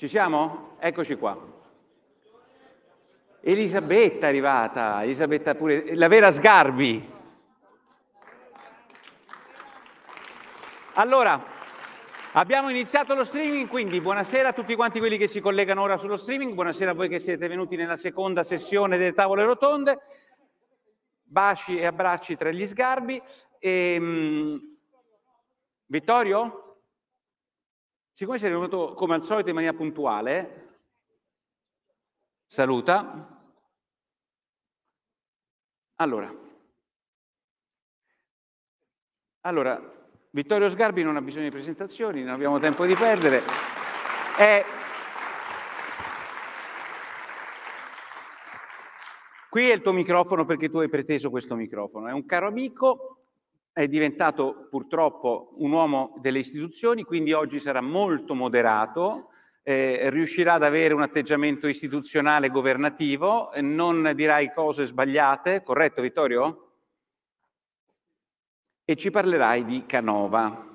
Ci siamo? Eccoci qua. Elisabetta è arrivata, Elisabetta pure, la vera Sgarbi. Allora, abbiamo iniziato lo streaming, quindi buonasera a tutti quanti quelli che si collegano ora sullo streaming, buonasera a voi che siete venuti nella seconda sessione delle tavole rotonde, baci e abbracci tra gli sgarbi. E, um, Vittorio? Siccome sei venuto come al solito in maniera puntuale, saluta. Allora, allora Vittorio Sgarbi non ha bisogno di presentazioni, non abbiamo tempo di perdere. È... Qui è il tuo microfono perché tu hai preteso questo microfono. È un caro amico, è diventato purtroppo un uomo delle istituzioni, quindi oggi sarà molto moderato, eh, riuscirà ad avere un atteggiamento istituzionale governativo, non dirai cose sbagliate, corretto Vittorio? E ci parlerai di Canova.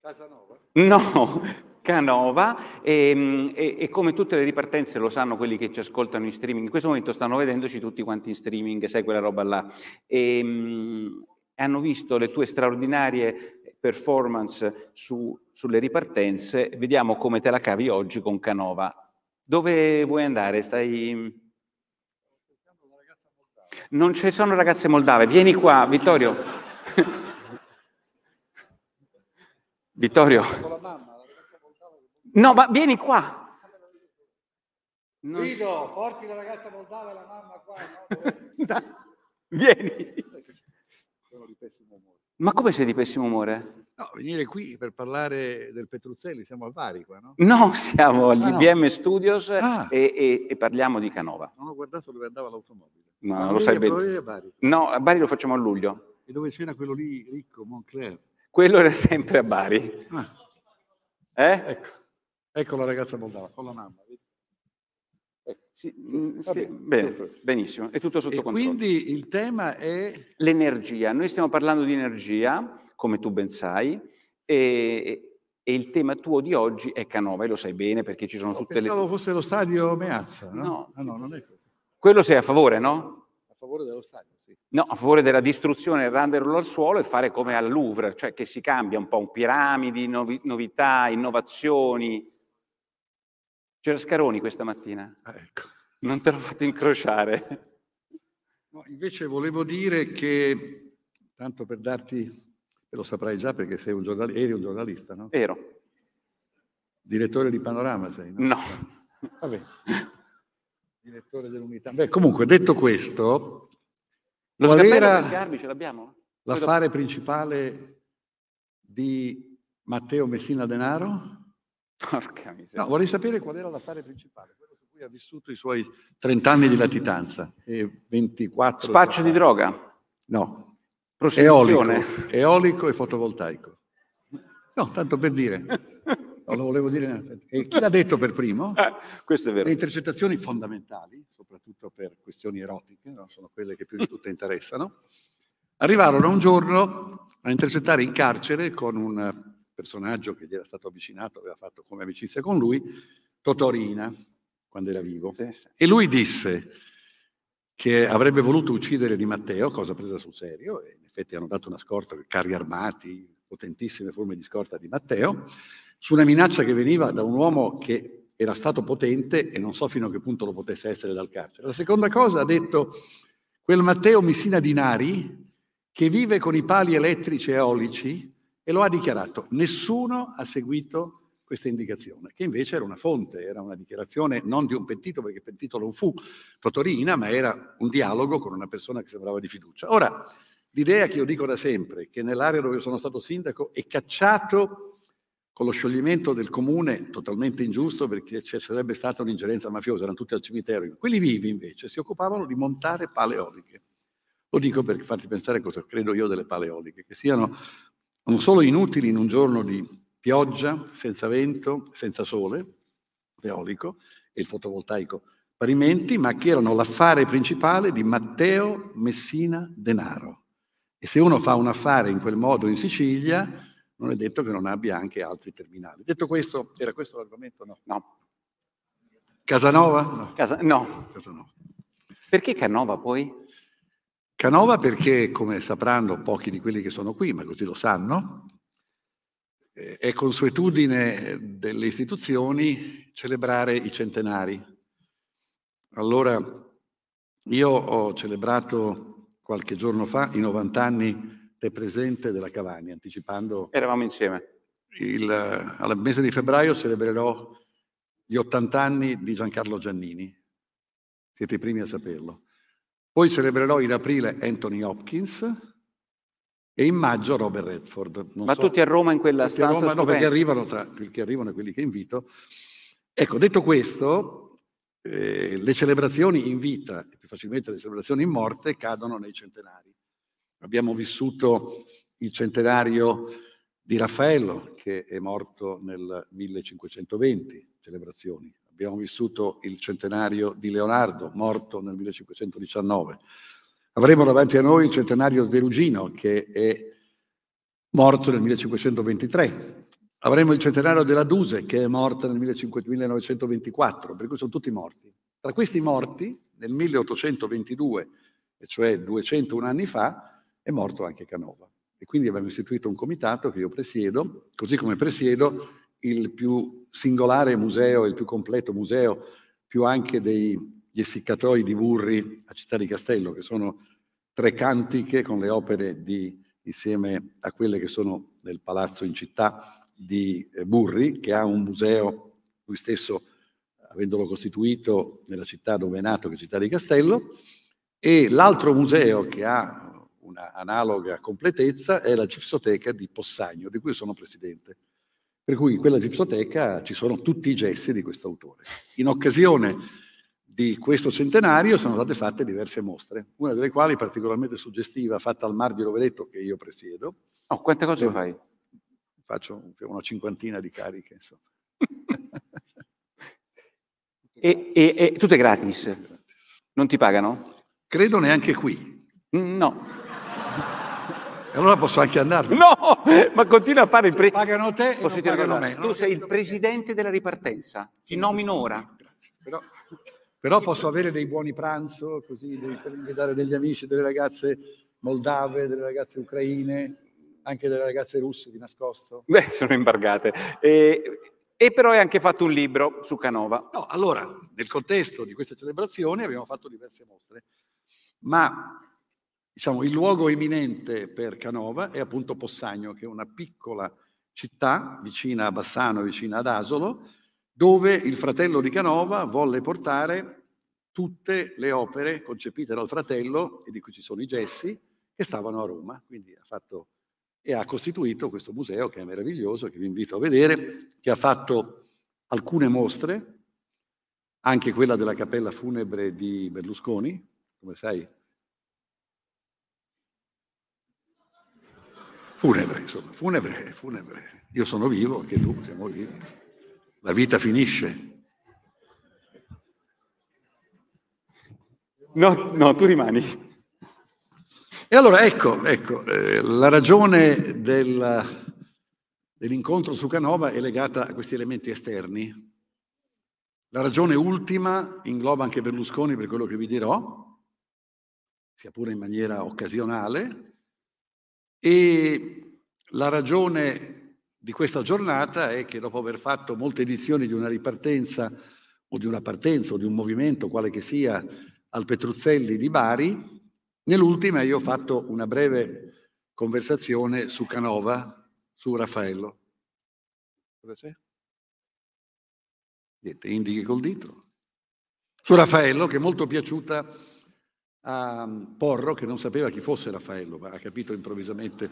Casanova? No, Canova e, mm, e, e, come tutte le ripartenze lo sanno quelli che ci ascoltano in streaming, in questo momento stanno vedendoci tutti quanti in streaming, sai quella roba là, e, mm, hanno visto le tue straordinarie performance su, sulle ripartenze, vediamo come te la cavi oggi con Canova. Dove vuoi andare? Stai... Non ci sono ragazze moldave, vieni qua Vittorio. Vittorio. No, ma vieni qua. Non... Guido, porti la ragazza moldava e la mamma qua. No? da... Vieni. Sono di pessimo umore. Ma come sei di pessimo umore? No, venire qui per parlare del Petruzzelli, siamo a Bari qua, no? No, siamo agli ah, no. Studios ah. e, e, e, parliamo di Canova. Non ho guardato dove andava l'automobile. No, Ma ah, lo sai bene. No, a Bari lo facciamo a luglio. E dove c'era quello lì ricco, Moncler? Quello era sempre a Bari. Ah. Eh? Ecco. Ecco la ragazza moldava, con la mamma. Eh, sì, eh, mm, sì, bene, benissimo, è tutto sotto e controllo. Quindi il tema è... L'energia, noi stiamo parlando di energia, come tu ben sai, e, e il tema tuo di oggi è Canova, e lo sai bene perché ci sono no, tutte pensavo le... Pensavo fosse lo stadio Meazza, no? No, ah, no non è così. Quello sei a favore, no? A favore dello stadio, sì. No, a favore della distruzione, renderlo al suolo e fare come al Louvre, cioè che si cambia un po', un piramidi, novi, novità, innovazioni, c'era Scaroni questa mattina. Ah, ecco. Non te l'ho fatto incrociare. No, invece volevo dire che, tanto per darti, e lo saprai già perché sei un giornalista, eri un giornalista, no? Ero. Direttore di Panorama sei, no? No. Vabbè. Direttore dell'unità. Beh, comunque, detto questo, lo qual era Garbi, ce l'abbiamo? l'affare principale di Matteo Messina Denaro? Porca miseria. No, vorrei sapere qual era l'affare principale, quello su cui ha vissuto i suoi 30 anni di latitanza e 24... Spaccio di droga? No. Eolico, eolico e fotovoltaico. No, tanto per dire. Non lo volevo dire. E chi l'ha detto per primo? Eh, questo è vero. Le intercettazioni fondamentali, soprattutto per questioni erotiche, no? sono quelle che più di tutte interessano, arrivarono un giorno a intercettare in carcere con un personaggio che gli era stato avvicinato, aveva fatto come amicizia con lui, Totorina, quando era vivo. Sì, sì. E lui disse che avrebbe voluto uccidere Di Matteo, cosa presa sul serio, e in effetti hanno dato una scorta, carri armati, potentissime forme di scorta di Matteo, su una minaccia che veniva da un uomo che era stato potente e non so fino a che punto lo potesse essere dal carcere. La seconda cosa ha detto quel Matteo Missina Dinari che vive con i pali elettrici e eolici e lo ha dichiarato. Nessuno ha seguito questa indicazione, che invece era una fonte, era una dichiarazione non di un pentito, perché pentito non fu Totorina, ma era un dialogo con una persona che sembrava di fiducia. Ora, l'idea che io dico da sempre, che nell'area dove sono stato sindaco è cacciato con lo scioglimento del comune, totalmente ingiusto perché ci sarebbe stata un'ingerenza mafiosa, erano tutti al cimitero. Quelli vivi invece si occupavano di montare paleoliche. Lo dico per farti pensare cosa credo io delle paleoliche, che siano non solo inutili in un giorno di pioggia, senza vento, senza sole, l'eolico e il fotovoltaico parimenti, ma che erano l'affare principale di Matteo Messina Denaro. E se uno fa un affare in quel modo in Sicilia, non è detto che non abbia anche altri terminali. Detto questo, era questo l'argomento? No. no. Casanova? No. Casa, no. Casanova. Perché Canova poi? Canova perché, come sapranno pochi di quelli che sono qui, ma così lo sanno, eh, è consuetudine delle istituzioni celebrare i centenari. Allora, io ho celebrato qualche giorno fa i 90 anni del presente della Cavani, anticipando... Eravamo insieme. Il, al mese di febbraio celebrerò gli 80 anni di Giancarlo Giannini. Siete i primi a saperlo. Poi celebrerò in aprile Anthony Hopkins e in maggio Robert Redford. Non Ma so, tutti a Roma in quella stanza? Roma, no, perché arrivano, tra, quelli che arrivano e quelli che invito. Ecco, detto questo, eh, le celebrazioni in vita e più facilmente le celebrazioni in morte cadono nei centenari. Abbiamo vissuto il centenario di Raffaello, che è morto nel 1520, celebrazioni Abbiamo vissuto il centenario di Leonardo, morto nel 1519. Avremo davanti a noi il centenario di Perugino, che è morto nel 1523. Avremo il centenario della Duse, che è morta nel 1924, per cui sono tutti morti. Tra questi morti, nel 1822, cioè 201 anni fa, è morto anche Canova. E quindi abbiamo istituito un comitato che io presiedo, così come presiedo il più singolare museo, il più completo museo, più anche degli essiccatoi di Burri a Città di Castello, che sono tre cantiche con le opere di, insieme a quelle che sono nel palazzo in città di eh, Burri, che ha un museo, lui stesso avendolo costituito nella città dove è nato, che è Città di Castello, e l'altro museo che ha una analoga completezza è la Gipsoteca di Possagno, di cui sono presidente. Per cui in quella gipsoteca ci sono tutti i gessi di questo autore. In occasione di questo centenario sono state fatte diverse mostre, una delle quali particolarmente suggestiva, fatta al Mar di Roveretto, che io presiedo. Oh, quante cose fai? Faccio una cinquantina di cariche, insomma. e, e, e tutto è gratis? Non ti pagano? Credo neanche qui. Mm, no allora posso anche andarmene. No, ma continua a fare il pre... Pagano te Posso dire pagano me. Tu sei il presidente della ripartenza, ti nomino ora. Però, però posso avere dei buoni pranzo, così, devi invitare degli amici, delle ragazze moldave, delle ragazze ucraine, anche delle ragazze russe di nascosto. Beh, sono imbargate. E, e però hai anche fatto un libro su Canova. No, allora, nel contesto di questa celebrazione abbiamo fatto diverse mostre, ma diciamo, il luogo eminente per Canova è appunto Possagno, che è una piccola città vicina a Bassano, vicina ad Asolo, dove il fratello di Canova volle portare tutte le opere concepite dal fratello, e di cui ci sono i gessi, che stavano a Roma. Quindi ha fatto e ha costituito questo museo che è meraviglioso, che vi invito a vedere, che ha fatto alcune mostre, anche quella della cappella funebre di Berlusconi, come sai funebre, insomma, funebre, funebre. Io sono vivo, anche tu, siamo vivi. La vita finisce. No, no, tu rimani. E allora ecco, ecco eh, la ragione del, dell'incontro su Canova è legata a questi elementi esterni. La ragione ultima ingloba anche Berlusconi per quello che vi dirò, sia pure in maniera occasionale, e la ragione di questa giornata è che dopo aver fatto molte edizioni di una ripartenza o di una partenza o di un movimento, quale che sia, al Petruzzelli di Bari, nell'ultima io ho fatto una breve conversazione su Canova, su Raffaello. Cosa c'è? Niente, indichi col dito. Su Raffaello, che è molto piaciuta a Porro che non sapeva chi fosse Raffaello, ma ha capito improvvisamente.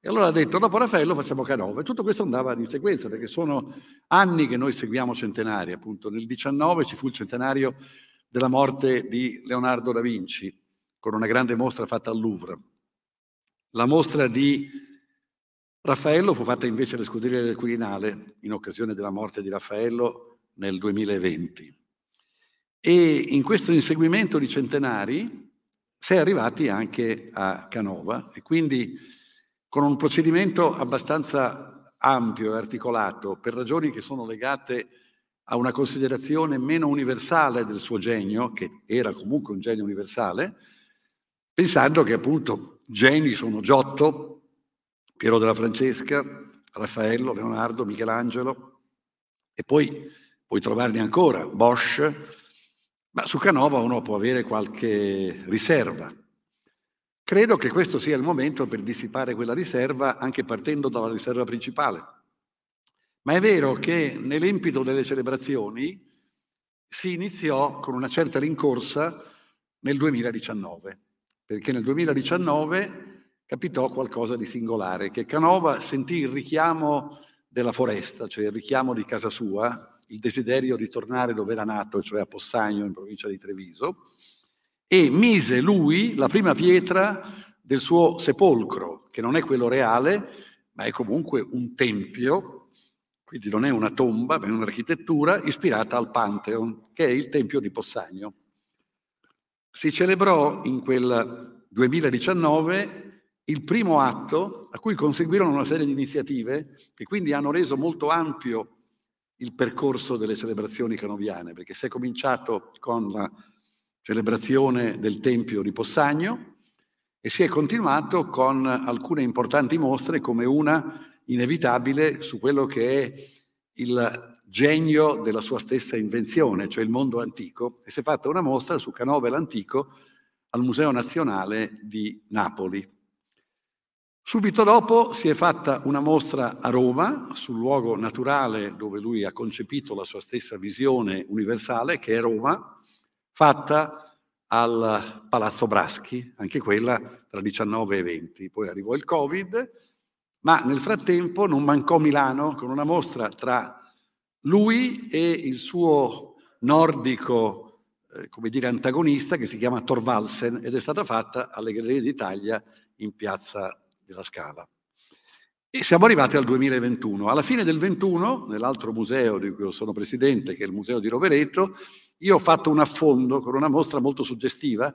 E allora ha detto, dopo Raffaello facciamo Canova. E tutto questo andava in sequenza, perché sono anni che noi seguiamo centenari. Appunto, nel 19 ci fu il centenario della morte di Leonardo da Vinci, con una grande mostra fatta al Louvre. La mostra di Raffaello fu fatta invece alle scuderie del Quirinale, in occasione della morte di Raffaello nel 2020. E in questo inseguimento di centenari si è arrivati anche a Canova e quindi con un procedimento abbastanza ampio e articolato per ragioni che sono legate a una considerazione meno universale del suo genio, che era comunque un genio universale, pensando che appunto geni sono Giotto, Piero della Francesca, Raffaello, Leonardo, Michelangelo e poi puoi trovarne ancora, Bosch, ma su Canova uno può avere qualche riserva. Credo che questo sia il momento per dissipare quella riserva anche partendo dalla riserva principale. Ma è vero che nell'impito delle celebrazioni si iniziò con una certa rincorsa nel 2019, perché nel 2019 capitò qualcosa di singolare, che Canova sentì il richiamo della foresta, cioè il richiamo di casa sua, il desiderio di tornare dove era nato, cioè a Possagno, in provincia di Treviso, e mise lui la prima pietra del suo sepolcro, che non è quello reale, ma è comunque un tempio, quindi non è una tomba, ma è un'architettura ispirata al Pantheon, che è il tempio di Possagno. Si celebrò in quel 2019 il primo atto a cui conseguirono una serie di iniziative che quindi hanno reso molto ampio il percorso delle celebrazioni canoviane, perché si è cominciato con la celebrazione del Tempio di Possagno e si è continuato con alcune importanti mostre come una inevitabile su quello che è il genio della sua stessa invenzione, cioè il mondo antico, e si è fatta una mostra su Canovel antico al Museo Nazionale di Napoli. Subito dopo si è fatta una mostra a Roma, sul luogo naturale dove lui ha concepito la sua stessa visione universale, che è Roma, fatta al Palazzo Braschi, anche quella tra 19 e 20. Poi arrivò il Covid, ma nel frattempo non mancò Milano con una mostra tra lui e il suo nordico, eh, come dire, antagonista che si chiama Thorvalsen ed è stata fatta alle Gallerie d'Italia in piazza della scala. E siamo arrivati al 2021. Alla fine del 2021, nell'altro museo di cui sono presidente, che è il Museo di Rovereto, io ho fatto un affondo con una mostra molto suggestiva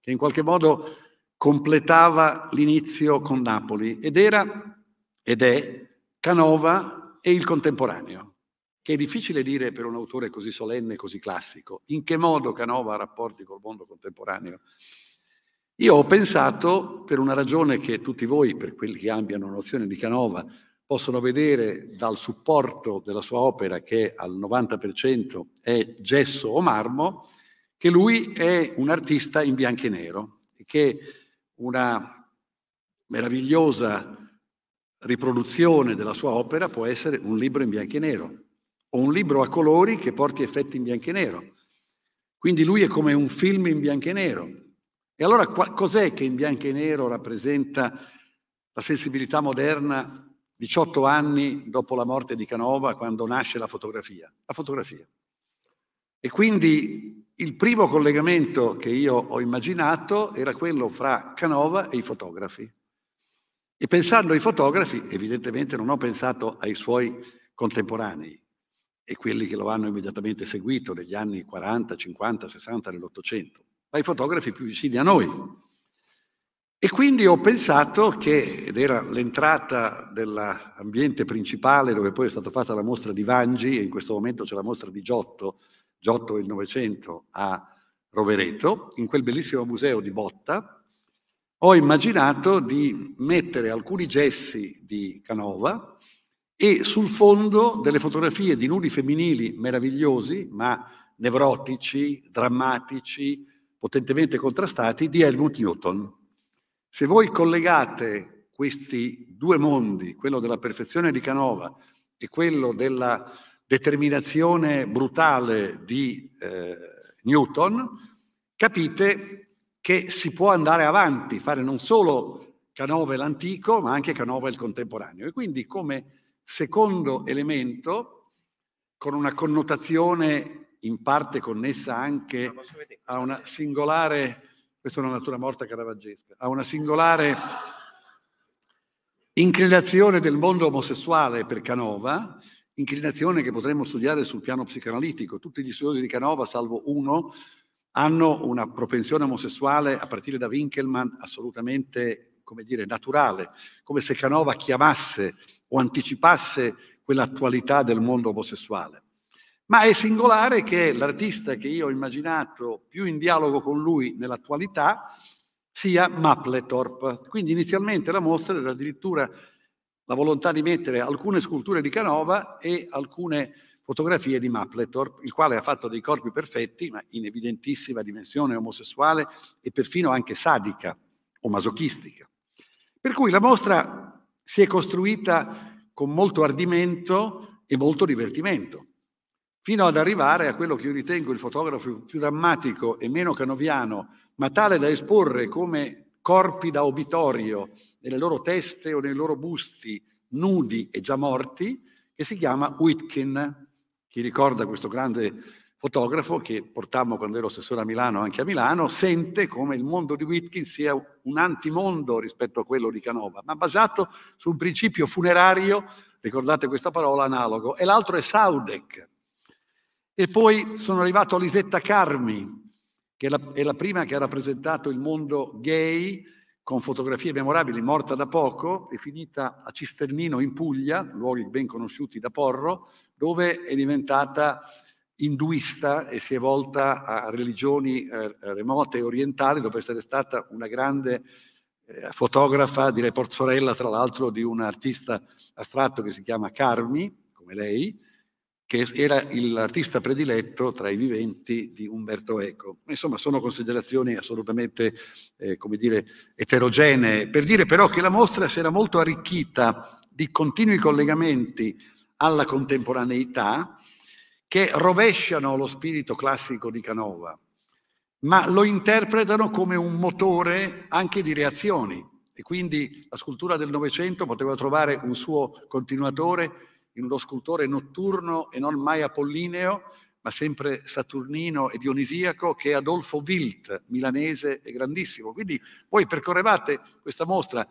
che in qualche modo completava l'inizio con Napoli ed era ed è Canova e il contemporaneo, che è difficile dire per un autore così solenne e così classico, in che modo Canova ha rapporti col mondo contemporaneo. Io ho pensato, per una ragione che tutti voi, per quelli che abbiano nozione di Canova, possono vedere dal supporto della sua opera, che al 90% è gesso o marmo, che lui è un artista in bianco e nero e che una meravigliosa riproduzione della sua opera può essere un libro in bianco e nero o un libro a colori che porti effetti in bianco e nero. Quindi lui è come un film in bianco e nero, e allora cos'è che in bianco e nero rappresenta la sensibilità moderna 18 anni dopo la morte di Canova, quando nasce la fotografia? La fotografia. E quindi il primo collegamento che io ho immaginato era quello fra Canova e i fotografi. E pensando ai fotografi, evidentemente non ho pensato ai suoi contemporanei e quelli che lo hanno immediatamente seguito negli anni 40, 50, 60 dell'Ottocento dai fotografi più vicini a noi. E quindi ho pensato che, ed era l'entrata dell'ambiente principale dove poi è stata fatta la mostra di Vangi, e in questo momento c'è la mostra di Giotto, Giotto e il Novecento a Rovereto, in quel bellissimo museo di Botta, ho immaginato di mettere alcuni gessi di Canova e sul fondo delle fotografie di nudi femminili meravigliosi, ma nevrotici, drammatici, potentemente contrastati di Helmut Newton. Se voi collegate questi due mondi, quello della perfezione di Canova e quello della determinazione brutale di eh, Newton, capite che si può andare avanti, fare non solo Canova e l'antico, ma anche Canova e il contemporaneo. E quindi come secondo elemento, con una connotazione in parte connessa anche a una singolare, questa è una natura morta caravaggesca, a una singolare inclinazione del mondo omosessuale per Canova, inclinazione che potremmo studiare sul piano psicanalitico. Tutti gli studiosi di Canova, salvo uno, hanno una propensione omosessuale a partire da Winkelmann assolutamente, come dire, naturale, come se Canova chiamasse o anticipasse quell'attualità del mondo omosessuale. Ma è singolare che l'artista che io ho immaginato più in dialogo con lui nell'attualità sia Mapletorp. Quindi inizialmente la mostra era addirittura la volontà di mettere alcune sculture di Canova e alcune fotografie di Mapletorp, il quale ha fatto dei corpi perfetti, ma in evidentissima dimensione omosessuale e perfino anche sadica o masochistica. Per cui la mostra si è costruita con molto ardimento e molto divertimento fino ad arrivare a quello che io ritengo il fotografo più drammatico e meno canoviano, ma tale da esporre come corpi da obitorio nelle loro teste o nei loro busti, nudi e già morti, che si chiama Whitkin. Chi ricorda questo grande fotografo che portammo quando ero assessore a Milano, anche a Milano, sente come il mondo di Whitkin sia un antimondo rispetto a quello di Canova, ma basato su un principio funerario, ricordate questa parola, analogo. E l'altro è Saudek, e poi sono arrivato a Lisetta Carmi, che è la, è la prima che ha rappresentato il mondo gay con fotografie memorabili, morta da poco, è finita a Cisternino in Puglia, luoghi ben conosciuti da Porro, dove è diventata induista e si è volta a religioni eh, remote e orientali, dopo essere stata una grande eh, fotografa, direi porzorella tra l'altro, di un artista astratto che si chiama Carmi, come lei, che era l'artista prediletto tra i viventi di Umberto Eco. Insomma, sono considerazioni assolutamente, eh, come dire, eterogenee, per dire però che la mostra si era molto arricchita di continui collegamenti alla contemporaneità che rovesciano lo spirito classico di Canova, ma lo interpretano come un motore anche di reazioni. E quindi la scultura del Novecento poteva trovare un suo continuatore in uno scultore notturno e non mai apollineo, ma sempre saturnino e dionisiaco, che è Adolfo Wilt, milanese e grandissimo. Quindi voi percorrevate questa mostra,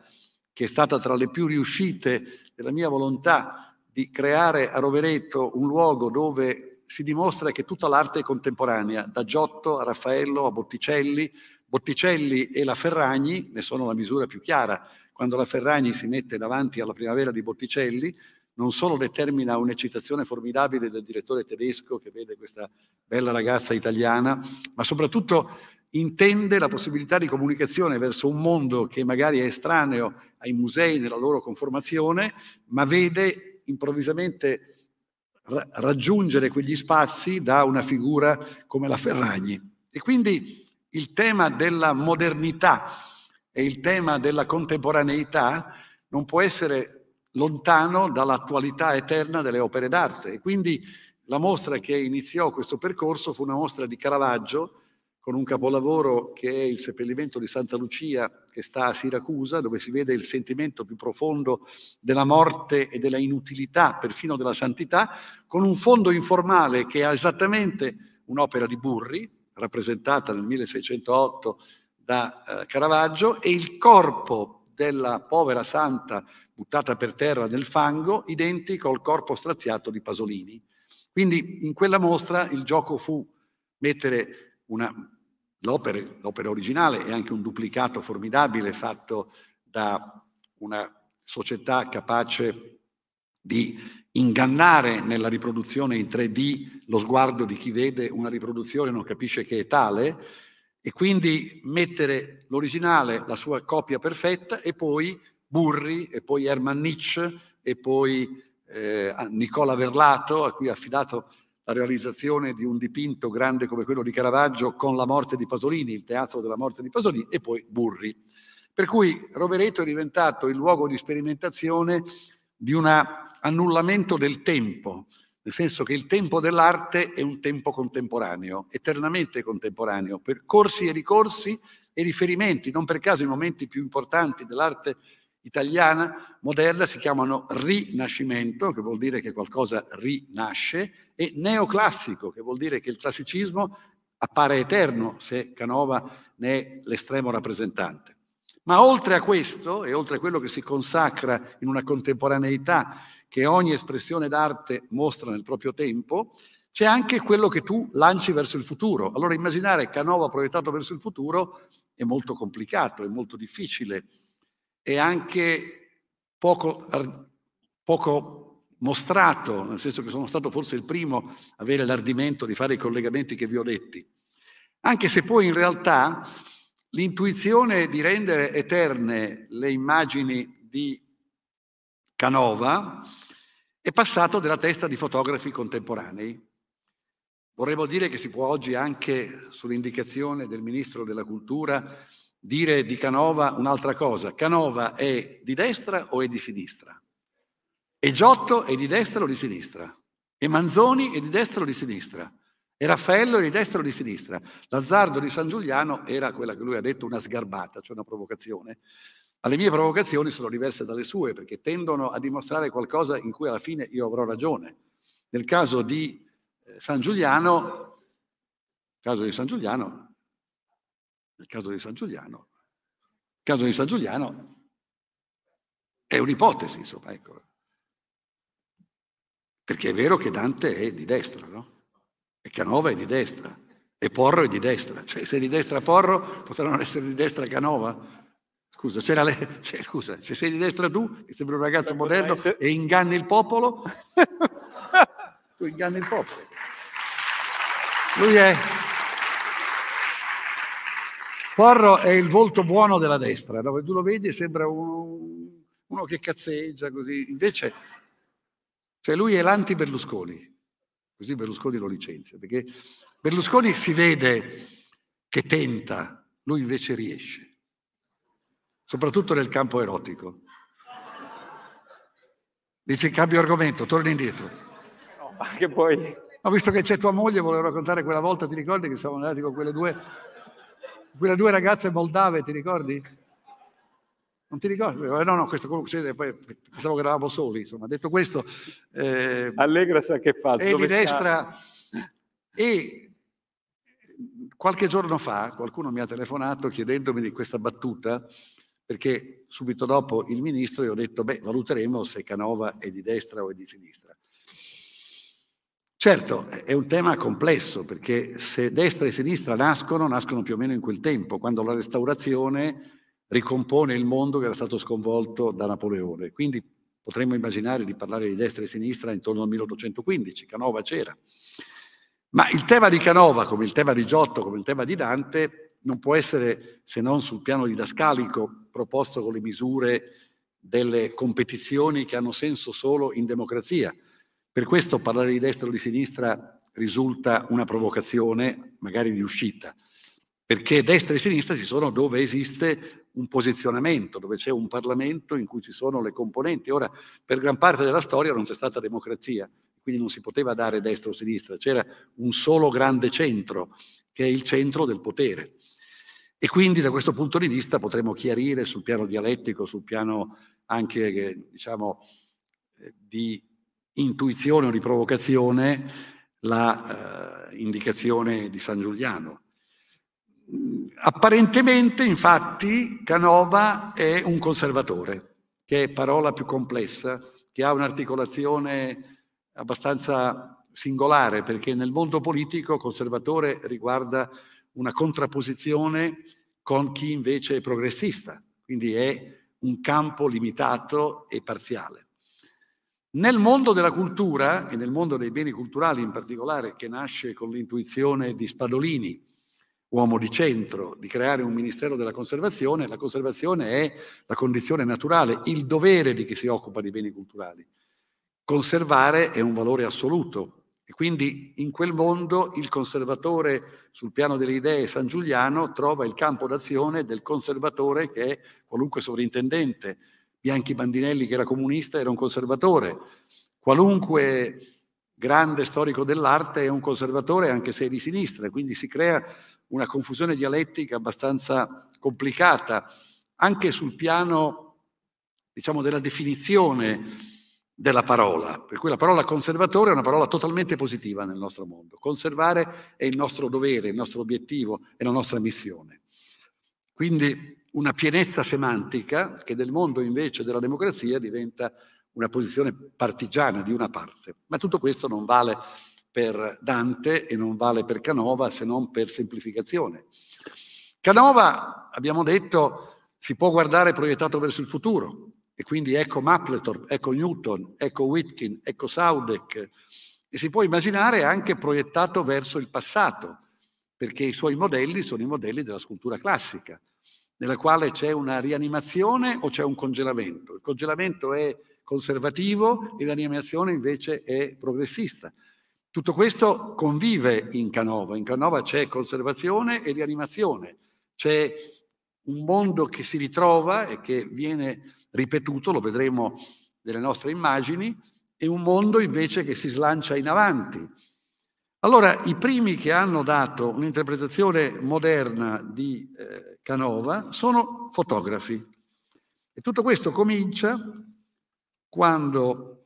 che è stata tra le più riuscite della mia volontà di creare a Rovereto un luogo dove si dimostra che tutta l'arte è contemporanea, da Giotto a Raffaello a Botticelli. Botticelli e la Ferragni ne sono la misura più chiara. Quando la Ferragni si mette davanti alla primavera di Botticelli, non solo determina un'eccitazione formidabile del direttore tedesco che vede questa bella ragazza italiana, ma soprattutto intende la possibilità di comunicazione verso un mondo che magari è estraneo ai musei nella loro conformazione, ma vede improvvisamente ra- raggiungere quegli spazi da una figura come la Ferragni. E quindi il tema della modernità e il tema della contemporaneità non può essere lontano dall'attualità eterna delle opere d'arte. E quindi la mostra che iniziò questo percorso fu una mostra di Caravaggio con un capolavoro che è il seppellimento di Santa Lucia che sta a Siracusa, dove si vede il sentimento più profondo della morte e della inutilità, perfino della santità, con un fondo informale che ha esattamente un'opera di Burri, rappresentata nel 1608 da eh, Caravaggio, e il corpo della povera santa buttata per terra nel fango, identico al corpo straziato di Pasolini. Quindi in quella mostra il gioco fu mettere l'opera, l'opera originale e anche un duplicato formidabile fatto da una società capace di ingannare nella riproduzione in 3D lo sguardo di chi vede una riproduzione e non capisce che è tale, e quindi mettere l'originale, la sua copia perfetta e poi Burri e poi Hermann Nietzsche e poi eh, Nicola Verlato, a cui ha affidato la realizzazione di un dipinto grande come quello di Caravaggio con la morte di Pasolini, il teatro della morte di Pasolini, e poi Burri. Per cui Rovereto è diventato il luogo di sperimentazione di un annullamento del tempo, nel senso che il tempo dell'arte è un tempo contemporaneo, eternamente contemporaneo, per corsi e ricorsi e riferimenti, non per caso i momenti più importanti dell'arte italiana moderna si chiamano rinascimento, che vuol dire che qualcosa rinasce, e neoclassico, che vuol dire che il classicismo appare eterno, se Canova ne è l'estremo rappresentante. Ma oltre a questo, e oltre a quello che si consacra in una contemporaneità che ogni espressione d'arte mostra nel proprio tempo, c'è anche quello che tu lanci verso il futuro. Allora immaginare Canova proiettato verso il futuro è molto complicato, è molto difficile, è anche poco, poco mostrato, nel senso che sono stato forse il primo a avere l'ardimento di fare i collegamenti che vi ho detti. Anche se poi in realtà l'intuizione di rendere eterne le immagini di Canova è passato della testa di fotografi contemporanei. Vorremmo dire che si può oggi anche, sull'indicazione del Ministro della Cultura, dire di Canova un'altra cosa. Canova è di destra o è di sinistra? E Giotto è di destra o di sinistra? E Manzoni è di destra o di sinistra? E Raffaello è di destra o di sinistra? L'azzardo di San Giuliano era quella che lui ha detto una sgarbata, cioè una provocazione. Ma le mie provocazioni sono diverse dalle sue perché tendono a dimostrare qualcosa in cui alla fine io avrò ragione. Nel caso di eh, San Giuliano, caso di San Giuliano il caso di San Giuliano. Il caso di San Giuliano è un'ipotesi, insomma, ecco. Perché è vero che Dante è di destra, no? E Canova è di destra, e Porro è di destra. Cioè, se è di destra Porro, potranno essere di destra Canova? Scusa, se, le... cioè, scusa, se sei di destra tu, che sembri un ragazzo moderno e inganni il popolo, tu inganni il popolo. Lui è Porro è il volto buono della destra, dove tu lo vedi sembra uno, uno, che cazzeggia così, invece cioè lui è l'anti-Berlusconi, così Berlusconi lo licenzia, perché Berlusconi si vede che tenta, lui invece riesce, soprattutto nel campo erotico. Dice cambio argomento, torni indietro. No, ma poi... Ho visto che c'è tua moglie, volevo raccontare quella volta, ti ricordi che siamo andati con quelle due quelle due ragazze moldave, ti ricordi? Non ti ricordi? Eh, no, no, questo comunque poi pensavo che eravamo soli, insomma, detto questo. Eh, Allegra sa che fa. E di destra. Sta? E qualche giorno fa qualcuno mi ha telefonato chiedendomi di questa battuta, perché subito dopo il ministro gli ho detto, beh, valuteremo se Canova è di destra o è di sinistra. Certo, è un tema complesso perché se destra e sinistra nascono, nascono più o meno in quel tempo, quando la restaurazione ricompone il mondo che era stato sconvolto da Napoleone. Quindi potremmo immaginare di parlare di destra e sinistra intorno al 1815, Canova c'era. Ma il tema di Canova, come il tema di Giotto, come il tema di Dante, non può essere, se non sul piano didascalico, proposto con le misure delle competizioni che hanno senso solo in democrazia. Per questo parlare di destra o di sinistra risulta una provocazione, magari di uscita, perché destra e sinistra ci sono dove esiste un posizionamento, dove c'è un Parlamento in cui ci sono le componenti. Ora, per gran parte della storia non c'è stata democrazia, quindi non si poteva dare destra o sinistra, c'era un solo grande centro, che è il centro del potere. E quindi da questo punto di vista potremmo chiarire sul piano dialettico, sul piano anche eh, diciamo, eh, di intuizione o di provocazione la eh, indicazione di San Giuliano. Mm, apparentemente, infatti, Canova è un conservatore, che è parola più complessa, che ha un'articolazione abbastanza singolare, perché nel mondo politico conservatore riguarda una contrapposizione con chi invece è progressista, quindi è un campo limitato e parziale. Nel mondo della cultura e nel mondo dei beni culturali in particolare, che nasce con l'intuizione di Spadolini, uomo di centro, di creare un ministero della conservazione, la conservazione è la condizione naturale, il dovere di chi si occupa di beni culturali. Conservare è un valore assoluto e quindi in quel mondo il conservatore sul piano delle idee San Giuliano trova il campo d'azione del conservatore che è qualunque sovrintendente, Bianchi Bandinelli, che era comunista, era un conservatore. Qualunque grande storico dell'arte è un conservatore anche se è di sinistra, quindi si crea una confusione dialettica abbastanza complicata, anche sul piano diciamo, della definizione della parola, per cui la parola conservatore è una parola totalmente positiva nel nostro mondo. Conservare è il nostro dovere, il nostro obiettivo, è la nostra missione. Quindi una pienezza semantica che nel mondo invece della democrazia diventa una posizione partigiana di una parte. Ma tutto questo non vale per Dante e non vale per Canova se non per semplificazione. Canova, abbiamo detto, si può guardare proiettato verso il futuro e quindi ecco Mapplethorpe, ecco Newton, ecco Witkin, ecco Saudek e si può immaginare anche proiettato verso il passato perché i suoi modelli sono i modelli della scultura classica nella quale c'è una rianimazione o c'è un congelamento. Il congelamento è conservativo e la invece è progressista. Tutto questo convive in Canova. In Canova c'è conservazione e rianimazione. C'è un mondo che si ritrova e che viene ripetuto, lo vedremo nelle nostre immagini, e un mondo invece che si slancia in avanti allora, i primi che hanno dato un'interpretazione moderna di eh, Canova sono fotografi. E tutto questo comincia quando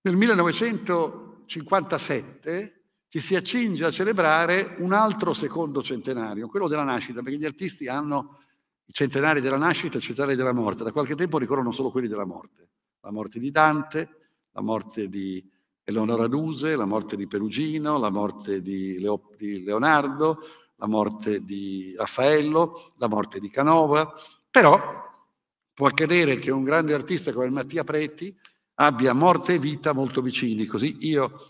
nel 1957 ci si accinge a celebrare un altro secondo centenario, quello della nascita, perché gli artisti hanno i centenari della nascita e i centenari della morte. Da qualche tempo ricorrono solo quelli della morte. La morte di Dante, la morte di Eleonora Duse, la morte di Perugino, la morte di, Leo, di Leonardo, la morte di Raffaello, la morte di Canova, però può accadere che un grande artista come Mattia Preti abbia morte e vita molto vicini, così io,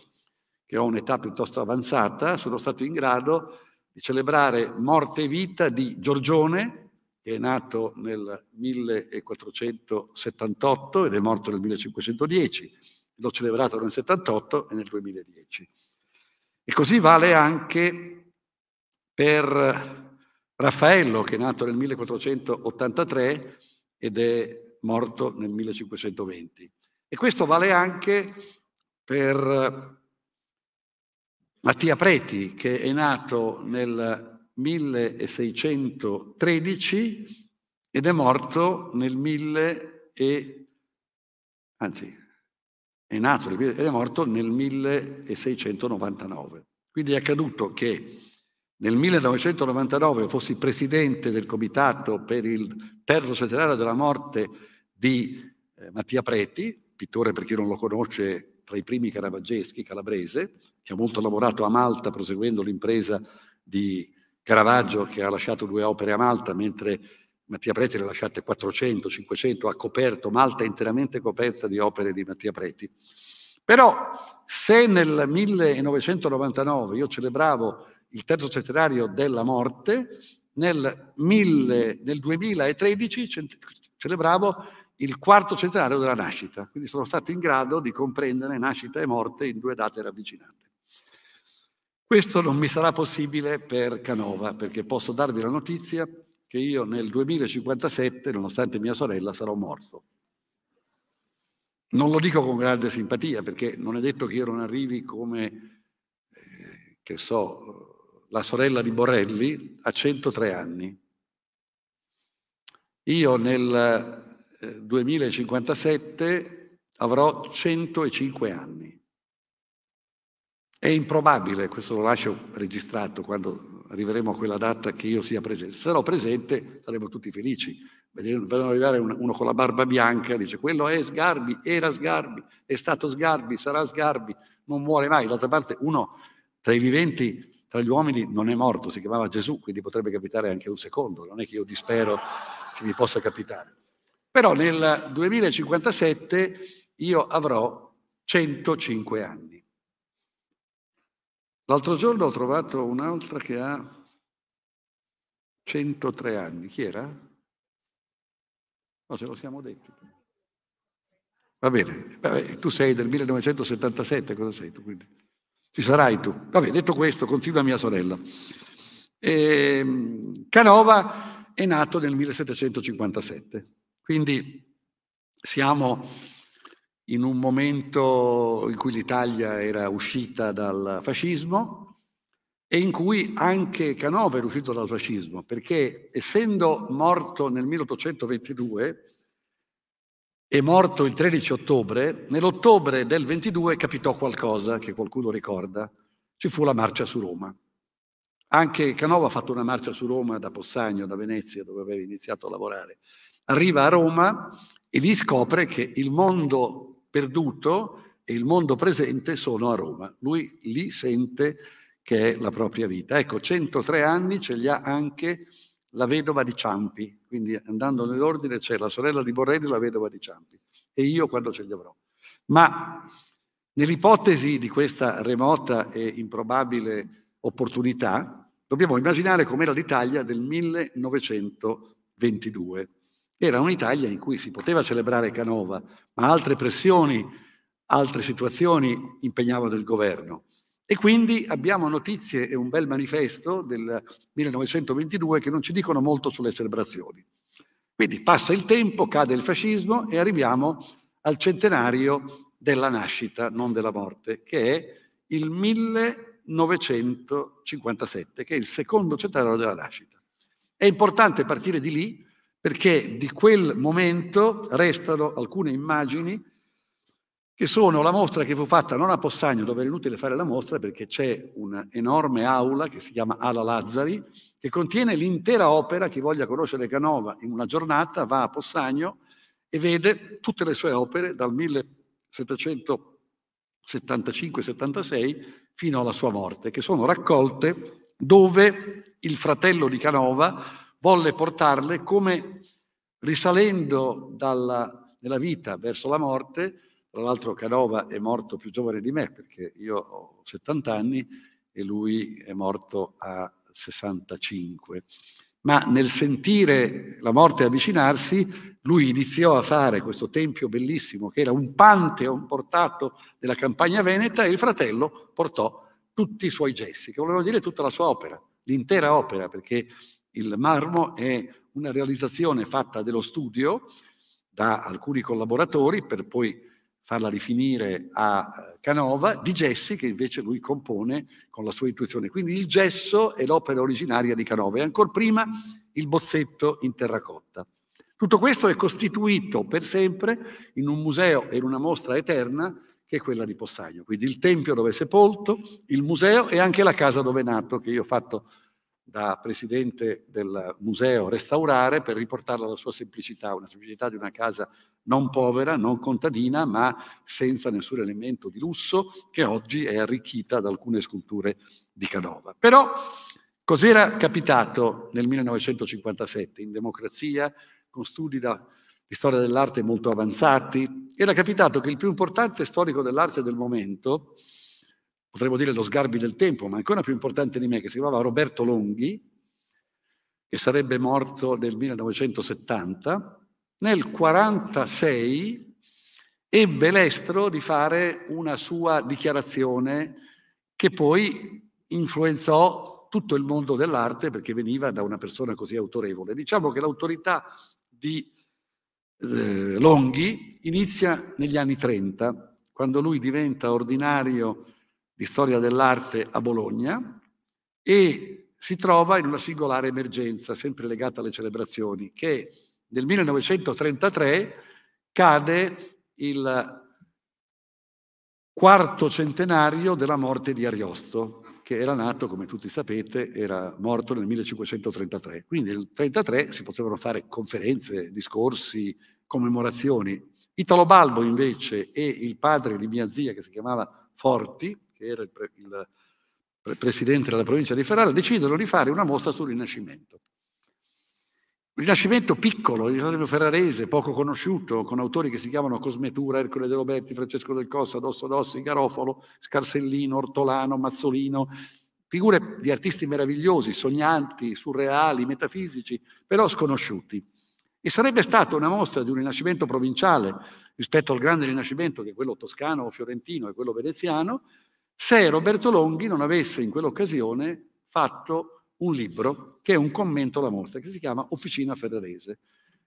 che ho un'età piuttosto avanzata, sono stato in grado di celebrare morte e vita di Giorgione, che è nato nel 1478 ed è morto nel 1510, l'ho celebrato nel 78 e nel 2010. E così vale anche per Raffaello, che è nato nel 1483 ed è morto nel 1520. E questo vale anche per Mattia Preti, che è nato nel 1613 ed è morto nel 1000 e, anzi, è nato ed è morto nel 1699. Quindi è accaduto che nel 1999 fossi presidente del comitato per il terzo centenario della morte di eh, Mattia Preti, pittore per chi non lo conosce tra i primi caravaggeschi calabrese, che ha molto lavorato a Malta proseguendo l'impresa di Caravaggio che ha lasciato due opere a Malta mentre Mattia Preti ne lasciate 400, 500, ha coperto, Malta è interamente coperta di opere di Mattia Preti. Però se nel 1999 io celebravo il terzo centenario della morte, nel, mille, nel 2013 celebravo il quarto centenario della nascita, quindi sono stato in grado di comprendere nascita e morte in due date ravvicinate. Questo non mi sarà possibile per Canova, perché posso darvi la notizia che io nel 2057, nonostante mia sorella, sarò morto. Non lo dico con grande simpatia, perché non è detto che io non arrivi come, eh, che so, la sorella di Borelli a 103 anni. Io nel 2057 eh, avrò 105 anni. È improbabile, questo lo lascio registrato quando arriveremo a quella data che io sia presente. sarò presente saremo tutti felici. Vedono arrivare uno con la barba bianca, dice quello è Sgarbi, era Sgarbi, è stato Sgarbi, sarà Sgarbi, non muore mai. D'altra parte uno tra i viventi, tra gli uomini, non è morto, si chiamava Gesù, quindi potrebbe capitare anche un secondo, non è che io dispero che mi possa capitare. Però nel 2057 io avrò 105 anni. L'altro giorno ho trovato un'altra che ha 103 anni. Chi era? No, ce lo siamo detti. Va bene, Vabbè, tu sei del 1977, cosa sei tu? Quindi? Ci sarai tu. Vabbè, detto questo, continua mia sorella. E ehm, Canova è nato nel 1757, quindi siamo in un momento in cui l'Italia era uscita dal fascismo e in cui anche Canova era uscito dal fascismo, perché essendo morto nel 1822, e morto il 13 ottobre, nell'ottobre del 22 capitò qualcosa che qualcuno ricorda, ci fu la marcia su Roma. Anche Canova ha fatto una marcia su Roma da Possagno, da Venezia, dove aveva iniziato a lavorare. Arriva a Roma e lì scopre che il mondo perduto e il mondo presente sono a Roma. Lui lì sente che è la propria vita. Ecco, 103 anni ce li ha anche la vedova di Ciampi, quindi andando nell'ordine c'è la sorella di Borrelli e la vedova di Ciampi, e io quando ce li avrò. Ma nell'ipotesi di questa remota e improbabile opportunità, dobbiamo immaginare com'era l'Italia del 1922. Era un'Italia in cui si poteva celebrare Canova, ma altre pressioni, altre situazioni impegnavano il governo. E quindi abbiamo notizie e un bel manifesto del 1922 che non ci dicono molto sulle celebrazioni. Quindi passa il tempo, cade il fascismo e arriviamo al centenario della nascita, non della morte, che è il 1957, che è il secondo centenario della nascita. È importante partire di lì perché di quel momento restano alcune immagini che sono la mostra che fu fatta non a Possagno, dove era inutile fare la mostra, perché c'è un'enorme aula che si chiama Ala Lazzari, che contiene l'intera opera. Chi voglia conoscere Canova in una giornata va a Possagno e vede tutte le sue opere dal 1775-76 fino alla sua morte, che sono raccolte dove il fratello di Canova volle portarle come risalendo dalla, nella vita verso la morte, tra l'altro Canova è morto più giovane di me perché io ho 70 anni e lui è morto a 65. Ma nel sentire la morte avvicinarsi, lui iniziò a fare questo tempio bellissimo che era un pantheon portato nella campagna veneta e il fratello portò tutti i suoi gessi, che volevano dire tutta la sua opera, l'intera opera, perché il marmo è una realizzazione fatta dello studio da alcuni collaboratori per poi farla rifinire a eh, Canova, di gessi che invece lui compone con la sua intuizione. Quindi il gesso è l'opera originaria di Canova e ancora prima il bozzetto in terracotta. Tutto questo è costituito per sempre in un museo e in una mostra eterna che è quella di Possagno. Quindi il tempio dove è sepolto, il museo e anche la casa dove è nato, che io ho fatto da presidente del museo restaurare per riportarla alla sua semplicità, una semplicità di una casa non povera, non contadina, ma senza nessun elemento di lusso che oggi è arricchita da alcune sculture di Canova. Però cos'era capitato nel 1957 in democrazia con studi da, di storia dell'arte molto avanzati? Era capitato che il più importante storico dell'arte del momento, potremmo dire lo Sgarbi del tempo, ma ancora più importante di me, che si chiamava Roberto Longhi, che sarebbe morto nel 1970, nel 1946 ebbe l'estro di fare una sua dichiarazione che poi influenzò tutto il mondo dell'arte perché veniva da una persona così autorevole. Diciamo che l'autorità di eh, Longhi inizia negli anni 30, quando lui diventa ordinario di storia dell'arte a Bologna e si trova in una singolare emergenza, sempre legata alle celebrazioni, che nel 1933 cade il quarto centenario della morte di Ariosto, che era nato, come tutti sapete, era morto nel 1533. Quindi nel 1933 si potevano fare conferenze, discorsi, commemorazioni. Italo Balbo invece e il padre di mia zia, che si chiamava Forti, che era il, pre, il pre, presidente della provincia di Ferrara, decidono di fare una mostra sul Rinascimento. Un Rinascimento piccolo, il Rinascimento ferrarese, poco conosciuto, con autori che si chiamano Cosmetura, Ercole De Roberti, Francesco del Cossa, Dosso Dossi, Garofalo, Scarsellino, Ortolano, Mazzolino, figure di artisti meravigliosi, sognanti, surreali, metafisici, però sconosciuti. E sarebbe stata una mostra di un rinascimento provinciale rispetto al grande rinascimento, che è quello toscano o fiorentino e quello veneziano, se Roberto Longhi non avesse in quell'occasione fatto un libro che è un commento alla morte, che si chiama Officina Ferrarese.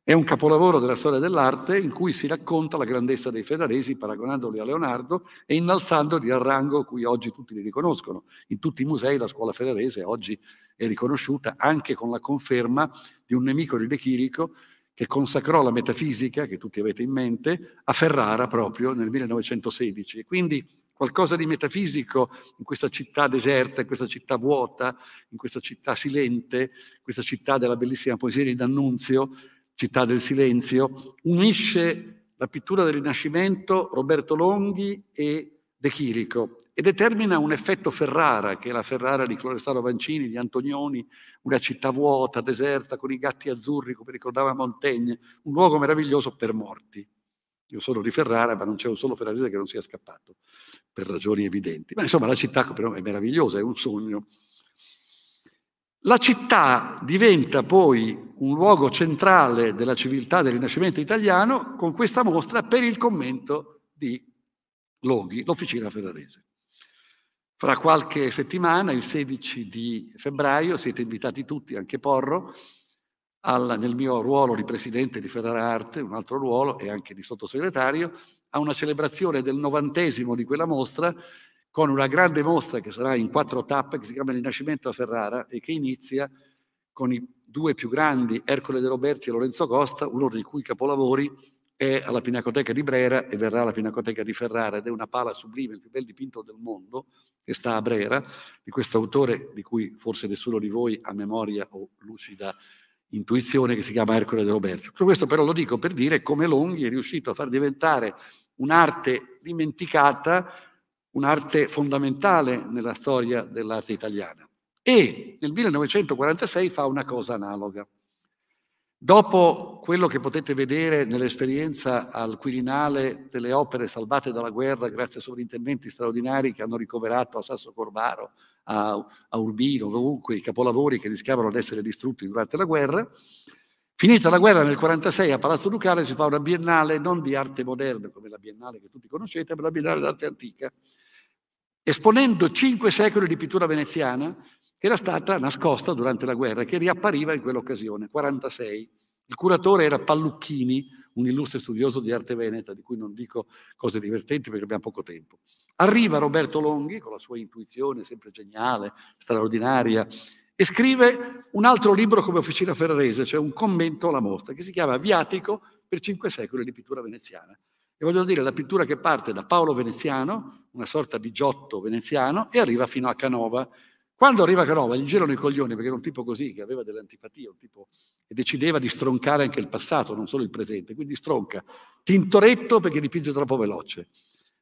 È un capolavoro della storia dell'arte in cui si racconta la grandezza dei ferraresi paragonandoli a Leonardo e innalzandoli al rango cui oggi tutti li riconoscono. In tutti i musei la scuola ferrarese oggi è riconosciuta anche con la conferma di un nemico di De Chirico che consacrò la metafisica, che tutti avete in mente, a Ferrara proprio nel 1916. quindi qualcosa di metafisico in questa città deserta, in questa città vuota, in questa città silente, questa città della bellissima poesia di D'Annunzio, città del silenzio, unisce la pittura del Rinascimento, Roberto Longhi e De Chirico e determina un effetto Ferrara, che è la Ferrara di Florestano Vancini, di Antonioni, una città vuota, deserta, con i gatti azzurri, come ricordava Montaigne, un luogo meraviglioso per morti. Io sono di Ferrara, ma non c'è un solo ferrarese che non sia scappato, per ragioni evidenti. Ma insomma la città però, è meravigliosa, è un sogno. La città diventa poi un luogo centrale della civiltà del Rinascimento italiano con questa mostra per il commento di Loghi, l'Officina Ferrarese. Fra qualche settimana, il 16 di febbraio, siete invitati tutti, anche Porro, alla, nel mio ruolo di presidente di Ferrararte, un altro ruolo, e anche di sottosegretario, a una celebrazione del novantesimo di quella mostra con una grande mostra che sarà in quattro tappe, che si chiama Rinascimento a Ferrara e che inizia con i due più grandi, Ercole De Roberti e Lorenzo Costa, uno dei cui capolavori è alla Pinacoteca di Brera e verrà alla Pinacoteca di Ferrara ed è una pala sublime, il più bel dipinto del mondo, che sta a Brera, di questo autore di cui forse nessuno di voi ha memoria o lucida intuizione che si chiama Ercole de Roberto. Tutto questo però lo dico per dire come Longhi è riuscito a far diventare un'arte dimenticata, un'arte fondamentale nella storia dell'arte italiana. E nel 1946 fa una cosa analoga. Dopo quello che potete vedere nell'esperienza al Quirinale delle opere salvate dalla guerra grazie a sovrintendenti straordinari che hanno ricoverato a Sasso Corvaro, a, a Urbino, dovunque i capolavori che rischiavano di essere distrutti durante la guerra, finita la guerra nel 1946 a Palazzo Ducale si fa una biennale non di arte moderna come la biennale che tutti conoscete, ma la biennale d'arte antica. Esponendo cinque secoli di pittura veneziana, che era stata nascosta durante la guerra e che riappariva in quell'occasione, 1946. Il curatore era Pallucchini, un illustre studioso di arte veneta, di cui non dico cose divertenti perché abbiamo poco tempo. Arriva Roberto Longhi con la sua intuizione sempre geniale, straordinaria, e scrive un altro libro come Officina Ferrarese, cioè un commento alla mostra, che si chiama Viatico per cinque secoli di pittura veneziana. E voglio dire, la pittura che parte da Paolo Veneziano, una sorta di Giotto veneziano, e arriva fino a Canova, quando arriva Canova, gli girano i coglioni perché era un tipo così, che aveva dell'antipatia, un tipo che decideva di stroncare anche il passato, non solo il presente. Quindi stronca Tintoretto perché dipinge troppo veloce,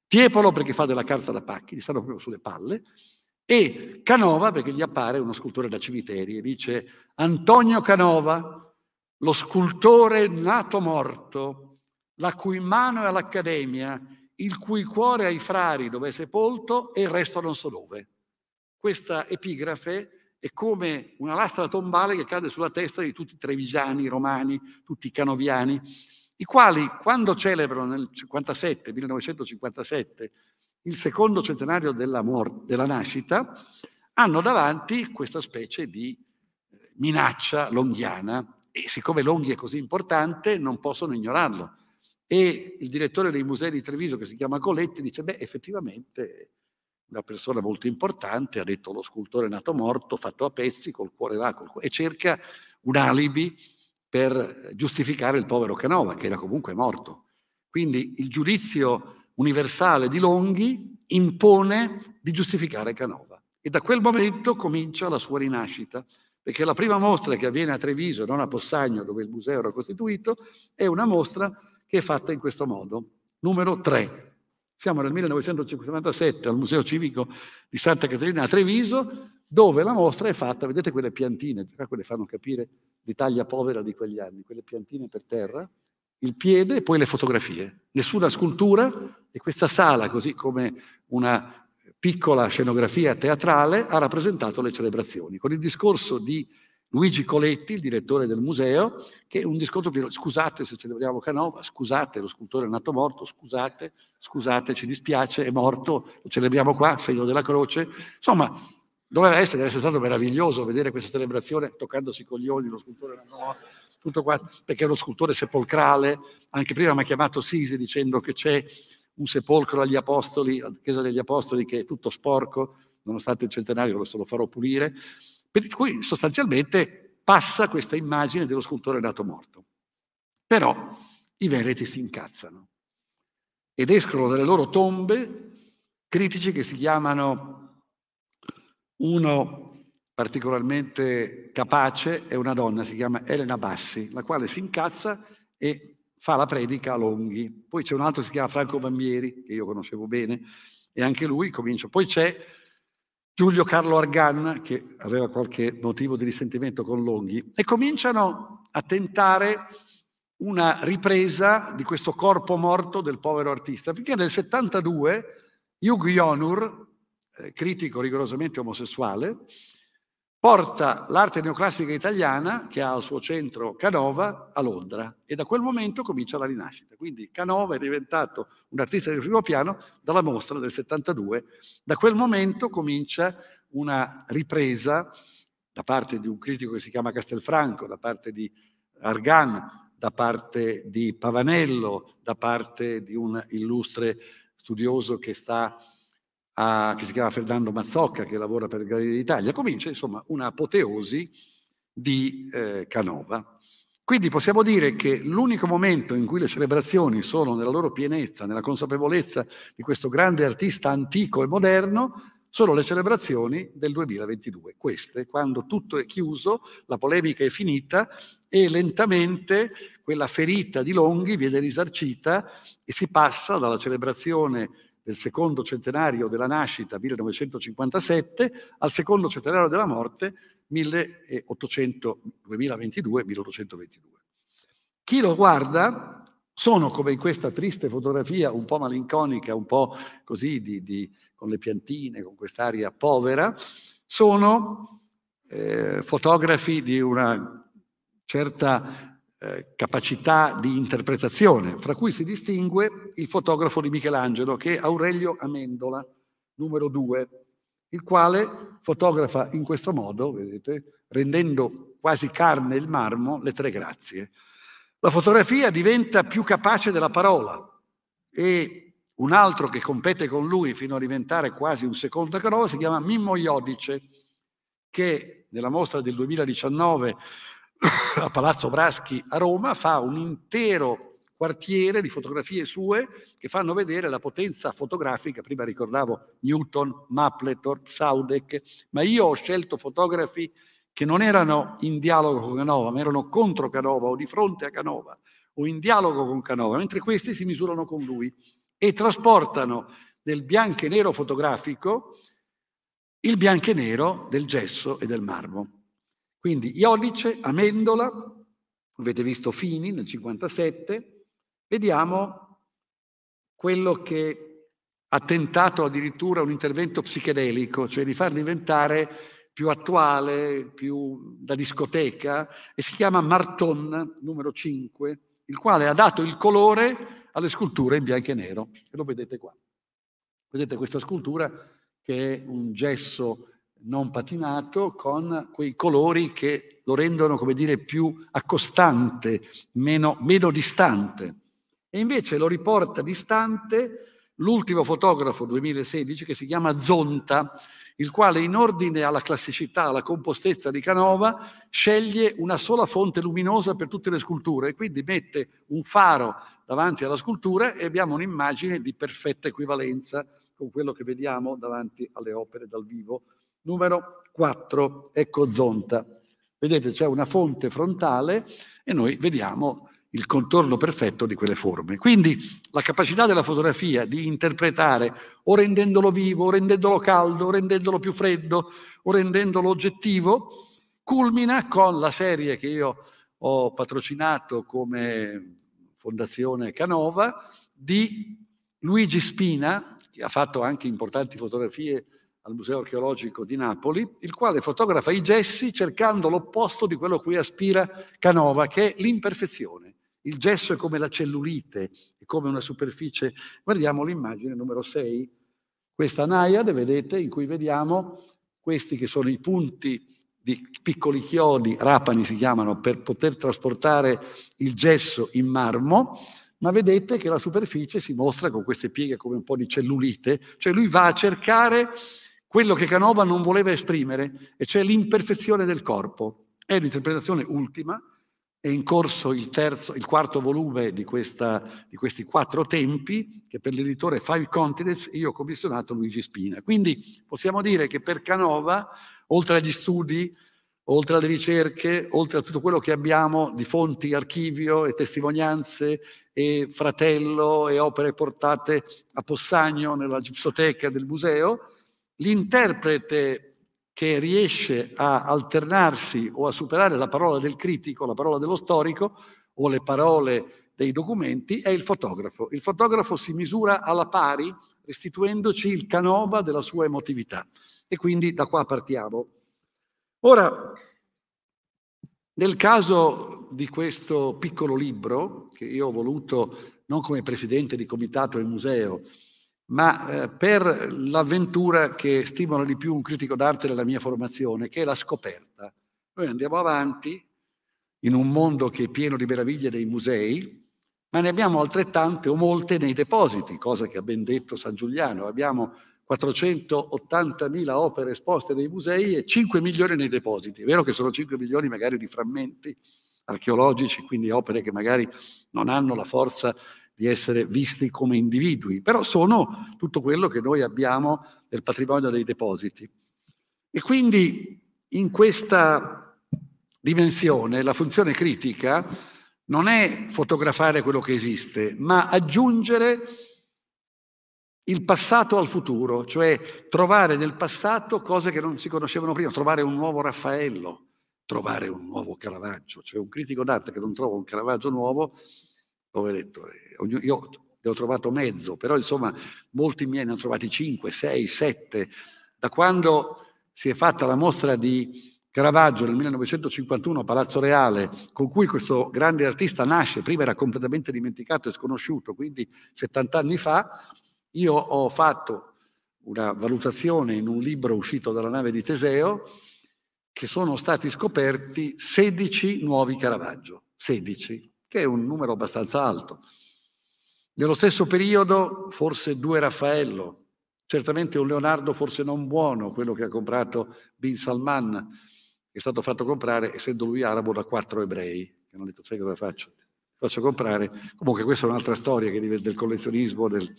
Tiepolo perché fa della carta da pacchi, gli stanno proprio sulle palle, e Canova perché gli appare uno scultore da cimiteri e dice Antonio Canova, lo scultore nato morto, la cui mano è all'Accademia, il cui cuore ai frari dove è sepolto e il resto non so dove. Questa epigrafe è come una lastra tombale che cade sulla testa di tutti i trevigiani, i romani, tutti i canoviani, i quali quando celebrano nel 57, 1957 il secondo centenario della, mor- della nascita, hanno davanti questa specie di eh, minaccia longhiana e siccome Longhi è così importante non possono ignorarlo. E il direttore dei musei di Treviso, che si chiama Coletti, dice, beh, effettivamente una persona molto importante, ha detto lo scultore è nato morto, fatto a pezzi, col cuore là, col cuore, e cerca un alibi per giustificare il povero Canova, che era comunque morto. Quindi il giudizio universale di Longhi impone di giustificare Canova. E da quel momento comincia la sua rinascita, perché la prima mostra che avviene a Treviso, non a Possagno, dove il museo era costituito, è una mostra che è fatta in questo modo, numero 3. Siamo nel 1957 al Museo Civico di Santa Caterina a Treviso, dove la mostra è fatta, vedete quelle piantine, quelle fanno capire l'Italia povera di quegli anni, quelle piantine per terra, il piede e poi le fotografie. Nessuna scultura e questa sala, così come una piccola scenografia teatrale, ha rappresentato le celebrazioni, con il discorso di Luigi Coletti, il direttore del museo, che un discorso pieno, scusate se celebriamo Canova, scusate, lo scultore è nato morto, scusate, scusate, ci dispiace, è morto, lo celebriamo qua, segno della croce. Insomma, doveva essere, deve essere stato meraviglioso vedere questa celebrazione toccandosi i coglioni, lo scultore era no, tutto qua, perché è uno scultore sepolcrale, anche prima mi ha chiamato Sisi dicendo che c'è un sepolcro agli apostoli, alla chiesa degli apostoli che è tutto sporco, nonostante il centenario lo farò pulire, per cui sostanzialmente passa questa immagine dello scultore nato morto. Però i Veneti si incazzano ed escono dalle loro tombe critici che si chiamano uno particolarmente capace è una donna, si chiama Elena Bassi, la quale si incazza e fa la predica a Longhi. Poi c'è un altro si chiama Franco Bambieri, che io conoscevo bene, e anche lui comincia. Poi c'è Giulio Carlo Argan, che aveva qualche motivo di risentimento con Longhi, e cominciano a tentare una ripresa di questo corpo morto del povero artista, finché nel 72 Hugh Yonur, eh, critico rigorosamente omosessuale, porta l'arte neoclassica italiana, che ha al suo centro Canova, a Londra e da quel momento comincia la rinascita. Quindi Canova è diventato un artista di primo piano dalla mostra del 72. Da quel momento comincia una ripresa da parte di un critico che si chiama Castelfranco, da parte di Argan, da parte di Pavanello, da parte di un illustre studioso che sta a, che si chiama Fernando Mazzocca, che lavora per Galleria d'Italia, comincia insomma un'apoteosi di eh, Canova. Quindi possiamo dire che l'unico momento in cui le celebrazioni sono nella loro pienezza, nella consapevolezza di questo grande artista antico e moderno, sono le celebrazioni del 2022. Queste, quando tutto è chiuso, la polemica è finita e lentamente quella ferita di Longhi viene risarcita e si passa dalla celebrazione del secondo centenario della nascita 1957 al secondo centenario della morte 1800, 2022-1822. Chi lo guarda sono come in questa triste fotografia un po' malinconica, un po' così di, di, con le piantine, con quest'aria povera, sono eh, fotografi di una certa eh, capacità di interpretazione, fra cui si distingue il fotografo di Michelangelo, che è Aurelio Amendola, numero 2, il quale fotografa in questo modo, vedete, rendendo quasi carne il marmo le tre grazie. La fotografia diventa più capace della parola e un altro che compete con lui fino a diventare quasi un secondo carola si chiama Mimmo Iodice, che nella mostra del 2019 a Palazzo Braschi a Roma, fa un intero quartiere di fotografie sue che fanno vedere la potenza fotografica. Prima ricordavo Newton, Mapplethorpe, Saudek, ma io ho scelto fotografi che non erano in dialogo con Canova, ma erano contro Canova o di fronte a Canova o in dialogo con Canova, mentre questi si misurano con lui e trasportano del bianco e nero fotografico il bianco e nero del gesso e del marmo. Quindi Iodice, Amendola, avete visto Fini nel 57, vediamo quello che ha tentato addirittura un intervento psichedelico, cioè di far diventare più attuale, più da discoteca, e si chiama Marton numero 5, il quale ha dato il colore alle sculture in bianco e nero, e lo vedete qua. Vedete questa scultura che è un gesso non patinato con quei colori che lo rendono, come dire, più accostante, meno, meno distante. E invece lo riporta distante l'ultimo fotografo 2016 che si chiama Zonta, il quale in ordine alla classicità, alla compostezza di Canova, sceglie una sola fonte luminosa per tutte le sculture e quindi mette un faro davanti alla scultura e abbiamo un'immagine di perfetta equivalenza con quello che vediamo davanti alle opere dal vivo numero 4, ecco zonta. Vedete, c'è una fonte frontale e noi vediamo il contorno perfetto di quelle forme. Quindi la capacità della fotografia di interpretare, o rendendolo vivo, o rendendolo caldo, o rendendolo più freddo, o rendendolo oggettivo, culmina con la serie che io ho patrocinato come Fondazione Canova di Luigi Spina, che ha fatto anche importanti fotografie al Museo archeologico di Napoli, il quale fotografa i gessi cercando l'opposto di quello a cui aspira Canova, che è l'imperfezione. Il gesso è come la cellulite, è come una superficie. Guardiamo l'immagine numero 6, questa naiade, vedete, in cui vediamo questi che sono i punti di piccoli chiodi, rapani si chiamano, per poter trasportare il gesso in marmo, ma vedete che la superficie si mostra con queste pieghe come un po' di cellulite, cioè lui va a cercare quello che Canova non voleva esprimere, e cioè l'imperfezione del corpo. È l'interpretazione ultima, è in corso il, terzo, il quarto volume di, questa, di, questi quattro tempi, che per l'editore Five Continents io ho commissionato Luigi Spina. Quindi possiamo dire che per Canova, oltre agli studi, oltre alle ricerche, oltre a tutto quello che abbiamo di fonti, archivio e testimonianze e fratello e opere portate a Possagno nella gipsoteca del museo, L'interprete che riesce a alternarsi o a superare la parola del critico, la parola dello storico o le parole dei documenti è il fotografo. Il fotografo si misura alla pari restituendoci il canova della sua emotività. E quindi da qua partiamo. Ora, nel caso di questo piccolo libro, che io ho voluto non come presidente di comitato e museo, ma eh, per l'avventura che stimola di più un critico d'arte della mia formazione, che è la scoperta. Noi andiamo avanti in un mondo che è pieno di meraviglie dei musei, ma ne abbiamo altrettante o molte nei depositi, cosa che ha ben detto San Giuliano. Abbiamo 480.000 opere esposte nei musei e 5 milioni nei depositi. È vero che sono 5 milioni magari di frammenti archeologici, quindi opere che magari non hanno la forza di essere visti come individui, però sono tutto quello che noi abbiamo nel patrimonio dei depositi. E quindi in questa dimensione la funzione critica non è fotografare quello che esiste, ma aggiungere il passato al futuro, cioè trovare nel passato cose che non si conoscevano prima, trovare un nuovo Raffaello, trovare un nuovo Caravaggio, cioè un critico d'arte che non trova un Caravaggio nuovo, poveretto, è eh, io ne ho trovato mezzo, però insomma molti miei ne ho trovati 5, 6, 7. Da quando si è fatta la mostra di Caravaggio nel 1951 a Palazzo Reale, con cui questo grande artista nasce, prima era completamente dimenticato e sconosciuto, quindi 70 anni fa, io ho fatto una valutazione in un libro uscito dalla nave di Teseo che sono stati scoperti 16 nuovi Caravaggio, 16, che è un numero abbastanza alto. Nello stesso periodo forse due Raffaello, certamente un Leonardo forse non buono, quello che ha comprato Bin Salman, che è stato fatto comprare, essendo lui arabo, da quattro ebrei, che hanno detto sai cosa faccio? Faccio comprare. Comunque questa è un'altra storia che diventa del collezionismo. Del...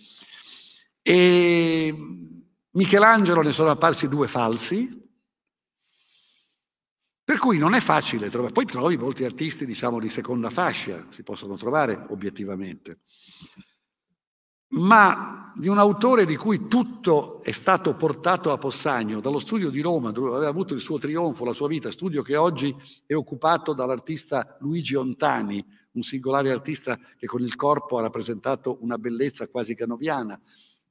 E Michelangelo ne sono apparsi due falsi, per cui non è facile trovare. Poi trovi molti artisti, diciamo, di seconda fascia, si possono trovare obiettivamente ma di un autore di cui tutto è stato portato a Possagno, dallo studio di Roma, dove aveva avuto il suo trionfo, la sua vita, studio che oggi è occupato dall'artista Luigi Ontani, un singolare artista che con il corpo ha rappresentato una bellezza quasi canoviana,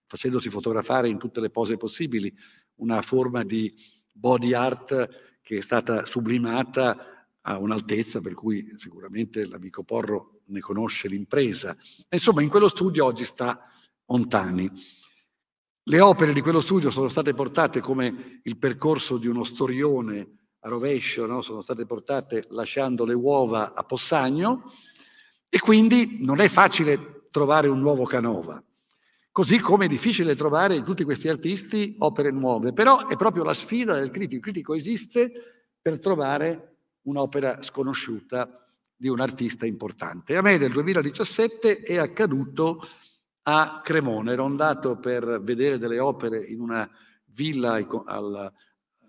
facendosi fotografare in tutte le pose possibili, una forma di body art che è stata sublimata a un'altezza per cui sicuramente l'amico Porro ne conosce l'impresa. Insomma, in quello studio oggi sta Ontani. Le opere di quello studio sono state portate come il percorso di uno storione a rovescio, no? sono state portate lasciando le uova a Possagno e quindi non è facile trovare un nuovo Canova. Così come è difficile trovare in tutti questi artisti opere nuove, però è proprio la sfida del critico. Il critico esiste per trovare un'opera sconosciuta di un artista importante. A me del 2017 è accaduto a Cremona. Ero andato per vedere delle opere in una villa alla,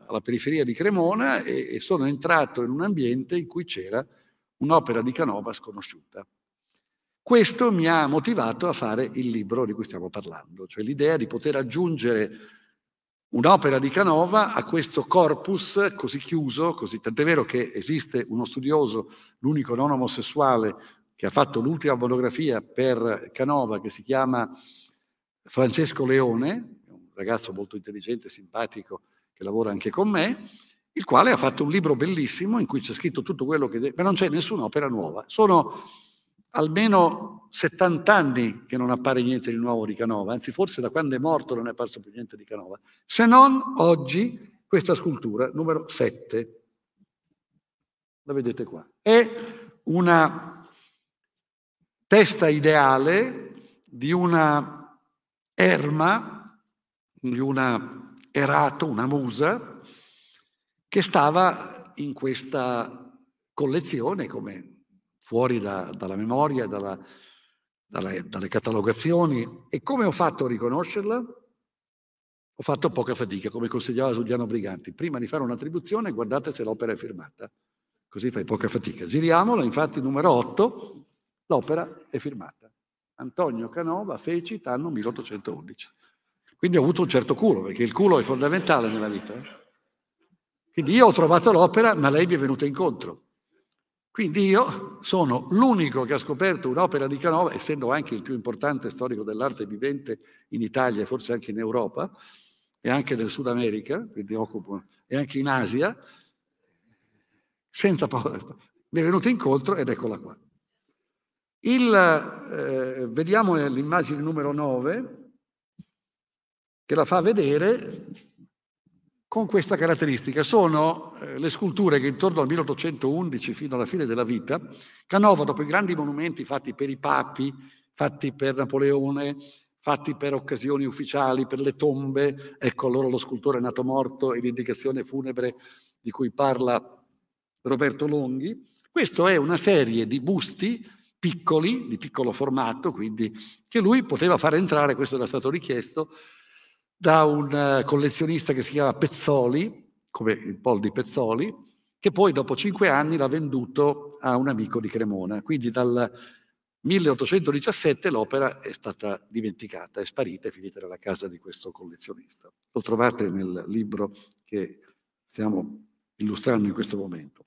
alla periferia di Cremona e, e sono entrato in un ambiente in cui c'era un'opera di Canova sconosciuta. Questo mi ha motivato a fare il libro di cui stiamo parlando, cioè l'idea di poter aggiungere un'opera di Canova a questo corpus così chiuso, così, tant'è vero che esiste uno studioso, l'unico non omosessuale che ha fatto l'ultima monografia per Canova che si chiama Francesco Leone, un ragazzo molto intelligente, simpatico, che lavora anche con me, il quale ha fatto un libro bellissimo in cui c'è scritto tutto quello che... ma non c'è nessun'opera nuova. Sono almeno 70 anni che non appare niente di nuovo di Canova, anzi forse da quando è morto non è apparso più niente di Canova, se non oggi questa scultura numero 7. La vedete qua. È una testa ideale di una erma, di una erato, una musa, che stava in questa collezione, come fuori da, dalla memoria, dalla, dalle, dalle catalogazioni. E come ho fatto a riconoscerla? Ho fatto poca fatica, come consigliava Giuliano Briganti. Prima di fare un'attribuzione guardate se l'opera è firmata, così fai poca fatica. Giriamola, infatti numero 8, L'opera è firmata. Antonio Canova, Fecit, anno 1811. Quindi ho avuto un certo culo, perché il culo è fondamentale nella vita. Eh. Quindi io ho trovato l'opera, ma lei mi è venuta incontro. Quindi io sono l'unico che ha scoperto un'opera di Canova, essendo anche il più importante storico dell'arte vivente in Italia e forse anche in Europa, e anche nel Sud America, quindi occupo, e anche in Asia, senza paura. Mi è venuta incontro ed eccola qua. Il, eh, vediamo l'immagine numero 9 che la fa vedere con questa caratteristica. Sono eh, le sculture che intorno al 1811 fino alla fine della vita Canova, dopo i grandi monumenti fatti per i papi, fatti per Napoleone, fatti per occasioni ufficiali, per le tombe. Ecco allora lo scultore è nato morto e l'indicazione funebre di cui parla Roberto Longhi. Questa è una serie di busti piccoli, di piccolo formato, quindi che lui poteva far entrare, questo era stato richiesto, da un eh, collezionista che si chiama Pezzoli, come il Pol di Pezzoli, che poi dopo cinque anni l'ha venduto a un amico di Cremona. Quindi dal 1817 l'opera è stata dimenticata, è sparita, è finita nella casa di questo collezionista. Lo trovate nel libro che stiamo illustrando in questo momento.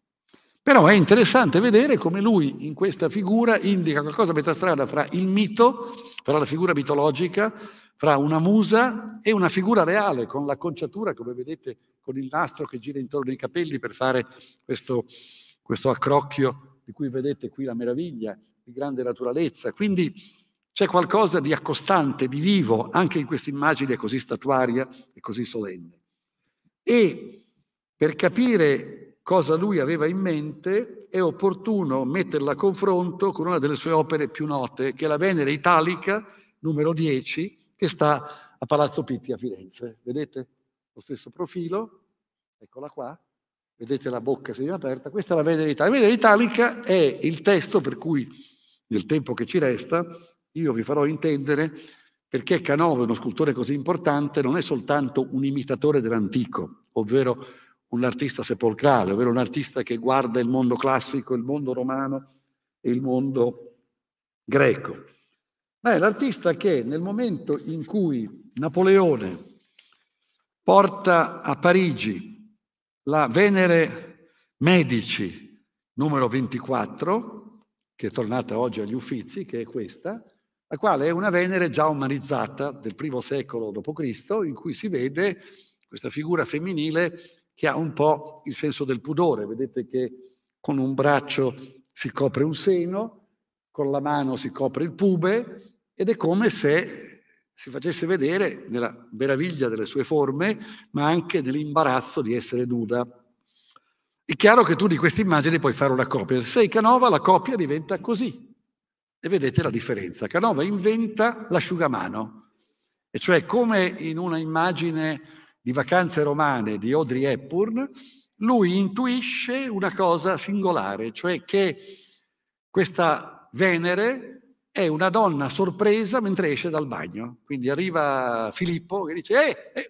Però è interessante vedere come lui in questa figura indica qualcosa a metà strada fra il mito, fra la figura mitologica, fra una musa e una figura reale, con l'acconciatura, come vedete, con il nastro che gira intorno ai capelli per fare questo, questo accrocchio di cui vedete qui la meraviglia, di grande naturalezza. Quindi c'è qualcosa di accostante, di vivo, anche in questa immagine così statuaria e così solenne. E per capire cosa lui aveva in mente, è opportuno metterla a confronto con una delle sue opere più note, che è la Venere Italica, numero 10, che sta a Palazzo Pitti a Firenze. Vedete lo stesso profilo? Eccola qua. Vedete la bocca aperta? Questa è la Venere Italica. La Venere Italica è il testo per cui, nel tempo che ci resta, io vi farò intendere perché Canova, uno scultore così importante, non è soltanto un imitatore dell'antico, ovvero un artista sepolcrale, ovvero un artista che guarda il mondo classico, il mondo romano e il mondo greco. Ma è l'artista che nel momento in cui Napoleone porta a Parigi la Venere Medici numero 24, che è tornata oggi agli Uffizi, che è questa, la quale è una Venere già umanizzata del primo secolo d.C., in cui si vede questa figura femminile che ha un po' il senso del pudore. Vedete che con un braccio si copre un seno, con la mano si copre il pube ed è come se si facesse vedere nella meraviglia delle sue forme, ma anche nell'imbarazzo di essere nuda. È chiaro che tu di queste immagini puoi fare una copia. Se sei Canova, la copia diventa così. E vedete la differenza. Canova inventa l'asciugamano, e cioè come in una immagine di Vacanze romane di Audrey Hepburn, lui intuisce una cosa singolare, cioè che questa Venere è una donna sorpresa mentre esce dal bagno. Quindi arriva Filippo che dice, eh, eh,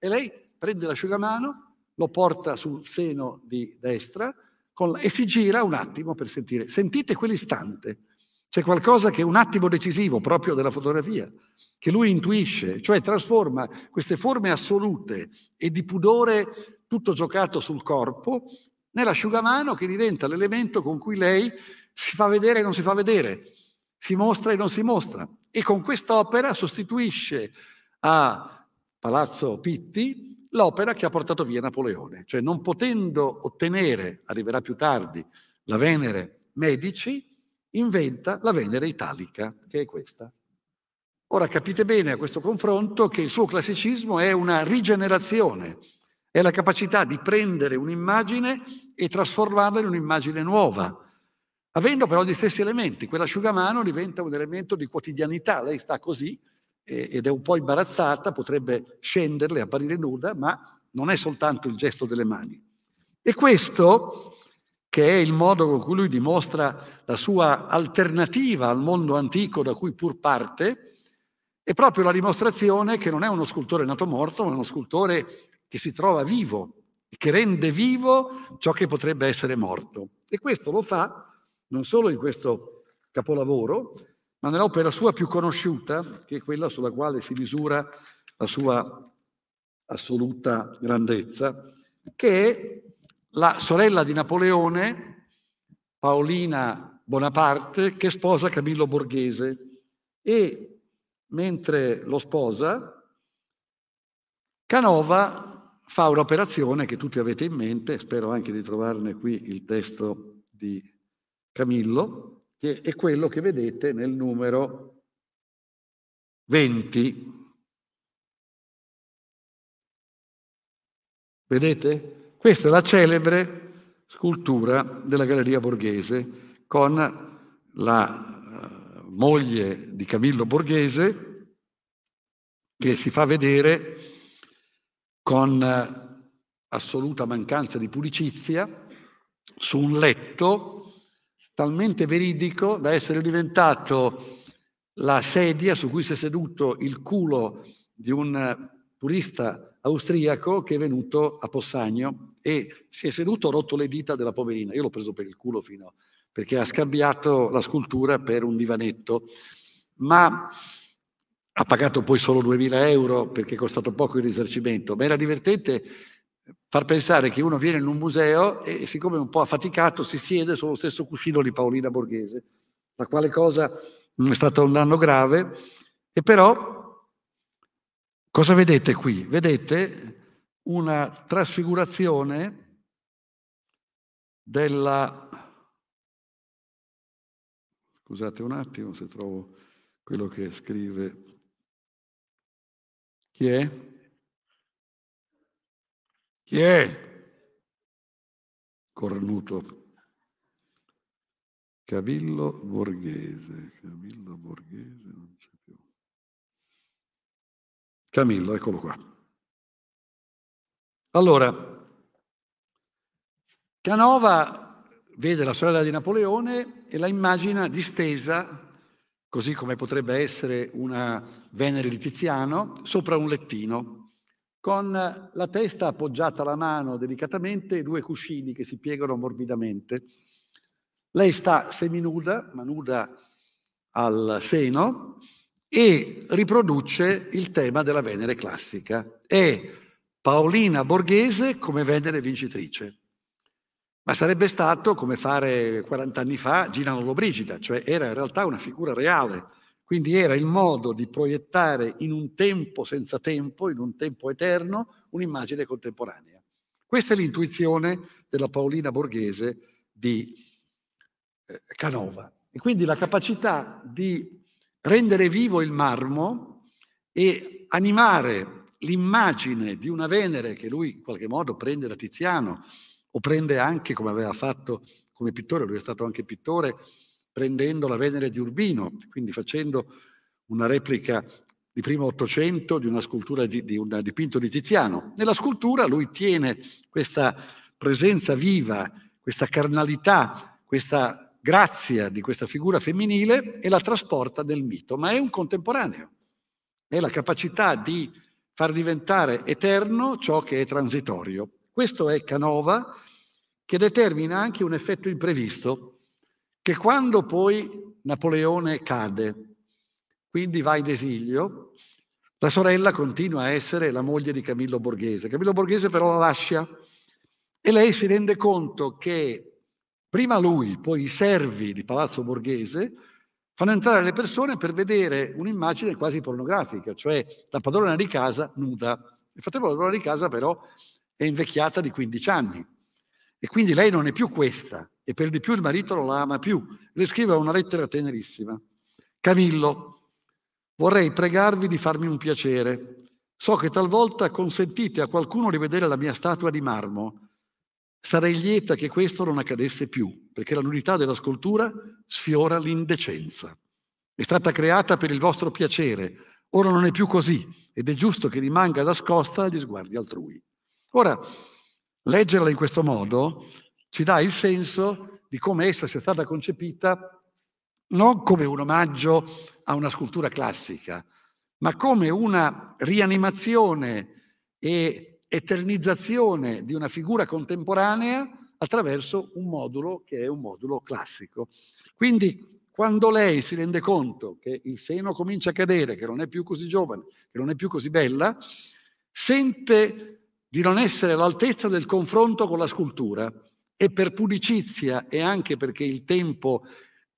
e lei prende l'asciugamano, lo porta sul seno di destra con, e si gira un attimo per sentire. Sentite quell'istante c'è qualcosa che è un attimo decisivo proprio della fotografia, che lui intuisce, cioè trasforma queste forme assolute e di pudore tutto giocato sul corpo nell'asciugamano che diventa l'elemento con cui lei si fa vedere e non si fa vedere, si mostra e non si mostra. E con quest'opera sostituisce a Palazzo Pitti l'opera che ha portato via Napoleone. Cioè non potendo ottenere, arriverà più tardi, la Venere Medici, inventa la Venere italica, che è questa. Ora capite bene a questo confronto che il suo classicismo è una rigenerazione, è la capacità di prendere un'immagine e trasformarla in un'immagine nuova, avendo però gli stessi elementi. Quell'asciugamano diventa un elemento di quotidianità, lei sta così ed è un po' imbarazzata, potrebbe scenderle, apparire nuda, ma non è soltanto il gesto delle mani. E questo che è il modo con cui lui dimostra la sua alternativa al mondo antico da cui pur parte, è proprio la dimostrazione che non è uno scultore nato morto, ma è uno scultore che si trova vivo, che rende vivo ciò che potrebbe essere morto. E questo lo fa non solo in questo capolavoro, ma nell'opera sua più conosciuta, che è quella sulla quale si misura la sua assoluta grandezza, che è la sorella di Napoleone, Paolina Bonaparte, che sposa Camillo Borghese e mentre lo sposa, Canova fa un'operazione che tutti avete in mente, spero anche di trovarne qui il testo di Camillo, che è quello che vedete nel numero 20. Vedete? Questa è la celebre scultura della Galleria Borghese con la eh, moglie di Camillo Borghese che si fa vedere con eh, assoluta mancanza di pulicizia su un letto talmente veridico da essere diventato la sedia su cui si è seduto il culo di un turista eh, austriaco che è venuto a Possagno e si è seduto, ha rotto le dita della poverina. Io l'ho preso per il culo fino a... perché ha scambiato la scultura per un divanetto, ma ha pagato poi solo 2.000 euro perché è costato poco il risarcimento. Ma era divertente far pensare che uno viene in un museo e siccome è un po' affaticato si siede sullo stesso cuscino di Paolina Borghese, la quale cosa non è stato un danno grave, e però cosa vedete qui? Vedete una trasfigurazione della... Scusate un attimo se trovo quello che scrive. Chi è? Chi è? Cornuto. Cavillo Borghese, Cavillo Borghese, non c'è più. Camillo, eccolo qua. Allora, Canova vede la sorella di Napoleone e la immagina distesa, così come potrebbe essere una Venere di Tiziano, sopra un lettino, con la testa appoggiata alla mano delicatamente e due cuscini che si piegano morbidamente. Lei sta seminuda, ma nuda al seno, e riproduce il tema della Venere classica. È Paolina Borghese come venere vincitrice. Ma sarebbe stato come fare 40 anni fa Gina Lobrigida, cioè era in realtà una figura reale, quindi era il modo di proiettare in un tempo senza tempo, in un tempo eterno, un'immagine contemporanea. Questa è l'intuizione della Paolina Borghese di eh, Canova. E quindi la capacità di rendere vivo il marmo e animare l'immagine di una Venere che lui in qualche modo prende da Tiziano o prende anche come aveva fatto come pittore, lui è stato anche pittore, prendendo la Venere di Urbino, quindi facendo una replica di primo Ottocento di una scultura di, di un dipinto di Tiziano. Nella scultura lui tiene questa presenza viva, questa carnalità, questa grazia di questa figura femminile e la trasporta nel mito, ma è un contemporaneo, è la capacità di far diventare eterno ciò che è transitorio. Questo è Canova che determina anche un effetto imprevisto, che quando poi Napoleone cade, quindi va in esilio, la sorella continua a essere la moglie di Camillo Borghese. Camillo Borghese però la lascia e lei si rende conto che prima lui, poi i servi di Palazzo Borghese fanno entrare le persone per vedere un'immagine quasi pornografica, cioè la padrona di casa nuda. Il fratello padrona di casa però è invecchiata di 15 anni e quindi lei non è più questa e per di più il marito non la ama più. Le scrive una lettera tenerissima. Camillo, vorrei pregarvi di farmi un piacere. So che talvolta consentite a qualcuno di vedere la mia statua di marmo Sarei lieta che questo non accadesse più, perché la nudità della scultura sfiora l'indecenza. È stata creata per il vostro piacere, ora non è più così ed è giusto che rimanga nascosta agli sguardi altrui. Ora, leggerla in questo modo ci dà il senso di come essa sia stata concepita non come un omaggio a una scultura classica, ma come una rianimazione e eternizzazione di una figura contemporanea attraverso un modulo che è un modulo classico. Quindi quando lei si rende conto che il seno comincia a cadere, che non è più così giovane, che non è più così bella, sente di non essere all'altezza del confronto con la scultura e per pudicizia e anche perché il tempo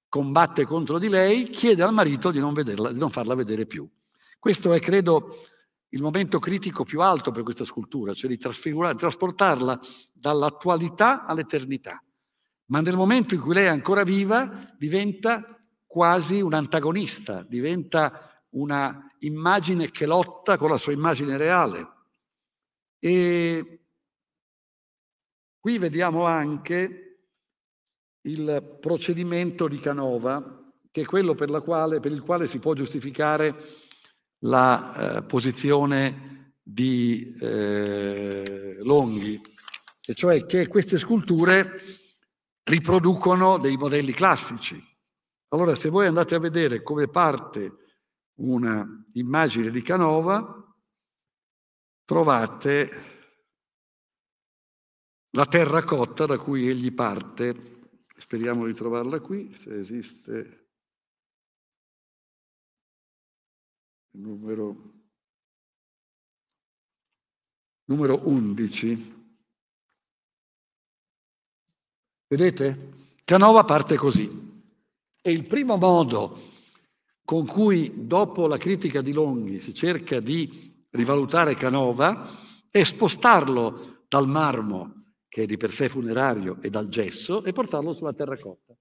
combatte contro di lei, chiede al marito di non, vederla, di non farla vedere più. Questo è, credo, il momento critico più alto per questa scultura, cioè di trasportarla dall'attualità all'eternità. Ma nel momento in cui lei è ancora viva, diventa quasi un antagonista, diventa una immagine che lotta con la sua immagine reale. E qui vediamo anche il procedimento di Canova, che è quello per, quale, per il quale si può giustificare la eh, posizione di eh, Longhi, e cioè che queste sculture riproducono dei modelli classici. Allora, se voi andate a vedere come parte una immagine di Canova, trovate la terracotta da cui egli parte. Speriamo di trovarla qui, se esiste numero, numero 11. Vedete? Canova parte così. E il primo modo con cui dopo la critica di Longhi si cerca di rivalutare Canova è spostarlo dal marmo, che è di per sé funerario, e dal gesso, e portarlo sulla terracotta,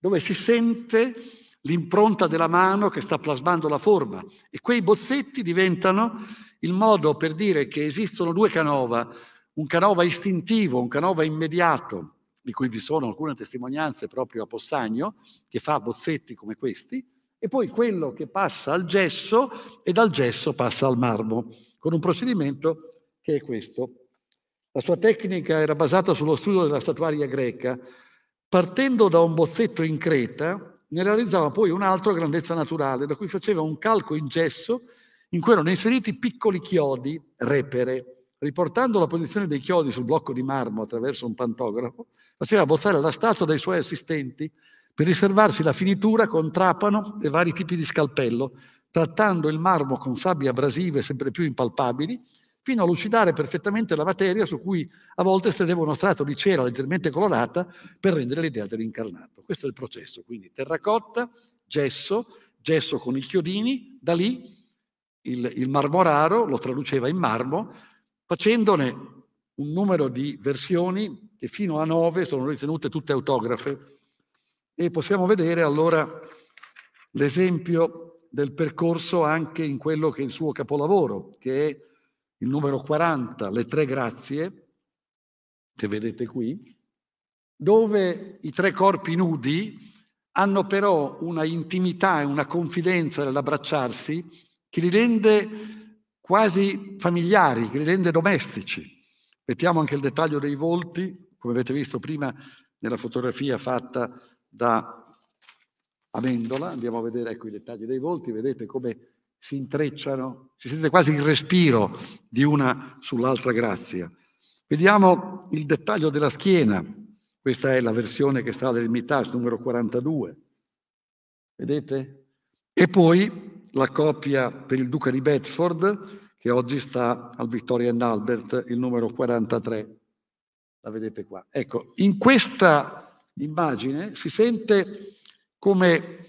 dove si sente l'impronta della mano che sta plasmando la forma e quei bozzetti diventano il modo per dire che esistono due canova, un canova istintivo, un canova immediato, di cui vi sono alcune testimonianze proprio a Possagno, che fa bozzetti come questi, e poi quello che passa al gesso e dal gesso passa al marmo, con un procedimento che è questo. La sua tecnica era basata sullo studio della statuaria greca. Partendo da un bozzetto in Creta, ne realizzava poi un altro a grandezza naturale, da cui faceva un calco in gesso in cui erano inseriti piccoli chiodi repere. Riportando la posizione dei chiodi sul blocco di marmo attraverso un pantografo, faceva bozzare la statua dai suoi assistenti per riservarsi la finitura con trapano e vari tipi di scalpello, trattando il marmo con sabbie abrasive sempre più impalpabili fino a lucidare perfettamente la materia su cui a volte stendeva uno strato di cera leggermente colorata per rendere l'idea dell'incarnato. Questo è il processo, quindi terracotta, gesso, gesso con i chiodini, da lì il, il marmoraro lo traduceva in marmo, facendone un numero di versioni che fino a nove sono ritenute tutte autografe. E possiamo vedere allora l'esempio del percorso anche in quello che è il suo capolavoro, che è il numero 40, le tre grazie, che vedete qui, dove i tre corpi nudi hanno però una intimità e una confidenza nell'abbracciarsi che li rende quasi familiari, che li rende domestici. Mettiamo anche il dettaglio dei volti, come avete visto prima nella fotografia fatta da Amendola, andiamo a vedere ecco, i dettagli dei volti, vedete come si intrecciano, si sente quasi il respiro di una sull'altra grazia. Vediamo il dettaglio della schiena, questa è la versione che sta del Mitage numero 42, vedete? E poi la coppia per il duca di Bedford che oggi sta al Victoria and Albert, il numero 43, la vedete qua. Ecco, in questa immagine si sente come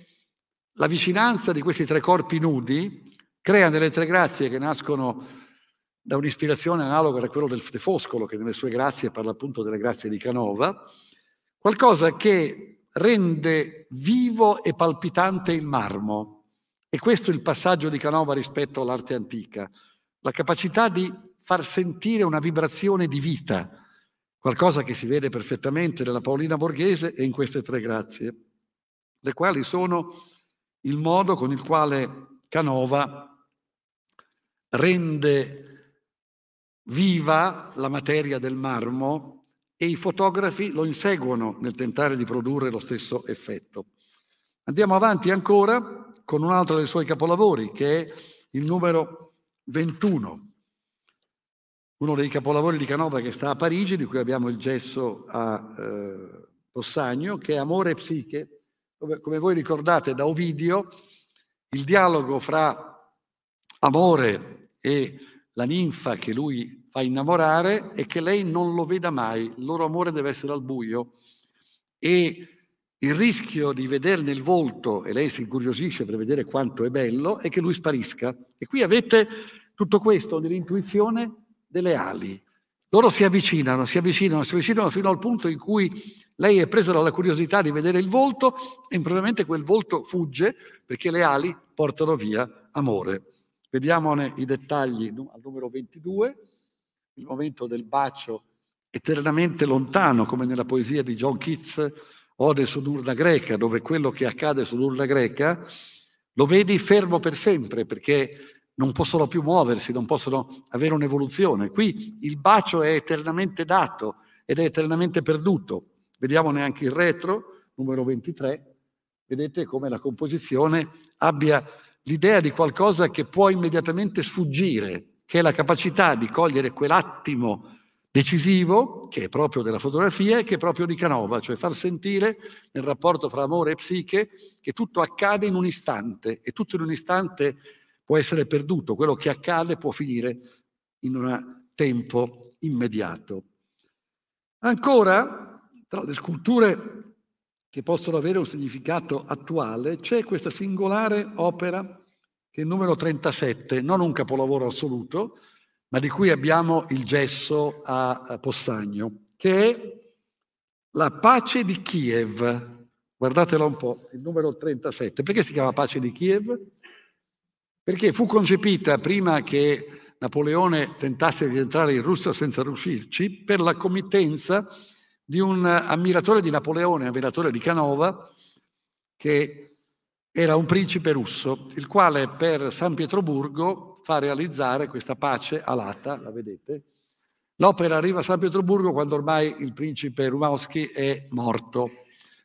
la vicinanza di questi tre corpi nudi crea nelle tre grazie che nascono da un'ispirazione analoga a quella del De Foscolo, che nelle sue grazie parla appunto delle grazie di Canova, qualcosa che rende vivo e palpitante il marmo. E questo è il passaggio di Canova rispetto all'arte antica, la capacità di far sentire una vibrazione di vita, qualcosa che si vede perfettamente nella Paolina Borghese e in queste tre grazie, le quali sono il modo con il quale Canova rende viva la materia del marmo e i fotografi lo inseguono nel tentare di produrre lo stesso effetto. Andiamo avanti ancora con un altro dei suoi capolavori, che è il numero 21, uno dei capolavori di Canova che sta a Parigi, di cui abbiamo il gesso a eh, Rossagno, che è Amore e Psiche, come, voi ricordate da Ovidio, il dialogo fra amore e la ninfa che lui fa innamorare è che lei non lo veda mai, il loro amore deve essere al buio e il rischio di vederne il volto, e lei si incuriosisce per vedere quanto è bello, è che lui sparisca. E qui avete tutto questo nell'intuizione delle ali. Loro si avvicinano, si avvicinano, si avvicinano fino al punto in cui lei è presa dalla curiosità di vedere il volto e improvvisamente quel volto fugge perché le ali portano via amore. Vediamone i dettagli al numero 22, il momento del bacio eternamente lontano, come nella poesia di John Keats, Ode sull'urna greca, dove quello che accade sull'urna greca lo vedi fermo per sempre perché non possono più muoversi, non possono avere un'evoluzione. Qui il bacio è eternamente dato ed è eternamente perduto. Vediamo neanche il retro, numero 23, vedete come la composizione abbia l'idea di qualcosa che può immediatamente sfuggire, che è la capacità di cogliere quell'attimo decisivo, che è proprio della fotografia e che è proprio di Canova, cioè far sentire nel rapporto fra amore e psiche che tutto accade in un istante e tutto in un istante può essere perduto, quello che accade può finire in un tempo immediato. Ancora, tra le sculture che possono avere un significato attuale c'è questa singolare opera che è il numero 37, non un capolavoro assoluto, ma di cui abbiamo il gesso a Possagno, che è la pace di Kiev. Guardatela un po', il numero 37. Perché si chiama pace di Kiev? Perché fu concepita prima che Napoleone tentasse di entrare in Russia senza riuscirci per la committenza di un ammiratore di Napoleone, ammiratore di Canova, che era un principe russo, il quale per San Pietroburgo fa realizzare questa pace alata, la vedete. L'opera arriva a San Pietroburgo quando ormai il principe Rumowski è morto.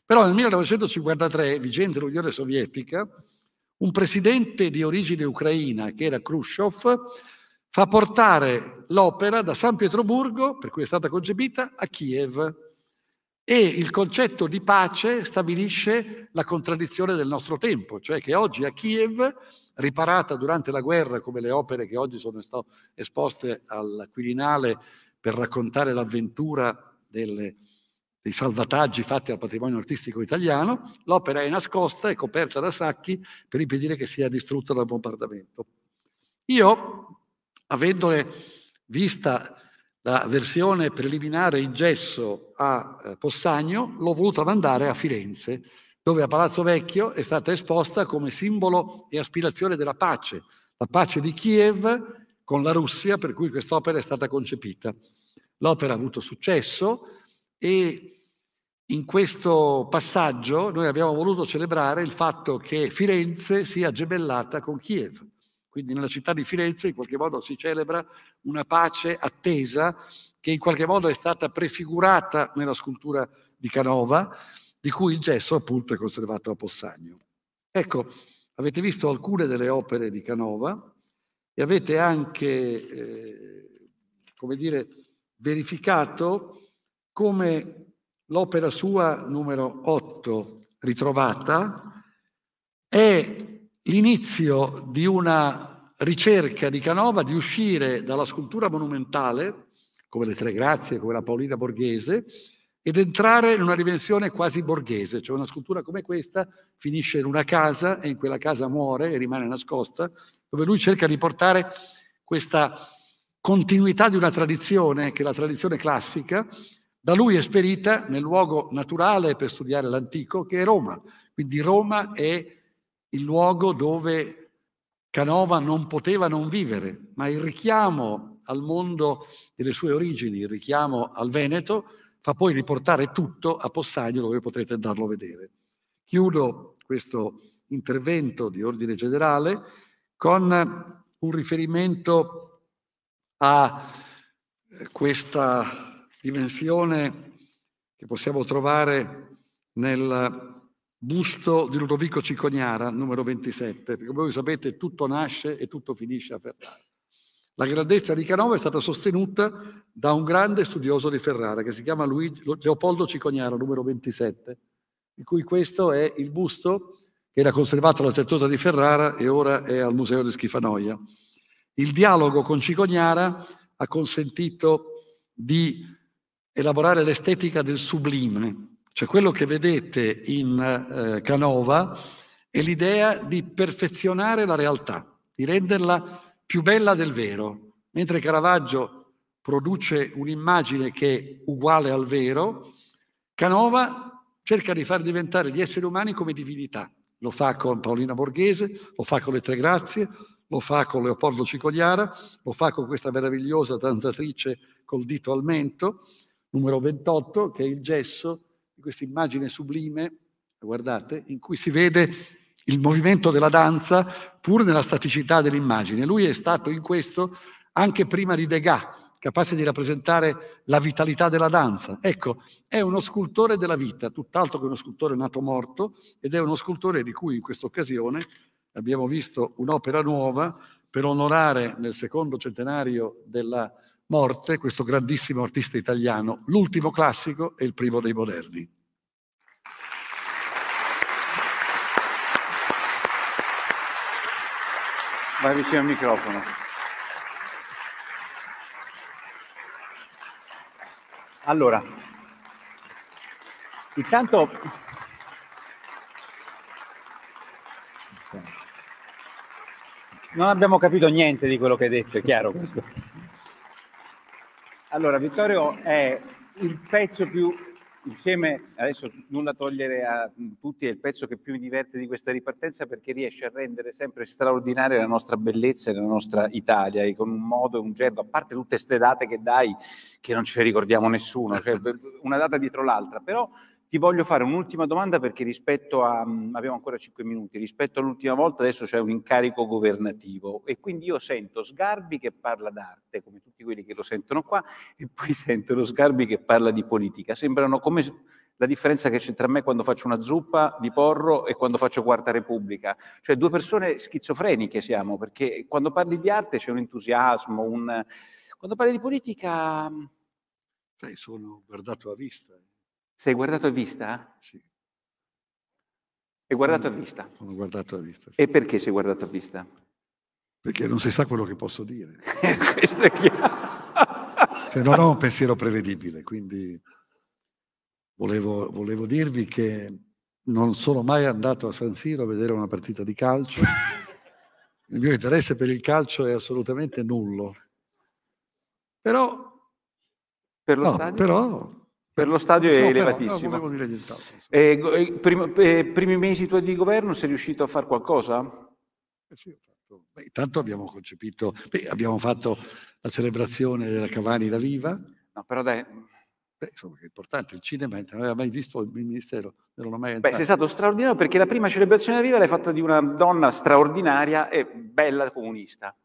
Però nel 1953, vigente l'Unione Sovietica, un presidente di origine ucraina, che era Khrushchev, fa portare l'opera da San Pietroburgo, per cui è stata concepita, a Kiev, e il concetto di pace stabilisce la contraddizione del nostro tempo, cioè che oggi a Kiev, riparata durante la guerra come le opere che oggi sono esposte al Quirinale per raccontare l'avventura delle, dei salvataggi fatti al patrimonio artistico italiano, l'opera è nascosta e coperta da sacchi per impedire che sia distrutta dal bombardamento. Io, avendole vista la versione preliminare in gesso a eh, Possagno l'ho voluta mandare a Firenze, dove a Palazzo Vecchio è stata esposta come simbolo e aspirazione della pace, la pace di Kiev con la Russia, per cui quest'opera è stata concepita. L'opera ha avuto successo e in questo passaggio noi abbiamo voluto celebrare il fatto che Firenze sia gemellata con Kiev. Quindi nella città di Firenze in qualche modo si celebra una pace attesa che in qualche modo è stata prefigurata nella scultura di Canova, di cui il gesso appunto è conservato a Possagno. Ecco, avete visto alcune delle opere di Canova e avete anche, eh, come dire, verificato come l'opera sua numero 8 ritrovata è l'inizio di una ricerca di Canova di uscire dalla scultura monumentale, come le Tre Grazie, come la Paolina Borghese, ed entrare in una dimensione quasi borghese, cioè una scultura come questa finisce in una casa e in quella casa muore e rimane nascosta, dove lui cerca di portare questa continuità di una tradizione, che è la tradizione classica, da lui esperita nel luogo naturale per studiare l'antico, che è Roma. Quindi Roma è il luogo dove Canova non poteva non vivere, ma il richiamo al mondo delle sue origini, il richiamo al Veneto, fa poi riportare tutto a Possagno dove potrete andarlo a vedere. Chiudo questo intervento di ordine generale con un riferimento a questa dimensione che possiamo trovare nel busto di Ludovico Cicognara, numero 27, perché come voi sapete tutto nasce e tutto finisce a Ferrara. La grandezza di Canova è stata sostenuta da un grande studioso di Ferrara che si chiama Luigi, Leopoldo Cicognara, numero 27, di cui questo è il busto che era conservato alla Certosa di Ferrara e ora è al Museo di Schifanoia. Il dialogo con Cicognara ha consentito di elaborare l'estetica del sublime, cioè quello che vedete in eh, Canova è l'idea di perfezionare la realtà, di renderla più bella del vero, mentre Caravaggio produce un'immagine che è uguale al vero, Canova cerca di far diventare gli esseri umani come divinità. Lo fa con Paolina Borghese, lo fa con le Tre Grazie, lo fa con Leopoldo Cicogliara, lo fa con questa meravigliosa danzatrice col dito al mento, numero 28, che è il gesso questa immagine sublime, guardate, in cui si vede il movimento della danza pur nella staticità dell'immagine. Lui è stato in questo anche prima di Degas, capace di rappresentare la vitalità della danza. Ecco, è uno scultore della vita, tutt'altro che uno scultore nato morto, ed è uno scultore di cui in questa occasione abbiamo visto un'opera nuova per onorare nel secondo centenario della morte, questo grandissimo artista italiano, l'ultimo classico e il primo dei moderni. Vai vicino al microfono. Allora, intanto non abbiamo capito niente di quello che hai detto, è chiaro questo. Allora, Vittorio è il pezzo più, insieme, adesso nulla togliere a tutti, è il pezzo che più mi diverte di questa ripartenza perché riesce a rendere sempre straordinaria la nostra bellezza e la nostra Italia, e con un modo e un gergo, a parte tutte queste date che dai, che non ce le ricordiamo nessuno, cioè una data dietro l'altra, però ti voglio fare un'ultima domanda perché rispetto a, mm, abbiamo ancora 5 minuti, rispetto all'ultima volta adesso c'è un incarico governativo e quindi io sento Sgarbi che parla d'arte, come tutti quelli che lo sentono qua, e poi sento lo Sgarbi che parla di politica. Sembrano come la differenza che c'è tra me quando faccio una zuppa di porro e quando faccio Quarta Repubblica. Cioè due persone schizofreniche siamo, perché quando parli di arte c'è un entusiasmo, un... quando parli di politica... Mm, Sai, sono guardato a vista. Eh. Sei guardato a vista? Sì. Hai guardato sono, a vista? Sono guardato a vista. Sì. E perché sei guardato a vista? Perché non si sa quello che posso dire. Questo è chiaro. Se cioè, non ho un pensiero prevedibile, quindi volevo, volevo dirvi che non sono mai andato a San Siro a vedere una partita di calcio. Il mio interesse per il calcio è assolutamente nullo. Però, per lo no, stadio? però per lo eh, stadio no, è elevatissimo. Però, no, eh, eh prim, eh, primi mesi tuoi di governo sei riuscito a fare qualcosa? Eh sì, Beh, intanto abbiamo concepito, beh, abbiamo fatto la celebrazione della Cavani da Viva. No, però dai. Beh, insomma, è importante, il cinema non aveva mai visto il ministero, non l'ho mai entrato. Beh, sei stato straordinario perché la prima celebrazione da Viva l'hai fatta di una donna straordinaria e bella comunista.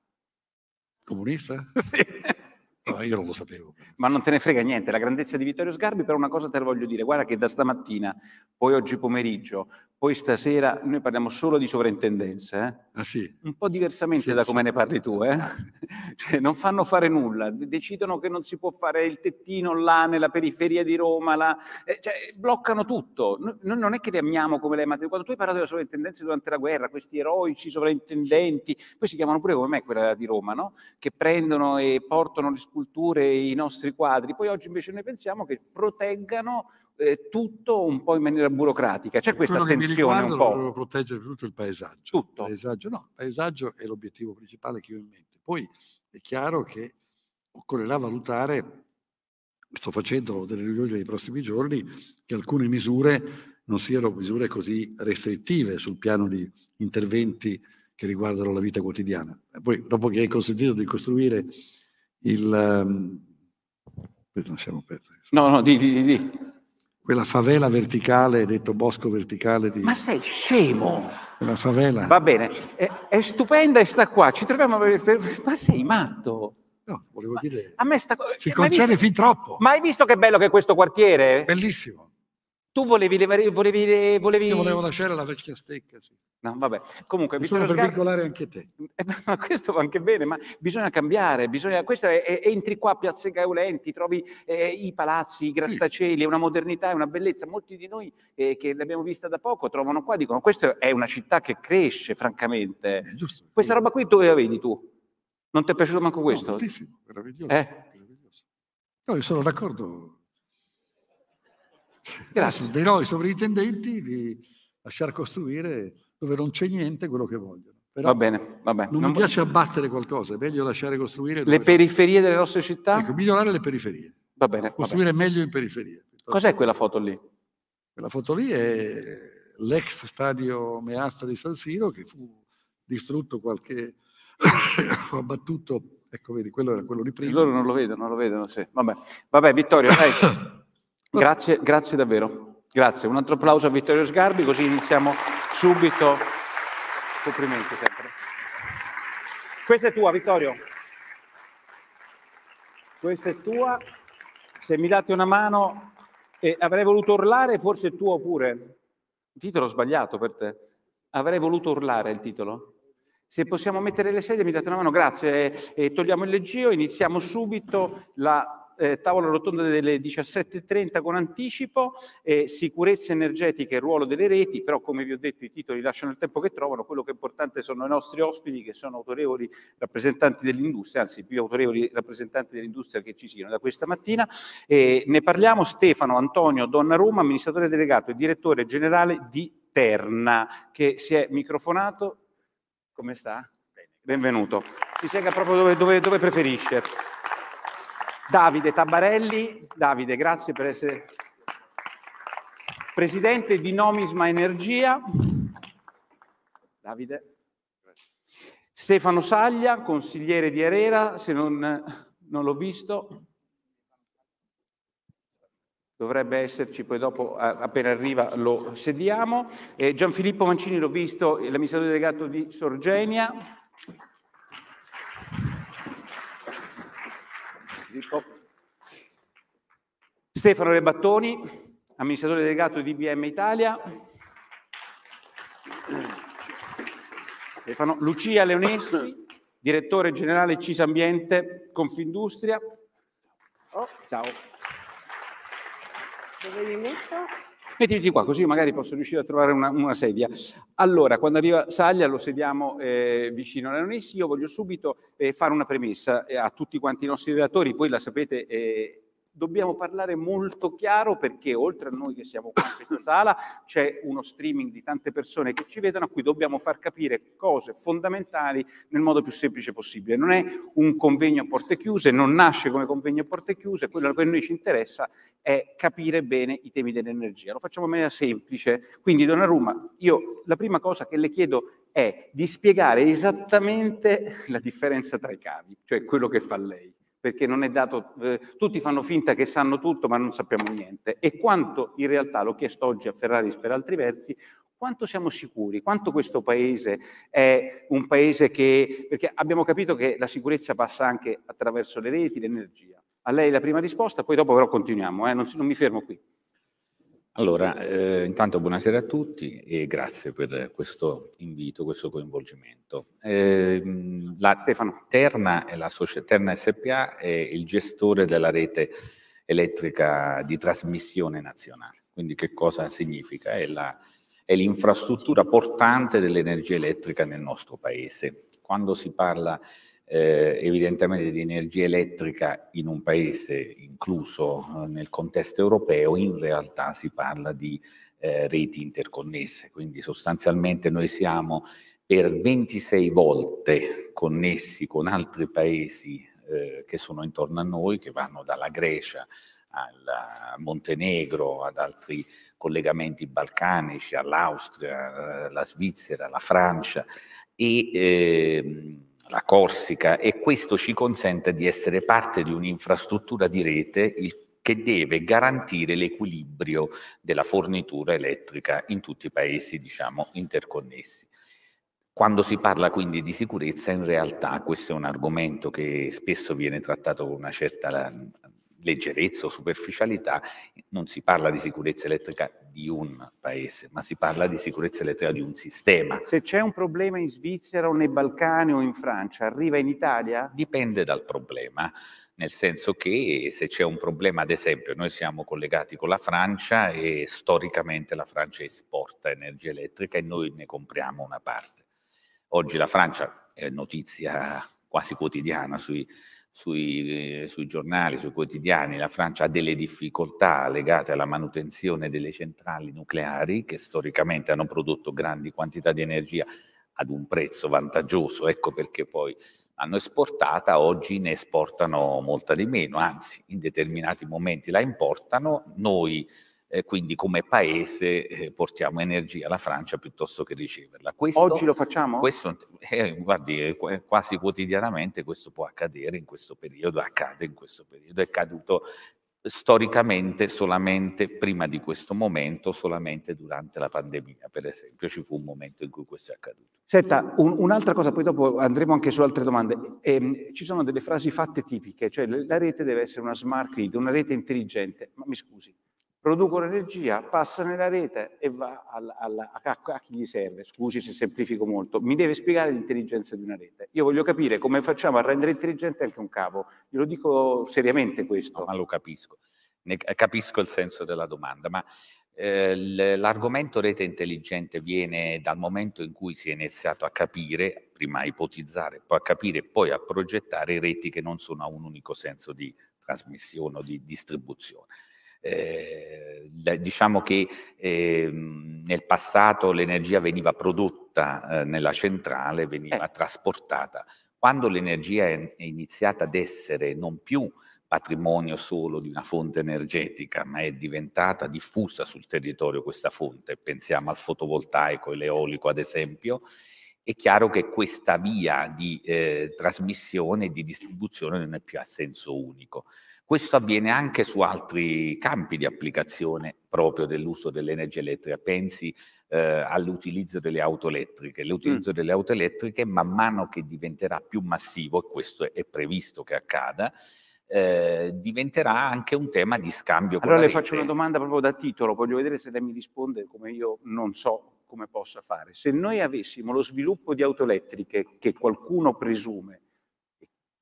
Comunista? Sì. No, io non lo sapevo. Ma non te ne frega niente, la grandezza di Vittorio Sgarbi, però una cosa te la voglio dire, guarda che da stamattina, poi oggi pomeriggio, poi stasera, noi parliamo solo di sovrintendenze, eh? ah, sì. un po' diversamente sì, da come ne parli tu, eh? cioè, non fanno fare nulla, decidono che non si può fare il tettino là nella periferia di Roma, là, eh, cioè, bloccano tutto, noi non è che li amiamo come le amate, quando tu hai parlato delle sovrintendenze durante la guerra, questi eroici sovrintendenti, poi si chiamano pure come me quella di Roma, no? che prendono e portano le scuole sculture, i nostri quadri. Poi oggi invece noi pensiamo che proteggano eh, tutto un po' in maniera burocratica. C'è questa tensione un po'. Volevo proteggere tutto il paesaggio. Tutto. Il paesaggio, no, il paesaggio è l'obiettivo principale che io ho in mente. Poi è chiaro che occorrerà valutare, sto facendo delle riunioni nei prossimi giorni, che alcune misure non siano misure così restrittive sul piano di interventi che riguardano la vita quotidiana. Poi, dopo che hai consentito di costruire il... Ehm, lasciamo perdere. No, no, di, di, di. Quella favela verticale, detto bosco verticale di... Ma sei scemo! Quella favela... Va bene, è, è stupenda e sta qua, ci troviamo... Ma sei matto! No, volevo ma, dire... A me sta... Si eh, concerne fin troppo! Ma hai visto che bello che è questo quartiere? Bellissimo! Tu volevi... volevi, volevi... Io volevo lasciare la vecchia stecca, sì. No, vabbè. Comunque, Vittorio Sono per Sgarbi... anche te. ma questo va anche bene, ma bisogna cambiare. Bisogna... è, è, entri qua a Piazza Gaulenti, trovi eh, i palazzi, i grattacieli, è sì. una modernità, è una bellezza. Molti di noi eh, che l'abbiamo vista da poco trovano qua, dicono questa è una città che cresce, francamente. Eh, giusto, Questa roba qui dove la vedi tu? Non ti è piaciuto manco questo? No, moltissimo, meraviglioso. Eh? No, io sono d'accordo. Grazie. Adesso dirò ai sovrintendenti di lasciar costruire dove non c'è niente quello che vogliono. Però va bene, va bene. Non, non mi piace voglio... abbattere qualcosa, è meglio lasciare costruire... Le periferie delle nostre città? Ecco, migliorare le periferie. Va bene. Costruire va bene. meglio in periferia. Cos'è quella foto lì? Quella foto lì è l'ex stadio Meazza di San Siro che fu distrutto qualche... fu abbattuto ecco vedi, quello era quello di prima. Loro non lo vedono, non lo vedono, sì. Vabbè, Vabbè Vittorio, grazie, grazie davvero. Grazie, un altro applauso a Vittorio Sgarbi, così iniziamo subito. Complimenti sempre. Questa è tua, Vittorio. Questa è tua. Se mi date una mano, eh, avrei voluto urlare, forse è tuo pure. titolo sbagliato per te. Avrei voluto urlare il titolo. Se possiamo mettere le sedie, mi date una mano, grazie. E togliamo il leggio, iniziamo subito la eh, tavola rotonda delle 17.30 con anticipo, eh, sicurezza energetica e ruolo delle reti, però come vi ho detto i titoli lasciano il tempo che trovano, quello che è importante sono i nostri ospiti che sono autorevoli rappresentanti dell'industria, anzi più autorevoli rappresentanti dell'industria che ci siano da questa mattina. Eh, ne parliamo Stefano Antonio Donnarumma, amministratore delegato e direttore generale di Terna, che si è microfonato. Come sta? Benvenuto. Si segue proprio dove, dove, dove preferisce. Davide Tabarelli. Davide, grazie per essere presidente di Nomisma Energia. Davide. Stefano Saglia, consigliere di Herera, se non, non l'ho visto. Dovrebbe esserci, poi dopo appena arriva lo sediamo. Eh, Gianfilippo Mancini l'ho visto, l'amministratore delegato di Sorgenia. Stefano Rebattoni, amministratore delegato di IBM Italia. Stefano. Lucia Leonessi, direttore generale CIS Ambiente Confindustria. Oh. Ciao. Dove mi metto? mettiti qua, così magari posso riuscire a trovare una, una sedia. Allora, quando arriva Saglia lo sediamo eh, vicino a Leonissi, io voglio subito eh, fare una premessa eh, a tutti quanti i nostri relatori, poi la sapete eh, dobbiamo parlare molto chiaro perché oltre a noi che siamo qui in questa sala c'è uno streaming di tante persone che ci vedono a cui dobbiamo far capire cose fondamentali nel modo più semplice possibile. Non è un convegno a porte chiuse, non nasce come convegno a porte chiuse, quello che a noi ci interessa è capire bene i temi dell'energia. Lo facciamo in maniera semplice. Quindi Donnarumma, io la prima cosa che le chiedo è di spiegare esattamente la differenza tra i cavi, cioè quello che fa lei perché non è dato, eh, tutti fanno finta che sanno tutto ma non sappiamo niente. E quanto in realtà, l'ho chiesto oggi a Ferraris per altri versi, quanto siamo sicuri, quanto questo paese è un paese che, perché abbiamo capito che la sicurezza passa anche attraverso le reti, l'energia. A lei la prima risposta, poi dopo però continuiamo, eh, non, non mi fermo qui. Allora, eh, intanto buonasera a tutti e grazie per questo invito, questo coinvolgimento. Eh, la Stefano Terna, è la società Terna SPA è il gestore della rete elettrica di trasmissione nazionale. Quindi che cosa significa? È, la, è l'infrastruttura portante dell'energia elettrica nel nostro paese. Quando si parla eh, evidentemente di energia elettrica in un paese incluso eh, nel contesto europeo, in realtà si parla di eh, reti interconnesse, quindi sostanzialmente noi siamo per 26 volte connessi con altri paesi eh, che sono intorno a noi, che vanno dalla Grecia al Montenegro, ad altri collegamenti balcanici, all'Austria, alla eh, Svizzera, alla Francia e ehm, la Corsica e questo ci consente di essere parte di un'infrastruttura di rete il, che deve garantire l'equilibrio della fornitura elettrica in tutti i paesi diciamo, interconnessi. Quando si parla quindi di sicurezza, in realtà questo è un argomento che spesso viene trattato con una certa leggerezza o superficialità, non si parla di sicurezza elettrica di un paese, ma si parla di sicurezza elettrica di un sistema. Se c'è un problema in Svizzera o nei Balcani o in Francia, arriva in Italia? Dipende dal problema nel senso che se c'è un problema, ad esempio, noi siamo collegati con la Francia e storicamente la Francia esporta energia elettrica e noi ne compriamo una parte. Oggi la Francia è notizia quasi quotidiana sui sui, eh, sui, giornali, sui quotidiani, la Francia ha delle difficoltà legate alla manutenzione delle centrali nucleari che storicamente hanno prodotto grandi quantità di energia ad un prezzo vantaggioso, ecco perché poi l'hanno esportata, oggi ne esportano molta di meno, anzi in determinati momenti la importano, noi eh, quindi come paese eh, portiamo energia alla Francia piuttosto che riceverla. Questo, Oggi lo facciamo? Questo, eh, guardi, eh, quasi quotidianamente questo può accadere in questo periodo, accade in questo periodo, è accaduto storicamente solamente prima di questo momento, solamente durante la pandemia, per esempio, ci fu un momento in cui questo è accaduto. Senta, un, un'altra cosa, poi dopo andremo anche su altre domande. Eh, ci sono delle frasi fatte tipiche, cioè la rete deve essere una smart grid, una rete intelligente, ma mi scusi, producono energia, passa nella rete e va alla, alla, a, a, chi gli serve. Scusi se semplifico molto. Mi deve spiegare l'intelligenza di una rete. Io voglio capire come facciamo a rendere intelligente anche un cavo. Glielo dico seriamente questo. No, ma lo capisco. Ne capisco il senso della domanda, ma eh, l'argomento rete intelligente viene dal momento in cui si è iniziato a capire, prima a ipotizzare, poi a capire, e poi a progettare reti che non sono a un unico senso di trasmissione o di distribuzione eh, diciamo che eh, nel passato l'energia veniva prodotta eh, nella centrale, veniva certo. trasportata. Quando l'energia è, è iniziata ad essere non più patrimonio solo di una fonte energetica, ma è diventata diffusa sul territorio questa fonte, pensiamo al fotovoltaico e l'eolico ad esempio, è chiaro che questa via di eh, trasmissione e di distribuzione non è più a senso unico. Questo avviene anche su altri campi di applicazione proprio dell'uso dell'energia elettrica. Pensi eh, all'utilizzo delle auto elettriche. L'utilizzo mm. delle auto elettriche, man mano che diventerà più massivo, e questo è previsto che accada, eh, diventerà anche un tema di scambio. Allora le faccio una domanda proprio da titolo, voglio vedere se lei mi risponde come io non so come possa fare. Se noi avessimo lo sviluppo di auto elettriche che qualcuno presume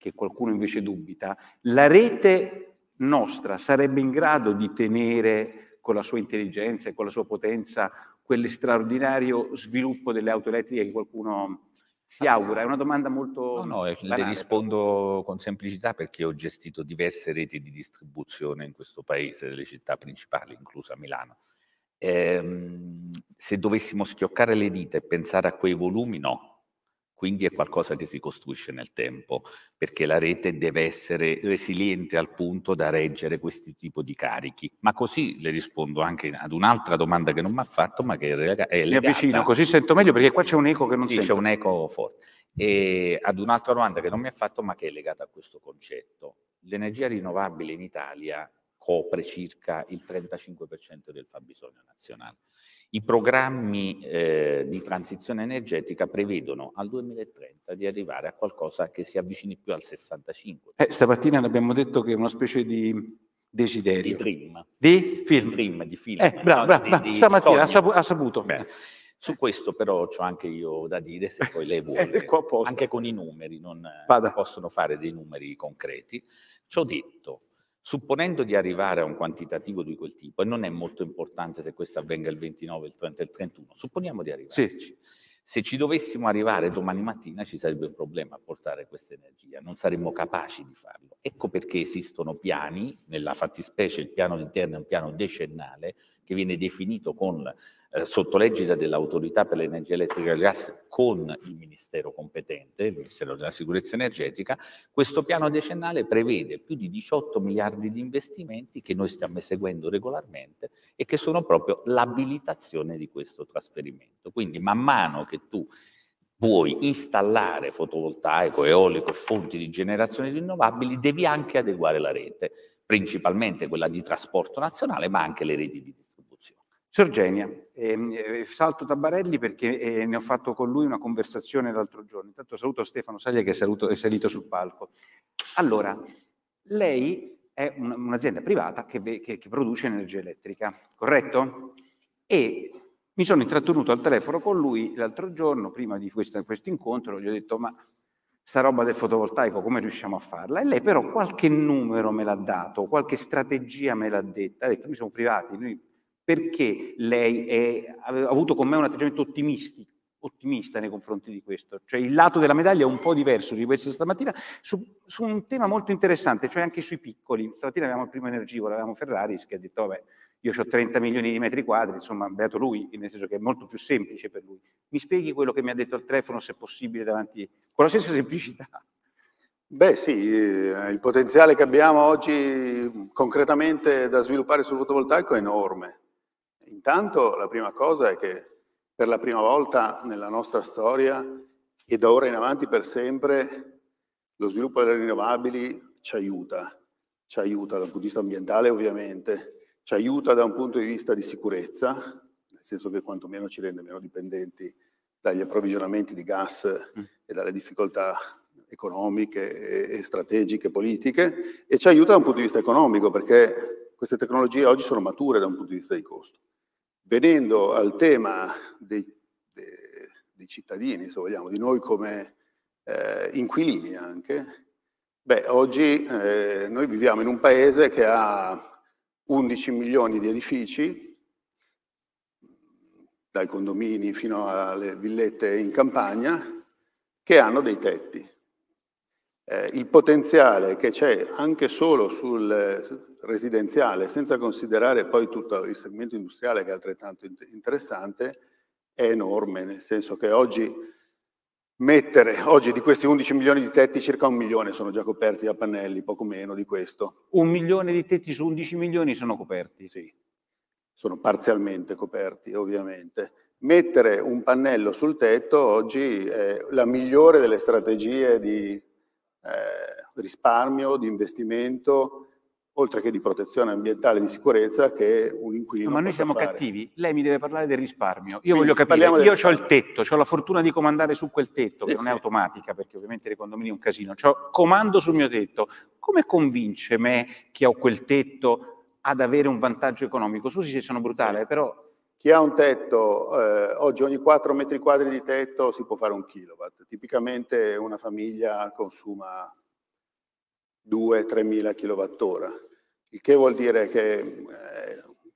che qualcuno invece dubita, la rete nostra sarebbe in grado di tenere con la sua intelligenza e con la sua potenza quell'straordinario sviluppo delle auto elettriche che qualcuno si ah. augura? È una domanda molto. No, no, eh, banale, le rispondo con semplicità perché ho gestito diverse reti di distribuzione in questo paese, nelle città principali, inclusa Milano. Eh, se dovessimo schioccare le dita e pensare a quei volumi, no, quindi è qualcosa che si costruisce nel tempo, perché la rete deve essere resiliente al punto da reggere questi tipi di carichi. Ma così le rispondo anche ad un'altra domanda che non mi ha fatto, ma che è legata... Mi avvicino, così sento meglio, perché qua c'è un eco che non sì, sento. c'è un eco forte. E ad un'altra domanda che non mi ha fatto, ma che è legata a questo concetto. L'energia rinnovabile in Italia copre circa il 35% del fabbisogno nazionale. I programmi eh, di transizione energetica prevedono al 2030 di arrivare a qualcosa che si avvicini più al 65. Eh, stamattina abbiamo detto che è una specie di desiderio. Di dream. Di film. Dream, di film. Eh, bravo, no? bravo, di, bravo. Di, stamattina di ha, saputo. Beh, su questo però ho anche io da dire, se poi lei vuole, ecco, anche con i numeri, non Vada. possono fare dei numeri concreti. Ci ho detto Supponendo di arrivare a un quantitativo di quel tipo, e non è molto importante se questo avvenga il 29, il 30, il 31, supponiamo di arrivarci. Sì. Se ci dovessimo arrivare domani mattina ci sarebbe un problema a portare questa energia, non saremmo capaci di farlo. Ecco perché esistono piani, nella fattispecie il piano interno è un piano decennale, che viene definito con eh, sotto legge dell'autorità per l'energia elettrica e il gas con il ministero competente, il ministero della sicurezza energetica, questo piano decennale prevede più di 18 miliardi di investimenti che noi stiamo eseguendo regolarmente e che sono proprio l'abilitazione di questo trasferimento. Quindi man mano che tu puoi installare fotovoltaico, eolico e fonti di generazione rinnovabili, devi anche adeguare la rete, principalmente quella di trasporto nazionale, ma anche le reti di distribuzione Sorgenia, ehm, eh, salto Tabarelli perché eh, ne ho fatto con lui una conversazione l'altro giorno. Intanto saluto Stefano Saglia che è, saluto, è salito sul palco. Allora, lei è un, un'azienda privata che, che, che, produce energia elettrica, corretto? E mi sono intrattenuto al telefono con lui l'altro giorno, prima di questo, questo incontro, gli ho detto ma sta roba del fotovoltaico, come riusciamo a farla? E lei però qualche numero me l'ha dato, qualche strategia me l'ha detta, ha detto noi siamo privati, noi perché lei è, ha avuto con me un atteggiamento ottimistico? ottimista nei confronti di questo, cioè il lato della medaglia è un po' diverso di questo stamattina su, su un tema molto interessante, cioè anche sui piccoli. Stamattina avevamo il primo energivoro, avevamo Ferraris che ha detto vabbè, io ho 30 milioni di metri quadri, insomma, beato lui, nel senso che è molto più semplice per lui. Mi spieghi quello che mi ha detto al telefono se possibile davanti con la stessa semplicità. Beh sì, eh, il potenziale che abbiamo oggi concretamente da sviluppare sul fotovoltaico è enorme Intanto la prima cosa è che per la prima volta nella nostra storia e da ora in avanti per sempre lo sviluppo delle rinnovabili ci aiuta, ci aiuta dal punto di vista ambientale ovviamente, ci aiuta da un punto di vista di sicurezza, nel senso che quantomeno ci rende meno dipendenti dagli approvvigionamenti di gas mm. e dalle difficoltà economiche e strategiche, politiche, e ci aiuta da un punto di vista economico, perché queste tecnologie oggi sono mature da un punto di vista di costo. Venendo al tema dei, dei, dei cittadini, se vogliamo, di noi come eh, inquilini anche, beh, oggi eh, noi viviamo in un paese che ha 11 milioni di edifici, dai condomini fino alle villette in campagna, che hanno dei tetti eh, il potenziale che c'è anche solo sul eh, residenziale, senza considerare poi tutto il segmento industriale che è altrettanto interessante, è enorme, nel senso che oggi mettere, oggi di questi 11 milioni di tetti circa un milione sono già coperti da pannelli, poco meno di questo. Un milione di tetti su 11 milioni sono coperti? Sì, sono parzialmente coperti ovviamente mettere un pannello sul tetto oggi è la migliore delle strategie di eh, risparmio, di investimento, oltre che di protezione ambientale e di sicurezza che un inquilino no, Ma noi siamo fare. cattivi, lei mi deve parlare del risparmio. Io Quindi voglio capire, io ho il tetto, ho la fortuna di comandare su quel tetto, sì, che non è automatica perché ovviamente le condomini è un casino, ho comando sul mio tetto. Come convince me che ho quel tetto ad avere un vantaggio economico? Scusi se sono brutale, sì. però chi ha un tetto, eh, oggi ogni 4 metri quadri di tetto si può fare un kilowatt. Tipicamente una famiglia consuma 2-3 mila kilowattora, il che vuol dire che eh,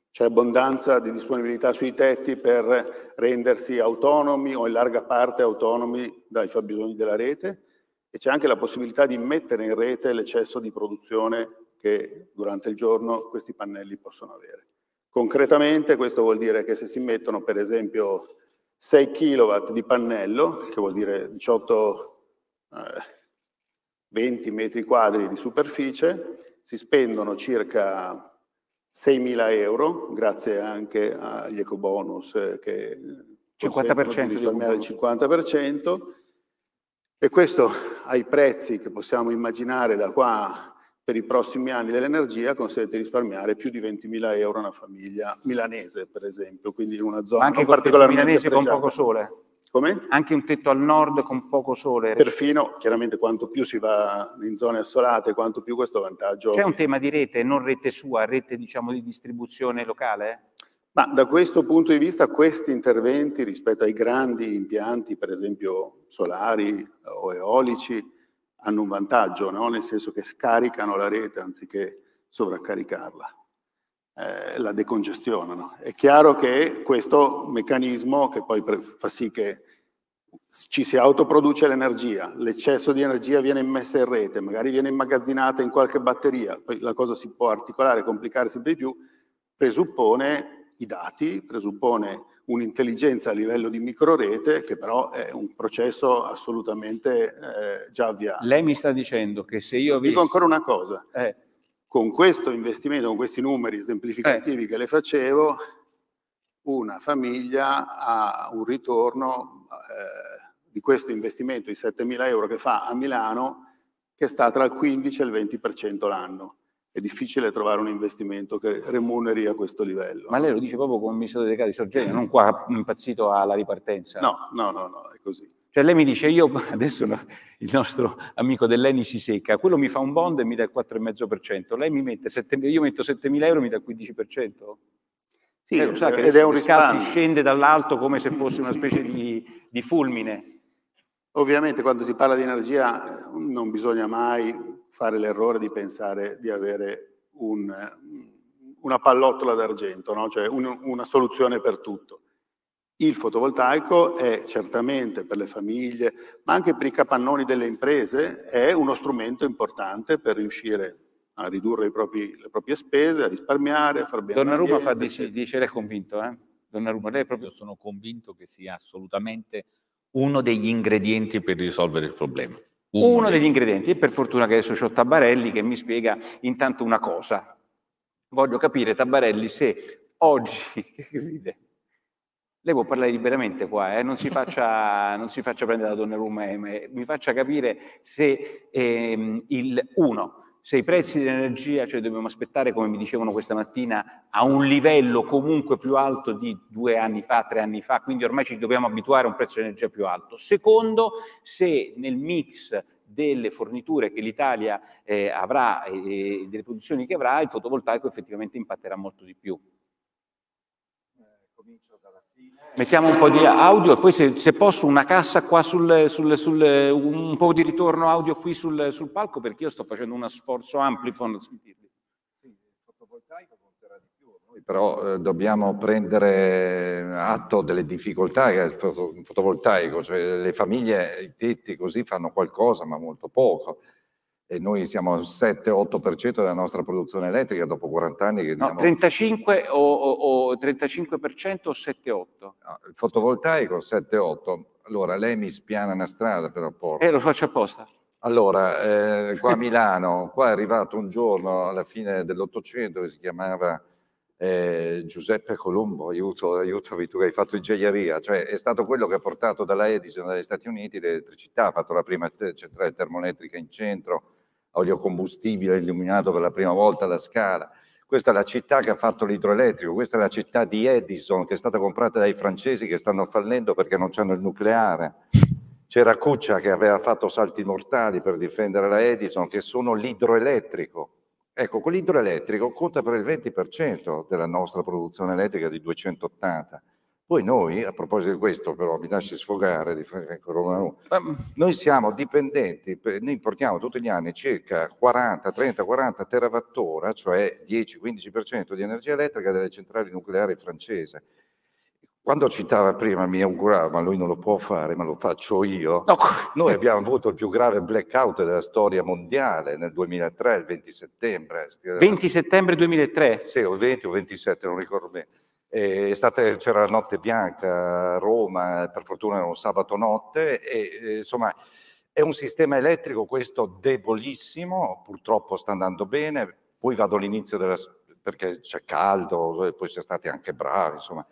c'è abbondanza di disponibilità sui tetti per rendersi autonomi o in larga parte autonomi dai fabbisogni della rete e c'è anche la possibilità di mettere in rete l'eccesso di produzione che durante il giorno questi pannelli possono avere. Concretamente questo vuol dire che se si mettono per esempio 6 kW di pannello, che vuol dire 18, eh, 20 metri quadri di superficie, si spendono circa 6.000 euro, grazie anche agli ecobonus eh, che 50% di risparmiare il 50%, e questo ai prezzi che possiamo immaginare da qua per i prossimi anni dell'energia consente di risparmiare più di 20.000 euro a una famiglia milanese, per esempio, quindi in una zona anche non particolarmente milanese pregiata. con poco sole. Come? Anche un tetto al nord con poco sole. Perfino, chiaramente, quanto più si va in zone assolate, quanto più questo vantaggio. C'è un tema di rete, non rete sua, rete diciamo di distribuzione locale? Ma da questo punto di vista questi interventi rispetto ai grandi impianti, per esempio solari o eolici, hanno un vantaggio, no? nel senso che scaricano la rete anziché sovraccaricarla, eh, la decongestionano. È chiaro che questo meccanismo che poi fa sì che ci si autoproduce l'energia, l'eccesso di energia viene immessa in rete, magari viene immagazzinata in qualche batteria, poi la cosa si può articolare, complicare sempre di più, presuppone i dati, presuppone un'intelligenza a livello di microrete che però è un processo assolutamente eh, già avviato. Lei mi sta dicendo che se io... Avessi... Dico ancora una cosa, eh. con questo investimento, con questi numeri esemplificativi eh. che le facevo, una famiglia ha un ritorno eh, di questo investimento di 7.000 euro che fa a Milano che sta tra il 15 e il 20% l'anno è difficile trovare un investimento che remuneri a questo livello. Ma lei lo dice proprio come un ministro delegato di Sorgenia, non qua impazzito alla ripartenza. No, no, no, no, è così. Cioè lei mi dice, io adesso il nostro amico dell'Eni si secca, quello mi fa un bond e mi dà il 4,5%, lei mi mette, 7, io metto 7.000 euro e mi dà il 15%? Sì, eh, lo sa eh, che ed è un risparmio. si scende dall'alto come se fosse una specie di, di fulmine. Ovviamente quando si parla di energia eh, non bisogna mai fare l'errore di pensare di avere un, una pallottola d'argento, no? cioè un, una soluzione per tutto. Il fotovoltaico è certamente per le famiglie, ma anche per i capannoni delle imprese, è uno strumento importante per riuscire a ridurre propri, le proprie spese, a risparmiare, a far bene. Donnarumma fa dice, dice, lei è convinto, eh? Donna Donnarumma, lei proprio sono convinto che sia assolutamente uno degli ingredienti per risolvere il problema uno degli ingredienti. E per fortuna che adesso ho Tabarelli che mi spiega intanto una cosa. Voglio capire, Tabarelli, se oggi, che ride, lei può parlare liberamente qua, eh? non, si faccia, non, si faccia, prendere la donna Ruma, mi faccia capire se ehm, il 1 se i prezzi dell'energia, cioè dobbiamo aspettare, come mi dicevano questa mattina, a un livello comunque più alto di due anni fa, tre anni fa, quindi ormai ci dobbiamo abituare a un prezzo di energia più alto. Secondo, se nel mix delle forniture che l'Italia eh, avrà e eh, delle produzioni che avrà, il fotovoltaico effettivamente impatterà molto di più. Mettiamo un po' di audio e poi se, se posso una cassa qua sul, sul, sul, un po' di ritorno audio qui sul, sul palco perché io sto facendo uno sforzo amplifon. Sì, fotovoltaico conterà di più, noi però eh, dobbiamo prendere atto delle difficoltà che ha il fotovoltaico, cioè le famiglie, i tetti così fanno qualcosa ma molto poco e noi siamo al 7-8% della nostra produzione elettrica dopo 40 anni. Che no, 35 o, o, o 35% o 7-8? Ah, il fotovoltaico 7-8. Allora, lei mi spiana una strada per rapporto. Eh, lo faccio apposta. Allora, eh, qua a Milano, qua è arrivato un giorno alla fine dell'Ottocento che si chiamava eh, Giuseppe Colombo, aiuto, aiutami tu che hai fatto ingegneria, cioè è stato quello che ha portato dalla Edison dagli Stati Uniti l'elettricità, ha fatto la prima centrale termoelettrica in centro, olio combustibile illuminato per la prima volta da Scala. Questa è la città che ha fatto l'idroelettrico, questa è la città di Edison che è stata comprata dai francesi che stanno fallendo perché non hanno il nucleare. C'era Cuccia che aveva fatto salti mortali per difendere la Edison, che sono l'idroelettrico. Ecco, quell'idroelettrico conta per il 20% della nostra produzione elettrica di 280 poi noi, a proposito di questo, però mi lasci sfogare di Romano, mm. noi siamo dipendenti, noi importiamo tutti gli anni circa 40, 30, 40 terawattora, cioè 10-15% di energia elettrica delle centrali nucleari francesi. Quando citava prima, mi augurava, ma lui non lo può fare, ma lo faccio io. No. Noi abbiamo avuto il più grave blackout della storia mondiale nel 2003, il 20 settembre. 20 settembre 2003? Sì, o 20 o 27, non ricordo bene Stata, c'era la notte bianca a Roma, per fortuna era un sabato notte, e, insomma è un sistema elettrico questo debolissimo, purtroppo sta andando bene, poi vado all'inizio della, perché c'è caldo, poi siamo stati anche bravi, insomma.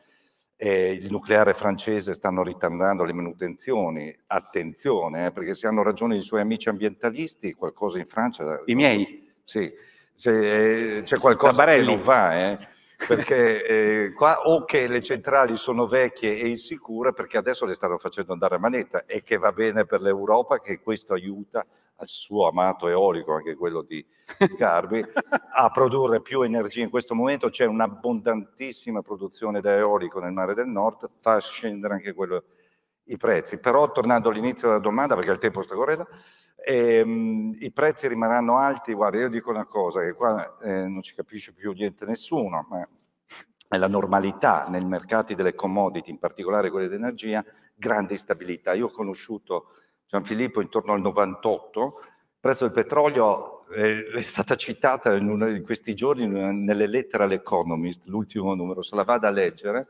E il nucleare francese stanno ritardando le manutenzioni, attenzione, eh, perché se hanno ragione i suoi amici ambientalisti, qualcosa in Francia... I miei? Sì, se, eh, c'è qualcosa Tabarelli. che non va. Eh perché eh, qua o che le centrali sono vecchie e insicure perché adesso le stanno facendo andare a manetta e che va bene per l'Europa che questo aiuta al suo amato eolico, anche quello di Sgarbi, a produrre più energia. In questo momento c'è un'abbondantissima produzione da eolico nel mare del nord, fa scendere anche quello i prezzi. Però tornando all'inizio della domanda, perché il tempo sta correndo, ehm, i prezzi rimarranno alti. Guarda, io dico una cosa, che qua eh, non ci capisce più niente nessuno, ma è la normalità nei mercati delle commodity, in particolare quelle d'energia, grande instabilità. Io ho conosciuto Gianfilippo intorno al 98, il prezzo del petrolio eh, è stata citata in, una, in questi giorni nelle lettere all'Economist, l'ultimo numero, se la vado a leggere,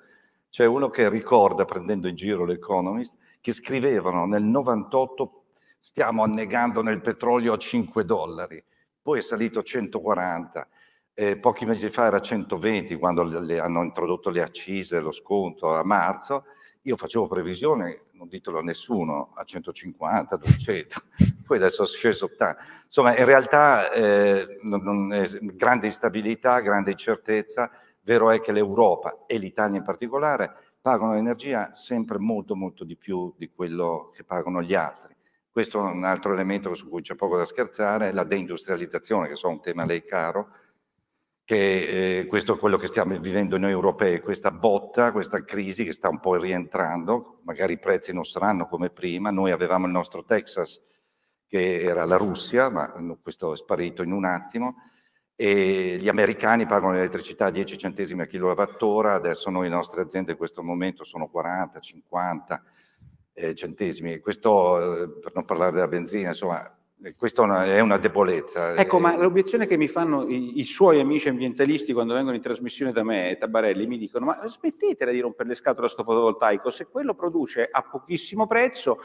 c'è uno che ricorda, prendendo in giro l'Economist, che scrivevano nel 98 stiamo annegando nel petrolio a 5 dollari, poi è salito a 140, eh, pochi mesi fa era a 120 quando le, le hanno introdotto le accise, lo sconto a marzo, io facevo previsione, non ditelo a nessuno, a 150, 200, poi adesso è sceso 80. Insomma, in realtà eh, non, non grande instabilità, grande incertezza, Vero è che l'Europa e l'Italia in particolare pagano l'energia sempre molto molto di più di quello che pagano gli altri. Questo è un altro elemento su cui c'è poco da scherzare, la deindustrializzazione, che so un tema a lei caro, che eh, questo è quello che stiamo vivendo noi europei, questa botta, questa crisi che sta un po' rientrando, magari i prezzi non saranno come prima, noi avevamo il nostro Texas che era la Russia, ma questo è sparito in un attimo, e gli americani pagano l'elettricità a 10 centesimi a kilowattora, adesso noi, le nostre aziende in questo momento sono 40, 50 eh, centesimi, questo eh, per non parlare della benzina, insomma eh, questa è una, debolezza. Ecco, eh. ma l'obiezione che mi fanno i, i, suoi amici ambientalisti quando vengono in trasmissione da me, Tabarelli, mi dicono ma smettetela di rompere le scatole a sto fotovoltaico, se quello produce a pochissimo prezzo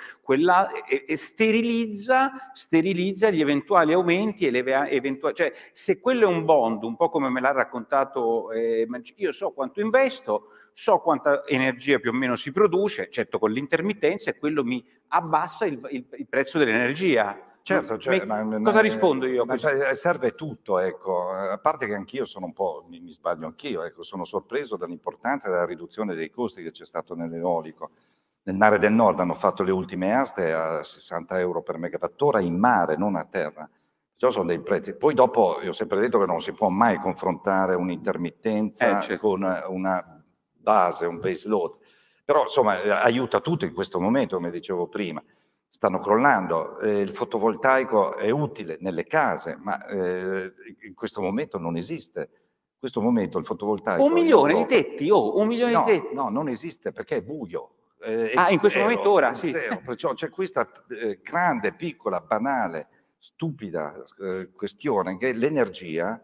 e, e sterilizza, sterilizza, gli eventuali aumenti e le eventuali... Cioè, se quello è un bond, un po' come me l'ha raccontato, eh, io so quanto investo, so quanta energia più o meno si produce, certo con l'intermittenza, e quello mi abbassa il, il, il prezzo dell'energia Certo, cioè, cioè ma, cosa rispondo io? Eh, serve tutto, ecco. a parte che anch'io sono un po', mi, mi sbaglio anch'io, ecco, sono sorpreso dall'importanza della riduzione dei costi che c'è stato nell'eolico. Nel mare del nord hanno fatto le ultime aste a 60 euro per megawattora in mare, non a terra. Ciò sono dei prezzi. Poi dopo, io ho sempre detto che non si può mai confrontare un'intermittenza eh, certo. con una, una base, un base load. Però insomma eh, aiuta tutto in questo momento, come dicevo prima stanno crollando. Eh, il fotovoltaico è utile nelle case, ma eh, in questo momento non esiste. In questo momento il fotovoltaico... Un milione di tetti, oh, un milione no, di tetti. No, non esiste perché è buio. Eh, ah, in questo zero, momento ora, sì. Perciò c'è questa eh, grande, piccola, banale, stupida eh, questione che l'energia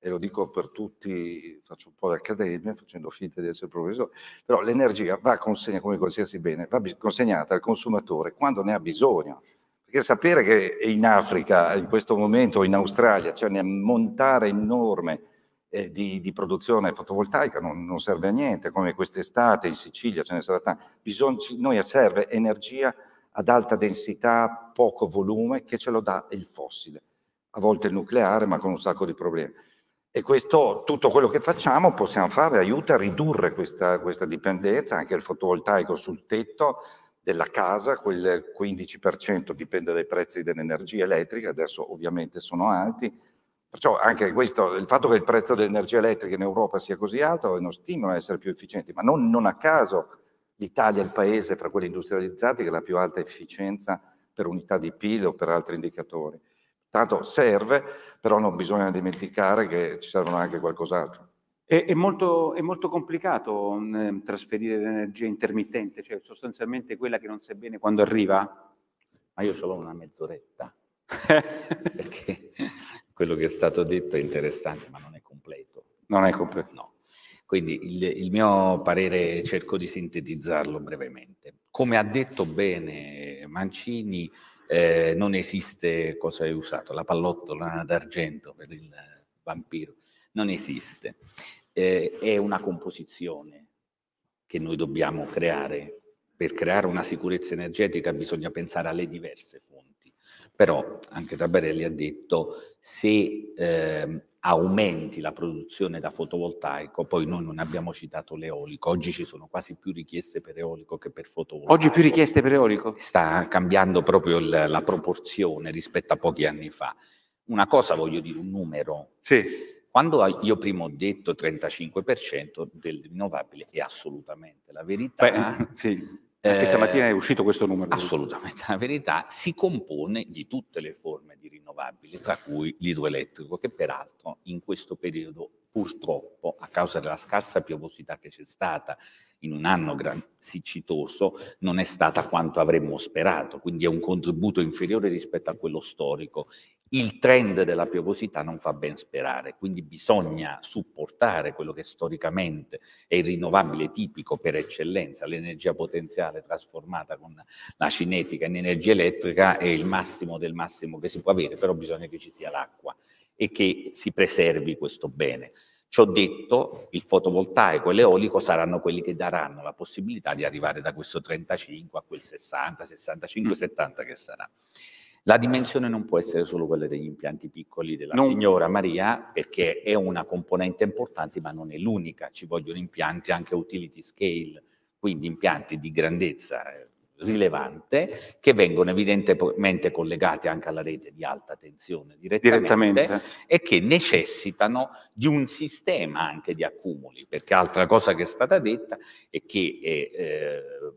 e lo dico per tutti, faccio un po' l'accademia facendo finta di essere professore, però l'energia va consegnata, come qualsiasi bene, va consegnata al consumatore quando ne ha bisogno. Perché sapere che in Africa, in questo momento, in Australia, c'è cioè un montare enorme eh, di, di, produzione fotovoltaica, non, non, serve a niente, come quest'estate in Sicilia ce ne sarà tanta. Bisogna, noi serve energia ad alta densità, poco volume, che ce lo dà il fossile, a volte il nucleare, ma con un sacco di problemi. E questo, tutto quello che facciamo possiamo fare aiuta a ridurre questa, questa dipendenza, anche il fotovoltaico sul tetto della casa, quel 15% dipende dai prezzi dell'energia elettrica, adesso ovviamente sono alti, perciò anche questo, il fatto che il prezzo dell'energia elettrica in Europa sia così alto è uno stimolo a essere più efficienti, ma non, non a caso l'Italia è il paese fra quelli industrializzati che ha la più alta efficienza per unità di PIL o per altri indicatori. Tanto serve, però non bisogna dimenticare che ci servono anche qualcos'altro. È, è, molto, è molto, complicato mh, mm, trasferire l'energia intermittente, cioè sostanzialmente quella che non sai bene quando arriva. Ma io solo una mezz'oretta, perché quello che è stato detto è interessante, ma non è completo. Non è completo. No. Quindi il, il, mio parere cerco di sintetizzarlo brevemente. Come ha detto bene Mancini, eh, non esiste, cosa hai usato? La pallottola d'argento per il vampiro, non esiste. Eh, è una composizione che noi dobbiamo creare. Per creare una sicurezza energetica bisogna pensare alle diverse fonti. Però anche Tabarelli ha detto se eh, aumenti la produzione da fotovoltaico, poi noi non abbiamo citato l'eolico, oggi ci sono quasi più richieste per eolico che per fotovoltaico. Oggi più richieste per eolico? Sta cambiando proprio il, la proporzione rispetto a pochi anni fa. Una cosa voglio dire, un numero. Sì. Quando io prima ho detto 35% del rinnovabile è assolutamente la verità. Beh, sì anche eh, stamattina è uscito questo numero. Assolutamente, la verità si compone di tutte le forme di rinnovabili, tra cui l'idroelettrico, che peraltro in questo periodo purtroppo, a causa della scarsa piovosità che c'è stata in un anno gran siccitoso, non è stata quanto avremmo sperato, quindi è un contributo inferiore rispetto a quello storico il trend della piovosità non fa ben sperare, quindi bisogna supportare quello che storicamente è il rinnovabile tipico per eccellenza, l'energia potenziale trasformata con la cinetica in energia elettrica è il massimo del massimo che si può avere, però bisogna che ci sia l'acqua e che si preservi questo bene. Ciò detto, il fotovoltaico e l'eolico saranno quelli che daranno la possibilità di arrivare da questo 35 a quel 60, 65, 70 che sarà. La dimensione non può essere solo quella degli impianti piccoli della non. signora Maria, perché è una componente importante, ma non è l'unica. Ci vogliono impianti anche utility scale, quindi impianti di grandezza eh, rilevante, che vengono evidentemente collegate anche alla rete di alta tensione direttamente, direttamente, e che necessitano di un sistema anche di accumuli, perché altra cosa che è stata detta è che eh,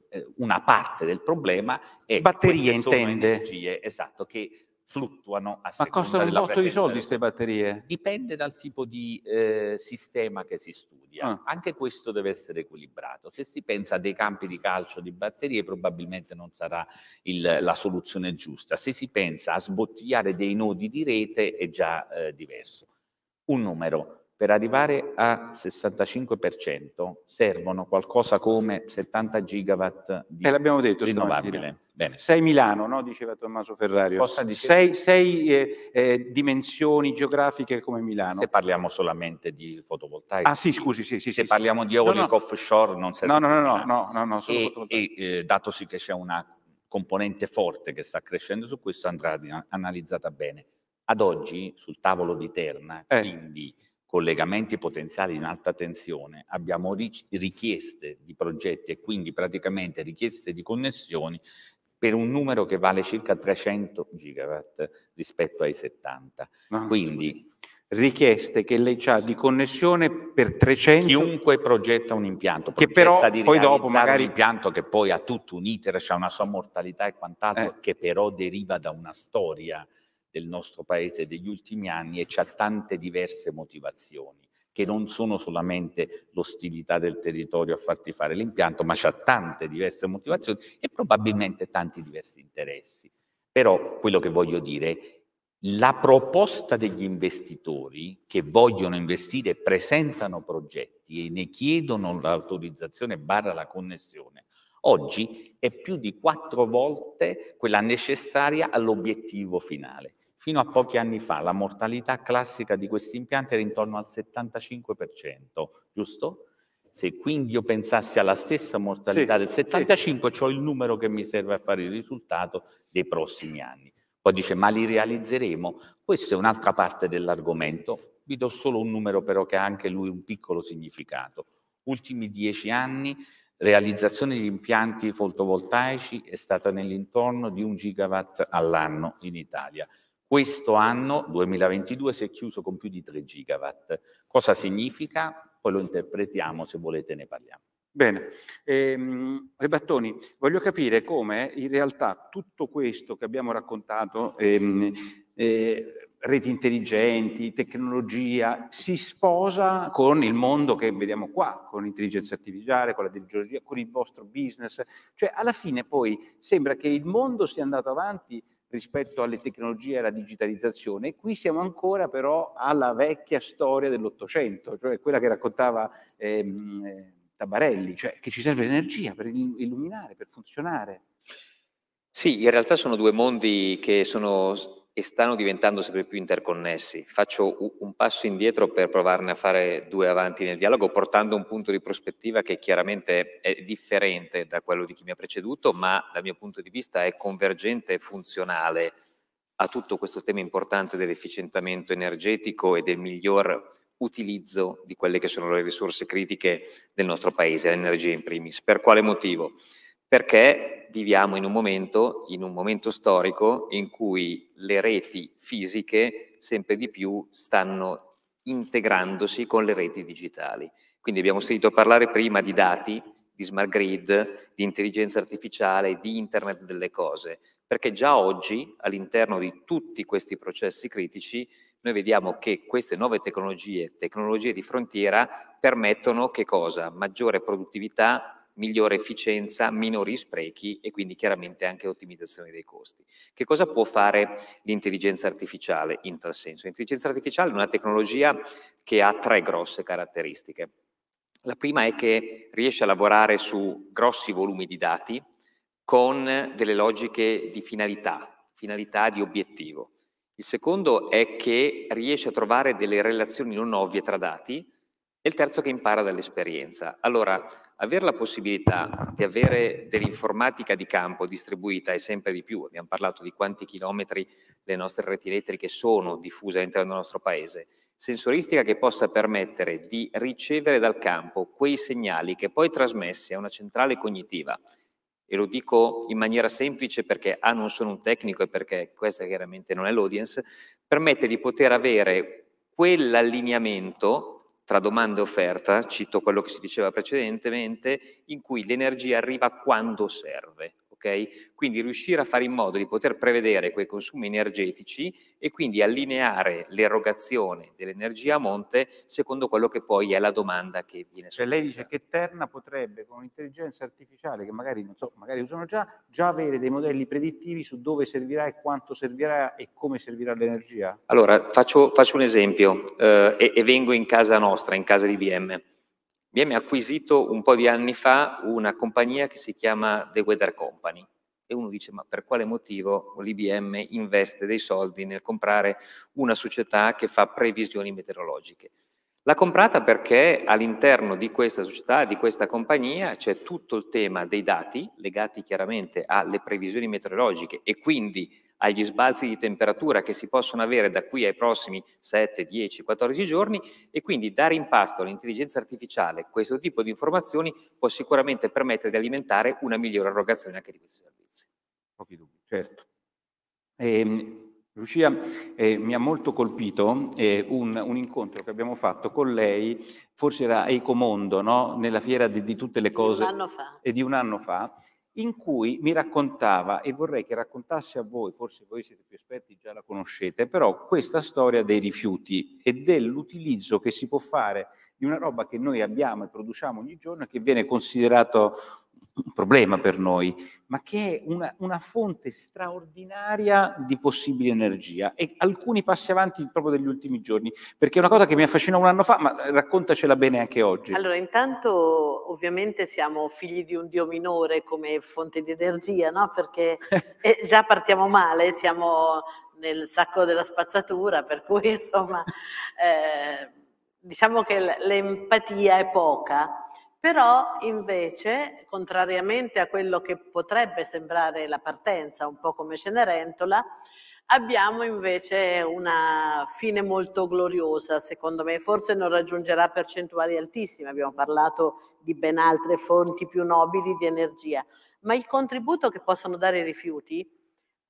eh una parte del problema è batterie intende energie, esatto, che fluttuano a seconda Ma costano un botto di soldi queste batterie? Dipende dal tipo di eh, sistema che si studia. Ah. Anche questo deve essere equilibrato. Se si pensa a dei campi di calcio di batterie, probabilmente non sarà il, la soluzione giusta. Se si pensa a sbottigliare dei nodi di rete, è già eh, diverso. Un numero per arrivare al 65% servono qualcosa come 70 gigawatt di eh, detto, rinnovabile. Sei Milano, no? diceva Tommaso Ferrario. 6 eh, eh, dimensioni geografiche come Milano. Se parliamo solamente di fotovoltaico. Ah sì, scusi, sì, sì, Se sì, parliamo sì. di eolico no, no. offshore non serve. No, no, no, no, no, no, no solo e, fotovoltaico. E, eh, dato che c'è una componente forte che sta crescendo su questo andrà analizzata bene. Ad oggi sul tavolo di Terna, eh. quindi collegamenti potenziali in alta tensione, abbiamo richieste di progetti e quindi praticamente richieste di connessioni per un numero che vale circa 300 gigawatt rispetto ai 70. No, ah, quindi richieste che lei ha di connessione per 300 chiunque progetta un impianto che però di poi dopo magari un impianto che poi ha tutto un iter, c'è una sua mortalità e quant'altro eh. che però deriva da una storia del nostro paese degli ultimi anni e ha tante diverse motivazioni che non sono solamente l'ostilità del territorio a farti fare l'impianto, ma c'ha tante diverse motivazioni e probabilmente tanti diversi interessi. Però quello che voglio dire è la proposta degli investitori che vogliono investire presentano progetti e ne chiedono l'autorizzazione barra la connessione. Oggi è più di quattro volte quella necessaria all'obiettivo finale. Fino a pochi anni fa la mortalità classica di questi impianti era intorno al 75%, giusto? Se quindi io pensassi alla stessa mortalità sì, del 75, sì. ho il numero che mi serve a fare il risultato dei prossimi anni. Poi dice, ma li realizzeremo? Questa è un'altra parte dell'argomento. Vi do solo un numero però che ha anche lui un piccolo significato. Ultimi dieci anni, realizzazione di impianti fotovoltaici è stata nell'intorno di un gigawatt all'anno in Italia. Questo anno 2022 si è chiuso con più di 3 gigawatt. Cosa significa? Poi lo interpretiamo, se volete ne parliamo. Bene, ehm, Rebattoni, voglio capire come in realtà tutto questo che abbiamo raccontato, ehm, eh, reti intelligenti, tecnologia, si sposa con il mondo che vediamo qua, con l'intelligenza artificiale, con la tecnologia, con il vostro business. Cioè, alla fine poi sembra che il mondo sia andato avanti rispetto alle tecnologie e alla digitalizzazione. E qui siamo ancora però alla vecchia storia dell'Ottocento, cioè quella che raccontava ehm, eh, Tabarelli, cioè che ci serve l'energia per illuminare, per funzionare. Sì, in realtà sono due mondi che sono e stanno diventando sempre più interconnessi. Faccio un passo indietro per provarne a fare due avanti nel dialogo, portando un punto di prospettiva che chiaramente è differente da quello di chi mi ha preceduto, ma dal mio punto di vista è convergente e funzionale a tutto questo tema importante dell'efficientamento energetico e del miglior utilizzo di quelle che sono le risorse critiche del nostro Paese, l'energia in primis. Per quale motivo? perché viviamo in un momento, in un momento storico in cui le reti fisiche sempre di più stanno integrandosi con le reti digitali. Quindi abbiamo sentito parlare prima di dati, di smart grid, di intelligenza artificiale, di internet delle cose, perché già oggi all'interno di tutti questi processi critici noi vediamo che queste nuove tecnologie, tecnologie di frontiera, permettono che cosa? Maggiore produttività, migliore efficienza, minori sprechi e quindi chiaramente anche ottimizzazione dei costi. Che cosa può fare l'intelligenza artificiale in tal senso? L'intelligenza artificiale è una tecnologia che ha tre grosse caratteristiche. La prima è che riesce a lavorare su grossi volumi di dati con delle logiche di finalità, finalità di obiettivo. Il secondo è che riesce a trovare delle relazioni non ovvie tra dati, e il terzo che impara dall'esperienza. Allora, avere la possibilità di avere dell'informatica di campo distribuita e sempre di più, abbiamo parlato di quanti chilometri le nostre reti elettriche sono diffuse all'interno del nostro paese, sensoristica che possa permettere di ricevere dal campo quei segnali che poi trasmessi a una centrale cognitiva, e lo dico in maniera semplice perché A ah, non sono un tecnico e perché questa chiaramente non è l'audience, permette di poter avere quell'allineamento tra domanda e offerta, cito quello che si diceva precedentemente, in cui l'energia arriva quando serve, Okay? Quindi riuscire a fare in modo di poter prevedere quei consumi energetici e quindi allineare l'erogazione dell'energia a monte secondo quello che poi è la domanda che viene cioè lei dice che Terna potrebbe con un'intelligenza artificiale che magari non so, magari usano già, già avere dei modelli predittivi su dove servirà e quanto servirà e come servirà l'energia? Allora faccio, faccio un esempio eh, e, e vengo in casa nostra, in casa di BM. IBM ha acquisito un po' di anni fa una compagnia che si chiama The Weather Company e uno dice ma per quale motivo l'IBM investe dei soldi nel comprare una società che fa previsioni meteorologiche? L'ha comprata perché all'interno di questa società, di questa compagnia, c'è tutto il tema dei dati legati chiaramente alle previsioni meteorologiche e quindi agli sbalzi di temperatura che si possono avere da qui ai prossimi 7, 10, 14 giorni e quindi dare in pasto all'intelligenza artificiale questo tipo di informazioni può sicuramente permettere di alimentare una migliore erogazione anche di questi servizi. Pochi dubbi, certo. Ehm... Lucia, eh, mi ha molto colpito eh, un, un, incontro che abbiamo fatto con lei, forse era a Ecomondo, no? nella fiera di, di tutte le cose. Di un anno fa. E di un anno fa in cui mi raccontava, e vorrei che raccontasse a voi, forse voi siete più esperti, già la conoscete, però questa storia dei rifiuti e dell'utilizzo che si può fare di una roba che noi abbiamo e produciamo ogni giorno e che viene considerato un problema per noi, ma che è una, una, fonte straordinaria di possibile energia e alcuni passi avanti proprio degli ultimi giorni, perché è una cosa che mi affascinò un anno fa, ma raccontacela bene anche oggi. Allora, intanto ovviamente siamo figli di un dio minore come fonte di energia, no? Perché eh, già partiamo male, siamo nel sacco della spazzatura, per cui insomma eh, diciamo che l'empatia è poca però invece, contrariamente a quello che potrebbe sembrare la partenza, un po' come Cenerentola, abbiamo invece una fine molto gloriosa, secondo me, forse non raggiungerà percentuali altissime, abbiamo parlato di ben altre fonti più nobili di energia, ma il contributo che possono dare i rifiuti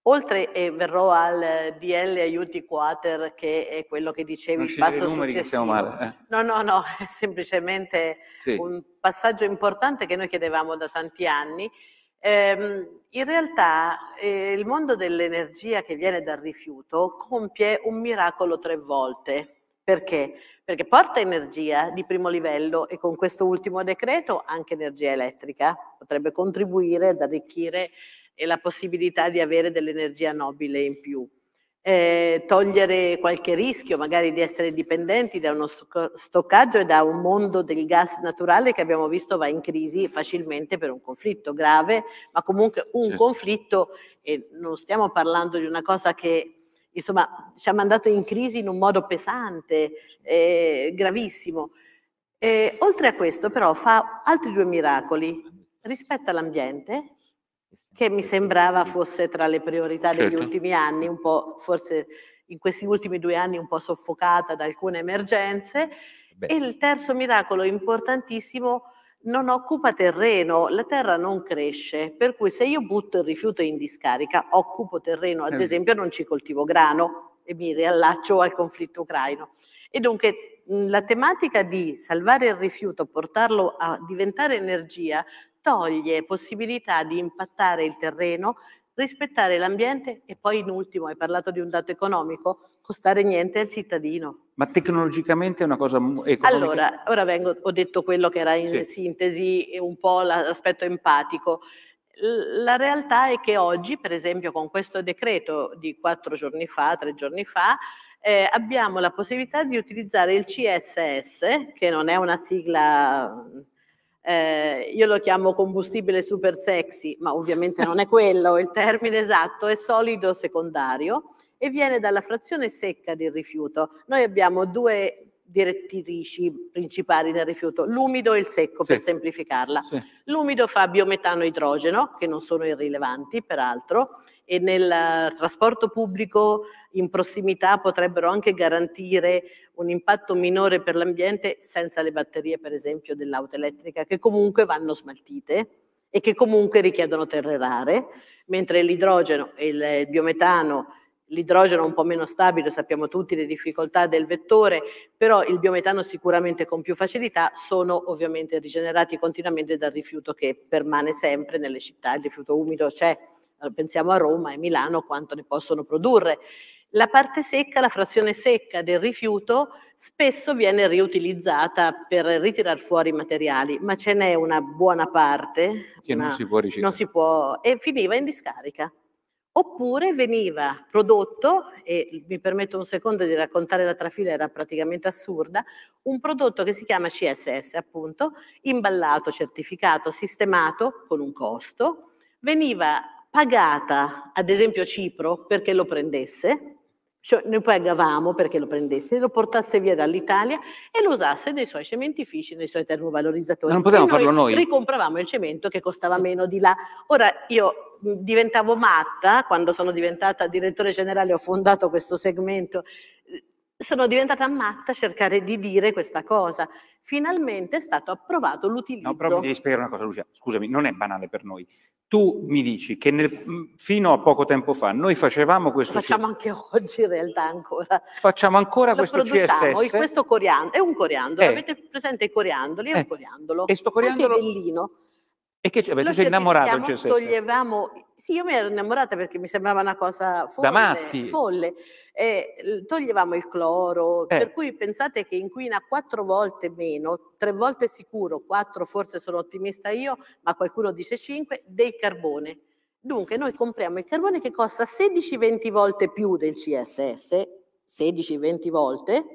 Oltre, e eh, verrò al eh, DL aiuti quater, che è quello che dicevi, il passo successivo. Male, eh? No, no, no, è semplicemente sì. un passaggio importante che noi chiedevamo da tanti anni. Ehm, in realtà eh, il mondo dell'energia che viene dal rifiuto compie un miracolo tre volte. Perché? Perché porta energia di primo livello e con questo ultimo decreto anche energia elettrica potrebbe contribuire ad arricchire e la possibilità di avere dell'energia nobile in più. Eh, togliere qualche rischio, magari di essere dipendenti da uno stoccaggio e da un mondo del gas naturale che abbiamo visto va in crisi facilmente per un conflitto grave, ma comunque un certo. conflitto, e non stiamo parlando di una cosa che insomma ci ha mandato in crisi in un modo pesante, eh, gravissimo. Eh, oltre a questo però fa altri due miracoli, rispetto all'ambiente, che mi sembrava fosse tra le priorità degli certo. ultimi anni, un po' forse in questi ultimi due anni un po' soffocata da alcune emergenze. Beh. E il terzo miracolo importantissimo, non occupa terreno, la terra non cresce, per cui se io butto il rifiuto in discarica, occupo terreno, ad eh. esempio non ci coltivo grano e mi riallaccio al conflitto ucraino. E dunque la tematica di salvare il rifiuto, portarlo a diventare energia, toglie possibilità di impattare il terreno, rispettare l'ambiente e poi in ultimo, hai parlato di un dato economico, costare niente al cittadino. Ma tecnologicamente è una cosa economica? Allora, ora vengo, ho detto quello che era in sì. sintesi un po' l'aspetto empatico. La realtà è che oggi, per esempio, con questo decreto di quattro giorni fa, tre giorni fa, eh, abbiamo la possibilità di utilizzare il CSS, che non è una sigla eh, io lo chiamo combustibile super sexy, ma ovviamente non è quello il termine esatto, è solido secondario e viene dalla frazione secca del rifiuto. Noi abbiamo due direttrici principali del rifiuto, l'umido e il secco sì. per semplificarla. Sì. L'umido fa biometano e idrogeno, che non sono irrilevanti peraltro, e nel trasporto pubblico in prossimità potrebbero anche garantire un impatto minore per l'ambiente senza le batterie per esempio dell'auto elettrica che comunque vanno smaltite e che comunque richiedono terre rare, mentre l'idrogeno e il biometano L'idrogeno è un po' meno stabile, sappiamo tutti le difficoltà del vettore, però il biometano sicuramente con più facilità sono ovviamente rigenerati continuamente dal rifiuto che permane sempre nelle città, il rifiuto umido c'è, eh, pensiamo a Roma e Milano quanto ne possono produrre. La parte secca, la frazione secca del rifiuto spesso viene riutilizzata per ritirare fuori i materiali, ma ce n'è una buona parte che non si può riciclare. Non si può, e finiva in discarica oppure veniva prodotto, e mi permetto un secondo di raccontare la trafila, era praticamente assurda, un prodotto che si chiama CSS appunto, imballato, certificato, sistemato con un costo, veniva pagata ad esempio Cipro perché lo prendesse, cioè, noi pagavamo perché lo prendesse, lo portasse via dall'Italia e lo usasse nei suoi cementifici, nei suoi termovalorizzatori. non potevamo noi farlo noi. Ricompravamo il cemento che costava meno di là. Ora io diventavo matta quando sono diventata direttore generale, ho fondato questo segmento sono diventata matta a cercare di dire questa cosa. Finalmente è stato approvato l'utilizzo. No, però mi devi spiegare una cosa, Lucia. Scusami, non è banale per noi. Tu mi dici che nel, mm, fino a poco tempo fa noi facevamo questo. Lo facciamo anche oggi in realtà ancora. Facciamo ancora Lo questo CSS. Questo coriandolo, è un coriandolo. Eh. Avete presente i coriandoli? È eh. un coriandolo. E sto coriandolo. Anche bellino e che cioè, tu sei innamorato in certo toglievamo, sì io mi ero innamorata perché mi sembrava una cosa folle, Da matti. folle. Eh, toglievamo il cloro, eh. per cui pensate che inquina quattro volte meno, tre volte sicuro, quattro forse sono ottimista io, ma qualcuno dice cinque, del carbone. Dunque noi compriamo il carbone che costa 16-20 volte più del CSS, 16-20 volte,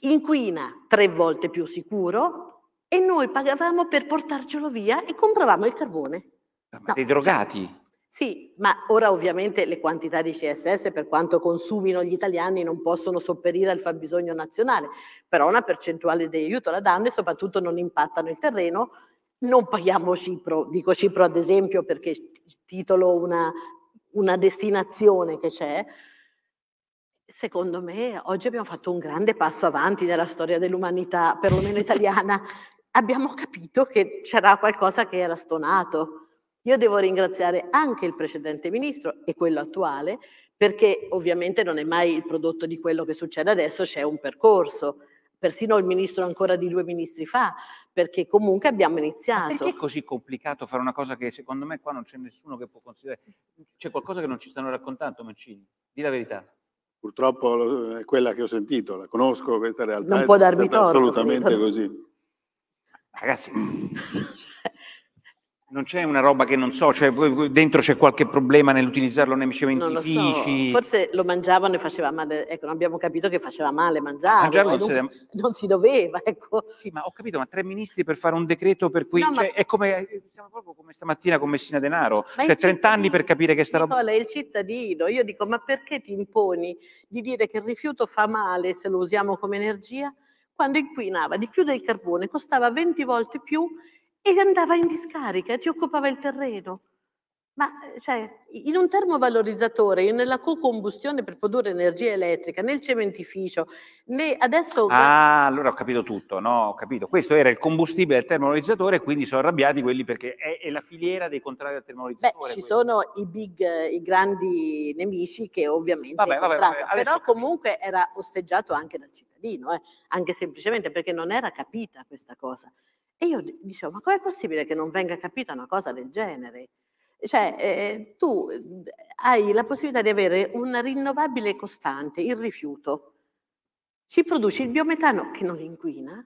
inquina tre volte più sicuro, e noi pagavamo per portarcelo via e compravamo il carbone. Ma no. dei drogati? Sì, ma ora ovviamente le quantità di CSS per quanto consumino gli italiani non possono sopperire al fabbisogno nazionale, però una percentuale di aiuto la danno e soprattutto non impattano il terreno, non paghiamo Cipro, dico Cipro ad esempio perché titolo una, una destinazione che c'è, secondo me oggi abbiamo fatto un grande passo avanti nella storia dell'umanità, perlomeno italiana, abbiamo capito che c'era qualcosa che era stonato. Io devo ringraziare anche il precedente ministro e quello attuale, perché ovviamente non è mai il prodotto di quello che succede adesso, c'è un percorso. Persino il ministro ancora di due ministri fa, perché comunque abbiamo iniziato. Ma perché è così complicato fare una cosa che secondo me qua non c'è nessuno che può considerare? C'è qualcosa che non ci stanno raccontando, Mancini? Di la verità. Purtroppo eh, è quella che ho sentito, la conosco questa realtà. Non può darmi torto. Assolutamente così. Ragazzi, non c'è una roba che non so, cioè dentro c'è qualche problema nell'utilizzarlo nei cementifici. So. Forse lo mangiavano e faceva male, ecco, non abbiamo capito che faceva male mangiarlo, ah, eh, non, non, si... non, si doveva, ecco. Sì, ma ho capito, ma tre ministri per fare un decreto per cui no, cioè, ma... è come eh, siamo proprio come stamattina con Messina Denaro, ma cioè 30 anni per capire che sta roba. Nicola, è il cittadino, io dico, ma perché ti imponi di dire che il rifiuto fa male se lo usiamo come energia? quando inquinava di più del carbone, costava 20 volte più e andava in discarica ti occupava il terreno. Ma eh, cioè, in un termovalorizzatore, nella co-combustione per produrre energia elettrica, nel cementificio, né adesso... Ah, allora ho capito tutto, no? Ho capito. Questo era il combustibile del termovalorizzatore, quindi sono arrabbiati quelli perché è, è la filiera dei contrari al termovalorizzatore. Beh, ci quelli. sono i big, i grandi nemici che ovviamente... Vabbè, vabbè, vabbè, però comunque era osteggiato anche dal cittadino giardino, eh, anche semplicemente perché non era capita questa cosa. E io dicevo, ma com'è possibile che non venga capita una cosa del genere? Cioè, eh, eh tu eh, hai la possibilità di avere un rinnovabile costante, il rifiuto. Ci produce il biometano che non inquina,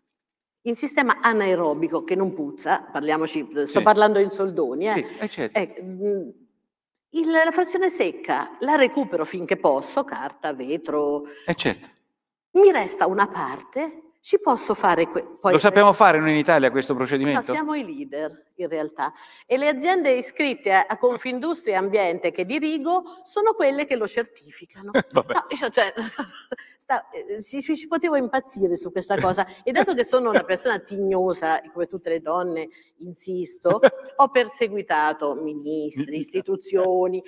in sistema anaerobico che non puzza, parliamoci, eh, sto sì. parlando in soldoni, eh. sì, certo. eh, mm, il, la frazione secca la recupero finché posso, carta, vetro, certo mi resta una parte, ci posso fare... Que- poi Lo sappiamo fare noi in Italia questo procedimento? No, siamo i leader in realtà e le aziende iscritte a, Confindustria e Ambiente che dirigo sono quelle che lo certificano. no, io, cioè, sta, eh, ci, ci, potevo impazzire su questa cosa e dato che sono una persona tignosa, come tutte le donne, insisto, ho perseguitato ministri, istituzioni,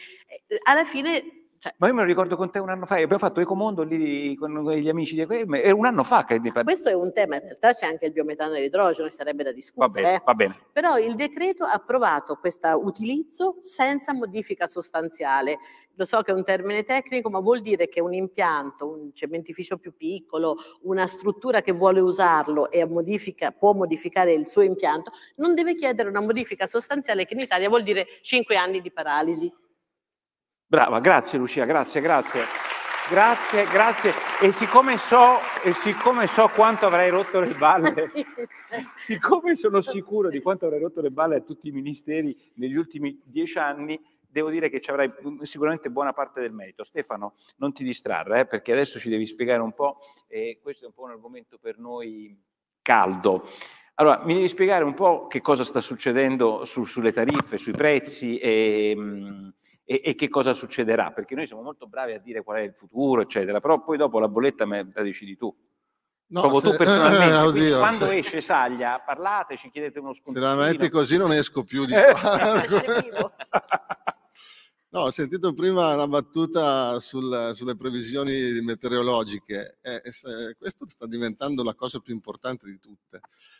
eh, alla fine cioè. Ma io me lo ricordo con te un anno fa, abbiamo fatto Ecomondo lì con gli amici di Ecomondo, è un anno fa che ne parliamo. Questo è un tema, in realtà c'è anche il biometano e l'idrogeno, sarebbe da discutere. Va bene, eh. va bene. Però il decreto ha approvato questo utilizzo senza modifica sostanziale. Lo so che è un termine tecnico, ma vuol dire che un impianto, un cementificio più piccolo, una struttura che vuole usarlo e modifica, può modificare il suo impianto, non deve chiedere una modifica sostanziale che in Italia vuol dire 5 anni di paralisi Brava, grazie Lucia, grazie, grazie. Grazie, grazie. E siccome so, e siccome so quanto avrai rotto le balle, certo. siccome sono sicuro di quanto avrai rotto le balle a tutti i ministeri negli ultimi dieci anni, devo dire che ci avrai sicuramente buona parte del merito. Stefano, non ti distrarre, eh, perché adesso ci devi spiegare un po', eh, questo è un po' un argomento per noi caldo. Allora, mi devi spiegare un po' che cosa sta succedendo su, sulle tariffe, sui prezzi e... Ehm, Mh, e, e, che cosa succederà, perché noi siamo molto bravi a dire qual è il futuro, eccetera, però poi dopo la bolletta la decidi tu. No, se, tu personalmente, eh, oddio, quando se, esce Saglia parlateci, chiedete uno sconto. Se la metti così non esco più di qua. Eh, no, ho sentito prima la battuta sul, sulle previsioni meteorologiche. Eh, eh, questo sta diventando la cosa più importante di tutte,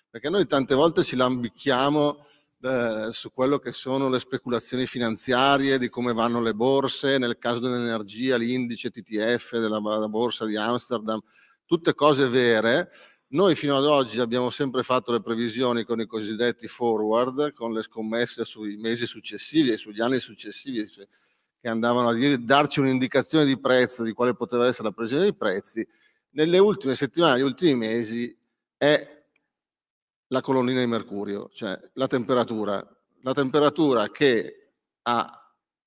perché noi tante volte ci lambicchiamo eh, su quello che sono le speculazioni finanziarie, di come vanno le borse, nel caso dell'energia, l'indice TTF della, della borsa di Amsterdam, tutte cose vere. Noi fino ad oggi abbiamo sempre fatto le previsioni con i cosiddetti forward, con le scommesse sui mesi successivi e sugli anni successivi, cioè, che andavano a dire, darci un'indicazione di prezzo, di quale poteva essere la previsione dei prezzi. Nelle ultime settimane, negli ultimi mesi è la colonnina di mercurio, cioè la temperatura, la temperatura che ha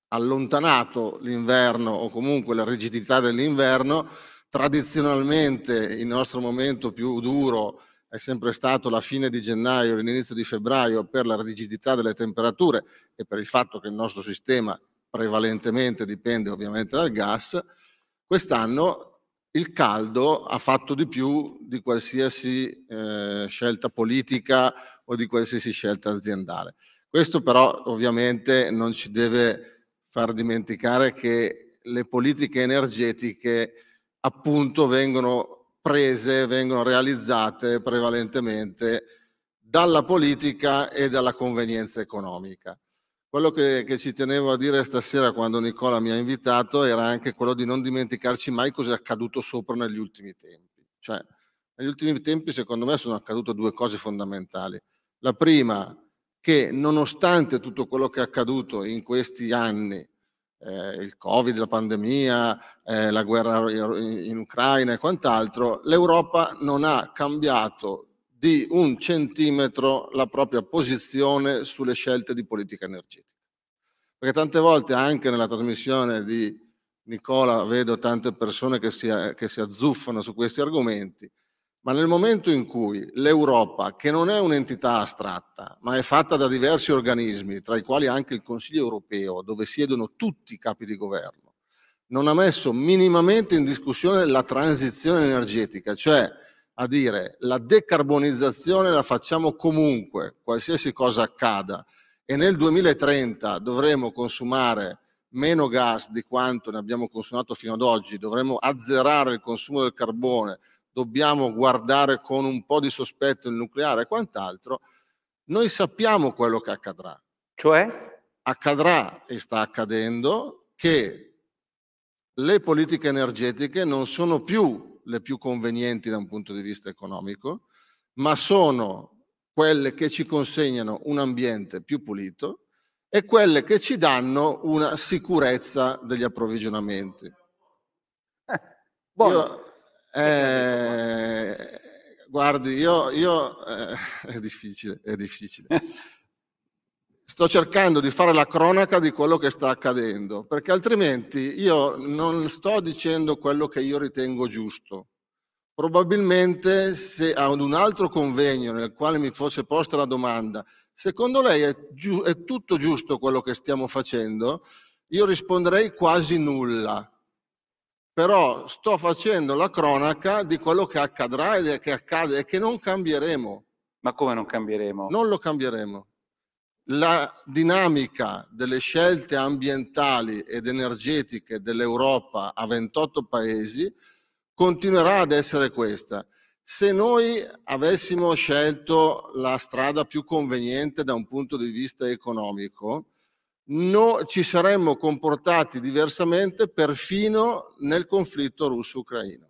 allontanato l'inverno o comunque la rigidità dell'inverno, tradizionalmente il nostro momento più duro è sempre stato la fine di gennaio, l'inizio di febbraio per la rigidità delle temperature e per il fatto che il nostro sistema prevalentemente dipende ovviamente dal gas, quest'anno il caldo ha fatto di più di qualsiasi eh, scelta politica o di qualsiasi scelta aziendale. Questo però ovviamente non ci deve far dimenticare che le politiche energetiche appunto vengono prese, vengono realizzate prevalentemente dalla politica e dalla convenienza economica. Quello che, che, ci tenevo a dire stasera quando Nicola mi ha invitato era anche quello di non dimenticarci mai cosa è accaduto sopra negli ultimi tempi. Cioè, negli ultimi tempi secondo me sono accadute due cose fondamentali. La prima, che nonostante tutto quello che è accaduto in questi anni, eh, il Covid, la pandemia, eh, la guerra in Ucraina e quant'altro, l'Europa non ha cambiato di un centimetro la propria posizione sulle scelte di politica energetica. Perché tante volte anche nella trasmissione di Nicola vedo tante persone che si, che si azzuffano su questi argomenti, ma nel momento in cui l'Europa, che non è un'entità astratta, ma è fatta da diversi organismi, tra i quali anche il Consiglio europeo, dove siedono tutti i capi di governo, non ha messo minimamente in discussione la transizione energetica, cioè a dire la decarbonizzazione la facciamo comunque, qualsiasi cosa accada, e nel 2030 dovremo consumare meno gas di quanto ne abbiamo consumato fino ad oggi, dovremo azzerare il consumo del carbone, dobbiamo guardare con un po' di sospetto il nucleare e quant'altro, noi sappiamo quello che accadrà. Cioè? Accadrà e sta accadendo che le politiche energetiche non sono più le più convenienti da un punto di vista economico, ma sono quelle che ci consegnano un ambiente più pulito e quelle che ci danno una sicurezza degli approvvigionamenti. Eh, io, eh, guardi, io, io eh, è difficile, è difficile. sto cercando di fare la cronaca di quello che sta accadendo, perché altrimenti io non sto dicendo quello che io ritengo giusto. Probabilmente se ad un altro convegno nel quale mi fosse posta la domanda, secondo lei è, giu- è tutto giusto quello che stiamo facendo? Io risponderei quasi nulla, però sto facendo la cronaca di quello che accadrà e che accade e che non cambieremo. Ma come non cambieremo? Non lo cambieremo la dinamica delle scelte ambientali ed energetiche dell'Europa a 28 paesi continuerà ad essere questa. Se noi avessimo scelto la strada più conveniente da un punto di vista economico, no, ci saremmo comportati diversamente perfino nel conflitto russo-ucraino.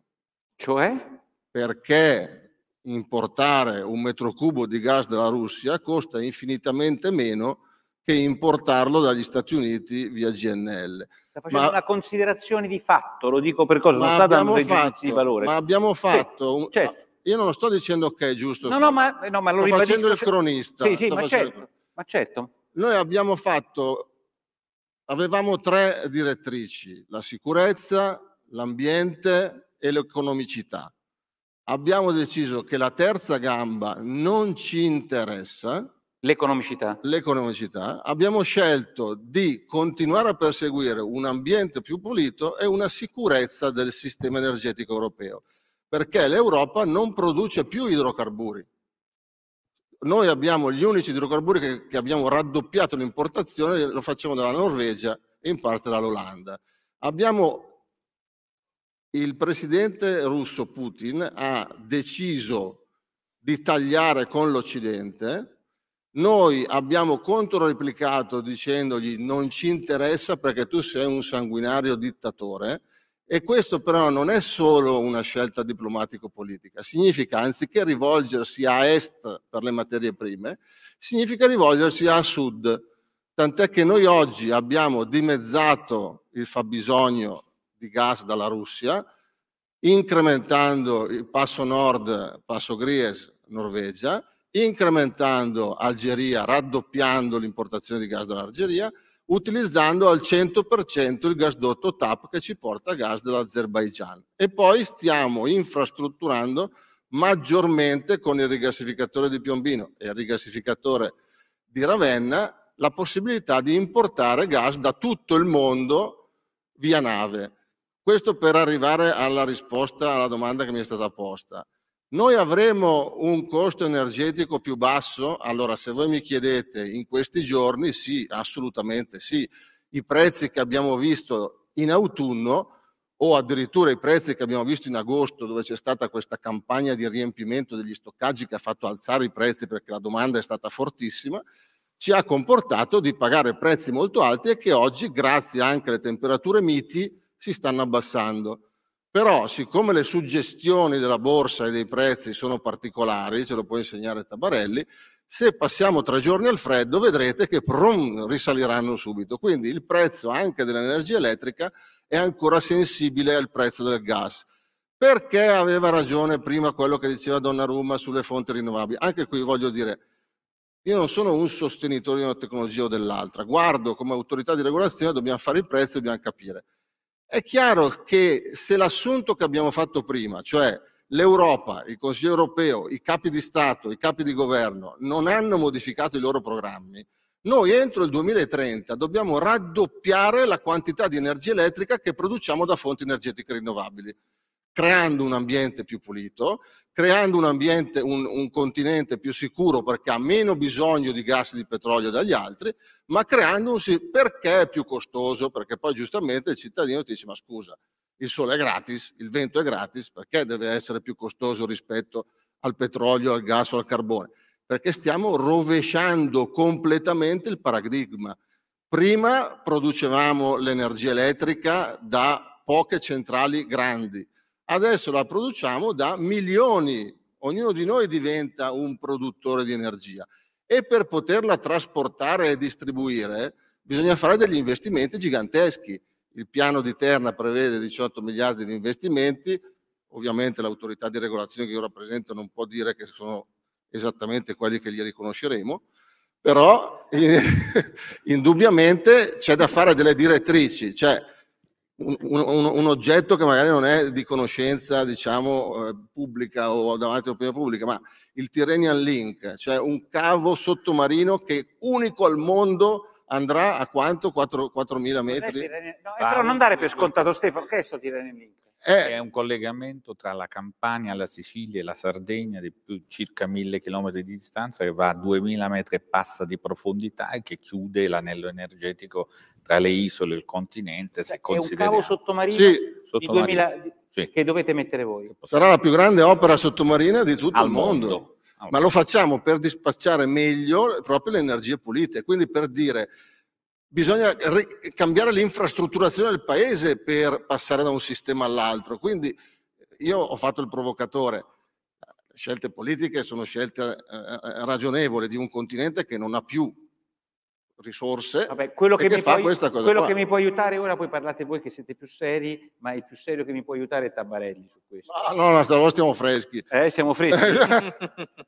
Cioè? Perché importare un metro cubo di gas dalla Russia costa infinitamente meno che importarlo dagli Stati Uniti via GNL. Sta facendo ma, una considerazione di fatto, lo dico per cosa, non sta dando fatto, di valore. Ma abbiamo fatto... Sì, un, certo. Io non lo sto dicendo che è giusto. No, no, ma, no, ma lo sto facendo il cioè- cronista. Sì, sì, ma, facendo... certo, ma certo. Noi abbiamo fatto... Avevamo tre direttrici, la sicurezza, l'ambiente e l'economicità abbiamo deciso che la terza gamba non ci interessa. L'economicità. L'economicità. Abbiamo scelto di continuare a perseguire un ambiente più pulito e una sicurezza del sistema energetico europeo, perché l'Europa non produce più idrocarburi. Noi abbiamo gli unici idrocarburi che, che abbiamo raddoppiato l'importazione, lo facciamo dalla Norvegia e in parte dall'Olanda. Abbiamo il presidente russo Putin ha deciso di tagliare con l'Occidente, noi abbiamo controreplicato dicendogli non ci interessa perché tu sei un sanguinario dittatore e questo però non è solo una scelta diplomatico-politica, significa anziché rivolgersi a est per le materie prime, significa rivolgersi a sud, tant'è che noi oggi abbiamo dimezzato il fabbisogno di gas dalla Russia, incrementando il passo nord, passo Gries, Norvegia, incrementando Algeria, raddoppiando l'importazione di gas dall'Algeria, utilizzando al 100% il gasdotto TAP che ci porta gas dall'Azerbaigian. E poi stiamo infrastrutturando maggiormente con il rigassificatore di Piombino e il rigassificatore di Ravenna la possibilità di importare gas da tutto il mondo via nave. Questo per arrivare alla risposta alla domanda che mi è stata posta. Noi avremo un costo energetico più basso? Allora, se voi mi chiedete in questi giorni, sì, assolutamente sì. I prezzi che abbiamo visto in autunno o addirittura i prezzi che abbiamo visto in agosto dove c'è stata questa campagna di riempimento degli stoccaggi che ha fatto alzare i prezzi perché la domanda è stata fortissima, ci ha comportato di pagare prezzi molto alti e che oggi, grazie anche alle temperature miti, si stanno abbassando. Però siccome le suggestioni della borsa e dei prezzi sono particolari, ce lo può insegnare Tabarelli, se passiamo tre giorni al freddo vedrete che prum, risaliranno subito. Quindi il prezzo anche dell'energia elettrica è ancora sensibile al prezzo del gas. Perché aveva ragione prima quello che diceva Donnarumma sulle fonti rinnovabili? Anche qui voglio dire, io non sono un sostenitore di una tecnologia o dell'altra, guardo come autorità di regolazione, dobbiamo fare il prezzo, dobbiamo capire. È chiaro che se l'assunto che abbiamo fatto prima, cioè l'Europa, il Consiglio europeo, i capi di Stato, i capi di governo non hanno modificato i loro programmi, noi entro il 2030 dobbiamo raddoppiare la quantità di energia elettrica che produciamo da fonti energetiche rinnovabili, creando un ambiente più pulito creando un ambiente, un, un, continente più sicuro perché ha meno bisogno di gas e di petrolio dagli altri, ma creando un perché è più costoso, perché poi giustamente il cittadino ti dice ma scusa, il sole è gratis, il vento è gratis, perché deve essere più costoso rispetto al petrolio, al gas o al carbone? Perché stiamo rovesciando completamente il paradigma. Prima producevamo l'energia elettrica da poche centrali grandi, adesso la produciamo da milioni, ognuno di noi diventa un produttore di energia e per poterla trasportare e distribuire bisogna fare degli investimenti giganteschi. Il piano di Terna prevede 18 miliardi di investimenti, ovviamente l'autorità di regolazione che io rappresento non può dire che sono esattamente quelli che gli riconosceremo, però indubbiamente c'è da fare delle direttrici, cioè un, un, un, oggetto che magari non è di conoscenza, diciamo, eh, pubblica o davanti all'opinione pubblica, ma il Tyrrhenian Link, cioè un cavo sottomarino che è unico al mondo andrà a quanto? 4, 4.000 metri? Tirene... Eh, no, eh, però non dare per scontato Stefano, che è sto Tirrenininca? È... Eh. è un collegamento tra la Campania, la Sicilia e la Sardegna di circa 1.000 km di distanza che va a 2.000 metri e passa di profondità e che chiude l'anello energetico tra le isole e il continente. Cioè, se è un cavo sottomarino sì. Sottomarino. 2000, sì. che dovete mettere voi. Sarà la più grande opera sottomarina di tutto Al il mondo. mondo ma lo facciamo per dispacciare meglio proprio le energie pulite, quindi per dire bisogna cambiare l'infrastrutturazione del paese per passare da un sistema all'altro. Quindi eh, io ho fatto il provocatore, scelte politiche sono scelte eh, eh ragionevoli di un continente che non ha più risorse Vabbè, quello, che mi, puoi, quello che mi può aiutare ora, poi parlate voi che siete più seri, ma il più serio che mi può aiutare è Tabarelli su questo. Ah, no, no, stavolta stiamo freschi. Eh, siamo freschi.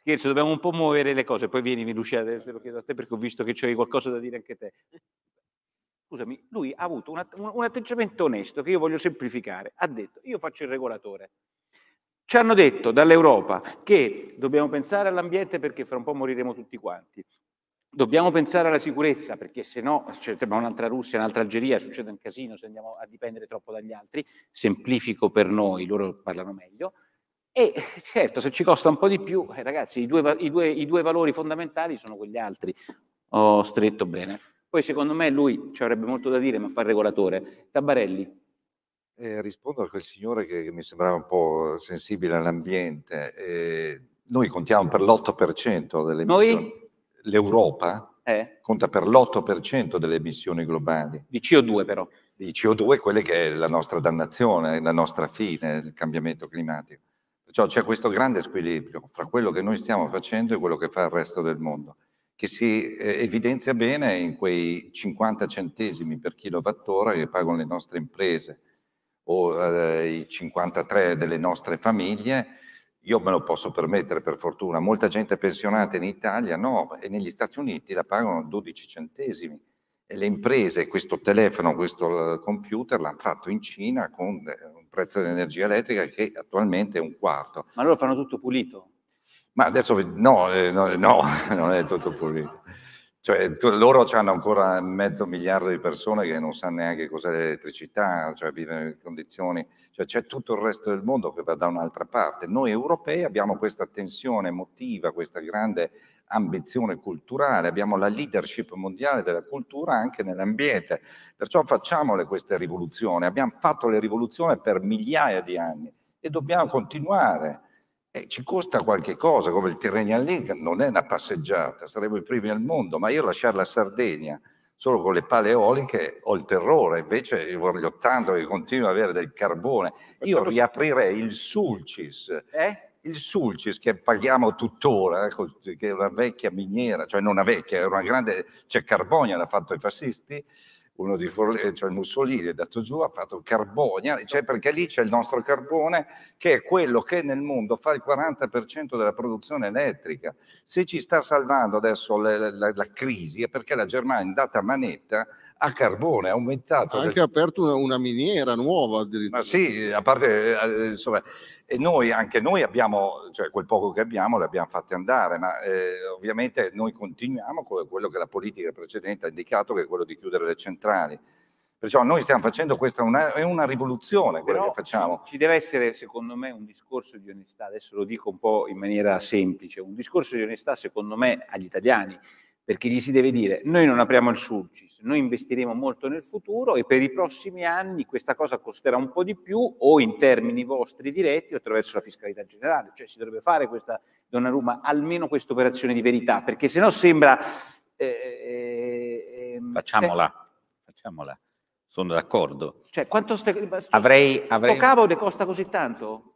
Scherzo, dobbiamo un po' muovere le cose, poi vieni Lucia, te eh, lo chiedo a te perché ho visto che c'hai qualcosa da dire anche te. Scusami, lui ha avuto una, un, un atteggiamento onesto che io voglio semplificare. Ha detto, io faccio il regolatore. Ci hanno detto dall'Europa che dobbiamo pensare all'ambiente perché fra un po' moriremo tutti quanti. Dobbiamo pensare alla sicurezza perché se no c'è cioè, un'altra Russia, un'altra Algeria, succede un casino se andiamo a dipendere troppo dagli altri. Semplifico per noi, loro parlano meglio. E certo, se ci costa un po' di più, eh, ragazzi, i due, i, due, i due valori fondamentali sono quegli altri. Ho oh, stretto bene. Poi secondo me lui ci avrebbe molto da dire, ma fa il regolatore. Tabarelli, eh, rispondo a quel signore che, che, mi sembrava un po' sensibile all'ambiente. Eh, noi contiamo per l'8% delle noi? emissioni. L'Europa eh. conta per l'8% delle emissioni globali. Di CO2 però. Di CO2, quelle che è la nostra dannazione, la nostra fine, il cambiamento climatico. Perciò c'è questo grande squilibrio fra quello che noi stiamo facendo e quello che fa il resto del mondo, che si eh, evidenzia bene in quei 50 centesimi per kilowattora che pagano le nostre imprese o eh, i 53 delle nostre famiglie, io me lo posso permettere per fortuna, molta gente pensionata in Italia no, e negli Stati Uniti la pagano 12 centesimi e le imprese questo telefono, questo eh, computer l'hanno fatto in Cina con eh, un prezzo dell'energia elettrica che attualmente è un quarto. Ma loro fanno tutto pulito? Ma adesso no, eh, no, no non è tutto pulito. Cioè, loro hanno ancora mezzo miliardo di persone che non sanno neanche cos'è l'elettricità, cioè vivono in condizioni, cioè c'è tutto il resto del mondo che va da un'altra parte. Noi europei abbiamo questa tensione emotiva, questa grande ambizione culturale, abbiamo la leadership mondiale della cultura anche nell'ambiente, perciò facciamole queste rivoluzioni, abbiamo fatto le rivoluzioni per migliaia di anni e dobbiamo continuare e ci costa qualche cosa, come il Tyrrhenian Link, non è una passeggiata, saremmo i primi al mondo, ma io lasciare la Sardegna solo con le pale eoliche ho il terrore, invece io voglio tanto che continua ad avere del carbone. Io riaprirei il Sulcis. Eh? il Sulcis che paghiamo tuttora, eh, che è una vecchia miniera, cioè non una vecchia, era una grande, c'è cioè Carbonia l'ha fatto i fascisti, uno di Forlì, eh, cioè Mussolini è dato giù, ha fatto Carbonia, cioè perché lì c'è il nostro carbone che è quello che nel mondo fa il 40% della produzione elettrica. Se ci sta salvando adesso la, la, la crisi è perché la Germania è andata a manetta a carbone, è aumentato. Ha anche del... aperto una, una, miniera nuova addirittura. Ma sì, a parte, eh, insomma, e noi, anche noi abbiamo, cioè quel poco che abbiamo le abbiamo fatte andare, ma eh, ovviamente noi continuiamo con quello che la politica precedente ha indicato, che è quello di chiudere le centrali. Perciò noi stiamo facendo questa, una, è una rivoluzione quella Però che facciamo. Ci deve essere, secondo me, un discorso di onestà, adesso lo dico un po' in maniera semplice, un discorso di onestà, secondo me, agli italiani perché gli si deve dire noi non apriamo il Sulcis, noi investiremo molto nel futuro e per i prossimi anni questa cosa costerà un po' di più o in termini vostri diretti o attraverso la fiscalità generale, cioè si dovrebbe fare questa Donnarumma almeno questa operazione di verità, perché se no sembra... Eh, eh, ehm, facciamola, se... facciamola, sono d'accordo. Cioè, quanto sta... avrei, sto avrei... cavo costa così tanto?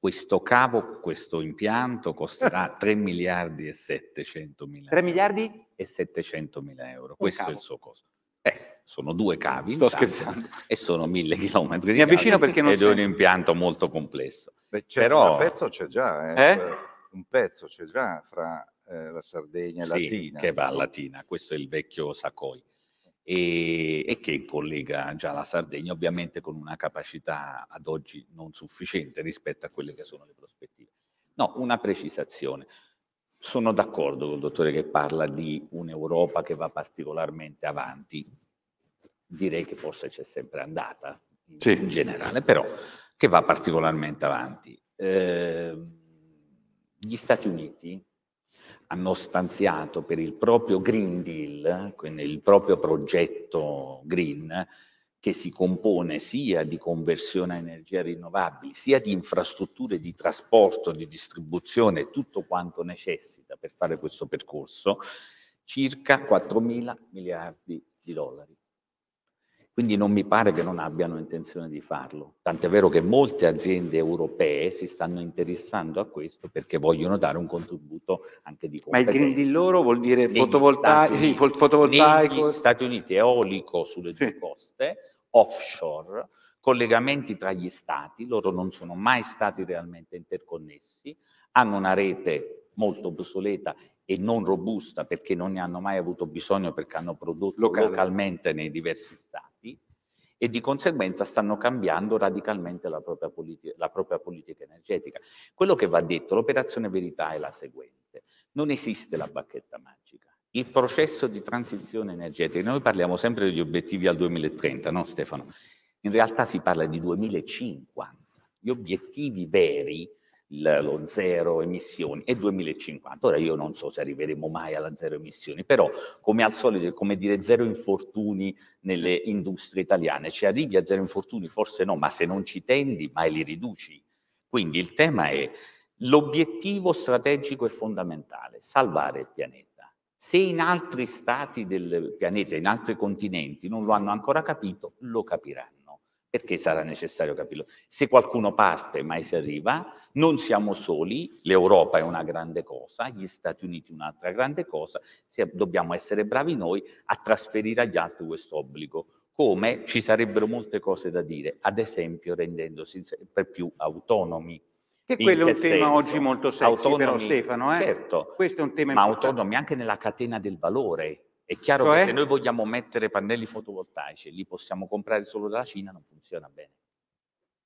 Questo cavo, questo impianto costerà 3 miliardi e 700 mila 3 miliardi? E 700 mila euro. Un questo cavo. è il suo costo. Eh, sono due cavi. Sto scherzando. E sono mille chilometri di Mi avvicino perché non ed è un impianto molto complesso. Beh, certo, Però... Un pezzo c'è già, eh? Eh? Un pezzo c'è già fra eh, la Sardegna e sì, Latina. che va a Latina, questo è il vecchio Sacoi e, e che collega già la Sardegna ovviamente con una capacità ad oggi non sufficiente rispetto a quelle che sono le prospettive. No, una precisazione. Sono d'accordo con il dottore che parla di un'Europa che va particolarmente avanti. Direi che forse c'è sempre andata in, sì. generale, però che va particolarmente avanti. Eh, gli Stati Uniti hanno stanziato per il proprio Green Deal, quindi il proprio progetto green, che si compone sia di conversione a energie rinnovabili, sia di infrastrutture di trasporto, di distribuzione, tutto quanto necessita per fare questo percorso, circa 4 mila miliardi di dollari. Quindi non mi pare che non abbiano intenzione di farlo. Tant'è vero che molte aziende europee si stanno interessando a questo perché vogliono dare un contributo anche di competenza. Ma il green deal loro vuol dire fotovoltaico, sì, fotovoltaico. Negli Stati Uniti eolico sulle sì. coste, offshore, collegamenti tra gli stati, loro non sono mai stati realmente interconnessi, hanno una rete molto obsoleta e non robusta perché non ne hanno mai avuto bisogno perché hanno prodotto Locale. localmente nei diversi stati e di conseguenza stanno cambiando radicalmente la propria, politi- la propria politica energetica. Quello che va detto, l'operazione verità è la seguente, non esiste la bacchetta magica. Il processo di transizione energetica, noi parliamo sempre degli obiettivi al 2030, no Stefano? In realtà si parla di 2050. Gli obiettivi veri lo zero emissioni e 2050. Ora io non so se arriveremo mai alla zero emissioni, però come al solito, come dire zero infortuni nelle industrie italiane, ci cioè arrivi a zero infortuni? Forse no, ma se non ci tendi, mai li riduci. Quindi il tema è l'obiettivo strategico è fondamentale, salvare il pianeta. Se in altri stati del pianeta, in altri continenti non lo hanno ancora capito, lo capiranno perché sarà necessario capirlo. Se qualcuno parte, mai si arriva, non siamo soli, l'Europa è una grande cosa, gli Stati Uniti un'altra grande cosa, dobbiamo essere bravi noi a trasferire agli altri questo obbligo. Come ci sarebbero molte cose da dire, ad esempio rendendosi sempre più autonomi. Che quello che è un senso? tema oggi molto sexy autonomi, però Stefano, eh? certo, questo è un tema ma importante. autonomi anche nella catena del valore, è chiaro cioè? che se noi vogliamo mettere pannelli fotovoltaici e li possiamo comprare solo dalla Cina, non funziona bene.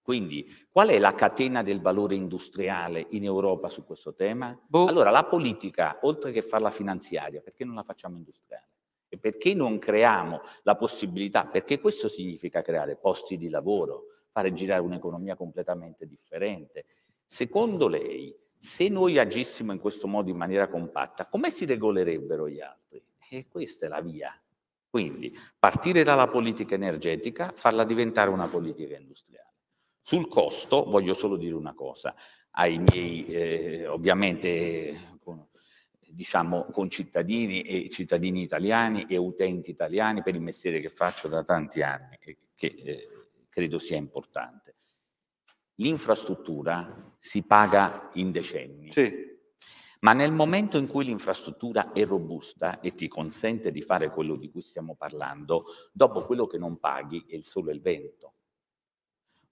Quindi, qual è la catena del valore industriale in Europa su questo tema? Boh. Allora, la politica, oltre che farla finanziaria, perché non la facciamo industriale? E perché non creiamo la possibilità? Perché questo significa creare posti di lavoro, fare girare un'economia completamente differente. Secondo lei, se noi agissimo in questo modo in maniera compatta, come si regolerebbero gli altri? E questa è la via. Quindi partire dalla politica energetica, farla diventare una politica industriale. Sul costo voglio solo dire una cosa, ai miei eh, ovviamente con, diciamo concittadini e cittadini italiani e utenti italiani per il mestiere che faccio da tanti anni e che eh, credo sia importante. L'infrastruttura si paga in decenni. Sì ma nel momento in cui l'infrastruttura è robusta e ti consente di fare quello di cui stiamo parlando, dopo quello che non paghi è il sole e il vento.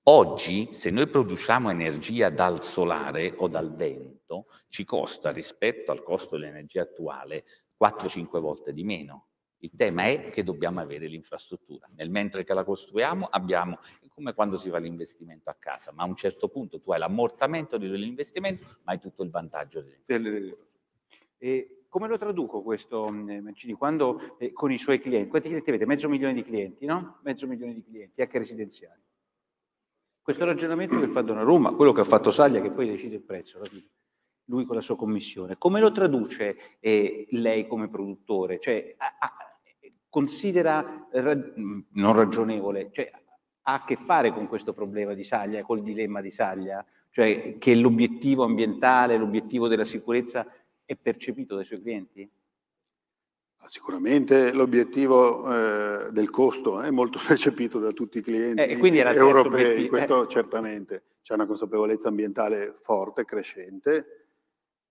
Oggi, se noi produciamo energia dal solare o dal vento, ci costa rispetto al costo dell'energia attuale 4-5 volte di meno. Il tema è che dobbiamo avere l'infrastruttura. Nel mentre che la costruiamo abbiamo come quando si fa l'investimento a casa, ma a un certo punto tu hai l'ammortamento dell'investimento, ma hai tutto il vantaggio dell'investimento. E come lo traduco questo eh, Mancini? Quando eh, con i suoi clienti, quanti clienti avete? Mezzo milione di clienti, no? Mezzo milione di clienti, anche residenziali. Questo ragionamento che fa Donnarumma, quello che ha fatto Saglia, che poi decide il prezzo, lui con la sua commissione, come lo traduce eh, lei come produttore? Cioè, a, a, considera ra- mm, non ragionevole, cioè, ha a che fare con questo problema di Saglia, col dilemma di Saglia, cioè che l'obiettivo ambientale, l'obiettivo della sicurezza è percepito dai suoi clienti? Ah, sicuramente l'obiettivo eh, del costo eh, è molto percepito da tutti i clienti eh, europei, eh. questo eh. certamente. C'è una consapevolezza ambientale forte, crescente,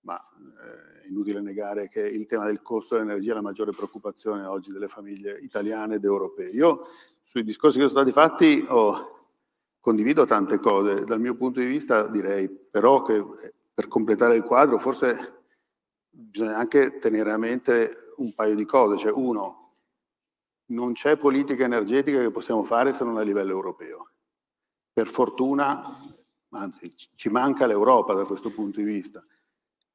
ma eh, è inutile negare che il tema del costo dell'energia è la maggiore preoccupazione oggi delle famiglie italiane ed europee. Io sui discorsi che sono stati fatti oh, condivido tante cose, dal mio punto di vista direi però che eh, per completare il quadro forse bisogna anche tenere a mente un paio di cose, cioè uno, non c'è politica energetica che possiamo fare se non a livello europeo. Per fortuna, anzi ci manca l'Europa da questo punto di vista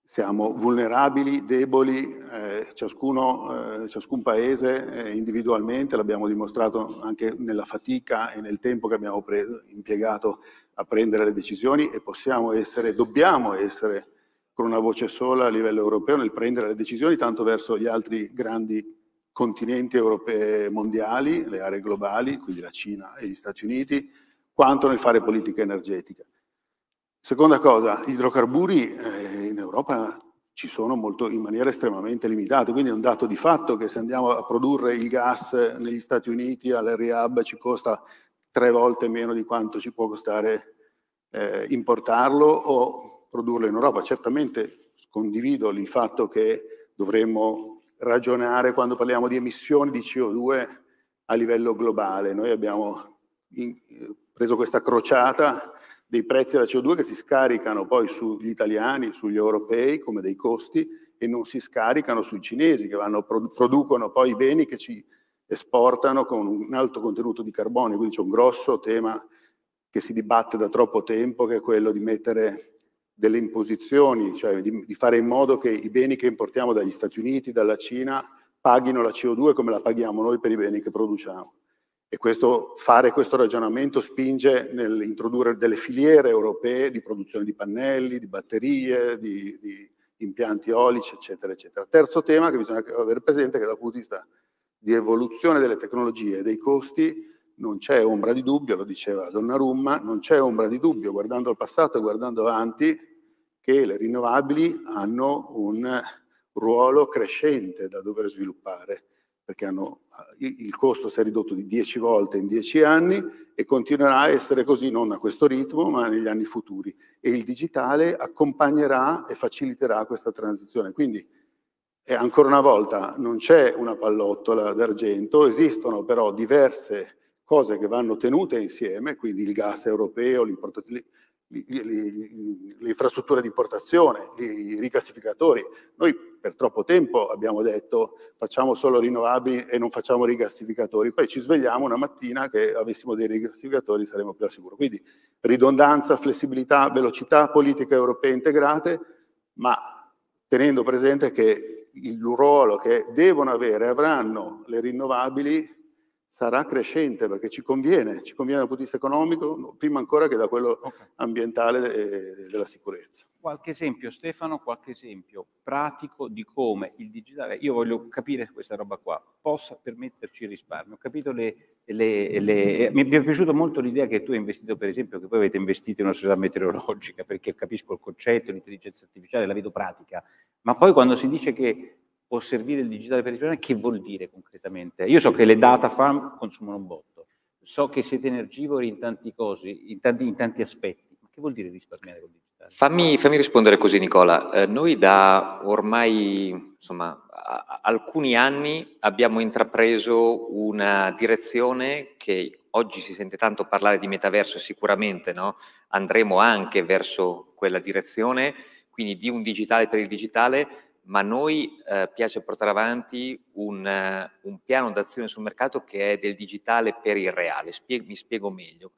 siamo vulnerabili, deboli, eh, ciascuno, eh, ciascun paese eh, individualmente, l'abbiamo dimostrato anche nella fatica e nel tempo che abbiamo preso, impiegato a prendere le decisioni e possiamo essere, dobbiamo essere con una voce sola a livello europeo nel prendere le decisioni tanto verso gli altri grandi continenti europei mondiali, le aree globali, quindi la Cina e gli Stati Uniti, quanto nel fare politica energetica. Seconda cosa, idrocarburi eh, Europa ci sono molto, in maniera estremamente limitata, quindi è un dato di fatto che se andiamo a produrre il gas negli Stati Uniti all'Ariab ci costa tre volte meno di quanto ci può costare eh, importarlo o produrlo in Europa. Certamente condivido il fatto che dovremmo ragionare quando parliamo di emissioni di CO2 a livello globale. Noi abbiamo in, eh, preso questa crociata dei prezzi della CO2 che si scaricano poi sugli italiani, sugli europei come dei costi e non si scaricano sui cinesi che vanno, producono poi i beni che ci esportano con un alto contenuto di carbonio. Quindi c'è un grosso tema che si dibatte da troppo tempo che è quello di mettere delle imposizioni, cioè di, di fare in modo che i beni che importiamo dagli Stati Uniti, dalla Cina, paghino la CO2 come la paghiamo noi per i beni che produciamo. E questo, fare questo ragionamento spinge nell'introdurre delle filiere europee di produzione di pannelli, di batterie, di, di impianti eolici, eccetera, eccetera. Terzo tema che bisogna avere presente è che dal punto di vista di evoluzione delle tecnologie e dei costi non c'è ombra di dubbio, lo diceva Donnarumma, non c'è ombra di dubbio, guardando al passato e guardando avanti, che le rinnovabili hanno un ruolo crescente da dover sviluppare perché hanno, il costo si è ridotto di 10 volte in 10 anni e continuerà a essere così non a questo ritmo ma negli anni futuri e il digitale accompagnerà e faciliterà questa transizione. Quindi eh, ancora una volta non c'è una pallottola d'argento, esistono però diverse cose che vanno tenute insieme, quindi il gas europeo, l'importazione l'infrastruttura di importazione, i rigassificatori. Noi per troppo tempo abbiamo detto facciamo solo rinnovabili e non facciamo rigassificatori, poi ci svegliamo una mattina che avessimo dei rigassificatori saremmo più al sicuro. Quindi ridondanza, flessibilità, velocità, politiche europee integrate, ma tenendo presente che il ruolo che devono avere, avranno le rinnovabili sarà crescente perché ci conviene, ci conviene dal punto di vista economico prima ancora che da quello okay. ambientale e della sicurezza. Qualche esempio Stefano, qualche esempio pratico di come il digitale, io voglio capire se questa roba qua possa permetterci il risparmio, ho capito le, le, le, mi è piaciuta molto l'idea che tu hai investito per esempio, che voi avete investito in una società meteorologica perché capisco il concetto, l'intelligenza artificiale, la vedo pratica, ma poi quando si dice che può servire il digitale per risparmiare, che vuol dire concretamente? Io so che le data farm consumano un botto, so che siete energivori in tanti, cosi, in tanti, in tanti aspetti, ma che vuol dire risparmiare col digitale? Fammi, fammi rispondere così Nicola, eh, noi da ormai insomma, a, alcuni anni abbiamo intrapreso una direzione che oggi si sente tanto parlare di metaverso, sicuramente no? andremo anche verso quella direzione, quindi di un digitale per il digitale, ma a noi eh, piace portare avanti un, uh, un piano d'azione sul mercato che è del digitale per il reale. Spie mi spiego meglio.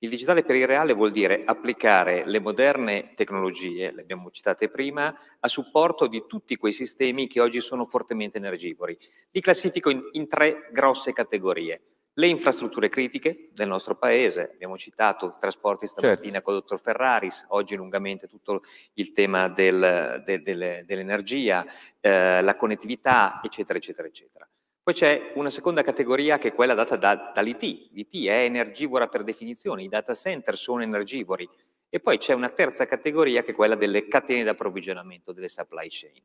Il digitale per il reale vuol dire applicare le moderne tecnologie, le abbiamo citate prima, a supporto di tutti quei sistemi che oggi sono fortemente energivori. Li classifico in, in tre grosse categorie le infrastrutture critiche del nostro paese, abbiamo citato i trasporti certo. stamattina certo. con il dottor Ferraris, oggi lungamente tutto il tema del, del, del, dell'energia, eh, la connettività, eccetera, eccetera, eccetera. Poi c'è una seconda categoria che è quella data da, dall'IT, l'IT è energivora per definizione, i data center sono energivori e poi c'è una terza categoria che è quella delle catene di approvvigionamento, delle supply chain.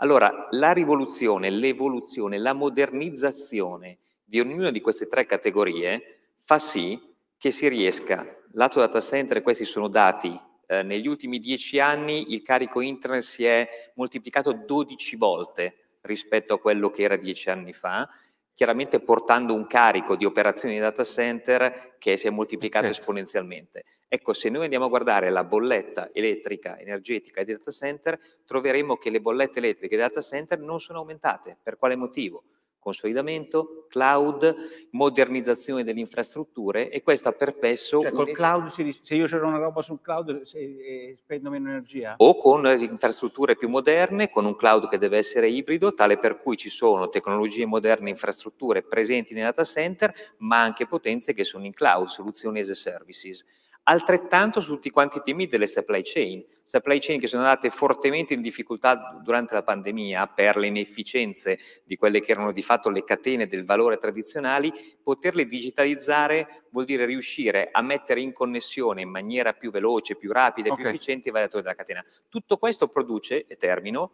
Allora, la rivoluzione, l'evoluzione, la modernizzazione di ognuna di queste tre categorie fa sì che si riesca, lato data center questi sono dati, eh, negli ultimi dieci anni il carico internet si è moltiplicato 12 volte rispetto a quello che era dieci anni fa, chiaramente portando un carico di operazioni di data center che si è moltiplicato certo. esponenzialmente. Ecco, se noi andiamo a guardare la bolletta elettrica, energetica e data center, troveremo che le bollette elettriche e data center non sono aumentate. Per quale motivo? consolidamento, cloud, modernizzazione delle infrastrutture e questo ha perpesso... Cioè, col cloud, se io c'ero una roba sul cloud se, eh, spendo meno energia? O con infrastrutture più moderne, con un cloud che deve essere ibrido, tale per cui ci sono tecnologie moderne, infrastrutture presenti nei data center, ma anche potenze che sono in cloud, soluzioni as a services. Altrettanto su tutti quanti i temi delle supply chain, supply chain che sono andate fortemente in difficoltà durante la pandemia per le inefficienze di quelle che erano di fatto le catene del valore tradizionali, poterle digitalizzare vuol dire riuscire a mettere in connessione in maniera più veloce, più rapida e okay. più efficiente i variatori della catena. Tutto questo produce, e termino,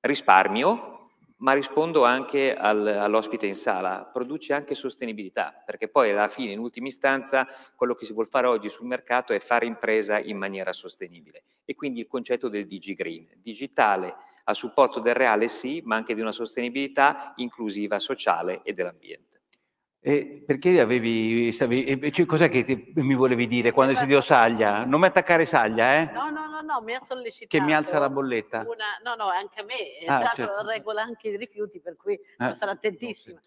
risparmio ma rispondo anche al, all'ospite in sala, produce anche sostenibilità, perché poi alla fine, in ultima istanza, quello che si vuole fare oggi sul mercato è fare impresa in maniera sostenibile. E quindi il concetto del DigiGreen, digitale a supporto del reale sì, ma anche di una sostenibilità inclusiva, sociale e dell'ambiente. E perché avevi, stavi, cioè, cos'è che ti, mi volevi dire quando hai Saglia? Eh, non mi attaccare Saglia, eh? No, no, no, no, mi ha sollecitato. Che mi alza la bolletta. Una, no, no, anche a me, eh, ah, tra certo. l'altro certo. regola anche i rifiuti, per cui ah. sono attentissima.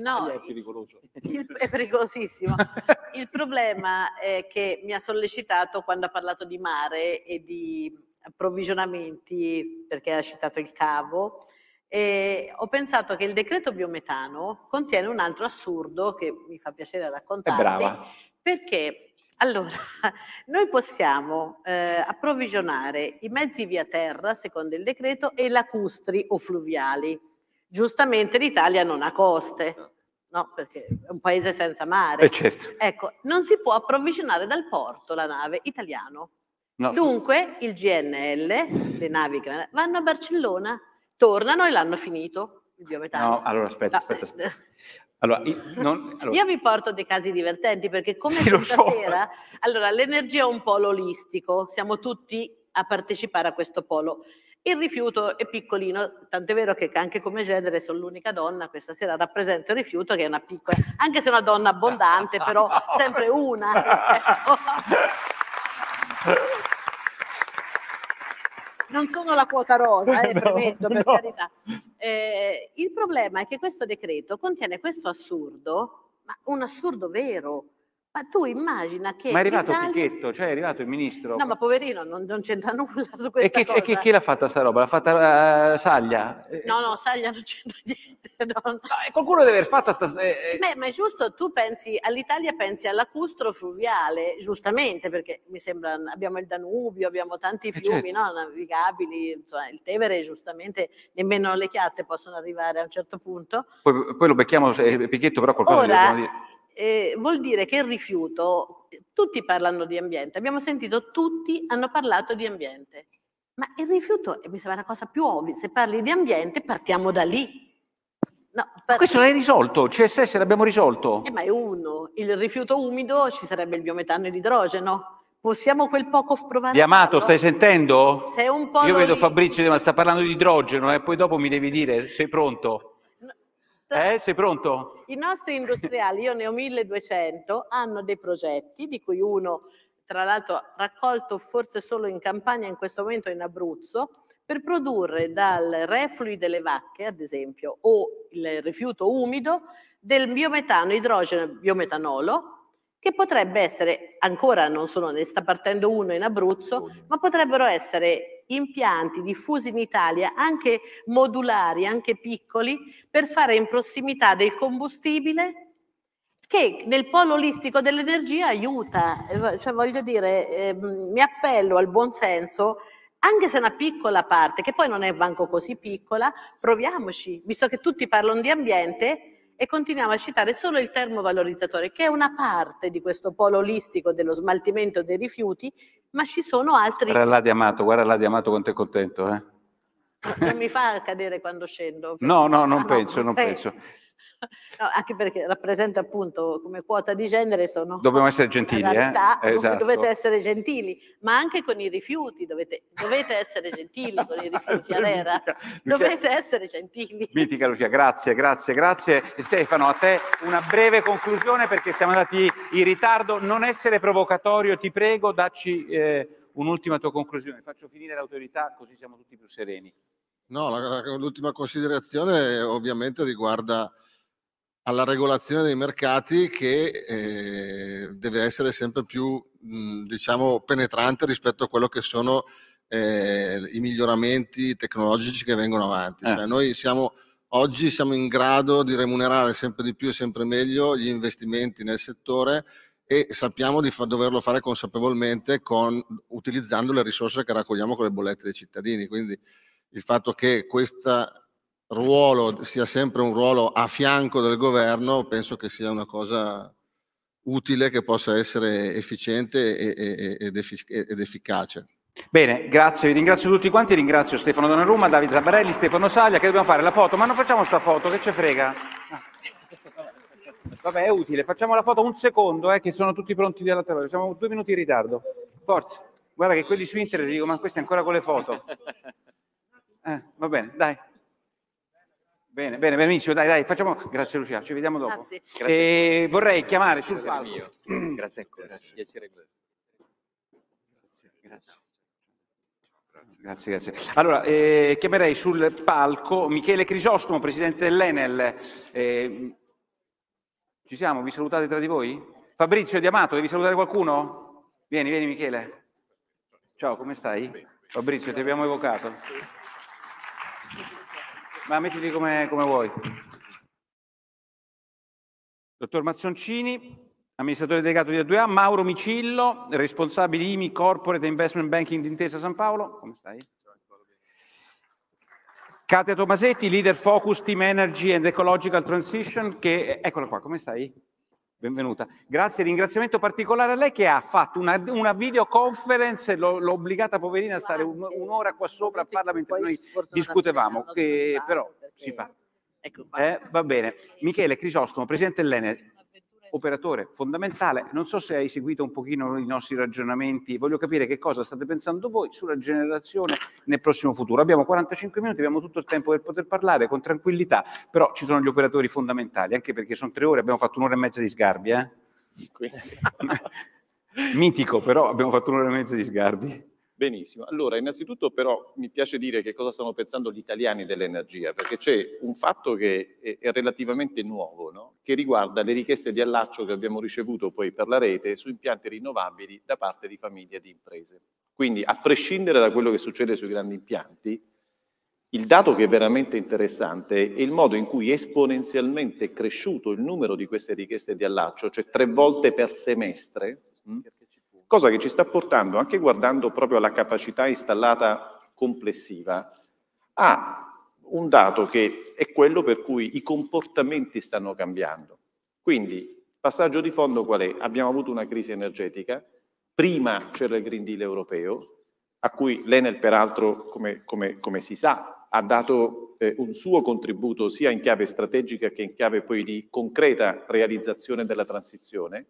No, no, è pericoloso. Il, è pericolosissimo. il problema è che mi ha sollecitato quando ha parlato di mare e di approvvigionamenti, perché ha citato il cavo, e ho pensato che il decreto biometano contiene un altro assurdo che mi fa piacere raccontare. Perché allora, noi possiamo eh, approvvigionare i mezzi via terra, secondo il decreto, e lacustri o fluviali. Giustamente l'Italia non ha coste, no? Perché è un paese senza mare. Eh certo. Ecco, non si può approvvigionare dal porto la nave italiano. No. Dunque il GNL, le navi che vanno a Barcellona tornano e l'hanno finito il biometano. No, allora aspetta, no. Ah. aspetta. aspetta. Allora, io, non, allora. io, vi porto dei casi divertenti perché come sì, questa so. sera, allora l'energia è un polo olistico, siamo tutti a partecipare a questo polo. Il rifiuto è piccolino, tant'è vero che anche come genere sono l'unica donna questa sera rappresento il rifiuto che è una piccola, anche se è una donna abbondante, però sempre una. non sono la quota rosa, eh, no, prometto, per no. carità. Eh, il problema è che questo decreto contiene questo assurdo, ma un assurdo vero, ma tu immagina che. Ma è arrivato Italia... Pichetto, cioè è arrivato il ministro. No, ma poverino, non, non c'entra nulla su questa e che, cosa. E che, chi l'ha fatta sta roba? L'ha fatta uh, Saglia? Eh, no, no, Saglia non c'entra niente. No. No, ah, qualcuno deve aver fatta sta. Eh, Beh, ma è giusto, tu pensi all'Italia, pensi all'acustro fluviale, giustamente, perché mi sembra abbiamo il Danubio, abbiamo tanti fiumi certo. no, navigabili, insomma, il Tevere, giustamente, nemmeno le chiatte possono arrivare a un certo punto. Poi, poi lo becchiamo, eh, Pichetto, però qualcosa Ora, dobbiamo dire eh, vuol dire che il rifiuto, tutti parlano di ambiente, abbiamo sentito tutti hanno parlato di ambiente, ma il rifiuto eh, mi sembra la cosa più ovvia, se parli di ambiente partiamo da lì. No, per... Questo l'hai risolto, CSS l'abbiamo risolto. Eh, ma è uno, il rifiuto umido ci sarebbe il biometano e l'idrogeno. Possiamo quel poco provare. Di Amato, stai sentendo? Se un po Io vedo Fabrizio, ma sta parlando di idrogeno, e eh? poi dopo mi devi dire, sei pronto? Eh, sei pronto? I nostri industriali, io ne ho 1200, hanno dei progetti, di cui uno tra l'altro raccolto forse solo in campagna, in questo momento in Abruzzo, per produrre dal reflui delle vacche, ad esempio, o il rifiuto umido, del biometano, idrogeno biometanolo, che potrebbe essere, ancora non sono, ne sta partendo uno in Abruzzo, ma potrebbero essere impianti diffusi in Italia, anche modulari, anche piccoli, per fare in prossimità del combustibile che nel polo olistico dell'energia aiuta, eh, cioè voglio dire, eh, mi appello al buon senso, anche se è una piccola parte, che poi non è banco così piccola, proviamoci, visto che tutti parlano di ambiente, e continuiamo a citare solo il termovalorizzatore, che è una parte di questo polo olistico dello smaltimento dei rifiuti, ma ci sono altri... Guarda là Amato, guarda là Diamato quanto è contento, eh? Non mi fa cadere quando scendo. No, no, non ah, penso, no. non penso. No, anche perché rappresenta appunto come quota di genere sono... Dobbiamo essere gentili, eh? realtà, eh? esatto. Dovete essere gentili, ma anche con i rifiuti dovete, dovete essere gentili con i rifiuti, Arera. Dovete essere gentili. Mitica Lucia, grazie, grazie, grazie. Stefano, a te una breve conclusione perché siamo andati in ritardo. Non essere provocatorio, ti prego, dacci eh, un'ultima tua conclusione. Faccio finire l'autorità così siamo tutti più sereni. No, la, la, l'ultima considerazione ovviamente riguarda alla regolazione dei mercati che eh, deve essere sempre più mh, mm, diciamo, penetrante rispetto a quello che sono eh, i miglioramenti tecnologici che vengono avanti. Eh. Cioè, noi siamo, oggi siamo in grado di remunerare sempre di più e sempre meglio gli investimenti nel settore e sappiamo di fa- doverlo fare consapevolmente con, utilizzando le risorse che raccogliamo con le bollette dei cittadini. Quindi il fatto che questa ruolo sia sempre un ruolo a fianco del governo, penso che sia una cosa utile che possa essere efficiente ed, efficace. Bene, grazie, vi ringrazio tutti quanti, ringrazio Stefano Donnarumma, Davide Zabarelli, Stefano Saglia, che dobbiamo fare la foto, ma non facciamo sta foto, che ce frega? Ah. Vabbè, è utile, facciamo la foto un secondo, eh, che sono tutti pronti dall'altra parte, siamo due minuti in ritardo, forza, guarda che quelli su internet dico, ma questi ancora con le foto. Eh, va bene, dai. Bene, bene, benissimo, dai, dai, facciamo, grazie Lucia, ci vediamo dopo. Grazie. Eh, vorrei chiamare sul palco. Grazie ancora, grazie. Grazie, grazie. Grazie, grazie. Allora, eh, chiamerei sul palco Michele Crisostomo, presidente dell'Enel. Eh, ci siamo? Vi salutate tra di voi? Fabrizio Di devi salutare qualcuno? Vieni, vieni Michele. Ciao, come stai? Fabrizio, ti abbiamo evocato. Ma mettili come, come vuoi. Dottor Mazzoncini, amministratore delegato di A2A, Mauro Micillo, responsabile di IMI Corporate Investment Banking d'Intesa San Paolo. Come stai? Katia Tomasetti, leader focus Team Energy and Ecological Transition, che, eccola qua, come stai? benvenuta. Grazie, ringraziamento particolare a lei che ha fatto una, una videoconference, l'ho, l'ho, obbligata poverina a stare un, un'ora qua sopra a farla mentre noi discutevamo, che però si fa. Ecco, eh, va bene. Michele Crisostomo, presidente dell'Enel, operatore fondamentale. Non so se hai seguito un pochino i nostri ragionamenti, voglio capire che cosa state pensando voi sulla generazione nel prossimo futuro. Abbiamo 45 minuti, abbiamo tutto il tempo per poter parlare con tranquillità, però ci sono gli operatori fondamentali, anche perché sono tre ore, abbiamo fatto un'ora e mezza di sgarbi. Eh? Mitico, però abbiamo fatto un'ora e mezza di sgarbi. Benissimo, allora innanzitutto però mi piace dire che cosa stanno pensando gli italiani dell'energia, perché c'è un fatto che è relativamente nuovo, no? che riguarda le richieste di allaccio che abbiamo ricevuto poi per la rete su impianti rinnovabili da parte di famiglie e di imprese. Quindi a prescindere da quello che succede sui grandi impianti, il dato che è veramente interessante è il modo in cui esponenzialmente è cresciuto il numero di queste richieste di allaccio, cioè tre volte per semestre, hm? cosa che ci sta portando, anche guardando proprio alla capacità installata complessiva, a un dato che è quello per cui i comportamenti stanno cambiando. Quindi, passaggio di fondo qual è? Abbiamo avuto una crisi energetica, prima c'era il Green Deal europeo, a cui l'Enel peraltro, come, come, come si sa, ha dato eh, un suo contributo sia in chiave strategica che in chiave poi di concreta realizzazione della transizione,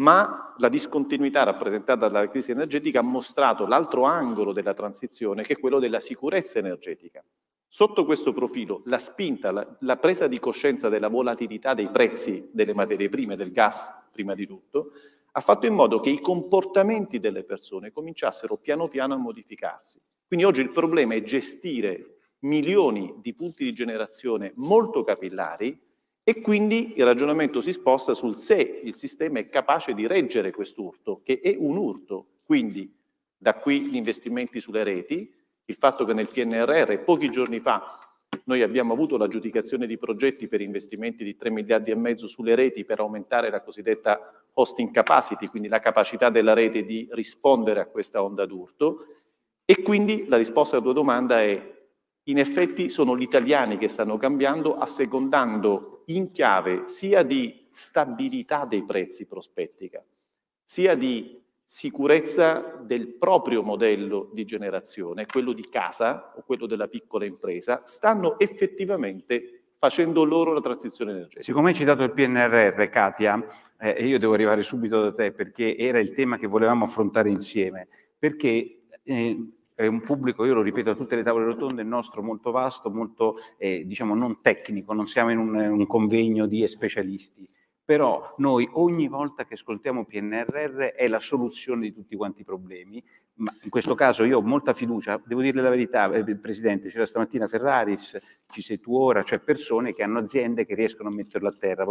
ma la discontinuità rappresentata dalla crisi energetica ha mostrato l'altro angolo della transizione, che è quello della sicurezza energetica. Sotto questo profilo, la spinta, la, la presa di coscienza della volatilità dei prezzi delle materie prime, del gas prima di tutto, ha fatto in modo che i comportamenti delle persone cominciassero piano piano a modificarsi. Quindi oggi il problema è gestire milioni di punti di generazione molto capillari e quindi il ragionamento si sposta sul se il sistema è capace di reggere quest'urto, che è un urto. Quindi da qui gli investimenti sulle reti, il fatto che nel PNRR pochi giorni fa noi abbiamo avuto l'aggiudicazione di progetti per investimenti di 3 miliardi e mezzo sulle reti per aumentare la cosiddetta hosting capacity, quindi la capacità della rete di rispondere a questa onda d'urto. E quindi la risposta alla tua domanda è, in effetti sono gli italiani che stanno cambiando, assecondando in chiave sia di stabilità dei prezzi prospettica, sia di sicurezza del proprio modello di generazione, quello di casa o quello della piccola impresa, stanno effettivamente facendo loro la transizione energetica. Siccome hai citato il PNRR, Katia, eh, io devo arrivare subito da te perché era il tema che volevamo affrontare insieme, perché eh, è un pubblico, io lo ripeto a tutte le tavole rotonde, il nostro molto vasto, molto eh, diciamo non tecnico, non siamo in un, un convegno di specialisti però noi ogni volta che ascoltiamo PNRR è la soluzione di tutti quanti i problemi, ma in questo caso io ho molta fiducia, devo dirle la verità, eh, Presidente, c'era stamattina Ferraris, ci sei tu ora, cioè persone che hanno aziende che riescono a metterlo a terra.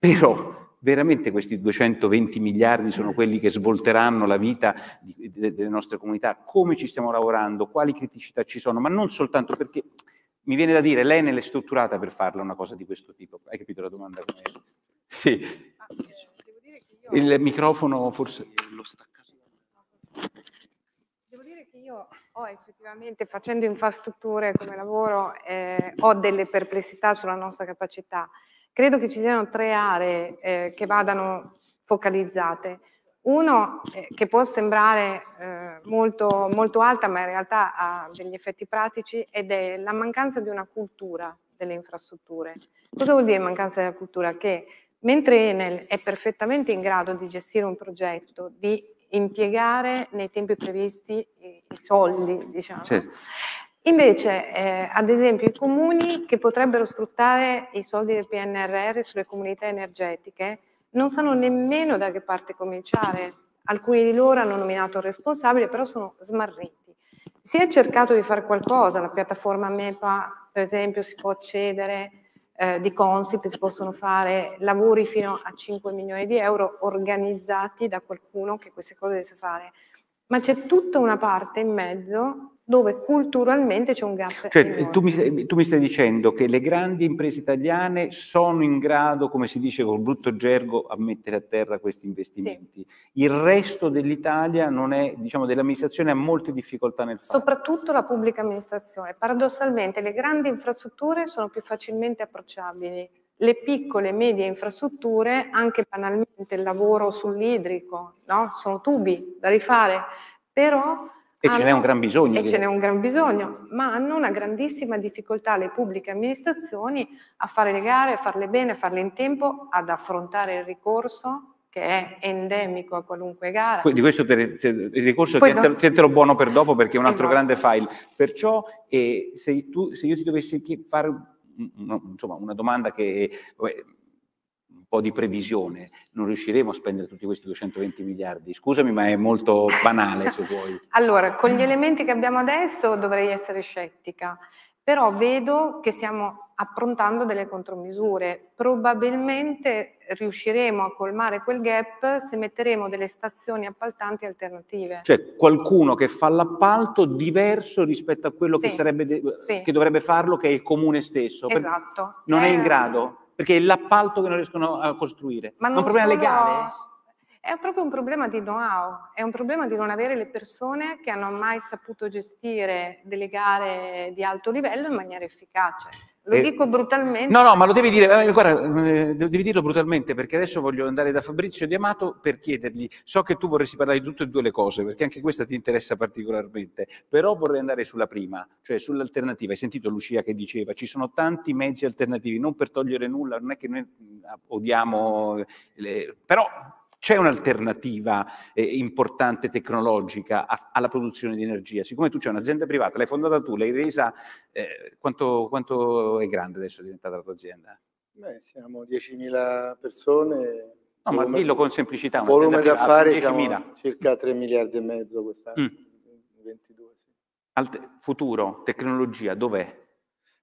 Però veramente questi 220 miliardi sono quelli che svolteranno la vita di, de, delle nostre comunità? Come ci stiamo lavorando? Quali criticità ci sono? Ma non soltanto perché mi viene da dire, l'Enel è strutturata per farla una cosa di questo tipo. Hai capito la domanda? Sì. Ah, eh, io... Il microfono forse lo stacca. Devo dire che io ho effettivamente, facendo infrastrutture come lavoro, eh, ho delle perplessità sulla nostra capacità Credo che ci siano tre aree eh, che vadano focalizzate. Uno eh, che può sembrare eh, molto, molto, alta, ma in realtà ha degli effetti pratici, ed è la mancanza di una cultura delle infrastrutture. Cosa vuol dire mancanza della cultura? Che mentre Enel è perfettamente in grado di gestire un progetto, di impiegare nei tempi previsti i, i soldi, diciamo, certo. Invece, eh, ad esempio, i comuni che potrebbero sfruttare i soldi del PNRR sulle comunità energetiche non sanno nemmeno da che parte cominciare. Alcuni di loro hanno nominato il responsabile, però sono smarriti. Si è cercato di fare qualcosa, la piattaforma MEPA, per esempio, si può accedere, eh, di Consip si possono fare lavori fino a 5 milioni di euro organizzati da qualcuno che queste cose deve fare. Ma c'è tutta una parte in mezzo dove culturalmente c'è un gap. Cioè, tu mi, tu mi, stai dicendo che le grandi imprese italiane sono in grado, come si dice col brutto gergo, a mettere a terra questi investimenti. Sì. Il resto dell'Italia non è, diciamo, dell'amministrazione ha molte difficoltà nel farlo. Soprattutto la pubblica amministrazione. Paradossalmente le grandi infrastrutture sono più facilmente approcciabili. Le piccole e medie infrastrutture, anche banalmente il lavoro sull'idrico, no? sono tubi da rifare, però e hanno, ce n'è un gran bisogno. E che... ce n'è un gran bisogno, ma hanno una grandissima difficoltà le pubbliche amministrazioni a fare le gare, a farle bene, a farle in tempo, ad affrontare il ricorso che è endemico a qualunque gara. Di questo per, il ricorso Poi tientelo, buono per dopo perché è un altro esatto. grande file. Perciò eh, se, tu, se io ti dovessi fare insomma, una domanda che po' di previsione, non riusciremo a spendere tutti questi 220 miliardi. Scusami, ma è molto banale se vuoi. allora, con gli elementi che abbiamo adesso dovrei essere scettica, però vedo che stiamo approntando delle contromisure. Probabilmente riusciremo a colmare quel gap se metteremo delle stazioni appaltanti alternative. Cioè qualcuno che fa l'appalto diverso rispetto a quello sì, che, sarebbe, sì. che, dovrebbe farlo, che è il comune stesso. Esatto. Non è, è in eh, grado perché è l'appalto che non riescono a costruire. Ma non è un problema sono... legale? È proprio un problema di know-how, è un problema di non avere le persone che hanno mai saputo gestire delle gare di alto livello in maniera efficace. Lo eh, dico brutalmente. No, no, ma lo devi dire, eh, guarda, eh, devi dirlo brutalmente perché adesso voglio andare da Fabrizio Di Amato per chiedergli, so che tu vorresti parlare di tutte e due le cose perché anche questa ti interessa particolarmente, però vorrei andare sulla prima, cioè sull'alternativa. Hai sentito Lucia che diceva ci sono tanti mezzi alternativi, non per togliere nulla, non è che noi mm, odiamo, eh, le... però c'è un'alternativa eh, importante tecnologica a, alla produzione di energia. Siccome tu c'è un'azienda privata, l'hai fondata tu, l'hai resa, eh, quanto, quanto, è grande adesso è diventata la tua azienda? Beh, siamo 10.000 persone. No, volume, ma dillo con semplicità. Volume d'affari siamo circa 3 miliardi e mezzo quest'anno, mm. 22. Sì. Alte, futuro, tecnologia, dov'è?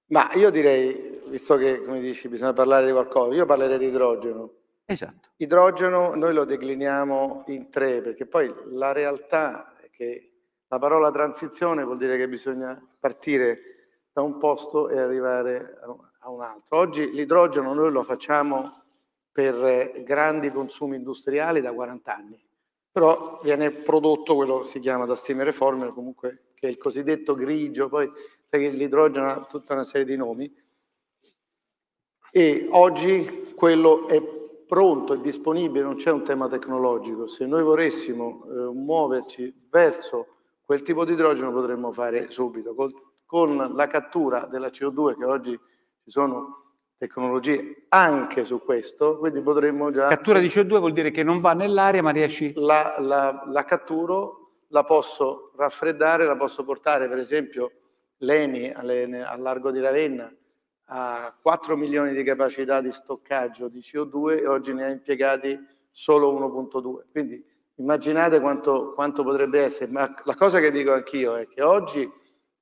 Ma io direi, visto che come dici bisogna parlare di qualcosa, io parlerei di idrogeno Esatto. Idrogeno noi lo decliniamo in tre, perché poi la realtà è che la parola transizione vuol dire che bisogna partire da un posto e arrivare a un altro. Oggi l'idrogeno noi lo facciamo per grandi consumi industriali da 40 anni, però viene prodotto quello che si chiama da steam formula, comunque che è il cosiddetto grigio, poi l'idrogeno ha tutta una serie di nomi, e oggi quello è pronto e disponibile, non c'è un tema tecnologico. Se noi vorressimo eh, muoverci verso quel tipo di idrogeno potremmo fare subito. Col, con la cattura della CO2 che oggi ci sono tecnologie anche su questo, quindi potremmo già... Cattura di CO2 vuol dire che non va nell'aria ma riesci... La, la, la catturo, la posso raffreddare, la posso portare per esempio l'ENI al largo di Ravenna, a 4 milioni di capacità di stoccaggio di CO2 e oggi ne ha impiegati solo 1.2. Quindi immaginate quanto, quanto, potrebbe essere. Ma la cosa che dico anch'io è che oggi